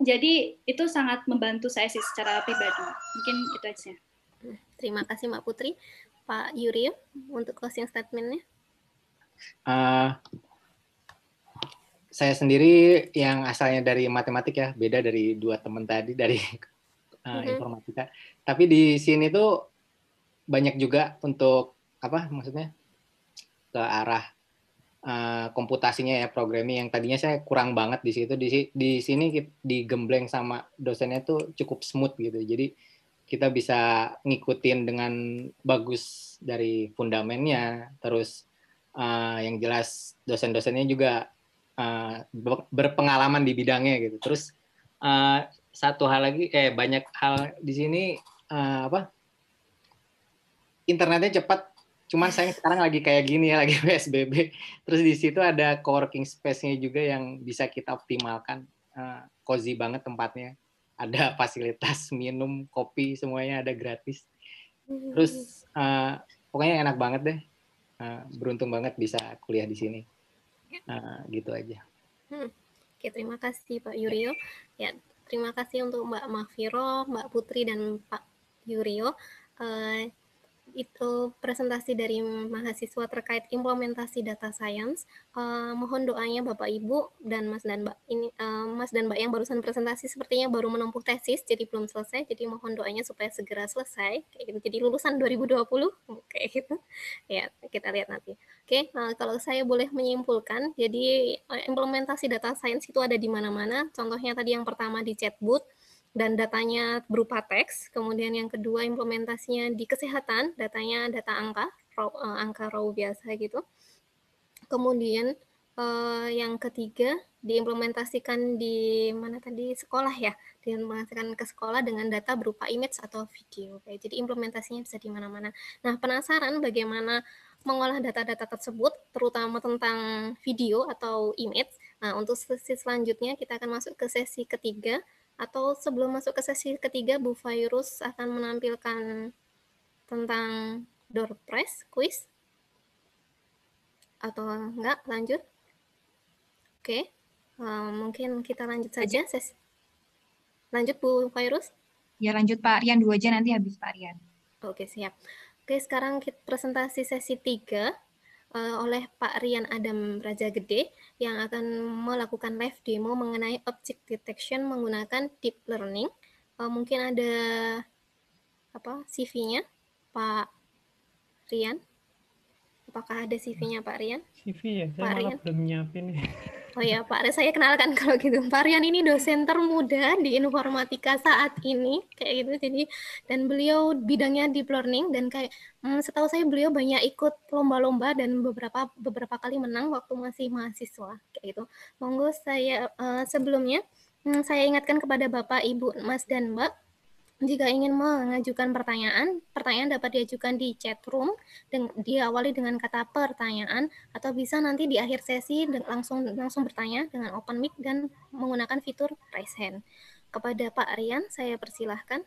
Jadi itu sangat membantu saya sih secara pribadi. Mungkin itu aja. Hmm, terima kasih Mbak Putri. Pak Yurio untuk closing statementnya. Uh, saya sendiri yang asalnya dari matematik ya, beda dari dua teman tadi dari uh, [LAUGHS] mm-hmm. informatika. Tapi di sini tuh banyak juga untuk apa maksudnya ke arah uh, komputasinya ya programming yang tadinya saya kurang banget di situ di di sini digembleng sama dosennya tuh cukup smooth gitu. Jadi kita bisa ngikutin dengan bagus dari fundamennya terus uh, yang jelas dosen-dosennya juga Eh, berpengalaman di bidangnya gitu. Terus uh, satu hal lagi eh banyak hal di sini uh, apa? Internetnya cepat. Cuman saya sekarang lagi kayak gini ya, [LAUGHS] lagi PSBB. Terus di situ ada co-working space-nya juga yang bisa kita optimalkan. Uh, cozy banget tempatnya. Ada [LAUGHS] fasilitas minum, kopi, semuanya ada gratis. Terus uh, pokoknya enak banget deh. Uh, beruntung banget bisa kuliah di sini. Nah, gitu aja. Hmm. Oke, terima kasih Pak Yurio. Ya, terima kasih untuk Mbak Mafiro, Mbak Putri, dan Pak Yurio. Uh, itu presentasi dari mahasiswa terkait implementasi data science. Uh, mohon doanya Bapak Ibu dan Mas dan Mbak ini uh, Mas dan Mbak yang barusan presentasi sepertinya baru menempuh tesis jadi belum selesai. Jadi mohon doanya supaya segera selesai. Kayak gitu. Jadi lulusan 2020 [LAUGHS] kayak gitu. ya, kita lihat nanti. Oke, okay, uh, eh, kalau saya boleh menyimpulkan, jadi implementasi data science itu ada di mana-mana. Contohnya tadi yang pertama di chatbot dan datanya berupa teks. Kemudian yang kedua implementasinya di kesehatan, datanya data angka, raw, uh, angka raw biasa gitu. Kemudian uh, yang ketiga diimplementasikan di mana tadi sekolah ya, diimplementasikan ke sekolah dengan data berupa image atau video. Okay. jadi implementasinya bisa di mana-mana. Nah, penasaran bagaimana mengolah data-data tersebut, terutama tentang video atau image. Nah, untuk sesi selanjutnya kita akan masuk ke sesi ketiga atau sebelum masuk ke sesi ketiga Bu Virus akan menampilkan tentang door press quiz atau enggak lanjut oke okay. uh, eh, mungkin kita lanjut saja sesi lanjut Bu Virus ya lanjut Pak Rian dua aja nanti habis Pak Rian oke okay, siap oke okay, sekarang kita presentasi sesi tiga Eh, oleh Pak Rian Adam Raja Gede yang akan melakukan live demo mengenai object detection menggunakan deep learning. Eh, mungkin ada apa CV-nya Pak Rian? Apakah ada CV-nya Pak Rian? CV ya, saya Pak malah Rian. belum nyiapin. [LAUGHS] Oh ya Pak Aris, saya kenalkan [LAUGHS] kalau gitu. Pak Rian ini dosen termuda di informatika saat ini, kayak gitu. Jadi dan beliau bidangnya deep learning dan kayak hmm, setahu saya beliau banyak ikut lomba-lomba dan beberapa beberapa kali menang waktu masih mahasiswa, kayak gitu. Monggo saya uh, sebelumnya hmm, saya ingatkan kepada Bapak, Ibu, Mas dan Mbak jika ingin mengajukan pertanyaan, pertanyaan dapat diajukan di chat room, diawali dengan kata pertanyaan, atau bisa nanti di akhir sesi langsung langsung bertanya dengan open mic dan menggunakan fitur raise hand. Kepada Pak Rian, saya persilahkan.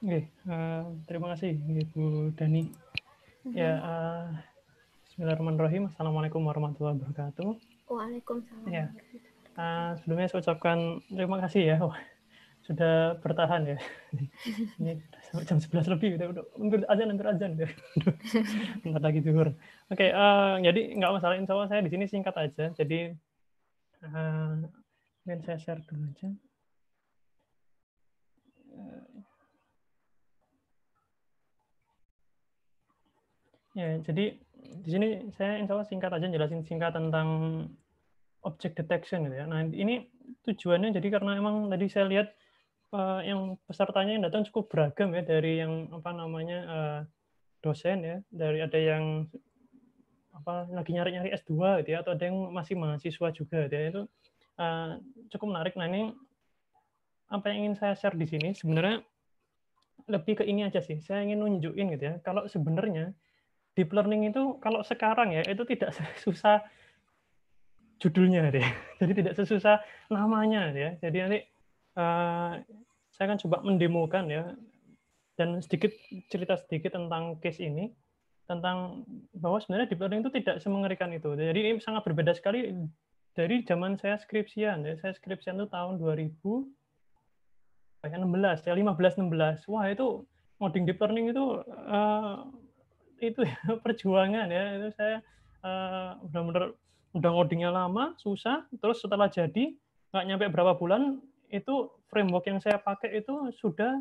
Oke, uh, terima kasih Ibu Dani. Uh-huh. Mm-hmm. Ya, uh, Bismillahirrahmanirrahim. Assalamualaikum warahmatullahi wabarakatuh. Waalaikumsalam. Ya. Uh, sebelumnya saya ucapkan terima kasih ya sudah bertahan ya. [LAUGHS] Ini jam 11 lebih udah udah hampir azan hampir azan [LAUGHS] udah. Bentar lagi zuhur. Oke, okay, uh, eh, jadi nggak masalah insya Allah saya di sini singkat aja. Jadi uh, eh, ingin saya share dulu aja. Ya, jadi di sini saya insya Allah singkat aja jelasin singkat tentang object detection gitu ya. Nah, ini tujuannya jadi karena emang tadi saya lihat uh, yang pesertanya yang datang cukup beragam ya dari yang apa namanya uh, dosen ya dari ada yang apa lagi nyari-nyari S2 gitu ya atau ada yang masih mahasiswa juga gitu ya itu uh, cukup menarik nah ini apa yang ingin saya share di sini sebenarnya lebih ke ini aja sih saya ingin nunjukin gitu ya kalau sebenarnya deep learning itu kalau sekarang ya itu tidak [LAUGHS] susah judulnya deh. Gitu ya. Jadi tidak sesusah namanya gitu ya. Jadi nanti Eh, saya akan coba mendemokan ya dan sedikit cerita sedikit tentang case ini tentang bahwa sebenarnya deep learning itu tidak semengerikan itu. Jadi ini sangat berbeda sekali dari zaman saya skripsian. Jadi saya skripsian itu tahun 2000 16 ya 15 16 ya, wah itu coding deep learning itu uh, itu ya, [LAUGHS] perjuangan ya itu saya uh, benar-benar udah ngodingnya lama susah terus setelah jadi nggak nyampe berapa bulan itu framework yang saya pakai itu sudah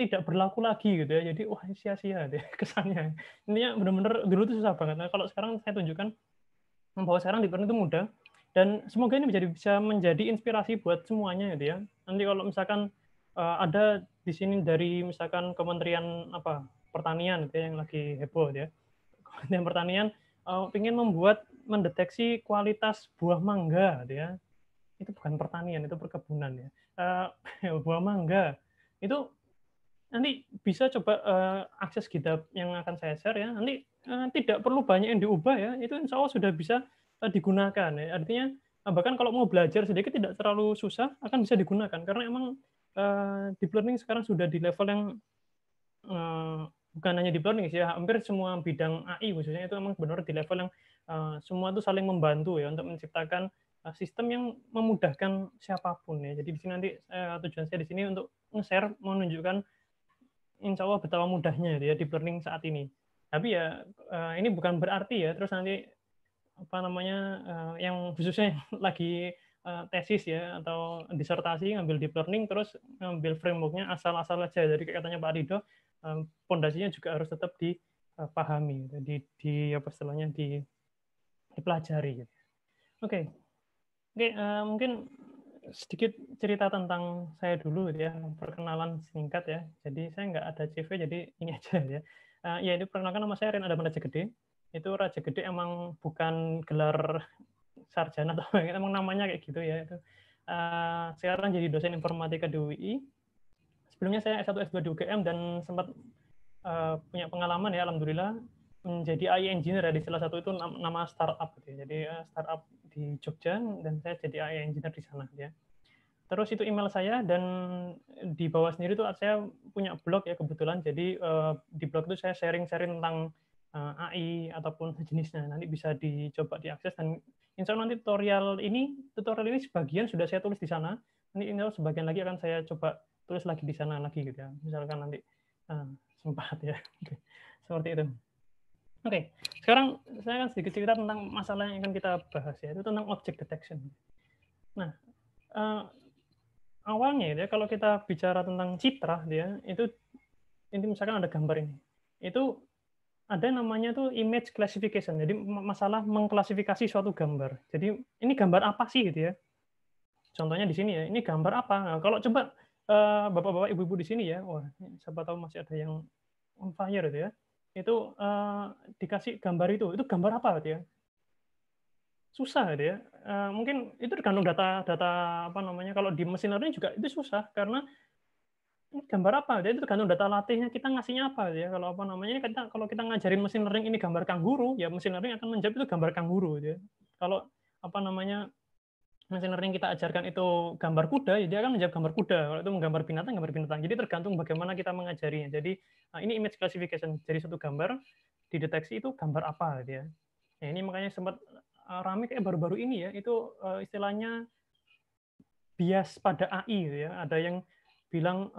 tidak berlaku lagi gitu ya. Jadi wah sia-sia deh [LAUGHS] kesannya. Intinya benar-benar dulu itu susah banget. Nah, kalau sekarang saya tunjukkan bahwa sekarang di itu mudah dan semoga ini menjadi bisa menjadi inspirasi buat semuanya gitu ya. Nanti kalau misalkan eh, ada di sini dari misalkan Kementerian apa Pertanian gitu ya, yang lagi heboh gitu ya. Kementerian Pertanian eh, ingin membuat mendeteksi kualitas buah mangga gitu ya itu bukan pertanian itu perkebunan ya uh, eh, buah [LAUGHS] mangga itu nanti bisa coba uh, akses GitHub yang akan saya share ya nanti uh, tidak perlu banyak yang diubah ya itu insya Allah sudah bisa uh, digunakan ya artinya bahkan kalau mau belajar sedikit tidak terlalu susah akan bisa digunakan karena emang uh, deep learning sekarang sudah di level yang uh, bukan hanya deep learning sih ya hampir semua bidang AI khususnya itu emang benar di level yang uh, semua itu saling membantu ya untuk menciptakan Eh, sistem yang memudahkan siapapun ya. Jadi di sini nanti eh, tujuan saya di sini untuk nge-share menunjukkan insya Allah betapa mudahnya ya di learning saat ini. Tapi ya eh, ini bukan berarti ya terus nanti apa namanya eh, yang khususnya [LAUGHS] lagi eh, tesis ya atau disertasi ngambil deep learning terus ngambil frameworknya asal-asal aja. Jadi katanya Pak Rido eh, pondasinya juga harus tetap dipahami, jadi di apa istilahnya di dipelajari. Gitu. Oke, okay Oke, uh, mungkin sedikit cerita tentang saya dulu gitu ya, perkenalan singkat ya. Jadi saya nggak ada CV, jadi ini [LAUGHS] aja ya. Uh, ya, ini perkenalkan nama saya Ren Adam Raja Gede. Itu Raja Gede emang bukan gelar sarjana, atau apa [LAUGHS] gitu, emang namanya kayak gitu ya. Itu. Uh, sekarang jadi dosen informatika di UI. Sebelumnya saya S1, S2 di UGM dan sempat uh, punya pengalaman ya, Alhamdulillah, menjadi AI engineer ya, di salah satu itu nama startup gitu ya. Jadi uh, startup di Jogja dan saya jadi AI engineer di sana ya. Terus itu email saya dan di bawah sendiri tuh saya punya blog ya kebetulan. Jadi uh, di blog itu saya sharing-sharing tentang uh, eh, AI ataupun sejenisnya. Nanti bisa dicoba diakses dan insya Allah nanti tutorial ini tutorial ini sebagian sudah saya tulis di sana. Nanti insya Allah sebagian lagi akan saya coba tulis lagi di sana lagi gitu ya. Misalkan nanti uh, sempat ya. [LAUGHS] Seperti itu. Oke, okay. sekarang saya akan sedikit cerita tentang masalah yang akan kita bahas ya, itu tentang object detection. Nah, uh, awalnya ya kalau kita bicara tentang citra dia itu ini misalkan ada gambar ini. Itu ada namanya tuh image classification. Jadi masalah mengklasifikasi suatu gambar. Jadi ini gambar apa sih gitu ya? Contohnya di sini ya, ini gambar apa? Nah, kalau coba uh, Bapak-bapak, Ibu-ibu di sini ya, wah, siapa tahu masih ada yang on fire gitu ya itu uh, dikasih gambar itu itu gambar apa ya susah dia, ya uh, mungkin itu tergantung data data apa namanya kalau di mesin learning juga itu susah karena ini gambar apa ya itu tergantung data latihnya kita ngasihnya apa ya kalau apa namanya ini kita kalau kita ngajarin mesin learning ini gambar kangguru ya mesin learning akan menjawab itu gambar kangguru ya kalau apa namanya machine learning kita ajarkan itu gambar kuda, ya dia akan menjawab gambar kuda. Kalau itu menggambar binatang, gambar binatang. Jadi tergantung bagaimana kita mengajarinya. Jadi ah, ini image classification. Jadi satu gambar dideteksi itu gambar apa, gitu ya. ya ini makanya sempat ah, ramai kayak baru-baru ini ya. Itu ah, istilahnya bias pada AI, gitu ya. Ada yang bilang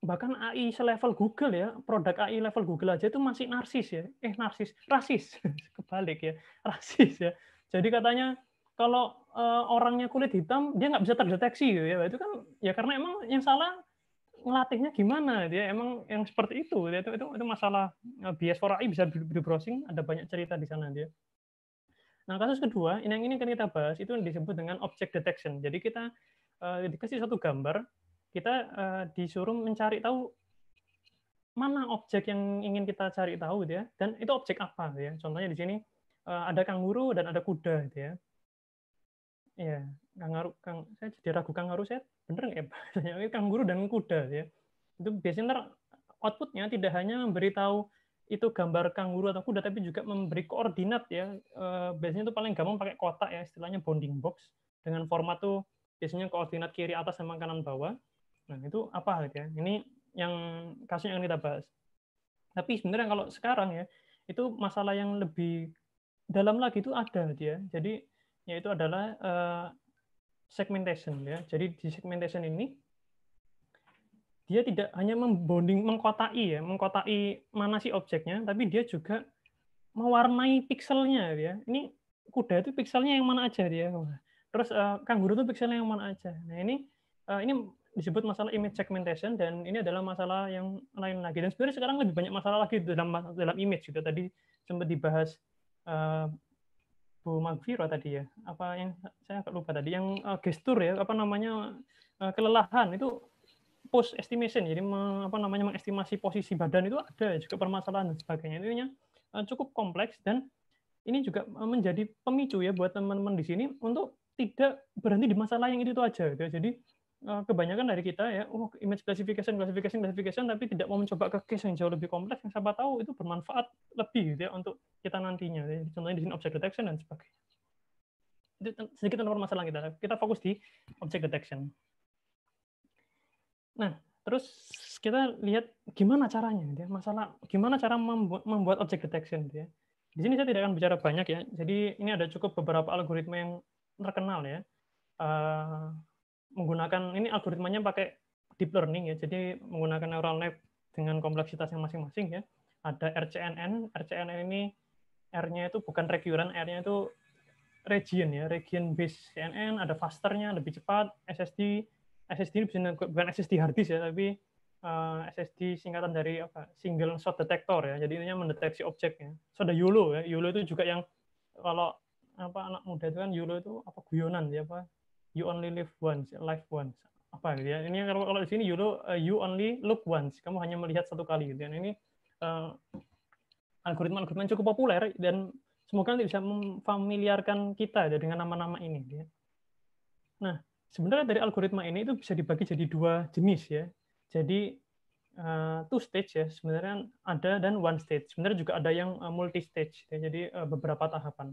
bahkan AI selevel Google ya, produk AI level Google aja itu masih narsis ya. Eh narsis, rasis, [LAUGHS] kebalik ya, rasis ya. Jadi katanya kalau uh, orangnya kulit hitam dia nggak bisa terdeteksi gitu ya itu kan ya karena emang yang salah ngelatihnya gimana dia emang yang seperti itu dia itu itu, itu masalah eh, bias for AI bisa di browsing ada banyak cerita di sana dia nah kasus kedua ini yang ini kan kita bahas itu disebut dengan object detection jadi kita uh, dikasih satu gambar kita uh, disuruh mencari tahu mana objek yang ingin kita cari tahu dia ya dan itu objek apa ya contohnya di sini ada kanguru dan ada kuda gitu ya Iya, Kang Aru, Kang, saya jadi ragu Kang Aru saya bener nggak ya bahasanya [LAUGHS] Kang Guru dan Kuda ya. Itu biasanya ntar outputnya tidak hanya memberitahu itu gambar kanguru atau kuda tapi juga memberi koordinat ya eh, biasanya itu paling gampang pakai kotak ya istilahnya bounding box dengan format tuh biasanya koordinat kiri atas sama kanan bawah nah itu apa gitu ya ini yang kasus yang kita bahas tapi sebenarnya kalau sekarang ya itu masalah yang lebih dalam lagi itu ada dia ya. jadi yaitu adalah eh, segmentation ya. Jadi di segmentation ini dia tidak hanya membonding mengkotai ya, mengkotai mana sih objeknya, tapi dia juga mewarnai pikselnya ya. Ini kuda itu pikselnya yang mana aja dia. Terus uh, eh, kanguru itu pikselnya yang mana aja. Nah, ini eh, ini disebut masalah image segmentation dan ini adalah masalah yang lain lagi. Dan sebenarnya sekarang lebih banyak masalah lagi dalam dalam image gitu. Tadi sempat dibahas Bu Magviro tadi ya, apa yang saya agak lupa tadi, yang uh, gestur ya, apa namanya uh, kelelahan itu post estimation, jadi me, apa namanya mengestimasi posisi badan itu ada juga permasalahan dan sebagainya. itu uh, eh, cukup kompleks dan ini juga menjadi pemicu ya buat teman-teman di sini untuk tidak berhenti di masalah yang itu, itu aja. Gitu. Ya. Jadi Eh, kebanyakan dari kita ya, oh image classification, classification, classification, tapi tidak mau mencoba ke case yang jauh lebih kompleks, yang siapa tahu itu bermanfaat lebih gitu ya untuk kita nantinya. Contohnya di sini object detection dan sebagainya. Itu sedikit tentang masalah kita. Kita fokus di object detection. Nah, terus kita lihat gimana caranya, gitu ya. masalah gimana cara membuat, membuat object detection. Gitu ya. Di sini saya tidak akan bicara banyak ya. Jadi ini ada cukup beberapa algoritma yang terkenal ya. Uh, menggunakan ini algoritmanya pakai deep learning ya. Jadi menggunakan neural net dengan kompleksitas yang masing-masing ya. Ada RCNN, RCNN ini R-nya itu bukan recurrent, R-nya itu region ya, region based CNN, ada fasternya, lebih cepat, SSD, SSD ini bisa bukan SSD hard disk ya, tapi uh, eh, SSD singkatan dari apa? Single shot detector ya. Jadi ininya mendeteksi objeknya ya. So ada YOLO ya. YOLO itu juga yang kalau apa anak muda itu kan YOLO itu apa guyonan ya apa you only live once, life once. Apa gitu ya? Ini kalau, kalau di sini you, look, uh, you only look once. Kamu hanya melihat satu kali gitu. ya. ini uh, algoritma-algoritma cukup populer dan semoga nanti bisa memfamiliarkan kita ya, dengan nama-nama ini. gitu Ya. Nah, sebenarnya dari algoritma ini itu bisa dibagi jadi dua jenis ya. Jadi Uh, two stage ya sebenarnya ada dan one stage sebenarnya juga ada yang uh, multi stage gitu ya, jadi uh, beberapa tahapan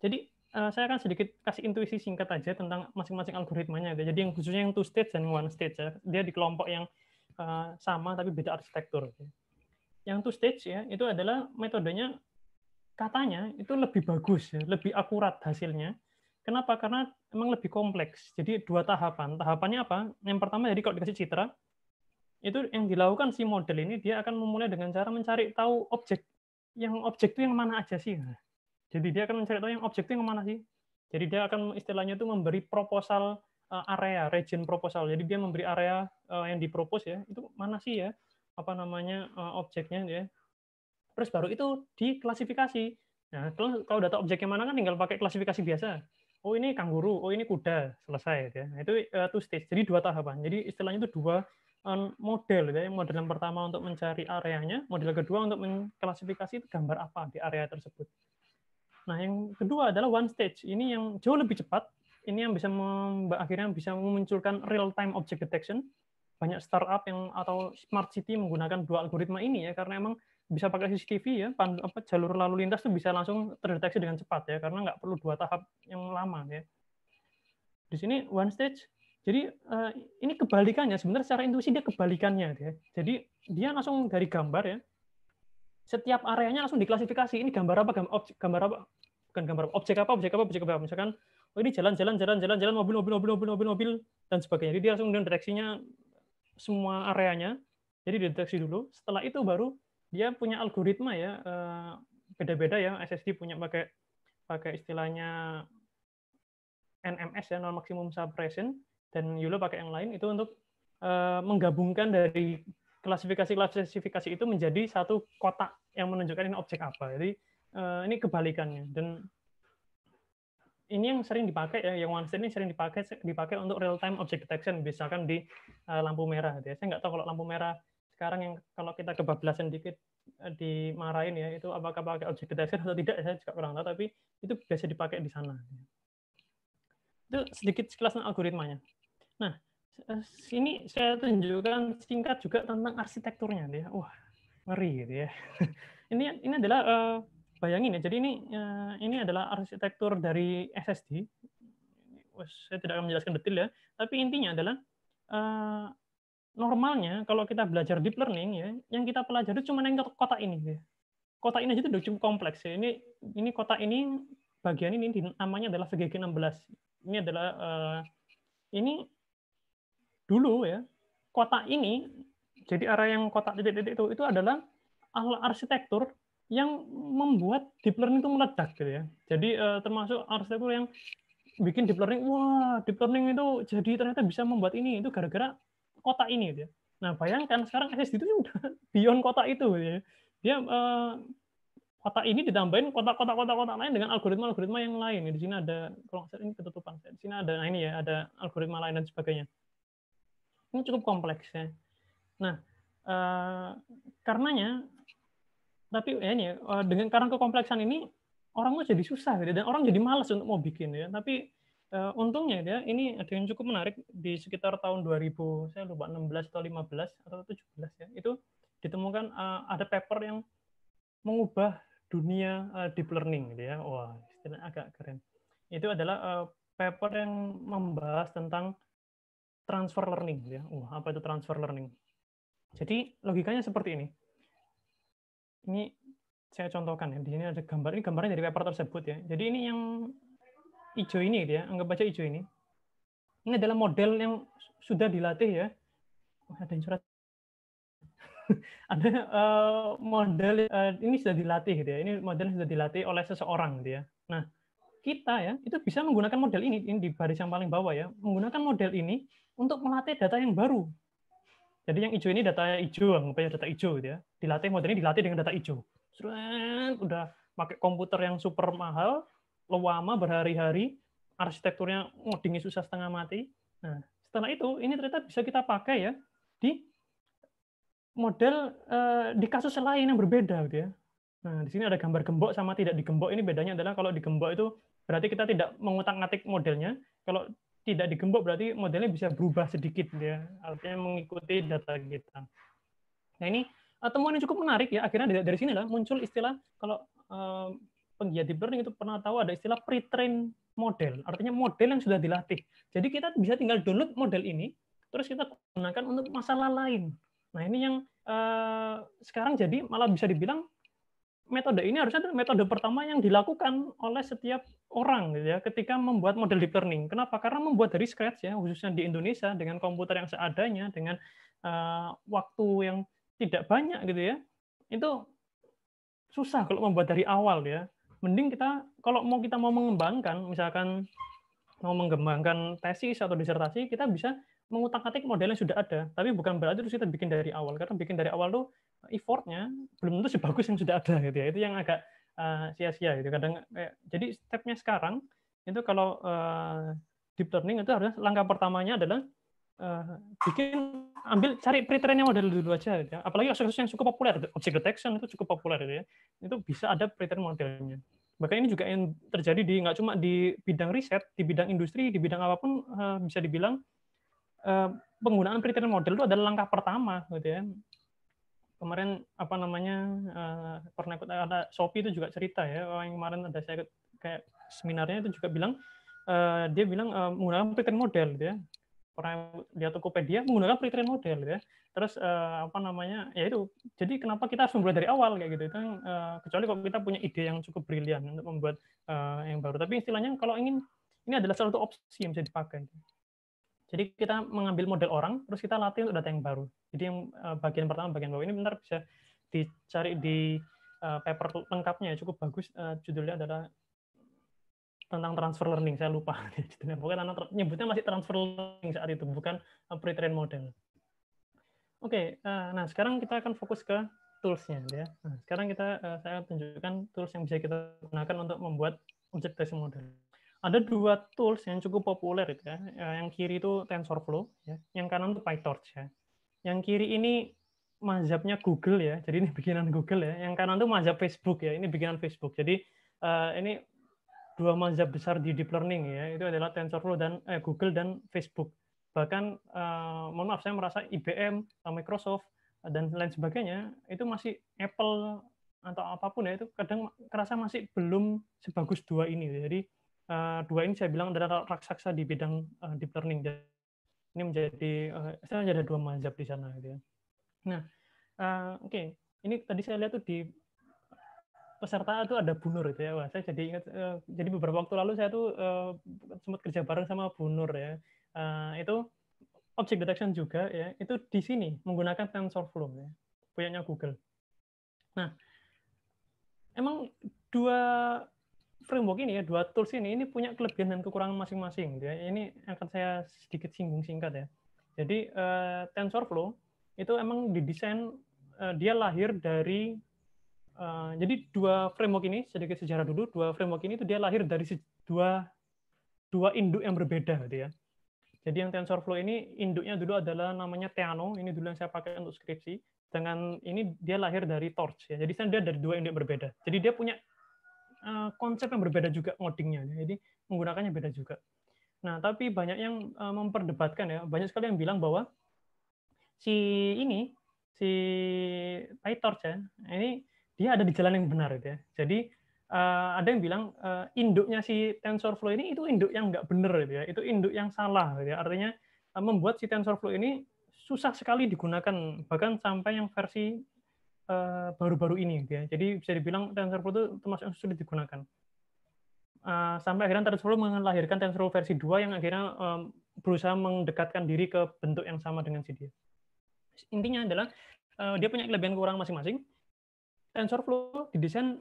jadi uh, saya akan sedikit kasih intuisi singkat aja tentang masing-masing algoritmanya. Gitu. Jadi yang khususnya yang two stage dan one stage ya, dia di kelompok yang uh, sama tapi beda arsitektur. Gitu. Yang two stage ya itu adalah metodenya katanya itu lebih bagus ya, lebih akurat hasilnya. Kenapa? Karena emang lebih kompleks. Jadi dua tahapan. Tahapannya apa? Yang pertama jadi kalau dikasih citra itu yang dilakukan si model ini dia akan memulai dengan cara mencari tahu objek yang objek itu yang mana aja sih. Jadi dia akan mencari tahu yang objeknya kemana sih. Jadi dia akan istilahnya itu memberi proposal eh, area, region proposal. Jadi dia memberi area eh, yang dipropos ya, itu mana sih ya, apa namanya eh, objeknya ya. Terus baru itu diklasifikasi. Nah, terus kalau data objeknya mana kan tinggal pakai klasifikasi biasa. Oh ini kanguru, oh ini kuda, selesai ya. Nah, itu two stage. Jadi dua tahapan. Jadi istilahnya itu dua model gitu ya. Model yang pertama untuk mencari areanya, model kedua untuk mengklasifikasi gambar apa di area tersebut. Nah, yang kedua adalah one stage. Ini yang jauh lebih cepat. Ini yang bisa akhirnya bisa memunculkan real time object detection. Banyak startup yang atau smart city menggunakan dua algoritma ini ya karena emang bisa pakai CCTV ya, pandu, apa, jalur lalu lintas tuh bisa langsung terdeteksi dengan cepat ya karena nggak perlu dua tahap yang lama ya. Di sini one stage. Jadi eh, ini kebalikannya sebenarnya secara intuisi dia kebalikannya gitu ya. Jadi dia langsung dari gambar ya setiap areanya langsung diklasifikasi. Ini gambar apa? Gambar, objek, gambar apa? Bukan gambar apa? Objek apa? Objek apa? Objek apa? Misalkan, oh ini jalan, jalan, jalan, jalan, jalan, mobil, mobil, mobil, mobil, mobil, mobil, dan sebagainya. Jadi dia langsung dengan deteksinya semua areanya. Jadi dideteksi dulu. Setelah itu baru dia punya algoritma ya eh, beda-beda ya SSD punya pakai pakai istilahnya NMS ya non maximum suppression dan Yulo pakai yang lain itu untuk eh, menggabungkan dari klasifikasi-klasifikasi itu menjadi satu kotak yang menunjukkan ini objek apa. Jadi eh, ini kebalikannya dan ini yang sering dipakai ya, yang one ini sering dipakai dipakai untuk real time object detection, misalkan di eh, lampu merah. Gitu ya. Saya nggak tahu kalau lampu merah sekarang yang kalau kita kebablasan dikit dimarahin ya itu apakah pakai object detection atau tidak saya juga kurang tahu tapi itu biasa dipakai di sana itu sedikit sekilas algoritmanya nah Eh, ini saya tunjukkan singkat juga tentang arsitekturnya dia. Wah, ngeri gitu ya. [LAUGHS] ini ini adalah eh, bayangin ya. Jadi ini eh, ini adalah arsitektur dari SSD. Saya tidak akan menjelaskan detail ya, tapi intinya adalah normalnya kalau kita belajar deep learning ya, yang kita pelajari cuma yang kota ini ya. Kota ini aja itu cukup kompleks ya. Ini ini kota ini bagian ini namanya adalah VGG 16. Ini adalah ini dulu ya kota ini jadi area yang kotak titik-titik itu itu adalah arsitektur yang membuat deep learning itu meledak gitu ya. Jadi eh, termasuk arsitektur yang bikin deep learning, wah deep learning itu jadi ternyata bisa membuat ini itu gara-gara kota ini gitu ya. Nah bayangkan sekarang SSD itu sudah [LAUGHS] beyond kota itu gitu ya. Dia eh, kota ini ditambahin kota-kota-kota-kota lain dengan algoritma-algoritma yang lain. Di sini ada kalau ini ketutupan. Di sini ada nah ini ya ada algoritma lain dan sebagainya. Ini cukup kompleks ya. Nah, eh, karenanya, tapi ya ini uh, dengan karena kekompleksan ini orang tuh jadi susah gitu, dan orang jadi malas untuk mau bikin ya. Tapi eh, untungnya dia ini ada yang cukup menarik di sekitar tahun 2000, saya lupa 16 atau 15 atau 17 ya. Itu ditemukan eh, ada paper yang mengubah dunia uh, deep learning gitu ya. Wah, agak keren. Itu adalah uh, paper yang membahas tentang transfer learning ya. Uh, apa itu transfer learning? Jadi logikanya seperti ini. Ini saya contohkan ya. Di sini ada gambar ini gambarnya dari paper tersebut ya. Jadi ini yang hijau ini gitu ya, anggap aja hijau ini. Ini adalah model yang sudah dilatih ya. Oh, ada yang surat. [LAUGHS] ada uh, model uh, ini sudah dilatih gitu ya. Ini model sudah dilatih oleh seseorang gitu ya. Nah, kita ya itu bisa menggunakan model ini ini di baris yang paling bawah ya menggunakan model ini untuk melatih data yang baru jadi yang hijau ini data hijau ya data hijau gitu ya dilatih ini dilatih dengan data hijau sudah udah pakai komputer yang super mahal lama berhari-hari arsitekturnya ngodingnya susah setengah mati nah setelah itu ini ternyata bisa kita pakai ya di model eh, di kasus lain yang berbeda gitu ya Nah, di sini ada gambar gembok sama tidak digembok. Ini bedanya adalah kalau digembok itu berarti kita tidak mengutak-atik modelnya. Kalau tidak digembok berarti modelnya bisa berubah sedikit ya. Artinya mengikuti data kita. Nah, ini eh, temuan yang cukup menarik ya. Akhirnya dari sini lah muncul istilah kalau eh, penggiat deep learning itu pernah tahu ada istilah pre-train model. Artinya model yang sudah dilatih. Jadi kita bisa tinggal download model ini terus kita gunakan untuk masalah lain. Nah, ini yang eh, sekarang jadi malah bisa dibilang metode ini harusnya metode pertama yang dilakukan oleh setiap orang gitu ya ketika membuat model deep learning. Kenapa? Karena membuat dari scratch ya khususnya di Indonesia dengan komputer yang seadanya dengan uh, waktu yang tidak banyak gitu ya. Itu susah kalau membuat dari awal ya. Mending kita kalau mau kita mau mengembangkan misalkan mau mengembangkan tesis atau disertasi kita bisa mengutak-atik model yang sudah ada, tapi bukan berarti terus kita bikin dari awal. Karena bikin dari awal tuh effortnya belum tentu sebagus yang sudah ada gitu ya. Itu yang agak sia eh, sia-sia gitu. Kadang kayak, jadi stepnya sekarang itu kalau uh, deep learning itu harusnya langkah pertamanya adalah uh, bikin ambil cari pre-trainnya model dulu aja gitu ya. Apalagi kasus yang cukup populer, gitu. object detection itu cukup populer gitu ya. Itu bisa ada pre modelnya. bahkan ini juga yang terjadi di nggak cuma di bidang riset, di bidang industri, di bidang apapun uh, bisa dibilang Eh, penggunaan pretreatment model itu adalah langkah pertama gitu ya kemarin apa namanya uh, pernah ikut ada Shopee itu juga cerita ya orang yang kemarin ada saya kayak seminarnya itu juga bilang eh, dia bilang menggunakan pretrain model gitu ya orang lihat Tokopedia menggunakan pretrain model gitu ya terus apa namanya ya itu jadi kenapa kita harus mulai dari awal kayak gitu itu uh, kecuali kalau kita punya ide yang cukup brilian untuk membuat yang baru tapi istilahnya kalau ingin ini adalah salah satu opsi yang bisa dipakai gitu. Jadi kita mengambil model orang, terus kita latih untuk data yang baru. Jadi yang eh, bagian pertama, bagian bawah ini benar bisa dicari di eh, paper lengkapnya cukup bagus. Eh, judulnya adalah tentang transfer learning. Saya lupa [LAUGHS] judulnya. Pokoknya nyebutnya masih transfer learning saat itu, bukan pre-trained model. Oke, nah sekarang kita akan fokus ke toolsnya, gitu ya. Nah, sekarang kita saya tunjukkan tools yang bisa kita gunakan untuk membuat objek model ada dua tools yang cukup populer itu ya. ya. Yang kiri itu TensorFlow, ya. yang kanan itu PyTorch ya. Yang kiri ini mazhabnya Google ya, jadi ini [LAUGHS] bikinan Google ya. Yang kanan itu mazhab Facebook ya, ini bikinan Facebook. Jadi uh, ini dua mazhab besar di deep learning ya, itu adalah TensorFlow dan eh, Google dan Facebook. Bahkan uh, mohon maaf saya merasa IBM, eh, Microsoft dan lain sebagainya itu masih Apple atau apapun ya itu kadang kerasa masih belum sebagus dua ini. Jadi Eh, dua ini saya bilang adalah raksasa di bidang uh, deep learning. jadi Ini menjadi uh, eh, saya ada dua mazhab di sana gitu ya. Nah, uh, oke, okay. ini tadi saya lihat tuh di peserta itu ada Bunur itu ya. Wah, saya jadi ingat uh, jadi beberapa waktu lalu saya tuh uh, sempat kerja bareng sama Bunur ya. Uh, itu object detection juga ya. Itu di sini menggunakan TensorFlow ya. Punyanya Google. Nah, emang dua framework ini ya dua tools ini ini punya kelebihan dan kekurangan masing-masing. Gitu ya. Ini akan saya sedikit singgung singkat ya. Jadi uh, TensorFlow itu emang didesain uh, dia lahir dari uh, jadi dua framework ini sedikit sejarah dulu dua framework ini itu dia lahir dari dua dua induk yang berbeda gitu ya. Jadi yang TensorFlow ini induknya dulu adalah namanya Teano, ini dulu yang saya pakai untuk skripsi. Dengan ini dia lahir dari Torch ya. Jadi saya dia dari dua induk yang berbeda. Jadi dia punya Eh, konsep yang berbeda juga ngodingnya, jadi menggunakannya beda juga. Nah, tapi banyak yang eh, memperdebatkan ya, banyak sekali yang bilang bahwa si ini, si PyTorch ya, ini dia ada di jalan yang benar gitu ya. Jadi uh, ada yang bilang uh, induknya si TensorFlow ini itu induk yang nggak benar gitu ya, itu induk yang salah gitu ya. Artinya uh, membuat si TensorFlow ini susah sekali digunakan, bahkan sampai yang versi Eh, baru-baru uh, ini gitu ya. Jadi bisa dibilang TensorFlow itu termasuk yang sudah digunakan. Uh, sampai akhirnya TensorFlow melahirkan TensorFlow versi 2 yang akhirnya um, berusaha mendekatkan diri ke bentuk yang sama dengan si dia. Intinya adalah uh, dia punya kelebihan kekurangan masing-masing. TensorFlow didesain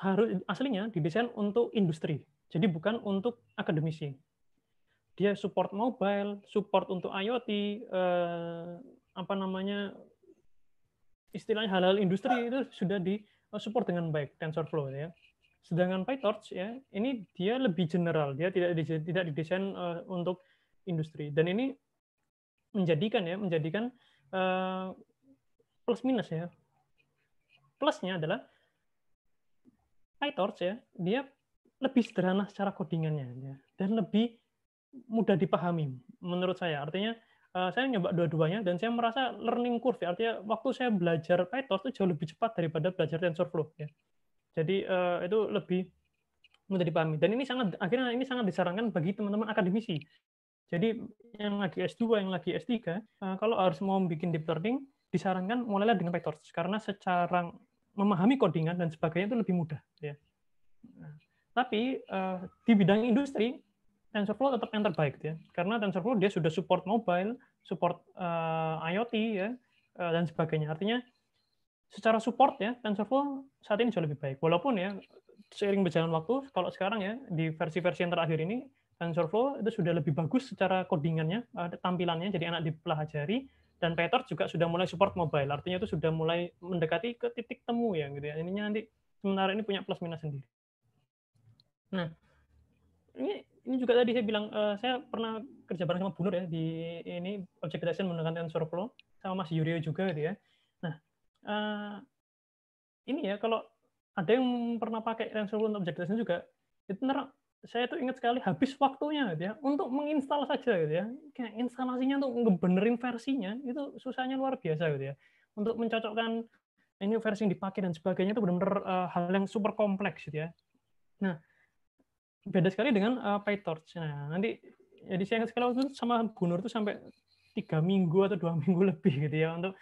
harus aslinya didesain untuk industri. Jadi bukan untuk akademisi. Dia support mobile, support untuk IoT, uh, apa namanya istilahnya halal industri itu sudah di eh, support dengan baik TensorFlow ya. Sedangkan PyTorch ya ini dia lebih general, dia tidak tidak didesain uh, untuk industri dan ini menjadikan ya menjadikan uh, plus minus ya. Plusnya adalah PyTorch ya, dia lebih sederhana secara codingannya ya, dan lebih mudah dipahami menurut saya. Artinya Eh, saya nyoba dua-duanya dan saya merasa learning curve ya, artinya waktu saya belajar PyTorch itu jauh lebih cepat daripada belajar TensorFlow ya. Jadi uh, itu lebih mudah dipahami dan ini sangat akhirnya ini sangat disarankan bagi teman-teman akademisi. Jadi yang lagi S2, yang lagi S3, uh, eh, kalau harus mau bikin deep learning disarankan mulailah dengan PyTorch karena secara memahami codingan dan sebagainya itu lebih mudah ya. Nah, tapi uh, di bidang industri TensorFlow tetap yang terbaik ya karena TensorFlow dia sudah support mobile, support uh, eh, IoT ya uh, dan sebagainya. Artinya secara support ya TensorFlow saat ini jauh lebih baik. Walaupun ya seiring berjalan waktu kalau sekarang ya di versi-versi yang terakhir ini TensorFlow itu sudah lebih bagus secara codingannya, uh, tampilannya jadi anak dipelajari dan Peter juga sudah mulai support mobile. Artinya itu sudah mulai mendekati ke titik temu ya gitu ya. Ininya nanti sementara ini punya plus minus sendiri. Nah, ini ini juga tadi saya bilang uh, saya pernah kerja bareng sama Bunur ya di ini object detection menggunakan TensorFlow sama Mas Yurio juga gitu ya. Nah, uh, ini ya kalau ada yang pernah pakai TensorFlow untuk object detection juga itu benar saya tuh ingat sekali habis waktunya gitu ya untuk menginstal saja gitu ya. Kayak instalasinya untuk ngebenerin versinya itu susahnya luar biasa gitu ya. Untuk mencocokkan ini versi yang dipakai dan sebagainya itu benar-benar uh, eh, hal yang super kompleks gitu ya. Nah, beda sekali dengan uh, eh, PyTorch. Nah, nanti jadi saya sekali waktu itu sama Nur itu sampai tiga minggu atau dua [LAUGHS] minggu lebih gitu ya untuk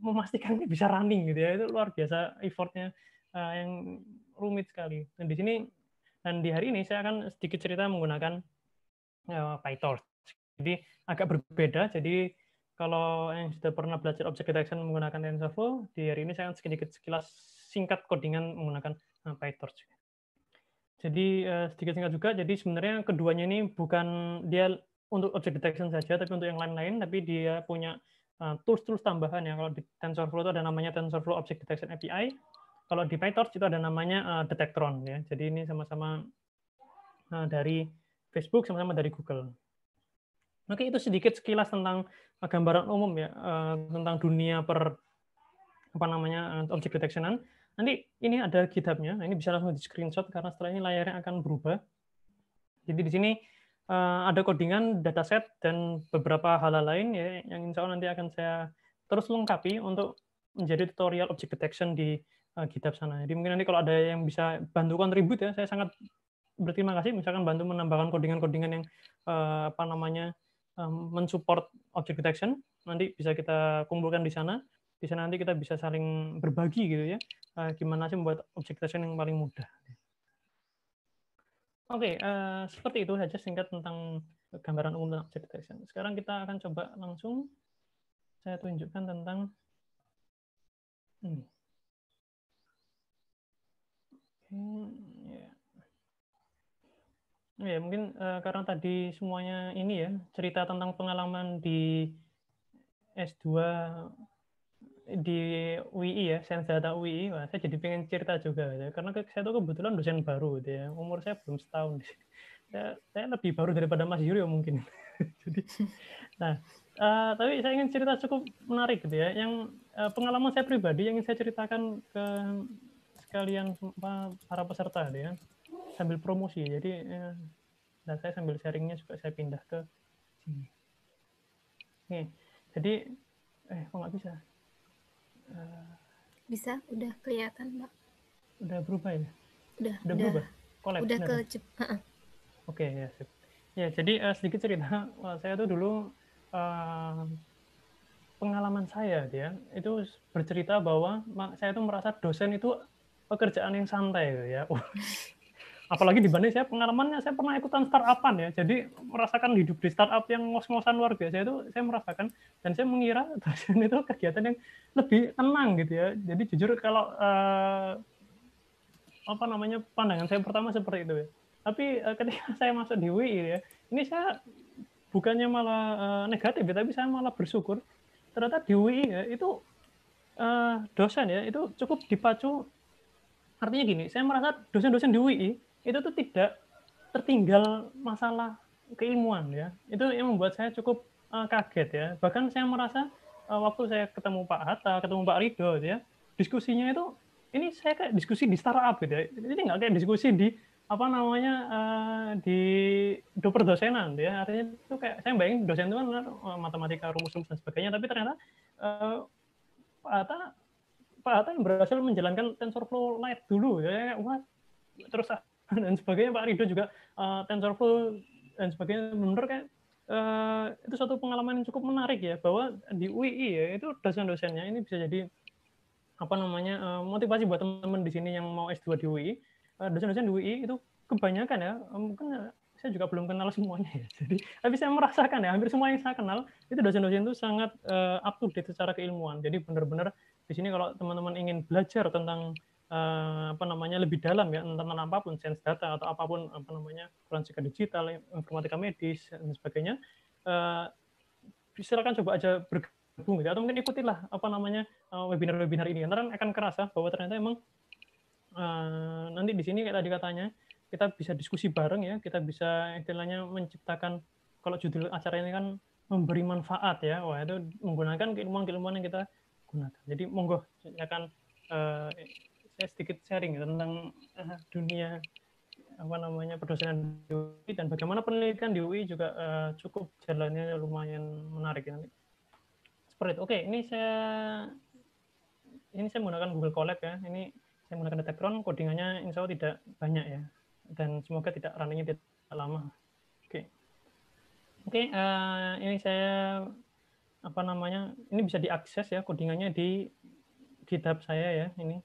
memastikan ini bisa running gitu ya itu luar biasa effortnya uh, yang rumit sekali dan di sini dan di hari ini saya akan sedikit cerita menggunakan uh, eh, PyTorch jadi agak berbeda jadi kalau yang sudah pernah belajar object detection menggunakan TensorFlow di hari ini saya akan sedikit sekilas singkat codingan menggunakan uh, PyTorch jadi uh, eh, sedikit singkat juga, jadi sebenarnya keduanya ini bukan dia untuk object detection saja, tapi untuk yang lain-lain, tapi dia punya tools eh, tools-tools tambahan ya. Kalau di TensorFlow itu ada namanya TensorFlow Object Detection API. Kalau di PyTorch itu ada namanya uh, Detectron ya. Jadi ini sama-sama uh, dari Facebook, sama-sama dari Google. Oke, itu sedikit sekilas tentang uh, gambaran umum ya uh, tentang dunia per apa namanya uh, object detectionan. Nanti ini ada GitHub-nya, nah ini bisa langsung di screenshot karena setelah ini layarnya akan berubah. Jadi di sini eh, ada codingan, dataset, dan beberapa hal, hal lain ya, yang insya Allah nanti akan saya terus lengkapi untuk menjadi tutorial object detection di uh, GitHub sana. Jadi mungkin nanti kalau ada yang bisa bantu kontribut ya, saya sangat berterima kasih misalkan bantu menambahkan codingan-codingan yang uh, apa namanya mensupport object detection. Nanti bisa kita kumpulkan di sana. bisa nanti kita bisa saling berbagi gitu ya uh, gimana sih membuat objek tracing yang paling mudah. Oke, okay, uh, eh, seperti itu saja singkat tentang gambaran umum tentang object detection. Sekarang kita akan coba langsung saya tunjukkan tentang ini. Hmm, Ya, mungkin uh, karena tadi semuanya ini ya, cerita tentang pengalaman di S2 di UI ya, Sains Data UI, wah, saya jadi pengen cerita juga. Ya. Karena saya itu kebetulan dosen baru, gitu ya. umur saya belum setahun. [LAUGHS] Saya, saya lebih baru daripada Mas Yuri mungkin. [LAUGHS] jadi, nah, uh, tapi saya ingin cerita cukup menarik gitu ya. Yang uh, pengalaman saya pribadi yang ingin saya ceritakan ke sekalian para peserta, gitu ya. sambil promosi. Jadi, uh, dan saya sambil sharingnya juga saya pindah ke sini. Nih, jadi eh kok nggak bisa? Bisa, udah kelihatan, Mbak. Udah berubah ya? Udah, udah, berubah. Collab, udah ke Jepang. Oke, okay, ya sip. Ya, jadi uh, sedikit cerita, Wah, saya tuh dulu uh, pengalaman saya dia itu bercerita bahwa saya tuh merasa dosen itu pekerjaan yang santai ya. [LAUGHS] apalagi dibanding saya pengalamannya saya pernah ikutan startupan ya jadi merasakan hidup di startup yang ngos-ngosan luar biasa itu saya merasakan dan saya mengira dosen [LAUGHS] itu kegiatan yang lebih tenang gitu ya jadi jujur kalau eh, apa namanya pandangan saya pertama seperti itu ya tapi eh, ketika [LAUGHS] saya masuk di UI gitu ya ini saya bukannya malah eh, negatif ya tapi saya malah bersyukur ternyata di UI ya itu eh, dosen ya itu cukup dipacu artinya gini, saya merasa dosen-dosen di UI itu tuh tidak tertinggal masalah keilmuan ya. Itu yang membuat saya cukup uh, kaget ya. Bahkan saya merasa uh, waktu saya ketemu Pak Hatta, ketemu Pak Ridho gitu ya, diskusinya itu ini saya kayak diskusi di startup gitu ya. Ini nggak kayak diskusi di apa namanya uh, di doper dosenan gitu ya artinya itu kayak saya bayangin dosen itu kan uh, matematika rumus-rumus dan sebagainya tapi ternyata uh, Pak Hatta Pak Hatta yang berhasil menjalankan TensorFlow Lite dulu gitu ya wah terus [LAUGHS] dan sebagainya Pak Rido juga uh, TensorFlow dan sebagainya benar kan uh, eh, itu suatu pengalaman yang cukup menarik ya bahwa di UI ya itu dosen-dosennya ini bisa jadi apa namanya uh, motivasi buat teman-teman di sini yang mau S2 di UII uh, dosen-dosen di UII itu kebanyakan ya mungkin saya juga belum kenal semuanya ya. [LAUGHS] Jadi tapi saya merasakan ya hampir semua yang saya kenal itu dosen-dosen itu sangat uh, up to date secara keilmuan. Jadi benar-benar di sini kalau teman-teman ingin belajar tentang Eh, apa namanya lebih dalam ya tentang apapun sains data atau apapun apa namanya forensik digital, informatika medis dan sebagainya. Uh, silakan coba aja bergabung gitu. atau mungkin ikutilah apa namanya eh, webinar-webinar ini nanti kan akan kerasa bahwa ternyata emang uh, nanti di sini kayak tadi katanya kita bisa diskusi bareng ya, kita bisa istilahnya menciptakan kalau judul acara ini kan memberi manfaat ya, wah itu menggunakan keilmuan-keilmuan yang kita gunakan. Jadi monggo silakan saya sedikit sharing tentang uh, dunia apa namanya perdosenan di UI dan bagaimana penelitian di UI juga uh, cukup jalannya lumayan menarik ya. Seperti itu. Oke, ini saya ini saya menggunakan Google Colab ya. Ini saya menggunakan Datacron, codingannya insya Allah tidak banyak ya. Dan semoga tidak runningnya tidak lama. Oke. Oke, uh, ini saya apa namanya? Ini bisa diakses ya codingannya di GitHub saya ya ini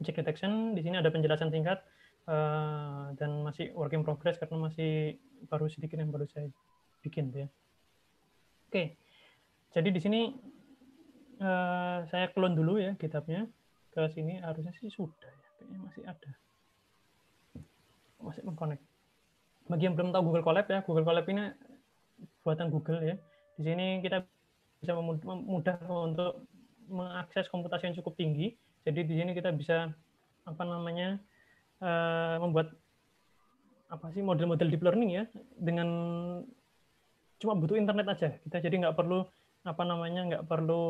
object detection. Di sini ada penjelasan singkat uh, dan masih work in progress karena masih baru sedikit yang baru saya bikin ya. Oke, okay. jadi di sini uh, saya clone dulu ya kitabnya ke sini harusnya sih sudah ya, kayaknya masih ada masih mengkonek. Bagi yang belum tahu Google Colab ya, Google Colab ini buatan Google ya. Di sini kita bisa mudah untuk mengakses komputasi yang cukup tinggi jadi di sini kita bisa apa namanya uh, membuat apa sih model-model deep learning ya dengan cuma butuh internet aja kita jadi nggak perlu apa namanya nggak perlu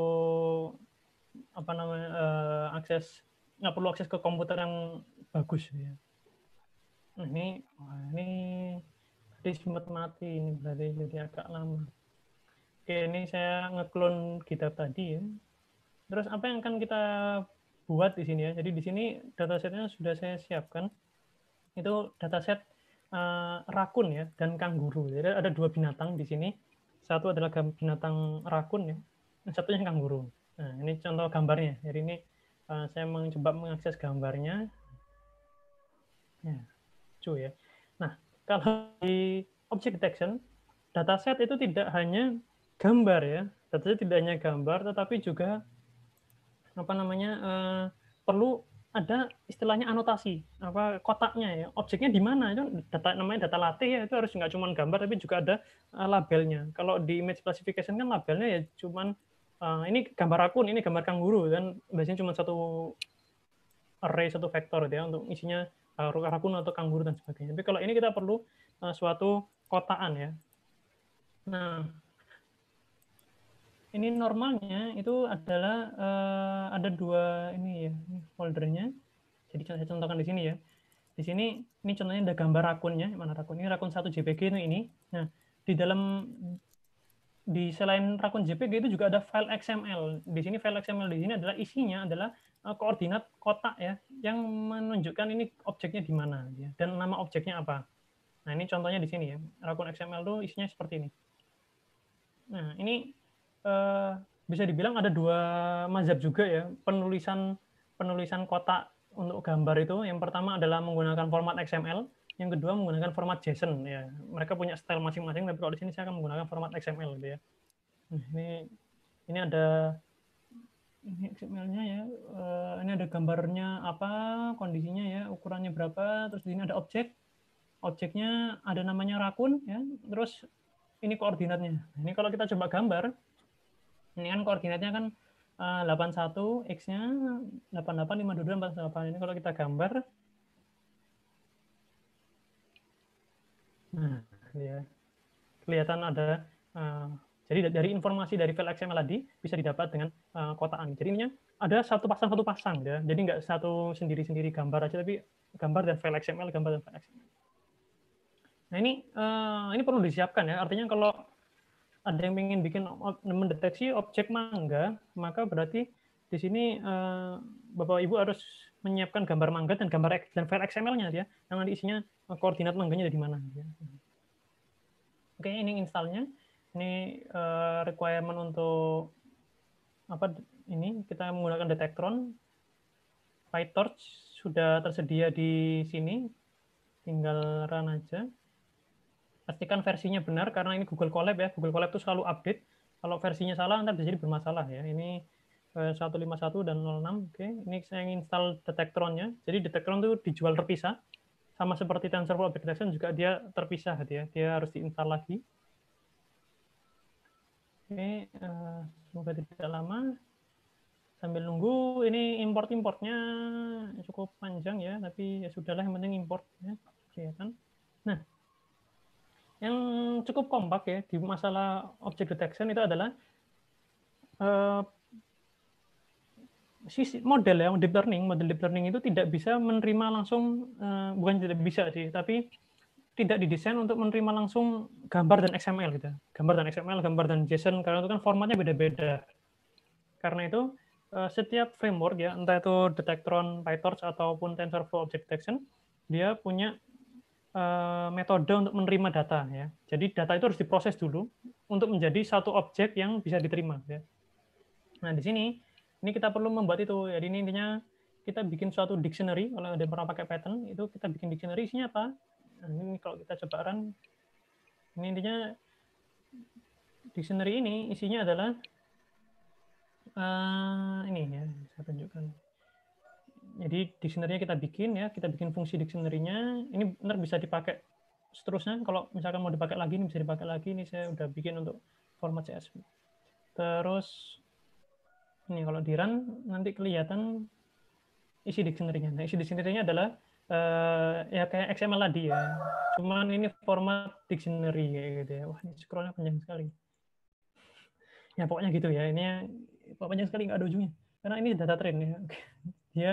apa namanya uh, akses nggak perlu akses ke komputer yang bagus ya nah, ini wah, ini tadi sempat mati ini berarti jadi agak lama oke ini saya ngeklon kita tadi ya terus apa yang akan kita buat di sini ya. Jadi di sini datasetnya sudah saya siapkan. Itu dataset uh, rakun ya dan kangguru Jadi ada dua binatang di sini. Satu adalah binatang rakun ya, dan satunya kangguru Nah, ini contoh gambarnya. Jadi ini uh, saya mencoba mengakses gambarnya. Ya, cu ya. Nah, kalau di object detection, dataset itu tidak hanya gambar ya. Dataset tidak hanya gambar, tetapi juga apa namanya uh, perlu ada istilahnya anotasi apa kotaknya ya objeknya di mana itu data namanya data latih ya itu harus nggak cuma gambar tapi juga ada uh, labelnya kalau di image classification kan labelnya ya cuma uh, eh, ini gambar akun ini gambar kanguru dan biasanya cuma satu array satu vektor gitu ya untuk isinya uh, rakun atau kanguru dan sebagainya tapi kalau ini kita perlu uh, suatu kotaan ya nah ini normalnya itu adalah uh, ada dua ini ya foldernya. Jadi saya contohkan di sini ya. Di sini ini contohnya ada gambar rakunnya, mana rakun ini rakun satu JPG itu ini. Nah, di dalam di selain rakun JPG itu juga ada file XML. Di sini file XML di sini adalah isinya adalah eh, koordinat kotak ya yang menunjukkan ini objeknya di mana ya, dan nama objeknya apa. Nah, ini contohnya di sini ya. Rakun XML itu isinya seperti ini. Nah, ini Eh, bisa dibilang ada dua mazhab juga ya penulisan penulisan kotak untuk gambar itu. Yang pertama adalah menggunakan format XML, yang kedua menggunakan format JSON ya. Mereka punya style masing-masing, tapi kalau di sini saya akan menggunakan format XML gitu ya. Nah, ini ini ada ini XML-nya ya. Uh, ini ada gambarnya apa, kondisinya ya, ukurannya berapa, terus di sini ada objek. Objeknya ada namanya rakun ya. Terus ini koordinatnya. Nah, ini kalau kita coba gambar, ini kan koordinatnya kan 81 eh, x-nya 88 52 48. Ini kalau kita gambar Nah, ya. Kelihatan ada uh, jadi dari informasi dari file XML tadi bisa didapat dengan uh, kotaan. Jadi ini ada satu pasang satu pasang ya. Jadi nggak satu sendiri-sendiri gambar aja tapi gambar dan file XML, gambar dan file XML. Nah, ini uh, ini perlu disiapkan ya. Artinya kalau ada yang ingin bikin mendeteksi objek mangga, maka berarti di sini uh, Bapak Ibu harus menyiapkan gambar mangga dan gambar dan file XML-nya ya, yang nanti isinya eh, koordinat mangganya di mana. Ya. Oke, ini installnya. Ini eh, requirement untuk apa ini kita menggunakan detektron PyTorch sudah tersedia di sini, tinggal run aja pastikan versinya benar karena ini Google Colab ya. Google Colab itu selalu update. Kalau versinya salah, nanti bisa jadi bermasalah ya. Ini 151 eh, dan 06. Oke, ini saya ingin install Detectronnya. Jadi Detectron itu dijual terpisah. Sama seperti TensorFlow Object Detection juga dia terpisah dia. Gitu ya. Dia harus diinstal lagi. Oke, eh, semoga tidak lama. Sambil nunggu, ini import-importnya cukup panjang ya, tapi ya sudahlah yang penting import ya, ya kan? Nah, yang cukup kompak ya di masalah object detection itu adalah uh, model yang deep learning model deep learning itu tidak bisa menerima langsung uh, bukan tidak bisa sih tapi tidak didesain untuk menerima langsung gambar dan XML gitu gambar dan XML gambar dan JSON karena itu kan formatnya beda-beda karena itu uh, setiap framework ya entah itu Detectron, PyTorch ataupun TensorFlow Object Detection dia punya Eh, metode untuk menerima data ya. Jadi data itu harus diproses dulu untuk menjadi satu objek yang bisa diterima ya. Nah, di sini ini kita perlu membuat itu. Jadi ini intinya kita bikin suatu dictionary kalau ada pernah pakai pattern itu kita bikin dictionary isinya apa? Nah, ini kalau kita coba run ini intinya dictionary ini isinya adalah uh, ini ya, saya tunjukkan. Jadi dictionary-nya kita bikin ya, kita bikin fungsi dictionary-nya. Ini benar bisa dipakai seterusnya. Kalau misalkan mau dipakai lagi, ini bisa dipakai lagi. Ini saya udah bikin untuk format CSV. Terus ini kalau di run nanti kelihatan isi dictionary-nya. Nah, isi dictionary-nya adalah uh, ya kayak XML tadi ya. Cuman ini format dictionary gitu ya. Wah, ini scroll-nya panjang sekali. Ya pokoknya gitu ya. Ini panjang sekali nggak ada ujungnya. Karena ini data train ya. [LAUGHS] Dia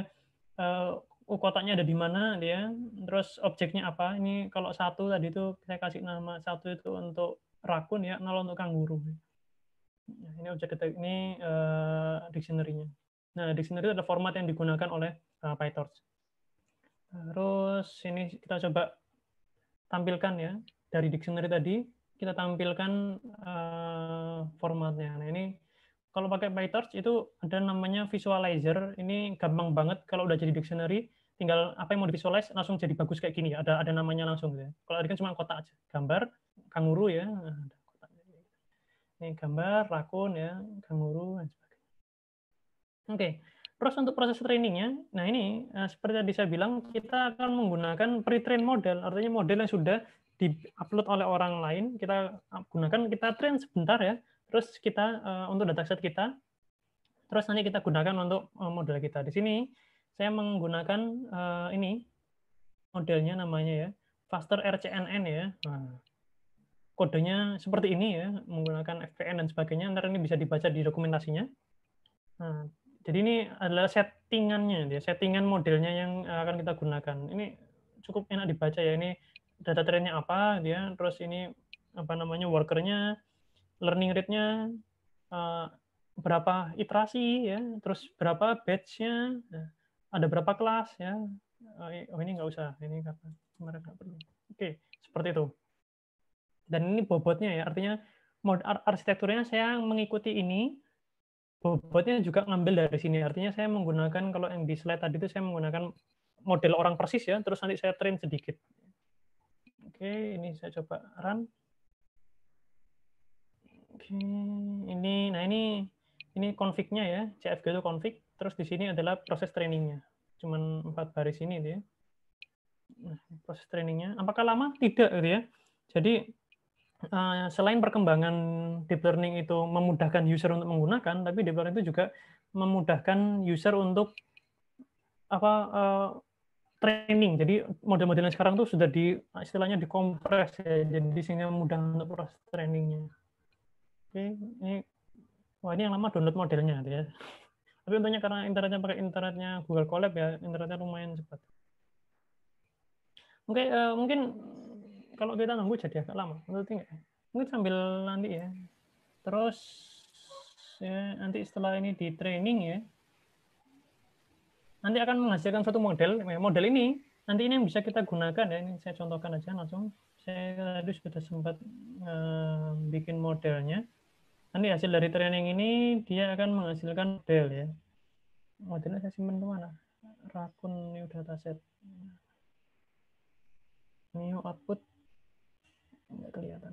uh, kotaknya ada di mana dia, terus objeknya apa. Ini kalau satu tadi itu saya kasih nama satu itu untuk rakun ya, nol untuk kanguru. Nah, ini objek kita ini uh, dictionary-nya. Nah, dictionary itu ada format yang digunakan oleh uh, PyTorch. Terus ini kita coba tampilkan ya dari dictionary tadi kita tampilkan uh, formatnya. Nah, ini kalau pakai PyTorch itu ada namanya visualizer. Ini gampang banget kalau udah jadi dictionary, tinggal apa yang mau divisualize langsung jadi bagus kayak gini. Ada ada namanya langsung gitu. Ya. Kalau tadi kan cuma kotak aja, gambar kanguru ya. Nah, ini gambar rakun ya, kanguru dan sebagainya. Oke. Okay. Terus untuk proses trainingnya, nah ini eh, seperti tadi saya bilang kita akan menggunakan pre-train model, artinya model yang sudah di-upload oleh orang lain kita ah, gunakan kita train sebentar ya Terus kita uh, untuk dataset kita, terus nanti kita gunakan untuk uh, model kita. Di sini saya menggunakan uh, ini modelnya namanya ya faster RCNN ya. Nah, kodenya seperti ini ya, menggunakan FPN dan sebagainya. nanti ini bisa dibaca di dokumentasinya. Nah, jadi ini adalah settingannya, ya, settingan modelnya yang akan kita gunakan. Ini cukup enak dibaca ya. Ini data trennya apa, dia terus ini apa namanya workernya, learning rate-nya uh, berapa iterasi ya, terus berapa batch-nya, nah, ada berapa kelas ya. Eh, oh ini nggak usah, ini karena kemarin nggak perlu. Oke, seperti itu. Dan ini bobotnya ya, artinya mode arsitekturnya saya mengikuti ini, bobotnya juga ngambil dari sini. Artinya saya menggunakan kalau yang di slide tadi itu saya menggunakan model orang persis ya, terus nanti saya train sedikit. Oke, ini saya coba run. Oke, ini nah ini ini konfignya ya, CFG itu konfig. Terus di sini adalah proses trainingnya. Cuman empat baris ini dia. Nah, proses trainingnya. Apakah lama? Tidak, gitu ya. Jadi eh, selain perkembangan deep learning itu memudahkan user untuk menggunakan, tapi deep learning itu juga memudahkan user untuk apa uh, training. Jadi model-model yang sekarang tuh sudah di istilahnya dikompres ya, jadi sehingga mudah untuk proses trainingnya. Oke, ini wah ini yang lama download modelnya nanti ya. [LAUGHS] Tapi untungnya karena internetnya pakai internetnya Google Colab ya, internetnya lumayan cepat. Oke, uh, mungkin kalau kita nunggu jadi agak lama, menurut nggak? Mungkin sambil nanti ya. Terus ya, nanti setelah ini di training ya, nanti akan menghasilkan satu model. Eh, model ini nanti ini yang bisa kita gunakan ya. Ini saya contohkan aja langsung. Saya tadi sudah sempat uh, bikin modelnya. Nanti hasil dari training ini dia akan menghasilkan model ya. Modelnya saya simpan kemana? Rakun new dataset. New output. Nggak kelihatan.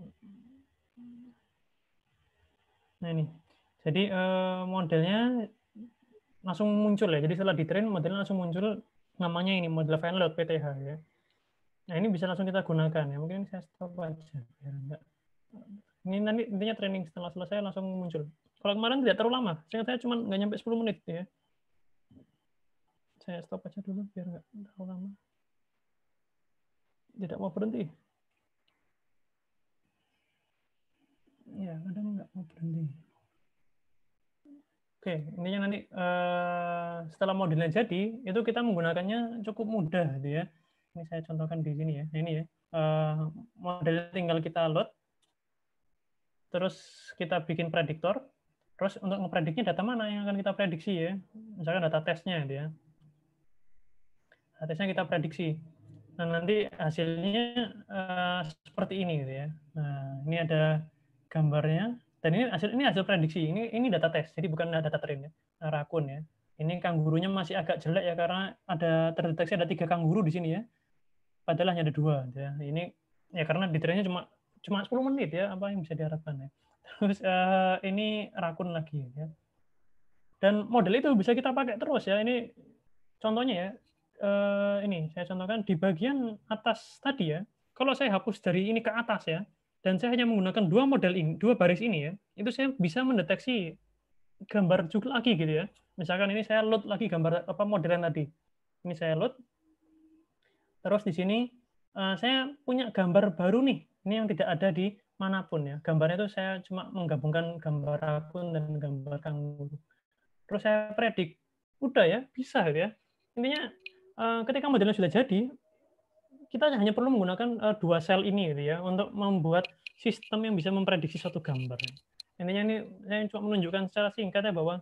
Nah ini. Jadi eh, modelnya langsung muncul ya. Jadi setelah di ditrain modelnya langsung muncul namanya ini model fanload PTH ya. Nah ini bisa langsung kita gunakan ya. Mungkin saya stop aja biar enggak ini nanti intinya training setelah selesai langsung muncul. Kalau kemarin tidak terlalu lama, sehingga saya cuma nggak nyampe 10 menit ya. Saya stop aja dulu biar nggak terlalu lama. Tidak mau berhenti. Ya, kadang nggak mau berhenti. Oke, intinya nanti uh, setelah modelnya jadi, itu kita menggunakannya cukup mudah, gitu ya. Ini saya contohkan di sini ya. Ini ya, uh, model tinggal kita load, terus kita bikin prediktor, terus untuk ngeprediknya data mana yang akan kita prediksi ya, misalkan data tesnya dia, gitu ya. data tesnya kita prediksi. Nah nanti hasilnya uh, seperti ini gitu ya. Nah ini ada gambarnya dan ini hasil ini hasil prediksi ini ini data tes jadi bukan data train ya rakun ya ini kanggurunya masih agak jelek ya karena ada terdeteksi ada tiga kangguru di sini ya padahal hanya ada dua gitu ya ini ya karena di detailnya cuma cuma 10 menit ya apa yang bisa diharapkan ya. Terus uh, ini rakun lagi ya. Dan model itu bisa kita pakai terus ya. Ini contohnya ya. Uh, ini saya contohkan di bagian atas tadi ya. Kalau saya hapus dari ini ke atas ya, dan saya hanya menggunakan dua model ini, dua baris ini ya, itu saya bisa mendeteksi gambar juga lagi gitu ya. Misalkan ini saya load lagi gambar apa yang tadi. Ini saya load. Terus di sini Eh, saya punya gambar baru nih. Ini yang tidak ada di manapun ya. Gambarnya itu saya cuma menggabungkan gambar akun dan gambar kanguru. Terus saya predik, udah ya, bisa gitu ya. Intinya eh, ketika modelnya sudah jadi, kita hanya perlu menggunakan eh, dua sel ini gitu ya untuk membuat sistem yang bisa memprediksi suatu gambar. Intinya ini saya cuma menunjukkan secara singkat ya bahwa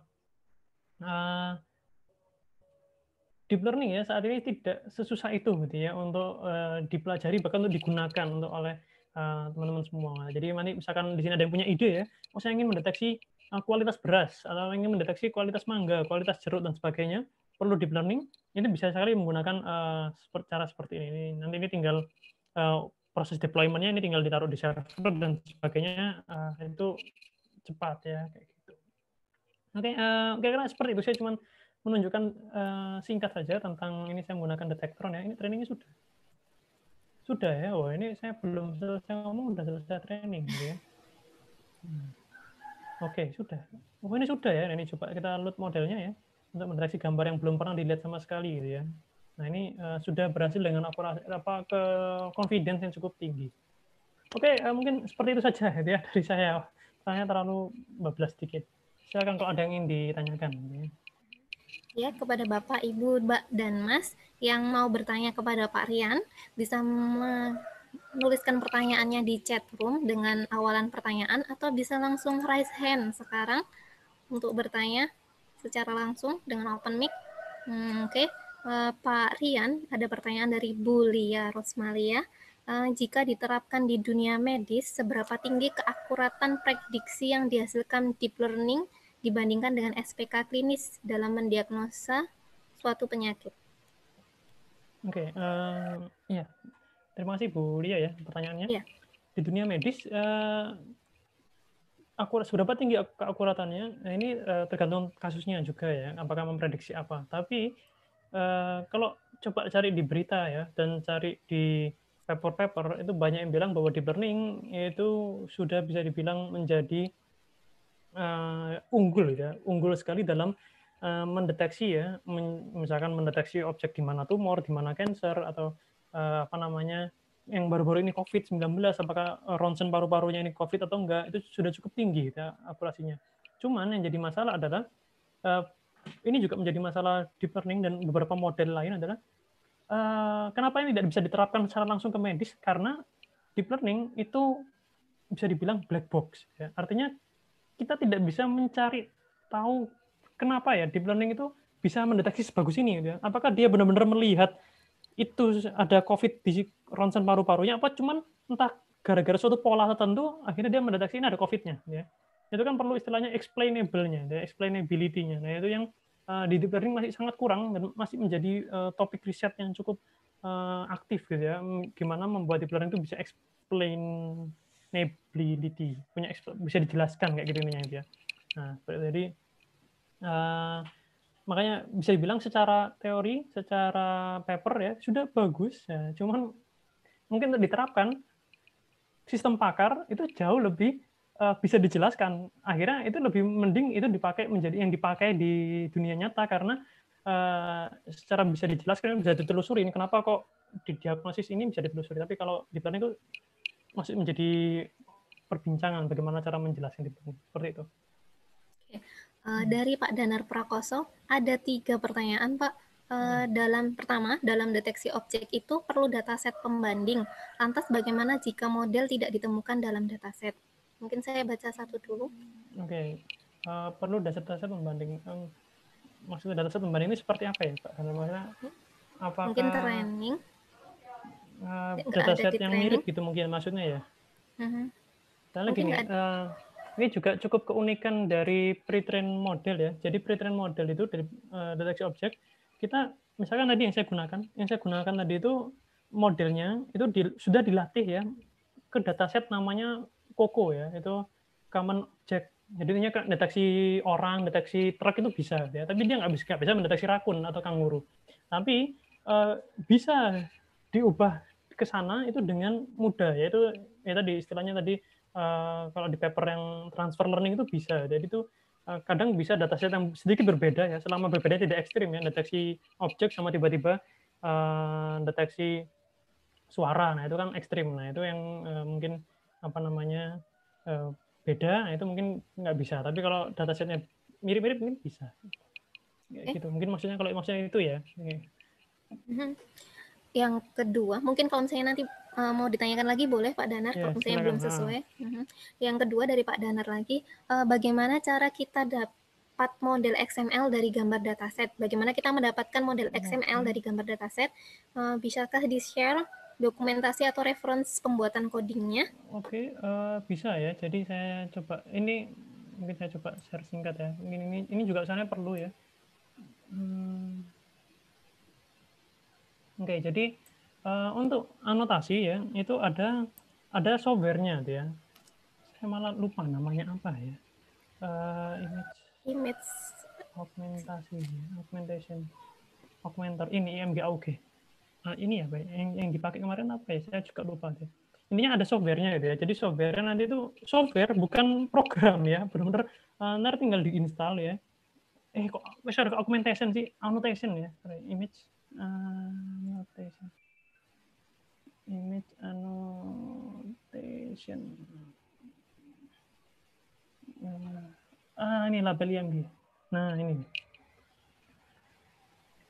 deep learning ya saat ini tidak sesusah itu gitu ya untuk uh, dipelajari bahkan untuk digunakan untuk oleh eh, teman-teman uh, semua. Jadi nanti misalkan di sini ada yang punya ide ya, oh saya ingin mendeteksi uh, kualitas beras atau ingin mendeteksi kualitas mangga, kualitas jeruk dan sebagainya, perlu deep learning. Ini bisa sekali menggunakan uh, cara seperti ini. Nanti ini tinggal uh, proses deploymentnya ini tinggal ditaruh di server dan sebagainya uh, itu cepat ya kayak gitu. Oke, okay, uh, kira-kira seperti itu saya cuman menunjukkan uh, singkat saja tentang ini saya menggunakan detektron ya. Ini trainingnya sudah. Sudah ya. Wah, oh, ini saya belum selesai ngomong sudah selesai training gitu ya. Hmm. Oke, okay, sudah. Oh, ini sudah ya. Ini coba kita load modelnya ya untuk mendeteksi gambar yang belum pernah dilihat sama sekali gitu ya. Nah, ini uh, sudah berhasil dengan akurasi apa ke confidence yang cukup tinggi. Oke, okay, uh, eh, mungkin seperti itu saja ya dari saya. Tanya terlalu bablas sedikit. Silakan kalau ada yang ingin ditanyakan. Gitu ya ya kepada Bapak, Ibu, Mbak, dan Mas yang mau bertanya kepada Pak Rian bisa menuliskan pertanyaannya di chat room dengan awalan pertanyaan atau bisa langsung raise hand sekarang untuk bertanya secara langsung dengan open mic. Hmm, Oke, okay. uh, eh, Pak Rian, ada pertanyaan dari Bu Lia Rosmalia. Uh, jika diterapkan di dunia medis, seberapa tinggi keakuratan prediksi yang dihasilkan deep learning dibandingkan dengan SPK klinis dalam mendiagnosa suatu penyakit. Oke, okay, uh, eh, ya. Terima kasih Bu Lia ya pertanyaannya. Ya. Di dunia medis, uh, eh, akurat seberapa tinggi keakuratannya? Nah, ini uh, tergantung kasusnya juga ya, apakah memprediksi apa. Tapi uh, kalau coba cari di berita ya dan cari di paper-paper itu banyak yang bilang bahwa deep learning itu sudah bisa dibilang menjadi uh, unggul ya, unggul sekali dalam uh, mendeteksi ya, men misalkan mendeteksi objek di mana tumor, di mana cancer atau uh, apa namanya yang baru-baru ini COVID-19, apakah ronsen paru-parunya ini COVID atau enggak, itu sudah cukup tinggi ya, akurasinya. Cuman yang jadi masalah adalah, uh, ini juga menjadi masalah deep learning dan beberapa model lain adalah, uh, kenapa ini tidak bisa diterapkan secara langsung ke medis? Karena deep learning itu bisa dibilang black box. Ya. Artinya kita tidak bisa mencari tahu kenapa ya deep learning itu bisa mendeteksi sebagus ini. Gitu ya? Apakah dia benar-benar melihat itu ada COVID di ronsen paru-parunya? Apa cuman entah gara-gara suatu pola tertentu akhirnya dia mendeteksi ini ada COVID-nya. Gitu ya? Itu kan perlu istilahnya explainable-nya, gitu ya? explainability-nya. Nah itu yang uh, di deep learning masih sangat kurang dan masih menjadi uh, topik riset yang cukup uh, aktif gitu ya. Gimana membuat deep learning itu bisa explain explainability punya bisa dijelaskan kayak gitu intinya dia gitu ya. nah jadi uh, eh, makanya bisa dibilang secara teori secara paper ya sudah bagus ya cuman mungkin untuk diterapkan sistem pakar itu jauh lebih uh, bisa dijelaskan akhirnya itu lebih mending itu dipakai menjadi yang dipakai di dunia nyata karena uh, secara bisa dijelaskan bisa ditelusuri Ini kenapa kok di diagnosis ini bisa ditelusuri tapi kalau di plan itu masih menjadi perbincangan bagaimana cara menjelaskan seperti itu. Oke. Eh, dari Pak Danar Prakoso ada tiga pertanyaan Pak. Eh, hmm. dalam pertama, dalam deteksi objek itu perlu dataset pembanding. Lantas bagaimana jika model tidak ditemukan dalam dataset? Mungkin saya baca satu dulu. Oke, okay. uh, eh, perlu dataset pembanding. Um, maksudnya dataset pembanding ini seperti apa ya Pak? Karena maksudnya apakah... Mungkin training uh, set yang mirip gitu mungkin maksudnya ya. Uh-huh. gini, uh, ini juga cukup keunikan dari pre trained model ya. Jadi pre trained model itu dari uh, deteksi objek kita misalkan tadi yang saya gunakan, yang saya gunakan tadi itu modelnya itu di, sudah dilatih ya ke dataset namanya COCO ya, itu common object jadi intinya deteksi orang, deteksi truk itu bisa, ya. tapi dia nggak bisa, bisa mendeteksi rakun atau kanguru. Tapi uh, bisa diubah ke sana itu dengan mudah yaitu ya tadi istilahnya tadi uh, kalau di paper yang transfer learning itu bisa jadi itu uh, kadang bisa data set yang sedikit berbeda ya selama berbeda tidak ekstrim ya deteksi objek sama tiba-tiba uh, deteksi suara nah itu kan ekstrim nah itu yang uh, mungkin apa namanya uh, beda nah itu mungkin nggak bisa tapi kalau data setnya mirip-mirip mungkin bisa gitu mungkin maksudnya kalau maksudnya itu ya yang kedua, mungkin kalau misalnya nanti uh, mau ditanyakan lagi boleh Pak Danar, ya, kalau misalnya silakan. belum ah. sesuai. Uh mhm. -huh. Yang kedua dari Pak Danar lagi, uh, bagaimana cara kita dapat model XML dari gambar dataset? Bagaimana kita mendapatkan model iya, XML iya. dari gambar dataset? Uh, bisakah di-share dokumentasi atau reference pembuatan codingnya? Oke, okay, uh, bisa ya. Jadi saya coba, ini mungkin saya coba share singkat ya. Ini, ini, ini juga saya perlu ya. Hmm Oke, jadi uh, untuk anotasi ya, itu ada ada softwarenya dia ya. Saya malah lupa namanya apa ya. Uh, image. Image. Augmentasi, augmentation, augmenter ini IMG AUG. Nah, ini ya, Pak. Yang, yang dipakai kemarin apa ya? Saya juga lupa deh. Intinya ada softwarenya gitu ya. Jadi software nanti itu software bukan program ya. Benar-benar uh, eh, ntar tinggal diinstal ya. Eh kok misalnya augmentation sih, annotation ya, image annotation ah, image annotation ah ini label yang di nah ini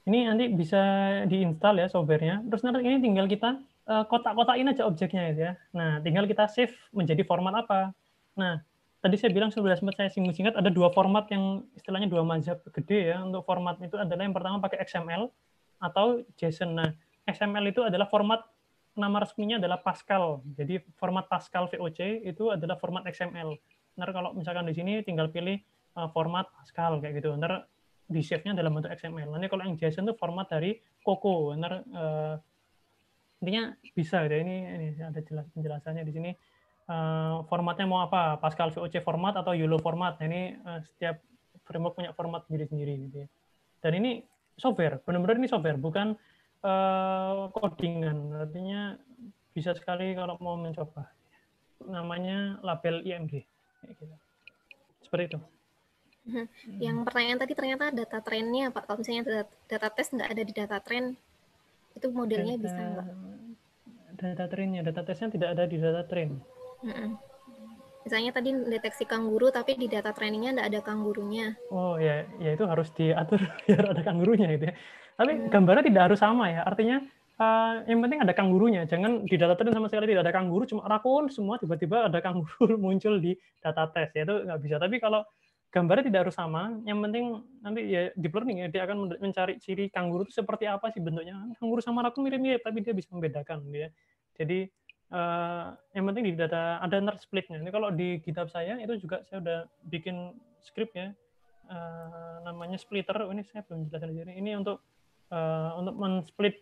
ini nanti bisa diinstal ya softwarenya terus nanti ini tinggal kita eh, kotak-kotakin aja objeknya ya nah tinggal kita save menjadi format apa nah tadi saya bilang sudah sempat saya singgung singkat ada dua format yang istilahnya dua mazhab gede ya untuk format itu adalah yang pertama pakai XML atau JSON. Nah, XML itu adalah format nama resminya adalah Pascal. Jadi format Pascal VOC itu adalah format XML. Ntar kalau misalkan di sini tinggal pilih eh, format Pascal kayak gitu. Ntar di save-nya dalam bentuk XML. Nanti kalau yang JSON itu format dari Coco. Ntar uh, eh, intinya bisa gitu ya ini, ini ada jelas penjelasannya di sini. Uh, formatnya mau apa? Pascal VOC format atau YOLO format. Nah, ini uh, setiap framework punya format sendiri-sendiri gitu ya. Dan ini software, benar-benar ini software, bukan uh, codingan. Artinya bisa sekali kalau mau mencoba. Namanya label IMG. Gitu. Seperti itu. Mhm. Hmm. Yang pertanyaan tadi ternyata data trennya Pak, kalau misalnya data, data tes nggak ada di data tren, itu modelnya data, bisa nggak? Data trennya, data tesnya tidak ada di data tren. Mm -mm. Misalnya tadi deteksi kangguru tapi di data trainingnya tidak ada kanggurunya. Oh ya, ya itu harus diatur [LAUGHS] biar ada kanggurunya gitu ya. Tapi hmm. gambarnya tidak harus sama ya. Artinya uh, yang penting ada kanggurunya. Jangan di data training sama sekali tidak ada kangguru, cuma rakun semua tiba-tiba ada kangguru [LAUGHS] muncul di data test. Ya itu nggak bisa. Tapi kalau gambarnya tidak harus sama, yang penting nanti ya deep learning ya dia akan mencari ciri kanguru itu seperti apa sih bentuknya. Kanguru sama rakun mirip-mirip, tapi dia bisa membedakan gitu ya. Jadi uh, yang penting di data ada nerd splitnya. Ini kalau di GitHub saya itu juga saya udah bikin script ya, uh, namanya splitter. Oh, ini saya belum jelaskan di sini. Ini untuk uh, untuk men-split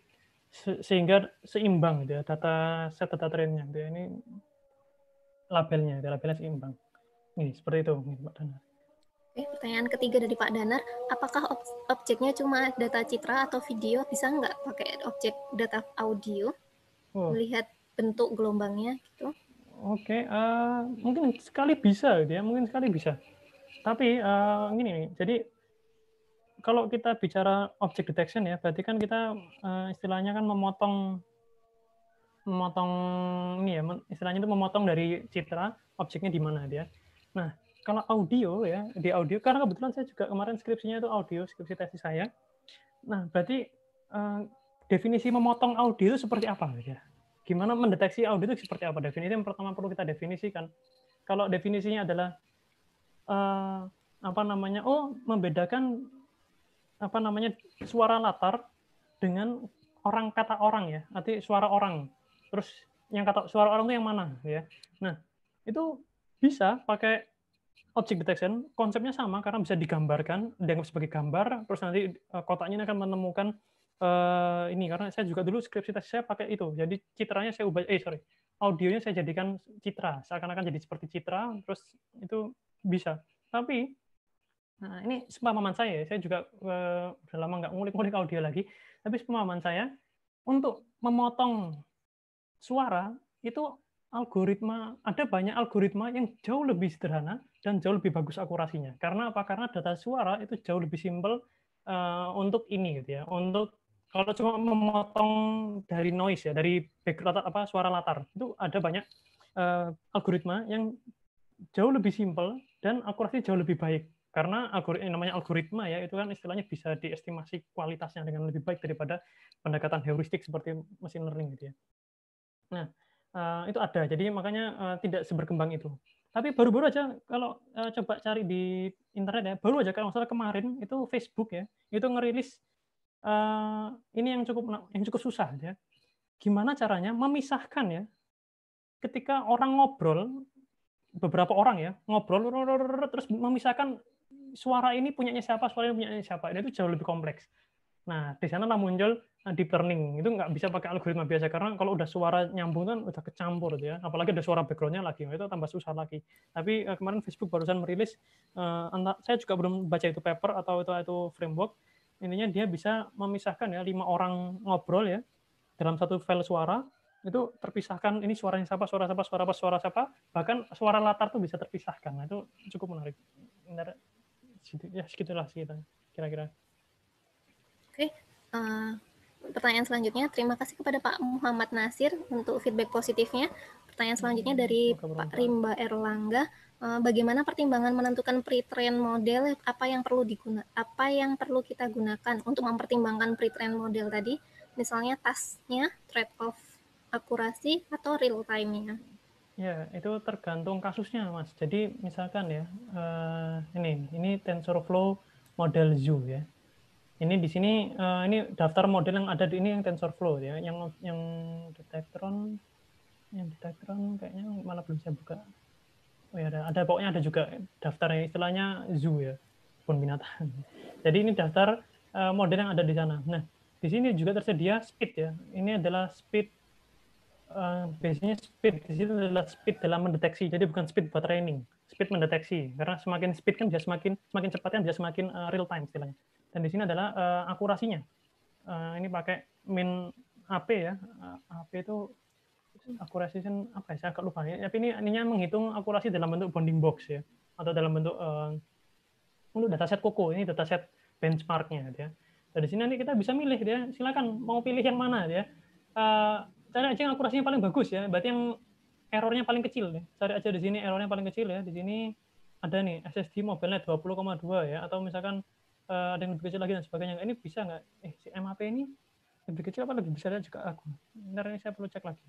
sehingga seimbang gitu ya data set data trennya gitu ya. Ini labelnya, dia gitu, labelnya seimbang. Ini seperti itu, ini, Pak Danar. Oke, pertanyaan ketiga dari Pak Danar, apakah ob objeknya cuma data citra atau video? Bisa nggak pakai objek data audio? Oh. Melihat bentuk gelombangnya gitu? Oke, okay, uh, eh, mungkin sekali bisa gitu ya, mungkin sekali bisa. Tapi uh, gini nih, jadi kalau kita bicara object detection ya, berarti kan kita uh, istilahnya kan memotong memotong ini ya, istilahnya itu memotong dari citra objeknya di mana dia. Nah, kalau audio ya, di audio karena kebetulan saya juga kemarin skripsinya itu audio, skripsi tesis saya. Nah, berarti uh, definisi memotong audio itu seperti apa ya? gimana mendeteksi audit itu seperti apa? Definisi yang pertama perlu kita definisikan. Kalau definisinya adalah uh, apa namanya? Oh, membedakan apa namanya suara latar dengan orang kata orang ya, nanti suara orang. Terus yang kata suara orang itu yang mana ya? Nah, itu bisa pakai object detection, konsepnya sama karena bisa digambarkan, dianggap sebagai gambar, terus nanti eh, kotaknya akan menemukan uh, ini karena saya juga dulu skripsi tes saya pakai itu. Jadi citranya saya ubah eh sorry audionya saya jadikan citra seakan-akan jadi seperti citra terus itu bisa. Tapi nah ini sepemahaman saya saya juga uh, udah lama nggak ngulik-ngulik audio lagi. Tapi sepemahaman saya untuk memotong suara itu algoritma ada banyak algoritma yang jauh lebih sederhana dan jauh lebih bagus akurasinya. Karena apa? Karena data suara itu jauh lebih simpel uh, untuk ini gitu ya, untuk kalau cuma memotong dari noise ya dari background apa suara latar itu ada banyak uh, algoritma yang jauh lebih simpel dan akurasi jauh lebih baik karena algoritma namanya algoritma ya itu kan istilahnya bisa diestimasi kualitasnya dengan lebih baik daripada pendekatan heuristik seperti machine learning gitu ya. Nah eh, itu ada jadi makanya eh, tidak seberkembang itu. Tapi baru-baru aja kalau coba cari di internet ya baru aja kalau misalnya kemarin itu Facebook ya itu ngerilis Eh, ini yang cukup yang cukup susah ya. Gimana caranya memisahkan ya ketika orang ngobrol beberapa orang ya ngobrol terus memisahkan suara ini punyanya siapa suara ini punyanya siapa ini itu jauh lebih kompleks nah di sana lah muncul eh, deep learning itu nggak bisa pakai algoritma biasa karena kalau udah suara nyambung kan udah kecampur gitu ya apalagi ada suara backgroundnya lagi itu tambah susah lagi tapi eh, kemarin Facebook barusan merilis saya juga belum baca itu paper atau itu itu framework intinya dia bisa memisahkan ya lima orang ngobrol ya dalam satu file suara itu terpisahkan ini suaranya siapa suara siapa suara apa suara siapa bahkan suara latar tuh bisa terpisahkan nah, itu cukup menarik Bentar. ya segitulah sekitar kira-kira oke uh, pertanyaan selanjutnya terima kasih kepada Pak Muhammad Nasir untuk feedback positifnya pertanyaan selanjutnya dari Pak Rimba Erlangga Eh, bagaimana pertimbangan menentukan pre trained model apa yang perlu diguna apa yang perlu kita gunakan untuk mempertimbangkan pre trained model tadi misalnya tasnya trade off akurasi atau real time-nya ya itu tergantung kasusnya mas jadi misalkan ya uh, ini ini TensorFlow model zoo ya ini di sini uh, ini daftar model yang ada di ini yang TensorFlow ya yang yang detektron yang detektron kayaknya malah belum saya buka oh ya ada, ada pokoknya ada juga daftarnya istilahnya zoo ya pun binatang. [LAUGHS] Jadi ini daftar uh, model yang ada di sana. Nah di sini juga tersedia speed ya. Ini adalah speed uh, biasanya speed di sini adalah speed dalam mendeteksi. Jadi bukan speed buat training, speed mendeteksi. Karena semakin speed kan bisa semakin semakin cepat kan bisa semakin uh, real time istilahnya. Dan di sini adalah uh, akurasinya. Uh, ini pakai min AP ya. AP itu akurasi kan apa ya saya agak lupa ya tapi ini ininya menghitung akurasi dalam bentuk bonding box ya atau dalam bentuk uh, eh, untuk dataset koko ini dataset benchmarknya gitu ya dari sini nanti kita bisa milih ya silakan mau pilih yang mana gitu ya uh, cari aja yang akurasinya paling bagus ya berarti yang errornya paling kecil ya. cari aja di sini errornya paling kecil ya di sini ada nih SSD mobilnya 20,2 ya atau misalkan uh, ada yang lebih kecil lagi dan sebagainya ini bisa nggak eh si MAP ini lebih kecil apa lebih besar juga aku. Ntar ini saya perlu cek lagi.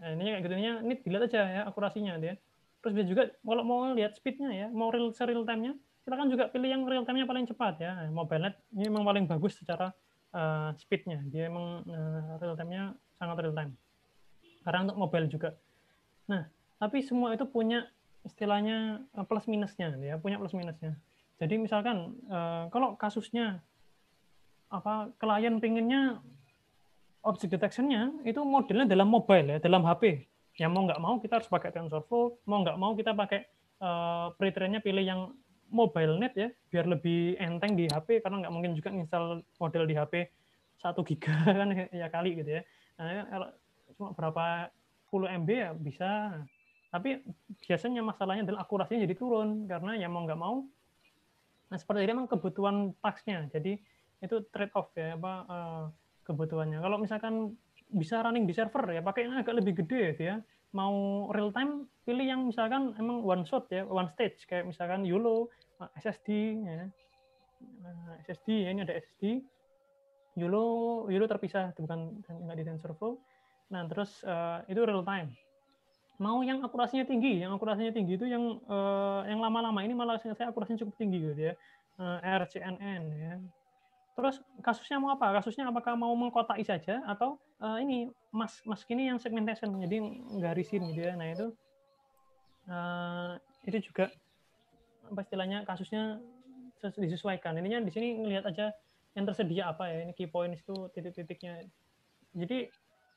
Nah, ini kayak gitu, ini dilihat aja ya akurasinya dia. Terus bisa juga kalau mau lihat speednya ya, mau real time-nya, silakan juga pilih yang real time-nya paling cepat ya. Nah, mobile net ini memang paling bagus secara uh, speednya Dia memang uh, real time-nya sangat real time. Karena untuk mobile juga. Nah, tapi semua itu punya istilahnya eh, plus minusnya ya, punya plus minusnya. Jadi misalkan uh, kalau kasusnya apa klien pinginnya object detection-nya itu modelnya dalam mobile ya, dalam HP. Yang mau nggak mau kita harus pakai TensorFlow, mau nggak mau kita pakai uh, eh, pre nya pilih yang mobile net ya, biar lebih enteng di HP karena nggak mungkin juga install model di HP 1 giga [LAUGHS] kan ya kali gitu ya. Nah, ya, kalau cuma berapa puluh MB ya bisa. Tapi biasanya masalahnya adalah akurasinya jadi turun karena yang mau nggak mau. Nah seperti ini memang kebutuhan pax-nya. Jadi itu trade off ya apa uh, kebutuhannya. Kalau misalkan bisa running di server ya pakai yang agak lebih gede gitu ya Mau real time pilih yang misalkan emang one shot ya, one stage kayak misalkan YOLO, eh, SSD ya. Nah, SSD ya ini ada SSD. YOLO YOLO terpisah bukan enggak di tensor flow. Nah, terus uh, itu real time. Mau yang akurasinya tinggi, yang akurasinya tinggi itu yang uh, yang lama-lama ini malah saya akurasinya cukup tinggi gitu ya. Uh, RCNN ya Terus kasusnya mau apa? Kasusnya apakah mau mengkotai saja atau uh, ini mas mas kini yang segmentation menjadi garisin gitu ya. Nah itu uh, itu juga apa istilahnya kasusnya disesuaikan. Ininya di sini ngelihat aja yang tersedia apa ya. Ini key points itu titik-titiknya. Jadi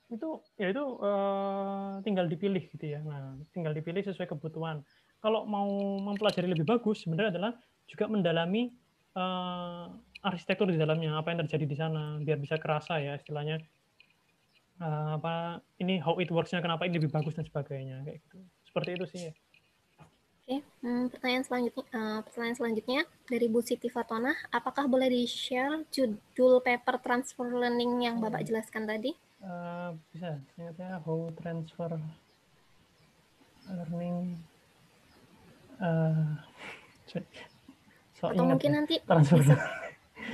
itu ya itu uh, tinggal dipilih gitu ya. Nah, tinggal dipilih sesuai kebutuhan. Kalau mau mempelajari lebih bagus sebenarnya adalah juga mendalami uh, arsitektur di dalamnya apa yang terjadi di sana biar bisa kerasa ya istilahnya uh, apa ini how it worksnya kenapa ini lebih bagus dan sebagainya kayak gitu seperti itu sih ya. Oke, okay. Hmm, pertanyaan selanjutnya uh, pertanyaan selanjutnya dari Bu Siti Fatona, apakah boleh di share judul paper transfer learning yang Bapak jelaskan tadi? Uh, bisa, ingatnya how transfer learning uh, [LAUGHS] so, Atau mungkin ya. nanti transfer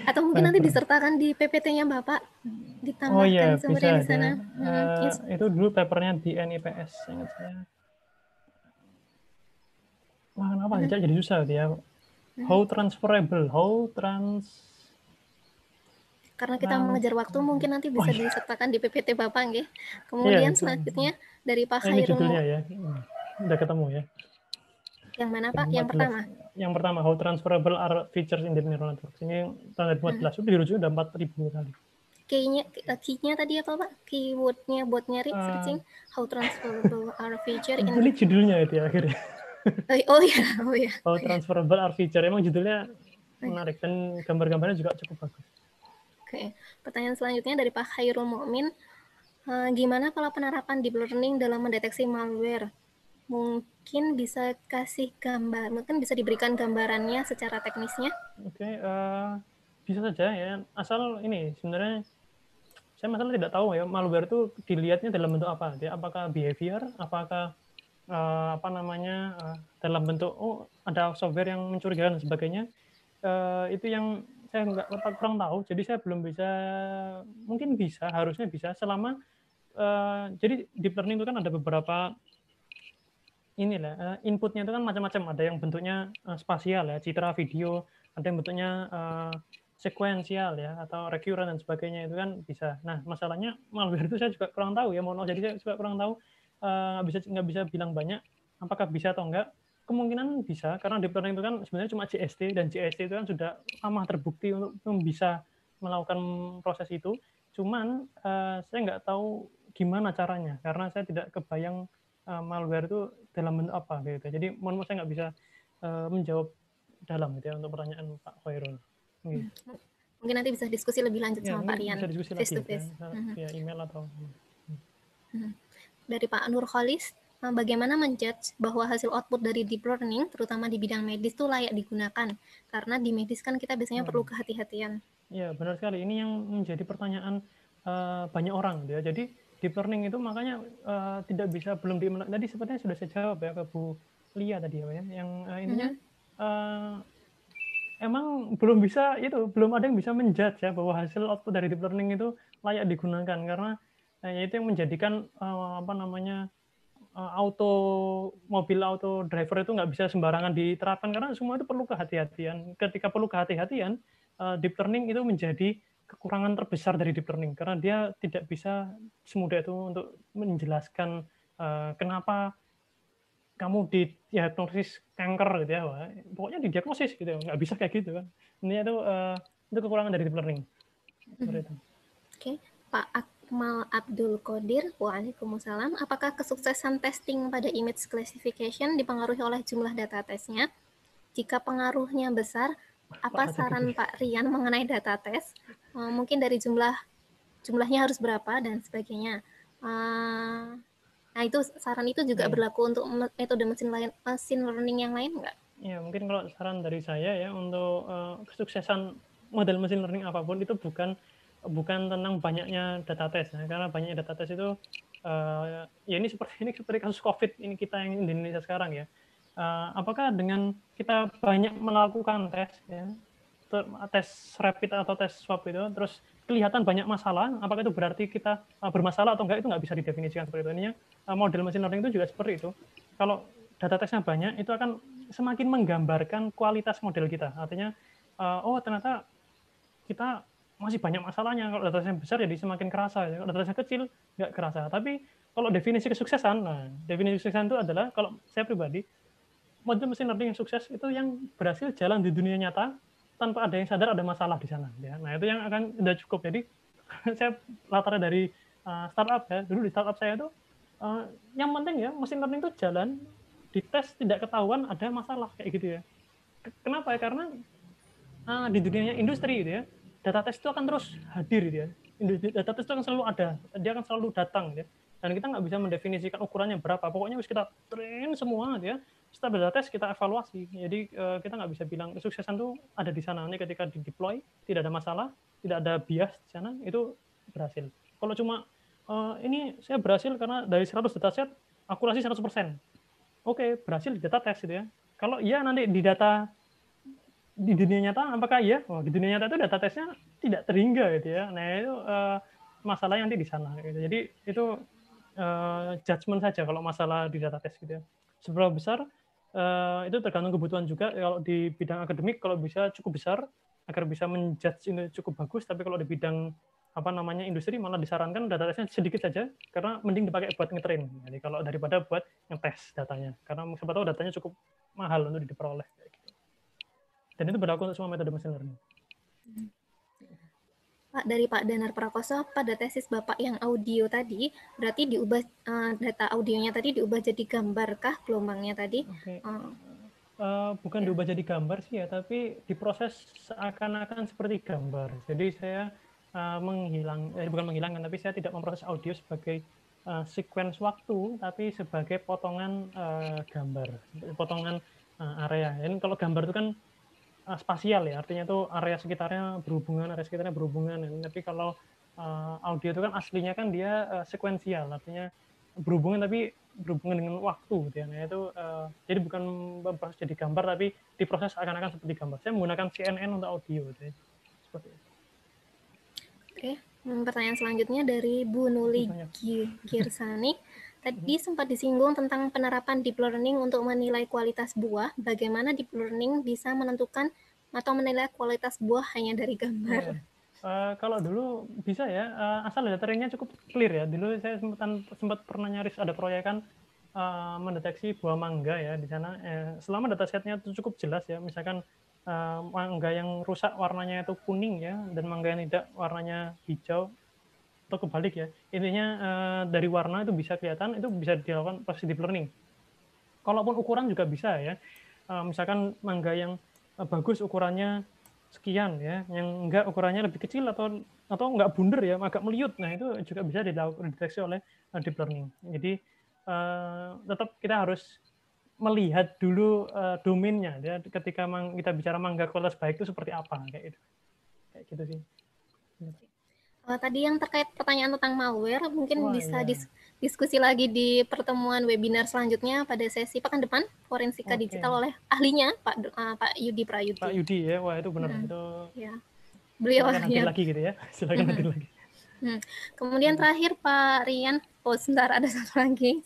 atau mungkin nanti disertakan di PPT-nya Bapak ditambahkan oh, iya, sumbernya di sana. uh, yes. Itu dulu papernya di NIPS ingat saya. Wah, kenapa hmm. jadi susah dia? Ya? Hmm. How transferable, how trans karena kita mengejar waktu mungkin nanti bisa oh, iya. disertakan di PPT Bapak nggih. Iya, Kemudian iya, selanjutnya dari Pak judulnya Ya. Hmm, udah ketemu ya. Yang mana Pak? Yang pertama. Yang pertama, how transferable are features in the neural networks. Ini tanggal 14, hmm. sudah dirujuk udah 4.000 kali. Key-nya, eh, key tadi apa Pak? Keyword-nya buat nyari uh, searching how transferable are features in Ini judulnya itu ya akhirnya. oh, oh ya, oh ya. How transferable are features Emang judulnya oh, iya. menarik dan gambar-gambarnya juga cukup bagus. Oke, pertanyaan selanjutnya dari Pak Khairul Mukmin, Uh, eh, gimana kalau penerapan deep learning dalam mendeteksi malware? mungkin bisa kasih gambar, mungkin bisa diberikan gambarannya secara teknisnya. Oke, okay, uh, eh, bisa saja ya. Asal ini sebenarnya saya masalah tidak tahu ya malware itu dilihatnya dalam bentuk apa ya apakah behavior apakah uh, apa namanya uh, dalam bentuk oh ada software yang mencurigakan dan sebagainya uh, itu yang saya nggak kurang tahu jadi saya belum bisa mungkin bisa harusnya bisa selama uh, jadi deep learning itu kan ada beberapa inilah eh, inputnya itu kan macam-macam. Ada yang bentuknya eh, spasial ya, citra video, ada yang bentuknya eh, sekuensial ya atau recurrent dan sebagainya itu kan bisa. Nah masalahnya malware itu saya juga kurang tahu ya, mohon maaf. Jadi saya juga kurang tahu nggak bisa nggak bisa bilang banyak apakah bisa atau enggak kemungkinan bisa karena deep learning itu kan sebenarnya cuma JST dan JST itu kan sudah lama terbukti untuk bisa melakukan proses itu cuman uh, saya nggak tahu gimana caranya karena saya tidak kebayang Eh, malware itu dalam bentuk apa gitu. Jadi mohon maaf saya nggak bisa uh, menjawab dalam gitu ya untuk pertanyaan Pak Khairul. Gitu. Iya. Mungkin nanti bisa diskusi lebih lanjut ya, sama Pak Rian. Bisa diskusi face lagi, to ya, face. Ya, uh email atau. Mhm. Dari Pak Nur Khalis, bagaimana menjudge bahwa hasil output dari deep learning, terutama di bidang medis, itu layak digunakan? Karena di medis kan kita biasanya hmm. perlu mhm. kehati-hatian. Ya, benar sekali. Ini yang menjadi pertanyaan uh, banyak orang. Gitu ya. Jadi, deep learning itu makanya uh, tidak bisa belum di tadi sepertinya sudah saya jawab ya ke Bu Lia tadi ya yang uh, eh, intinya uh, mhm. eh, emang belum bisa itu belum ada yang bisa menjudge ya bahwa hasil output dari deep learning itu layak digunakan karena uh, itu yang menjadikan uh, apa namanya uh, auto mobil auto driver itu nggak bisa sembarangan diterapkan karena semua itu perlu kehati-hatian ketika perlu kehati-hatian uh, deep learning itu menjadi kekurangan terbesar dari deep learning karena dia tidak bisa semudah itu untuk menjelaskan uh, kenapa kamu di diagnosis kanker gitu ya Wah, pokoknya di diagnosis gitu nggak bisa kayak gitu kan ini itu uh, itu kekurangan dari deep learning Oke, okay. Pak Akmal Abdul Qadir, Waalaikumsalam. Apakah kesuksesan testing pada image classification dipengaruhi oleh jumlah data tesnya? Jika pengaruhnya besar, apa saran Pak Rian mengenai data tes? Uh, mungkin dari jumlah jumlahnya harus berapa dan sebagainya. Uh, nah itu saran itu juga hmm. berlaku untuk metode mesin lain mesin learning yang lain nggak? Ya mungkin kalau saran dari saya ya untuk uh, kesuksesan model mesin learning apapun itu bukan bukan tentang banyaknya data tes ya. karena banyaknya data tes itu uh, ya ini seperti [LAUGHS] ini seperti kasus covid ini kita yang di Indonesia sekarang ya uh, apakah dengan kita banyak melakukan tes ya tes rapid atau tes swab itu terus kelihatan banyak masalah apakah itu berarti kita uh, bermasalah atau enggak itu nggak bisa didefinisikan seperti itu ini uh, eh, model machine learning itu juga seperti itu kalau data tesnya banyak itu akan semakin menggambarkan kualitas model kita artinya uh, oh ternyata kita masih banyak masalahnya. Kalau data tesnya besar jadi semakin kerasa. Kalau data tesnya kecil nggak kerasa. Tapi kalau definisi kesuksesan, nah definisi kesuksesan itu adalah kalau saya pribadi model mesin learning yang sukses itu yang berhasil jalan di dunia nyata tanpa ada yang sadar ada masalah di sana ya nah itu yang akan tidak cukup jadi [LAUGHS] saya latarnya dari uh, startup ya dulu di startup saya itu uh, yang penting ya mesin learning itu jalan dites tidak ketahuan ada masalah kayak gitu ya kenapa ya karena uh, di dunia industri gitu ya data test itu akan terus hadir gitu ya data test itu akan selalu ada dia akan selalu datang gitu ya dan kita nggak bisa mendefinisikan ukurannya berapa pokoknya harus kita train semua gitu ya stabilitas kita evaluasi. Jadi uh, kita nggak bisa bilang kesuksesan itu ada di sana. Ini ketika di deploy tidak ada masalah, tidak ada bias di sana, itu berhasil. Kalau cuma uh, ini saya berhasil karena dari 100 set akurasi 100%. Oke, okay, berhasil di data test gitu ya. Kalau iya nanti di data di dunia nyata apakah iya? Oh, di dunia nyata itu data testnya tidak terhingga gitu ya. Nah, itu uh, masalah nanti di sana gitu. Jadi itu uh, judgement saja kalau masalah di data test gitu ya. Seberapa besar Eh, itu tergantung kebutuhan juga. Kalau di bidang akademik, kalau bisa cukup besar agar bisa menjudge ini cukup bagus. Tapi kalau di bidang apa namanya industri malah disarankan data tesnya sedikit saja karena mending dipakai buat ngetrain. Jadi kalau daripada buat ngetes datanya karena siapa tahu datanya cukup mahal untuk diperoleh. Dan itu berlaku untuk semua metode machine learning. Pak dari Pak Danar Prakoso pada tesis Bapak yang audio tadi berarti diubah uh, data audionya tadi diubah jadi gambarkah gelombangnya tadi? Okay. Uh, eh. uh, eh, bukan ya. diubah jadi gambar sih ya, tapi diproses seakan-akan seperti gambar. Jadi saya uh, menghilang eh, bukan menghilangkan tapi saya tidak memproses audio sebagai uh, sequence waktu tapi sebagai potongan uh, gambar, potongan uh, area. Ini kalau gambar itu kan uh, spasial ya, artinya itu area sekitarnya berhubungan, area sekitarnya berhubungan. Tapi kalau uh, audio itu kan aslinya kan dia uh, eh, sekuensial, artinya berhubungan tapi berhubungan dengan waktu gitu ya. Nah, itu uh, jadi bukan proses jadi gambar tapi diproses akan-akan seperti gambar. Saya menggunakan CNN untuk audio gitu ya. Seperti itu. Oke, hmm, pertanyaan selanjutnya dari Bu Nuli Kirsani. Tadi mm-hmm. sempat disinggung tentang penerapan deep learning untuk menilai kualitas buah. Bagaimana deep learning bisa menentukan atau menilai kualitas buah hanya dari gambar? Uh, kalau dulu bisa ya, uh, asal data ringnya cukup clear ya. Dulu saya sempat sempat pernah nyaris ada proyek kan uh, mendeteksi buah mangga ya di sana. Eh, selama datasetnya itu cukup jelas ya, misalkan uh, mangga yang rusak warnanya itu kuning ya, dan mangga yang tidak warnanya hijau atau kebalik ya intinya uh, dari warna itu bisa kelihatan itu bisa dilakukan deep learning kalaupun ukuran juga bisa ya uh, misalkan mangga yang uh, bagus ukurannya sekian ya yang enggak ukurannya lebih kecil atau atau enggak bundar ya agak meliut nah itu juga bisa dideteksi oleh deep learning jadi uh, tetap kita harus melihat dulu uh, domainnya ya ketika mang, kita bicara mangga kualitas baik itu seperti apa kayak itu kayak gitu sih Uh, tadi yang terkait pertanyaan tentang malware mungkin oh, bisa iya. dis diskusi lagi di pertemuan webinar selanjutnya pada sesi pekan depan forensika okay. digital oleh ahlinya Pak uh, Pak Yudi Prayudi. Pak Yudi ya, wah itu benar hmm. itu. Ya. Beliau ya. lagi gitu ya. [LAUGHS] Silakan hmm. lagi. Hmm. Kemudian terakhir Pak Rian, oh sebentar ada [LAUGHS] satu lagi.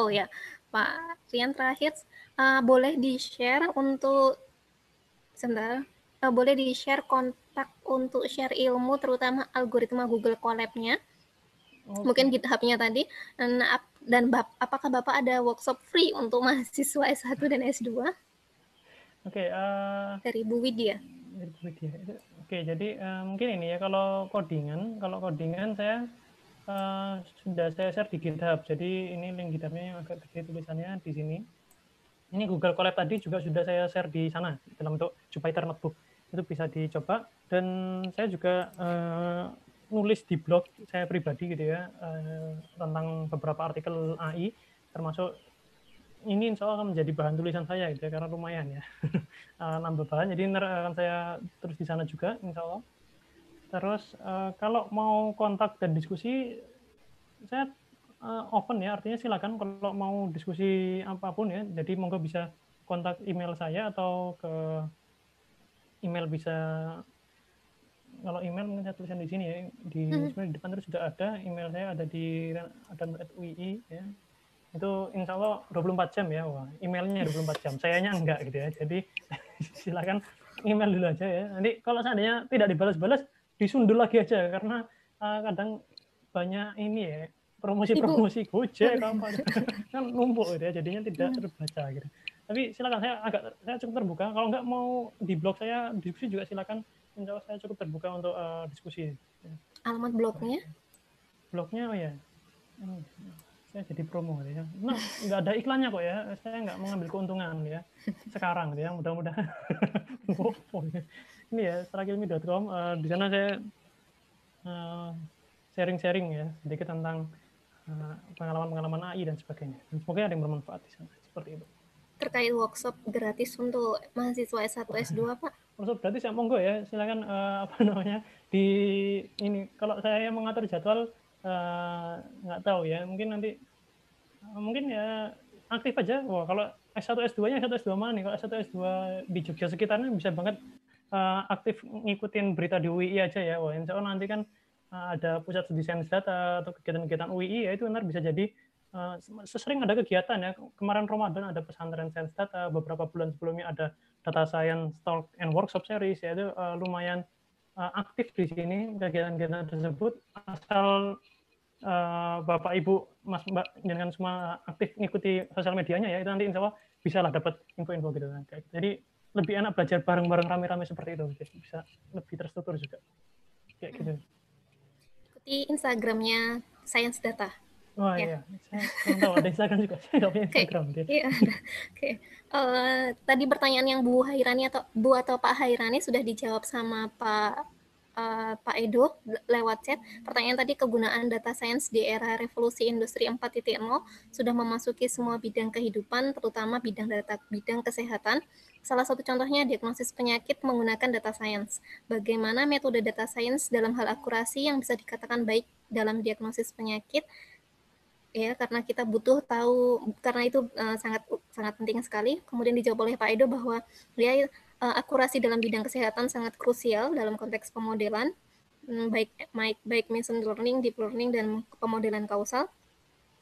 Oh ya, Pak Rian terakhir uh, boleh di share untuk sebentar uh, boleh di share kontak kontak untuk share ilmu terutama algoritma Google Collab-nya. Okay. Mungkin GitHub-nya tadi. Dan, dan bap, apakah Bapak ada workshop free untuk mahasiswa S1 dan S2? Oke, okay, uh, eh, dari Bu Widya. Dari Bu Widya. Oke, jadi uh, mungkin ini ya kalau codingan, kalau codingan saya uh, sudah saya share di GitHub. Jadi ini link GitHub-nya yang agak gede tulisannya di sini. Ini Google Collab tadi juga sudah saya share di sana dalam bentuk Jupyter Notebook itu bisa dicoba dan saya juga uh, nulis di blog saya pribadi gitu ya uh, tentang beberapa artikel AI termasuk ini insya Allah akan menjadi bahan tulisan saya gitu ya, karena lumayan ya uh, [LAUGHS] nambah bahan jadi akan saya terus di sana juga insya Allah terus uh, kalau mau kontak dan diskusi saya uh, open ya artinya silakan kalau mau diskusi apapun ya jadi monggo bisa kontak email saya atau ke email bisa kalau email mungkin saya tulisan di sini ya di hmm. di depan terus sudah ada email saya ada di adam.ui ya itu insya Allah 24 jam ya wah emailnya 24 jam sayanya enggak gitu ya jadi [LAUGHS] silakan email dulu aja ya nanti kalau seandainya tidak dibalas-balas disundul lagi aja karena uh, kadang banyak ini ya promosi-promosi Gojek apa gitu. kan numpuk gitu ya jadinya [LAUGHS] tidak terbaca gitu. Tapi silakan saya agak saya cukup terbuka kalau nggak mau di blog saya diskusi juga silakan insya saya cukup terbuka untuk uh, diskusi. Alamat blognya? Blognya oh ya. Hmm, saya jadi promo gitu ya. Nah, nggak ada iklannya kok ya. Saya nggak mengambil keuntungan gitu ya. Sekarang gitu ya, mudah-mudahan. [LAUGHS] Ini ya, serakilmi.com. Uh, eh, di sana saya uh, sharing-sharing ya sedikit tentang Eh, pengalaman-pengalaman AI dan sebagainya. Dan semoga ada yang bermanfaat di sana. Seperti itu. Terkait workshop gratis untuk mahasiswa S1, S2, Pak? Workshop gratis ya monggo ya. Silakan uh, apa namanya di ini kalau saya mengatur jadwal eh, nggak uh, tahu ya. Mungkin nanti mungkin ya aktif aja. Wah, kalau S1 S2-nya S1 S2 mana nih? Kalau S1 S2 di Jogja sekitarnya bisa banget uh, aktif ngikutin berita di UI aja ya. Wah, insya Allah nanti kan Eh, ada pusat studi sains data atau kegiatan-kegiatan UII ya itu benar bisa jadi uh, sesering ada kegiatan ya kemarin Ramadan ada pesantren sains data beberapa bulan sebelumnya ada data science talk and workshop series ya itu uh, lumayan uh, aktif di sini kegiatan-kegiatan tersebut asal uh, bapak ibu mas mbak dengan semua aktif ngikuti sosial medianya ya itu nanti insya Allah bisa lah dapat info-info gitu kan gitu. jadi lebih enak belajar bareng-bareng rame-rame seperti itu bisa lebih terstruktur juga kayak gitu ikuti Instagramnya Science Data. Oh ya. iya, saya tahu ada Instagram juga, saya nggak punya Instagram. Okay. Iya, oke. Okay. Uh, eh, tadi pertanyaan yang Bu Hairani atau Bu atau Pak Hairani sudah dijawab sama Pak uh, Pak Edo lewat chat. Pertanyaan tadi kegunaan data science di era revolusi industri 4.0 sudah memasuki semua bidang kehidupan, terutama bidang data bidang kesehatan. Salah satu contohnya diagnosis penyakit menggunakan data science. Bagaimana metode data science dalam hal akurasi yang bisa dikatakan baik dalam diagnosis penyakit ya karena kita butuh tahu karena itu uh, sangat sangat penting sekali. Kemudian dijawab oleh Pak Edo bahwa dia uh, akurasi dalam bidang kesehatan sangat krusial dalam konteks pemodelan hmm, baik baik baik machine learning, deep learning dan pemodelan kausal.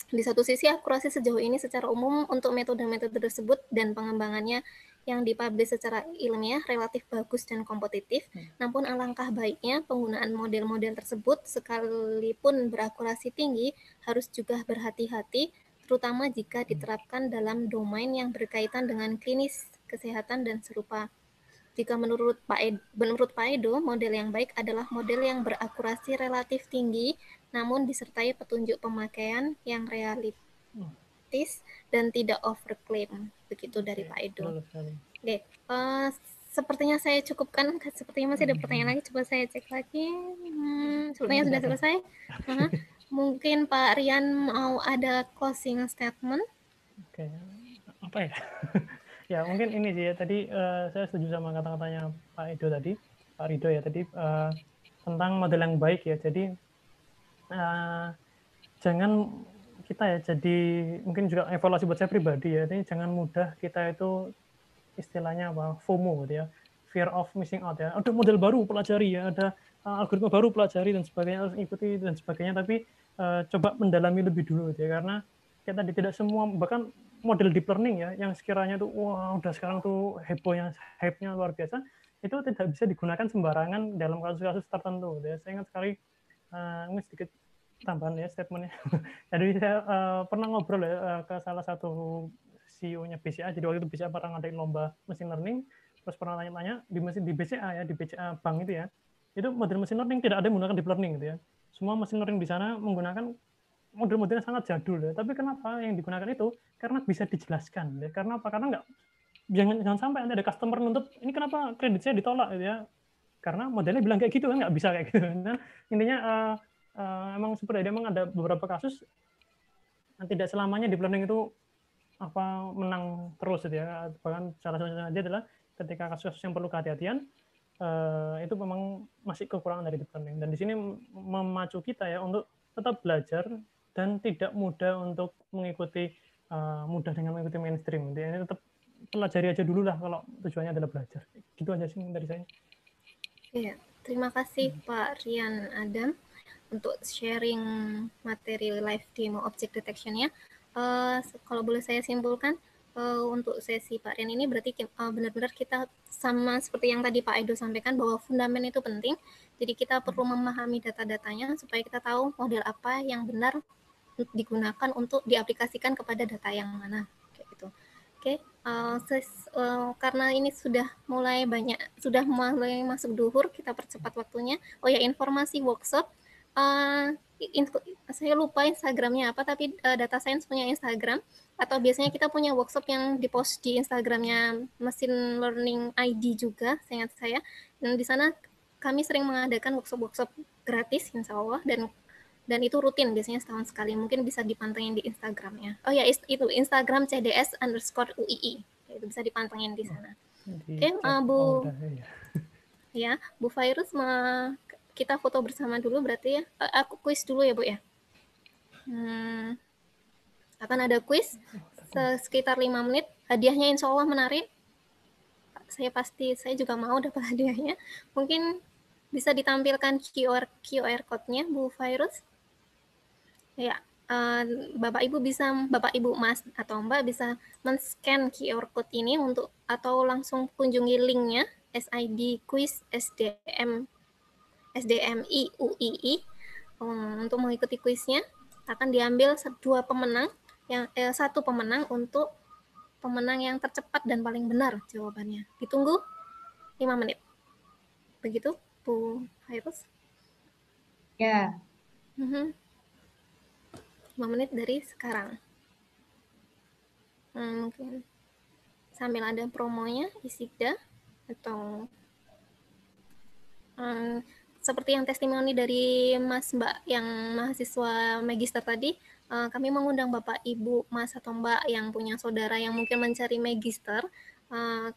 Di satu sisi akurasi sejauh ini secara umum untuk metode-metode tersebut dan pengembangannya yang dipublish secara ilmiah relatif bagus dan kompetitif. Hmm. Namun alangkah baiknya penggunaan model-model tersebut sekalipun berakurasi tinggi harus juga berhati-hati terutama jika hmm. diterapkan dalam domain yang berkaitan dengan klinis kesehatan dan serupa. Jika menurut Pak Ed, menurut Pak Edo, model yang baik adalah model yang berakurasi relatif tinggi namun disertai petunjuk pemakaian yang realit. Hmm realistis dan tidak overclaim Begitu dari Pak Edo. Oke, uh, sepertinya saya cukupkan. Sepertinya masih ada hmm. pertanyaan lagi. Coba saya cek lagi. Hmm, sepertinya hmm, sudah selesai. Uh-huh. Mungkin Pak Rian mau ada closing statement. Oke, okay. apa ya? [LAUGHS] ya mungkin ini sih ya, Tadi uh, saya setuju sama kata-katanya Pak Edo tadi, Pak Rido ya tadi uh, tentang model yang baik ya. Jadi uh, jangan kita ya jadi mungkin juga evaluasi buat saya pribadi ya ini jangan mudah kita itu istilahnya apa FOMO gitu ya fear of missing out ya ada model baru pelajari ya ada eh, algoritma baru pelajari dan sebagainya harus ikuti dan sebagainya tapi uh, coba mendalami lebih dulu gitu ya karena kita tadi tidak semua bahkan model deep learning ya yang sekiranya tuh wah wow, udah sekarang tuh hebohnya hype-nya luar biasa itu tidak bisa digunakan sembarangan dalam kasus-kasus tertentu gitu ya. saya ingat sekali uh, sedikit tambahan ya statementnya. [LAUGHS] jadi saya uh, pernah ngobrol ya uh, ke salah satu CEO-nya BCA. Jadi waktu itu BCA pernah ngadain lomba machine learning. Terus pernah tanya-tanya di mesin di BCA ya di BCA bank itu ya. Itu model machine learning tidak ada yang menggunakan deep learning gitu ya. Semua machine learning di sana menggunakan model-model sangat jadul ya. Tapi kenapa yang digunakan itu? Karena bisa dijelaskan. Gitu ya. Karena apa? Karena nggak jangan jangan sampai ada customer nuntut ini kenapa kredit saya ditolak gitu ya. Karena modelnya bilang kayak gitu kan nggak bisa kayak gitu. [LAUGHS] Nah, intinya uh, uh, emang seperti itu emang ada beberapa kasus tidak selamanya di learning itu apa menang terus gitu ya bahkan salah satunya aja adalah ketika kasus yang perlu kehati-hatian uh, itu memang masih kekurangan dari deep learning dan di sini memacu kita ya untuk tetap belajar dan tidak mudah untuk mengikuti uh, mudah dengan mengikuti mainstream jadi tetap pelajari aja dulu lah kalau tujuannya adalah belajar gitu aja sih dari saya iya terima kasih Pak Rian Adam untuk sharing materi live demo object detection ya. Uh, kalau boleh saya simpulkan uh, untuk sesi Pak Rian ini berarti benar eh, benar-benar kita sama seperti yang tadi Pak Edo sampaikan bahwa fundamental itu penting. Jadi kita perlu memahami data-datanya supaya kita tahu model apa yang benar digunakan untuk diaplikasikan kepada data yang mana kayak gitu. Oke, okay. uh, ses, uh, karena ini sudah mulai banyak sudah mulai masuk duhur, kita percepat waktunya. Oh ya, informasi workshop uh, saya lupa Instagramnya apa, tapi uh, data science punya Instagram atau biasanya kita punya workshop yang dipost di Instagramnya mesin learning ID juga, ingat saya. Dan di sana kami sering mengadakan workshop-workshop gratis, insya Allah, dan dan itu rutin biasanya setahun sekali. Mungkin bisa dipantengin di Instagramnya. Oh ya, itu Instagram CDS underscore UII, ya, itu bisa dipantengin di sana. Oke, okay, uh, eh, Bu. Ya. ya, Bu Virus me kita foto bersama dulu berarti ya. Eh, aku kuis dulu ya, Bu ya. Hmm, akan ada kuis sekitar lima menit. Hadiahnya insya Allah menarik. Saya pasti, saya juga mau dapat [LAUGHS] hadiahnya. Mungkin bisa ditampilkan QR, QR code-nya, Bu Virus. Ya, eh, Bapak Ibu bisa, Bapak Ibu Mas atau Mbak bisa men-scan QR code ini untuk atau langsung kunjungi linknya SID Quiz SDM SDMI UII um, hmm, untuk mengikuti kuisnya akan diambil dua pemenang yang eh, satu pemenang untuk pemenang yang tercepat dan paling benar jawabannya. Ditunggu lima menit. Begitu Bu Hairus? Ya. Yeah. Mm menit dari sekarang. Hmm, mungkin sambil ada promonya isida atau hmm, seperti yang testimoni dari Mas Mbak yang mahasiswa magister tadi, uh, kami mengundang Bapak, Ibu, Mas atau Mbak yang punya saudara yang mungkin mencari magister. Uh,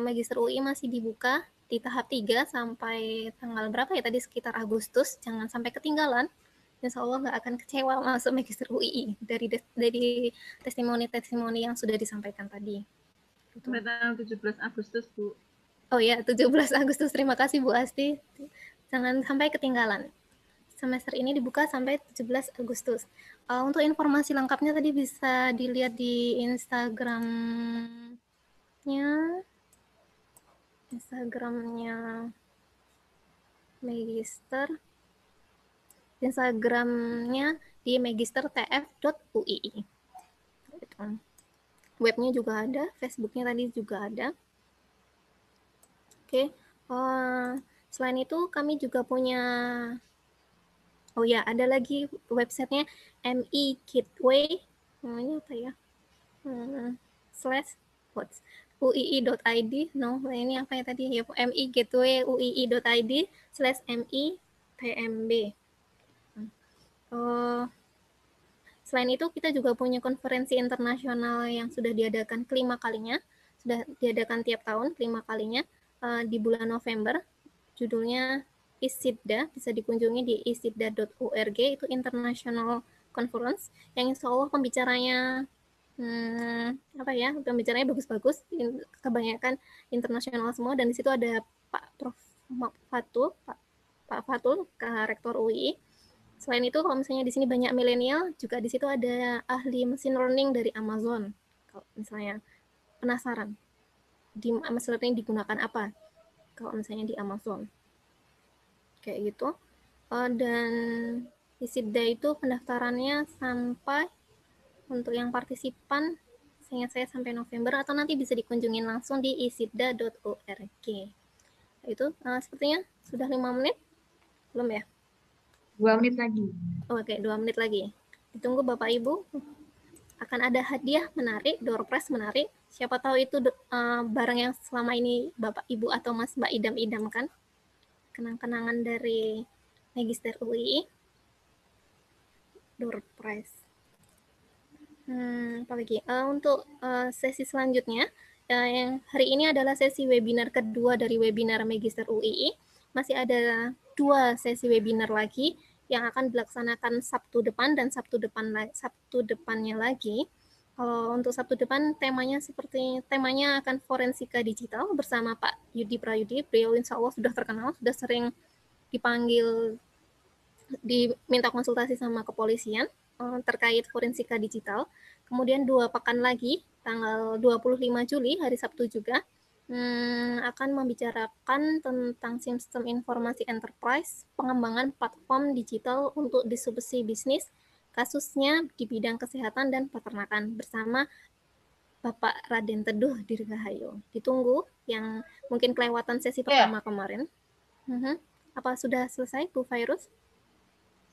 magister UI masih dibuka di tahap 3 sampai tanggal berapa ya tadi sekitar Agustus. Jangan sampai ketinggalan. Insya Allah nggak akan kecewa masuk magister UI dari dari testimoni-testimoni yang sudah disampaikan tadi. Sampai tanggal 17 Agustus, Bu. Oh ya, 17 Agustus. Terima kasih Bu Asti. Jangan sampai ketinggalan. Semester ini dibuka sampai 17 Agustus. Uh, untuk informasi lengkapnya tadi bisa dilihat di Instagramnya. Instagramnya Magister. Instagramnya di magistertf.ui. Gitu. Webnya juga ada, Facebooknya tadi juga ada. Oke, okay. uh, eh, Selain itu kami juga punya Oh ya, ada lagi websitenya MI Gateway namanya apa ya? Hmm, slash what? uii.id no ini apa ya tadi ya mi gateway uii.id slash mi pmb hmm, oh selain itu kita juga punya konferensi internasional yang sudah diadakan kelima kalinya sudah diadakan tiap tahun kelima kalinya uh, di bulan November judulnya ISIDDA, bisa dikunjungi di isidda.org, itu International Conference, yang insya Allah pembicaranya hmm, apa ya pembicaranya bagus-bagus kebanyakan internasional semua dan di situ ada Pak Prof Fatul Pak, Pak Fatul Rektor UI selain itu kalau misalnya di sini banyak milenial juga di situ ada ahli mesin learning dari Amazon kalau misalnya penasaran di mesin learning digunakan apa kalau misalnya di Amazon kayak gitu uh, dan day itu pendaftarannya sampai untuk yang partisipan seingat saya sampai November atau nanti bisa dikunjungi langsung di isida.org itu uh, eh, sepertinya sudah lima menit belum ya dua menit lagi oke okay, dua menit lagi ditunggu bapak ibu akan ada hadiah menarik doorpress menarik Siapa tahu itu uh, barang yang selama ini Bapak, Ibu, atau Mas Mbak idam-idamkan. Kenang-kenangan dari Magister UI. Door prize. Hmm, apa lagi? Uh, untuk uh, sesi selanjutnya, uh, yang hari ini adalah sesi webinar kedua dari webinar Magister UII. Masih ada dua sesi webinar lagi yang akan dilaksanakan Sabtu depan dan Sabtu depan Sabtu depannya lagi. Kalau untuk Sabtu depan temanya seperti temanya akan forensika digital bersama Pak Yudi Prayudi. Beliau insya Allah sudah terkenal, sudah sering dipanggil, diminta konsultasi sama kepolisian eh, terkait forensika digital. Kemudian dua pekan lagi, tanggal 25 Juli, hari Sabtu juga, hmm, akan membicarakan tentang sistem informasi enterprise, pengembangan platform digital untuk disubsidi bisnis, kasusnya di bidang kesehatan dan peternakan bersama Bapak Raden Teduh Dirgahayu. Ditunggu yang mungkin kelewatan sesi iya. pertama kemarin. Uh-huh. Apa sudah selesai Bu Virus?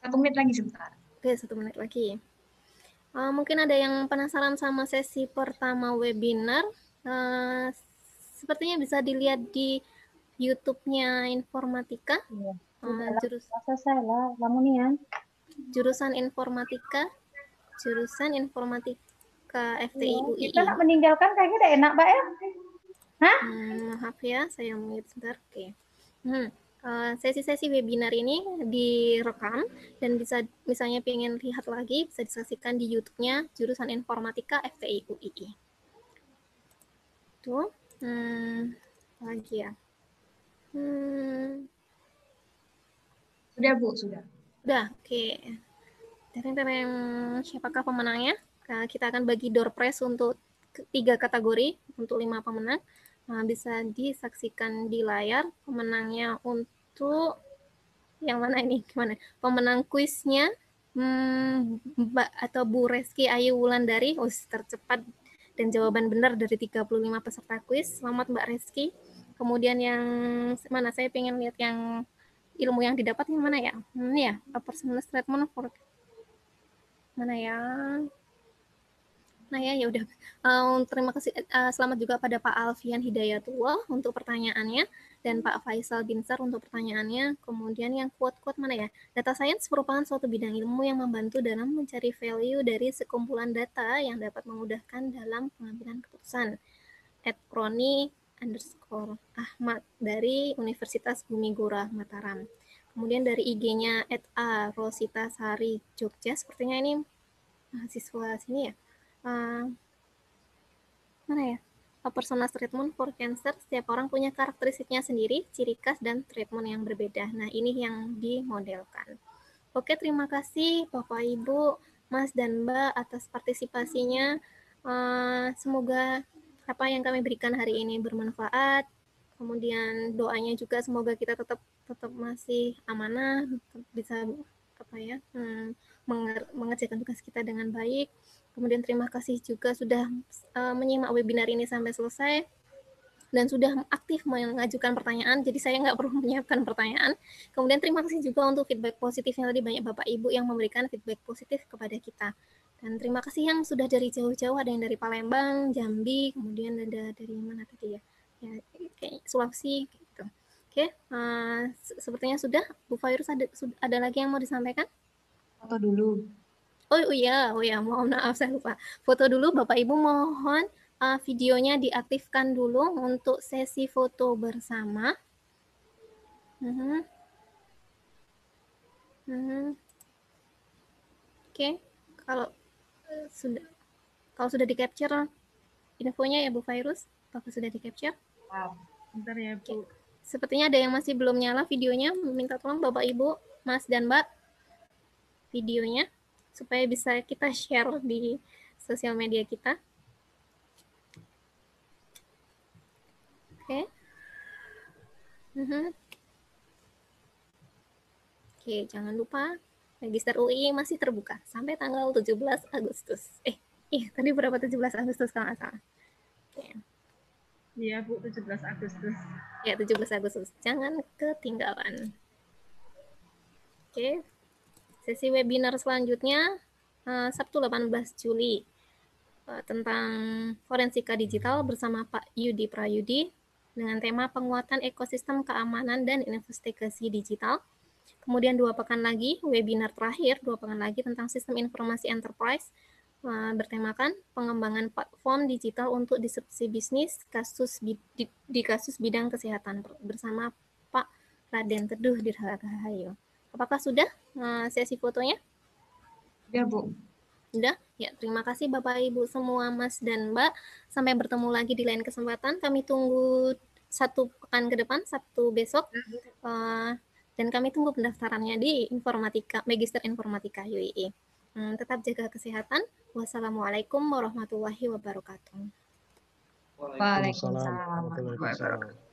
Satu menit lagi sebentar. Oke, satu menit lagi. Uh, mungkin ada yang penasaran sama sesi pertama webinar. Uh, sepertinya bisa dilihat di YouTube-nya Informatika. Iya. Uh, jurus. Selesai lah, namun ya jurusan informatika jurusan informatika FTI ya, UI. Kita nak meninggalkan kayaknya udah enak, Pak ya. Hah? Hmm, maaf ya, saya mute sebentar. Oke. Hmm. Eh, sesi-sesi webinar ini direkam dan bisa misalnya pengen lihat lagi bisa disaksikan di YouTube-nya jurusan informatika FTI UII. Tuh, hmm, lagi ya. Hmm. Sudah Bu, sudah. Udah, oke. Okay. Tereng tereng siapakah pemenangnya? Nah, kita akan bagi door prize untuk tiga kategori untuk lima pemenang. Nah, bisa disaksikan di layar pemenangnya untuk yang mana ini? Gimana? Pemenang kuisnya hmm, Mbak atau Bu Reski Ayu Wulandari, oh, tercepat dan jawaban benar dari 35 peserta kuis. Selamat Mbak Reski. Kemudian yang mana saya ingin lihat yang ilmu yang didapat ini mana ya? Hmm, ya, a personal statement for mana ya? Nah ya, ya udah. Um, terima kasih. Uh, selamat juga pada Pak Alfian Hidayatullah untuk pertanyaannya dan Pak Faisal Binsar untuk pertanyaannya. Kemudian yang kuat-kuat mana ya? Data science merupakan suatu bidang ilmu yang membantu dalam mencari value dari sekumpulan data yang dapat memudahkan dalam pengambilan keputusan. Ed Crony underscore Ahmad dari Universitas Bumi Gora Mataram. Kemudian dari IG-nya at A, Rosita Sari Jogja, sepertinya ini mahasiswa sini ya. Uh, mana ya? A personal treatment for cancer, setiap orang punya karakteristiknya sendiri, ciri khas, dan treatment yang berbeda. Nah, ini yang dimodelkan. Oke, terima kasih Bapak, Ibu, Mas, dan Mbak atas partisipasinya. Uh, semoga apa yang kami berikan hari ini bermanfaat. Kemudian doanya juga semoga kita tetap tetap masih amanah, tetap bisa apa ya hmm, mengerjakan tugas kita dengan baik. Kemudian terima kasih juga sudah eh, menyimak webinar ini sampai selesai dan sudah aktif mengajukan pertanyaan. Jadi saya nggak perlu [LAUGHS] menyiapkan pertanyaan. Kemudian terima kasih juga untuk feedback positifnya tadi banyak Bapak Ibu yang memberikan feedback positif kepada kita. Dan terima kasih yang sudah dari jauh-jauh, ada yang dari Palembang, Jambi, kemudian ada dari mana tadi ya, ya kayak Sulawesi gitu. Oke, uh, sepertinya sudah. Bu Fairus ada, ada lagi yang mau disampaikan? Foto dulu. Oh, oh iya, oh iya, mohon maaf saya lupa. Foto dulu, Bapak Ibu mohon uh, videonya diaktifkan dulu untuk sesi foto bersama. Uh -huh. Uh -huh. Oke, okay. kalau sudah kalau sudah di capture infonya ya Bu Virus apakah sudah di capture? Wow. ya Bu. Sepertinya ada yang masih belum nyala videonya. Minta tolong Bapak Ibu, Mas dan Mbak videonya supaya bisa kita share di sosial media kita. Oke. Okay. Uh -huh. Oke, okay, jangan lupa Magister UI masih terbuka sampai tanggal 17 Agustus. Eh, ih, tadi berapa 17 Agustus kalau nggak salah? Iya, Bu, 17 Agustus. Ya, 17 Agustus. Jangan ketinggalan. Oke. Sesi webinar selanjutnya uh, Sabtu 18 Juli uh, tentang forensika digital bersama Pak Yudi Prayudi dengan tema penguatan ekosistem keamanan dan investigasi digital Kemudian dua pekan lagi, webinar terakhir, dua pekan lagi tentang sistem informasi enterprise eh, bertemakan pengembangan platform digital untuk disrupsi bisnis kasus di, di kasus bidang kesehatan bersama Pak Raden Teduh di Dirgahayu. Apakah sudah eh, sesi fotonya? Sudah, Bu. Sudah? Ya, terima kasih Bapak Ibu semua, Mas dan Mbak. Sampai bertemu lagi di lain kesempatan. Kami tunggu satu pekan ke depan, Sabtu besok. Uh, dan kami tunggu pendaftarannya di Informatika Magister Informatika UII. Hmm, tetap jaga kesehatan. Wassalamualaikum warahmatullahi wabarakatuh. Waalaikumsalam warahmatullahi wabarakatuh.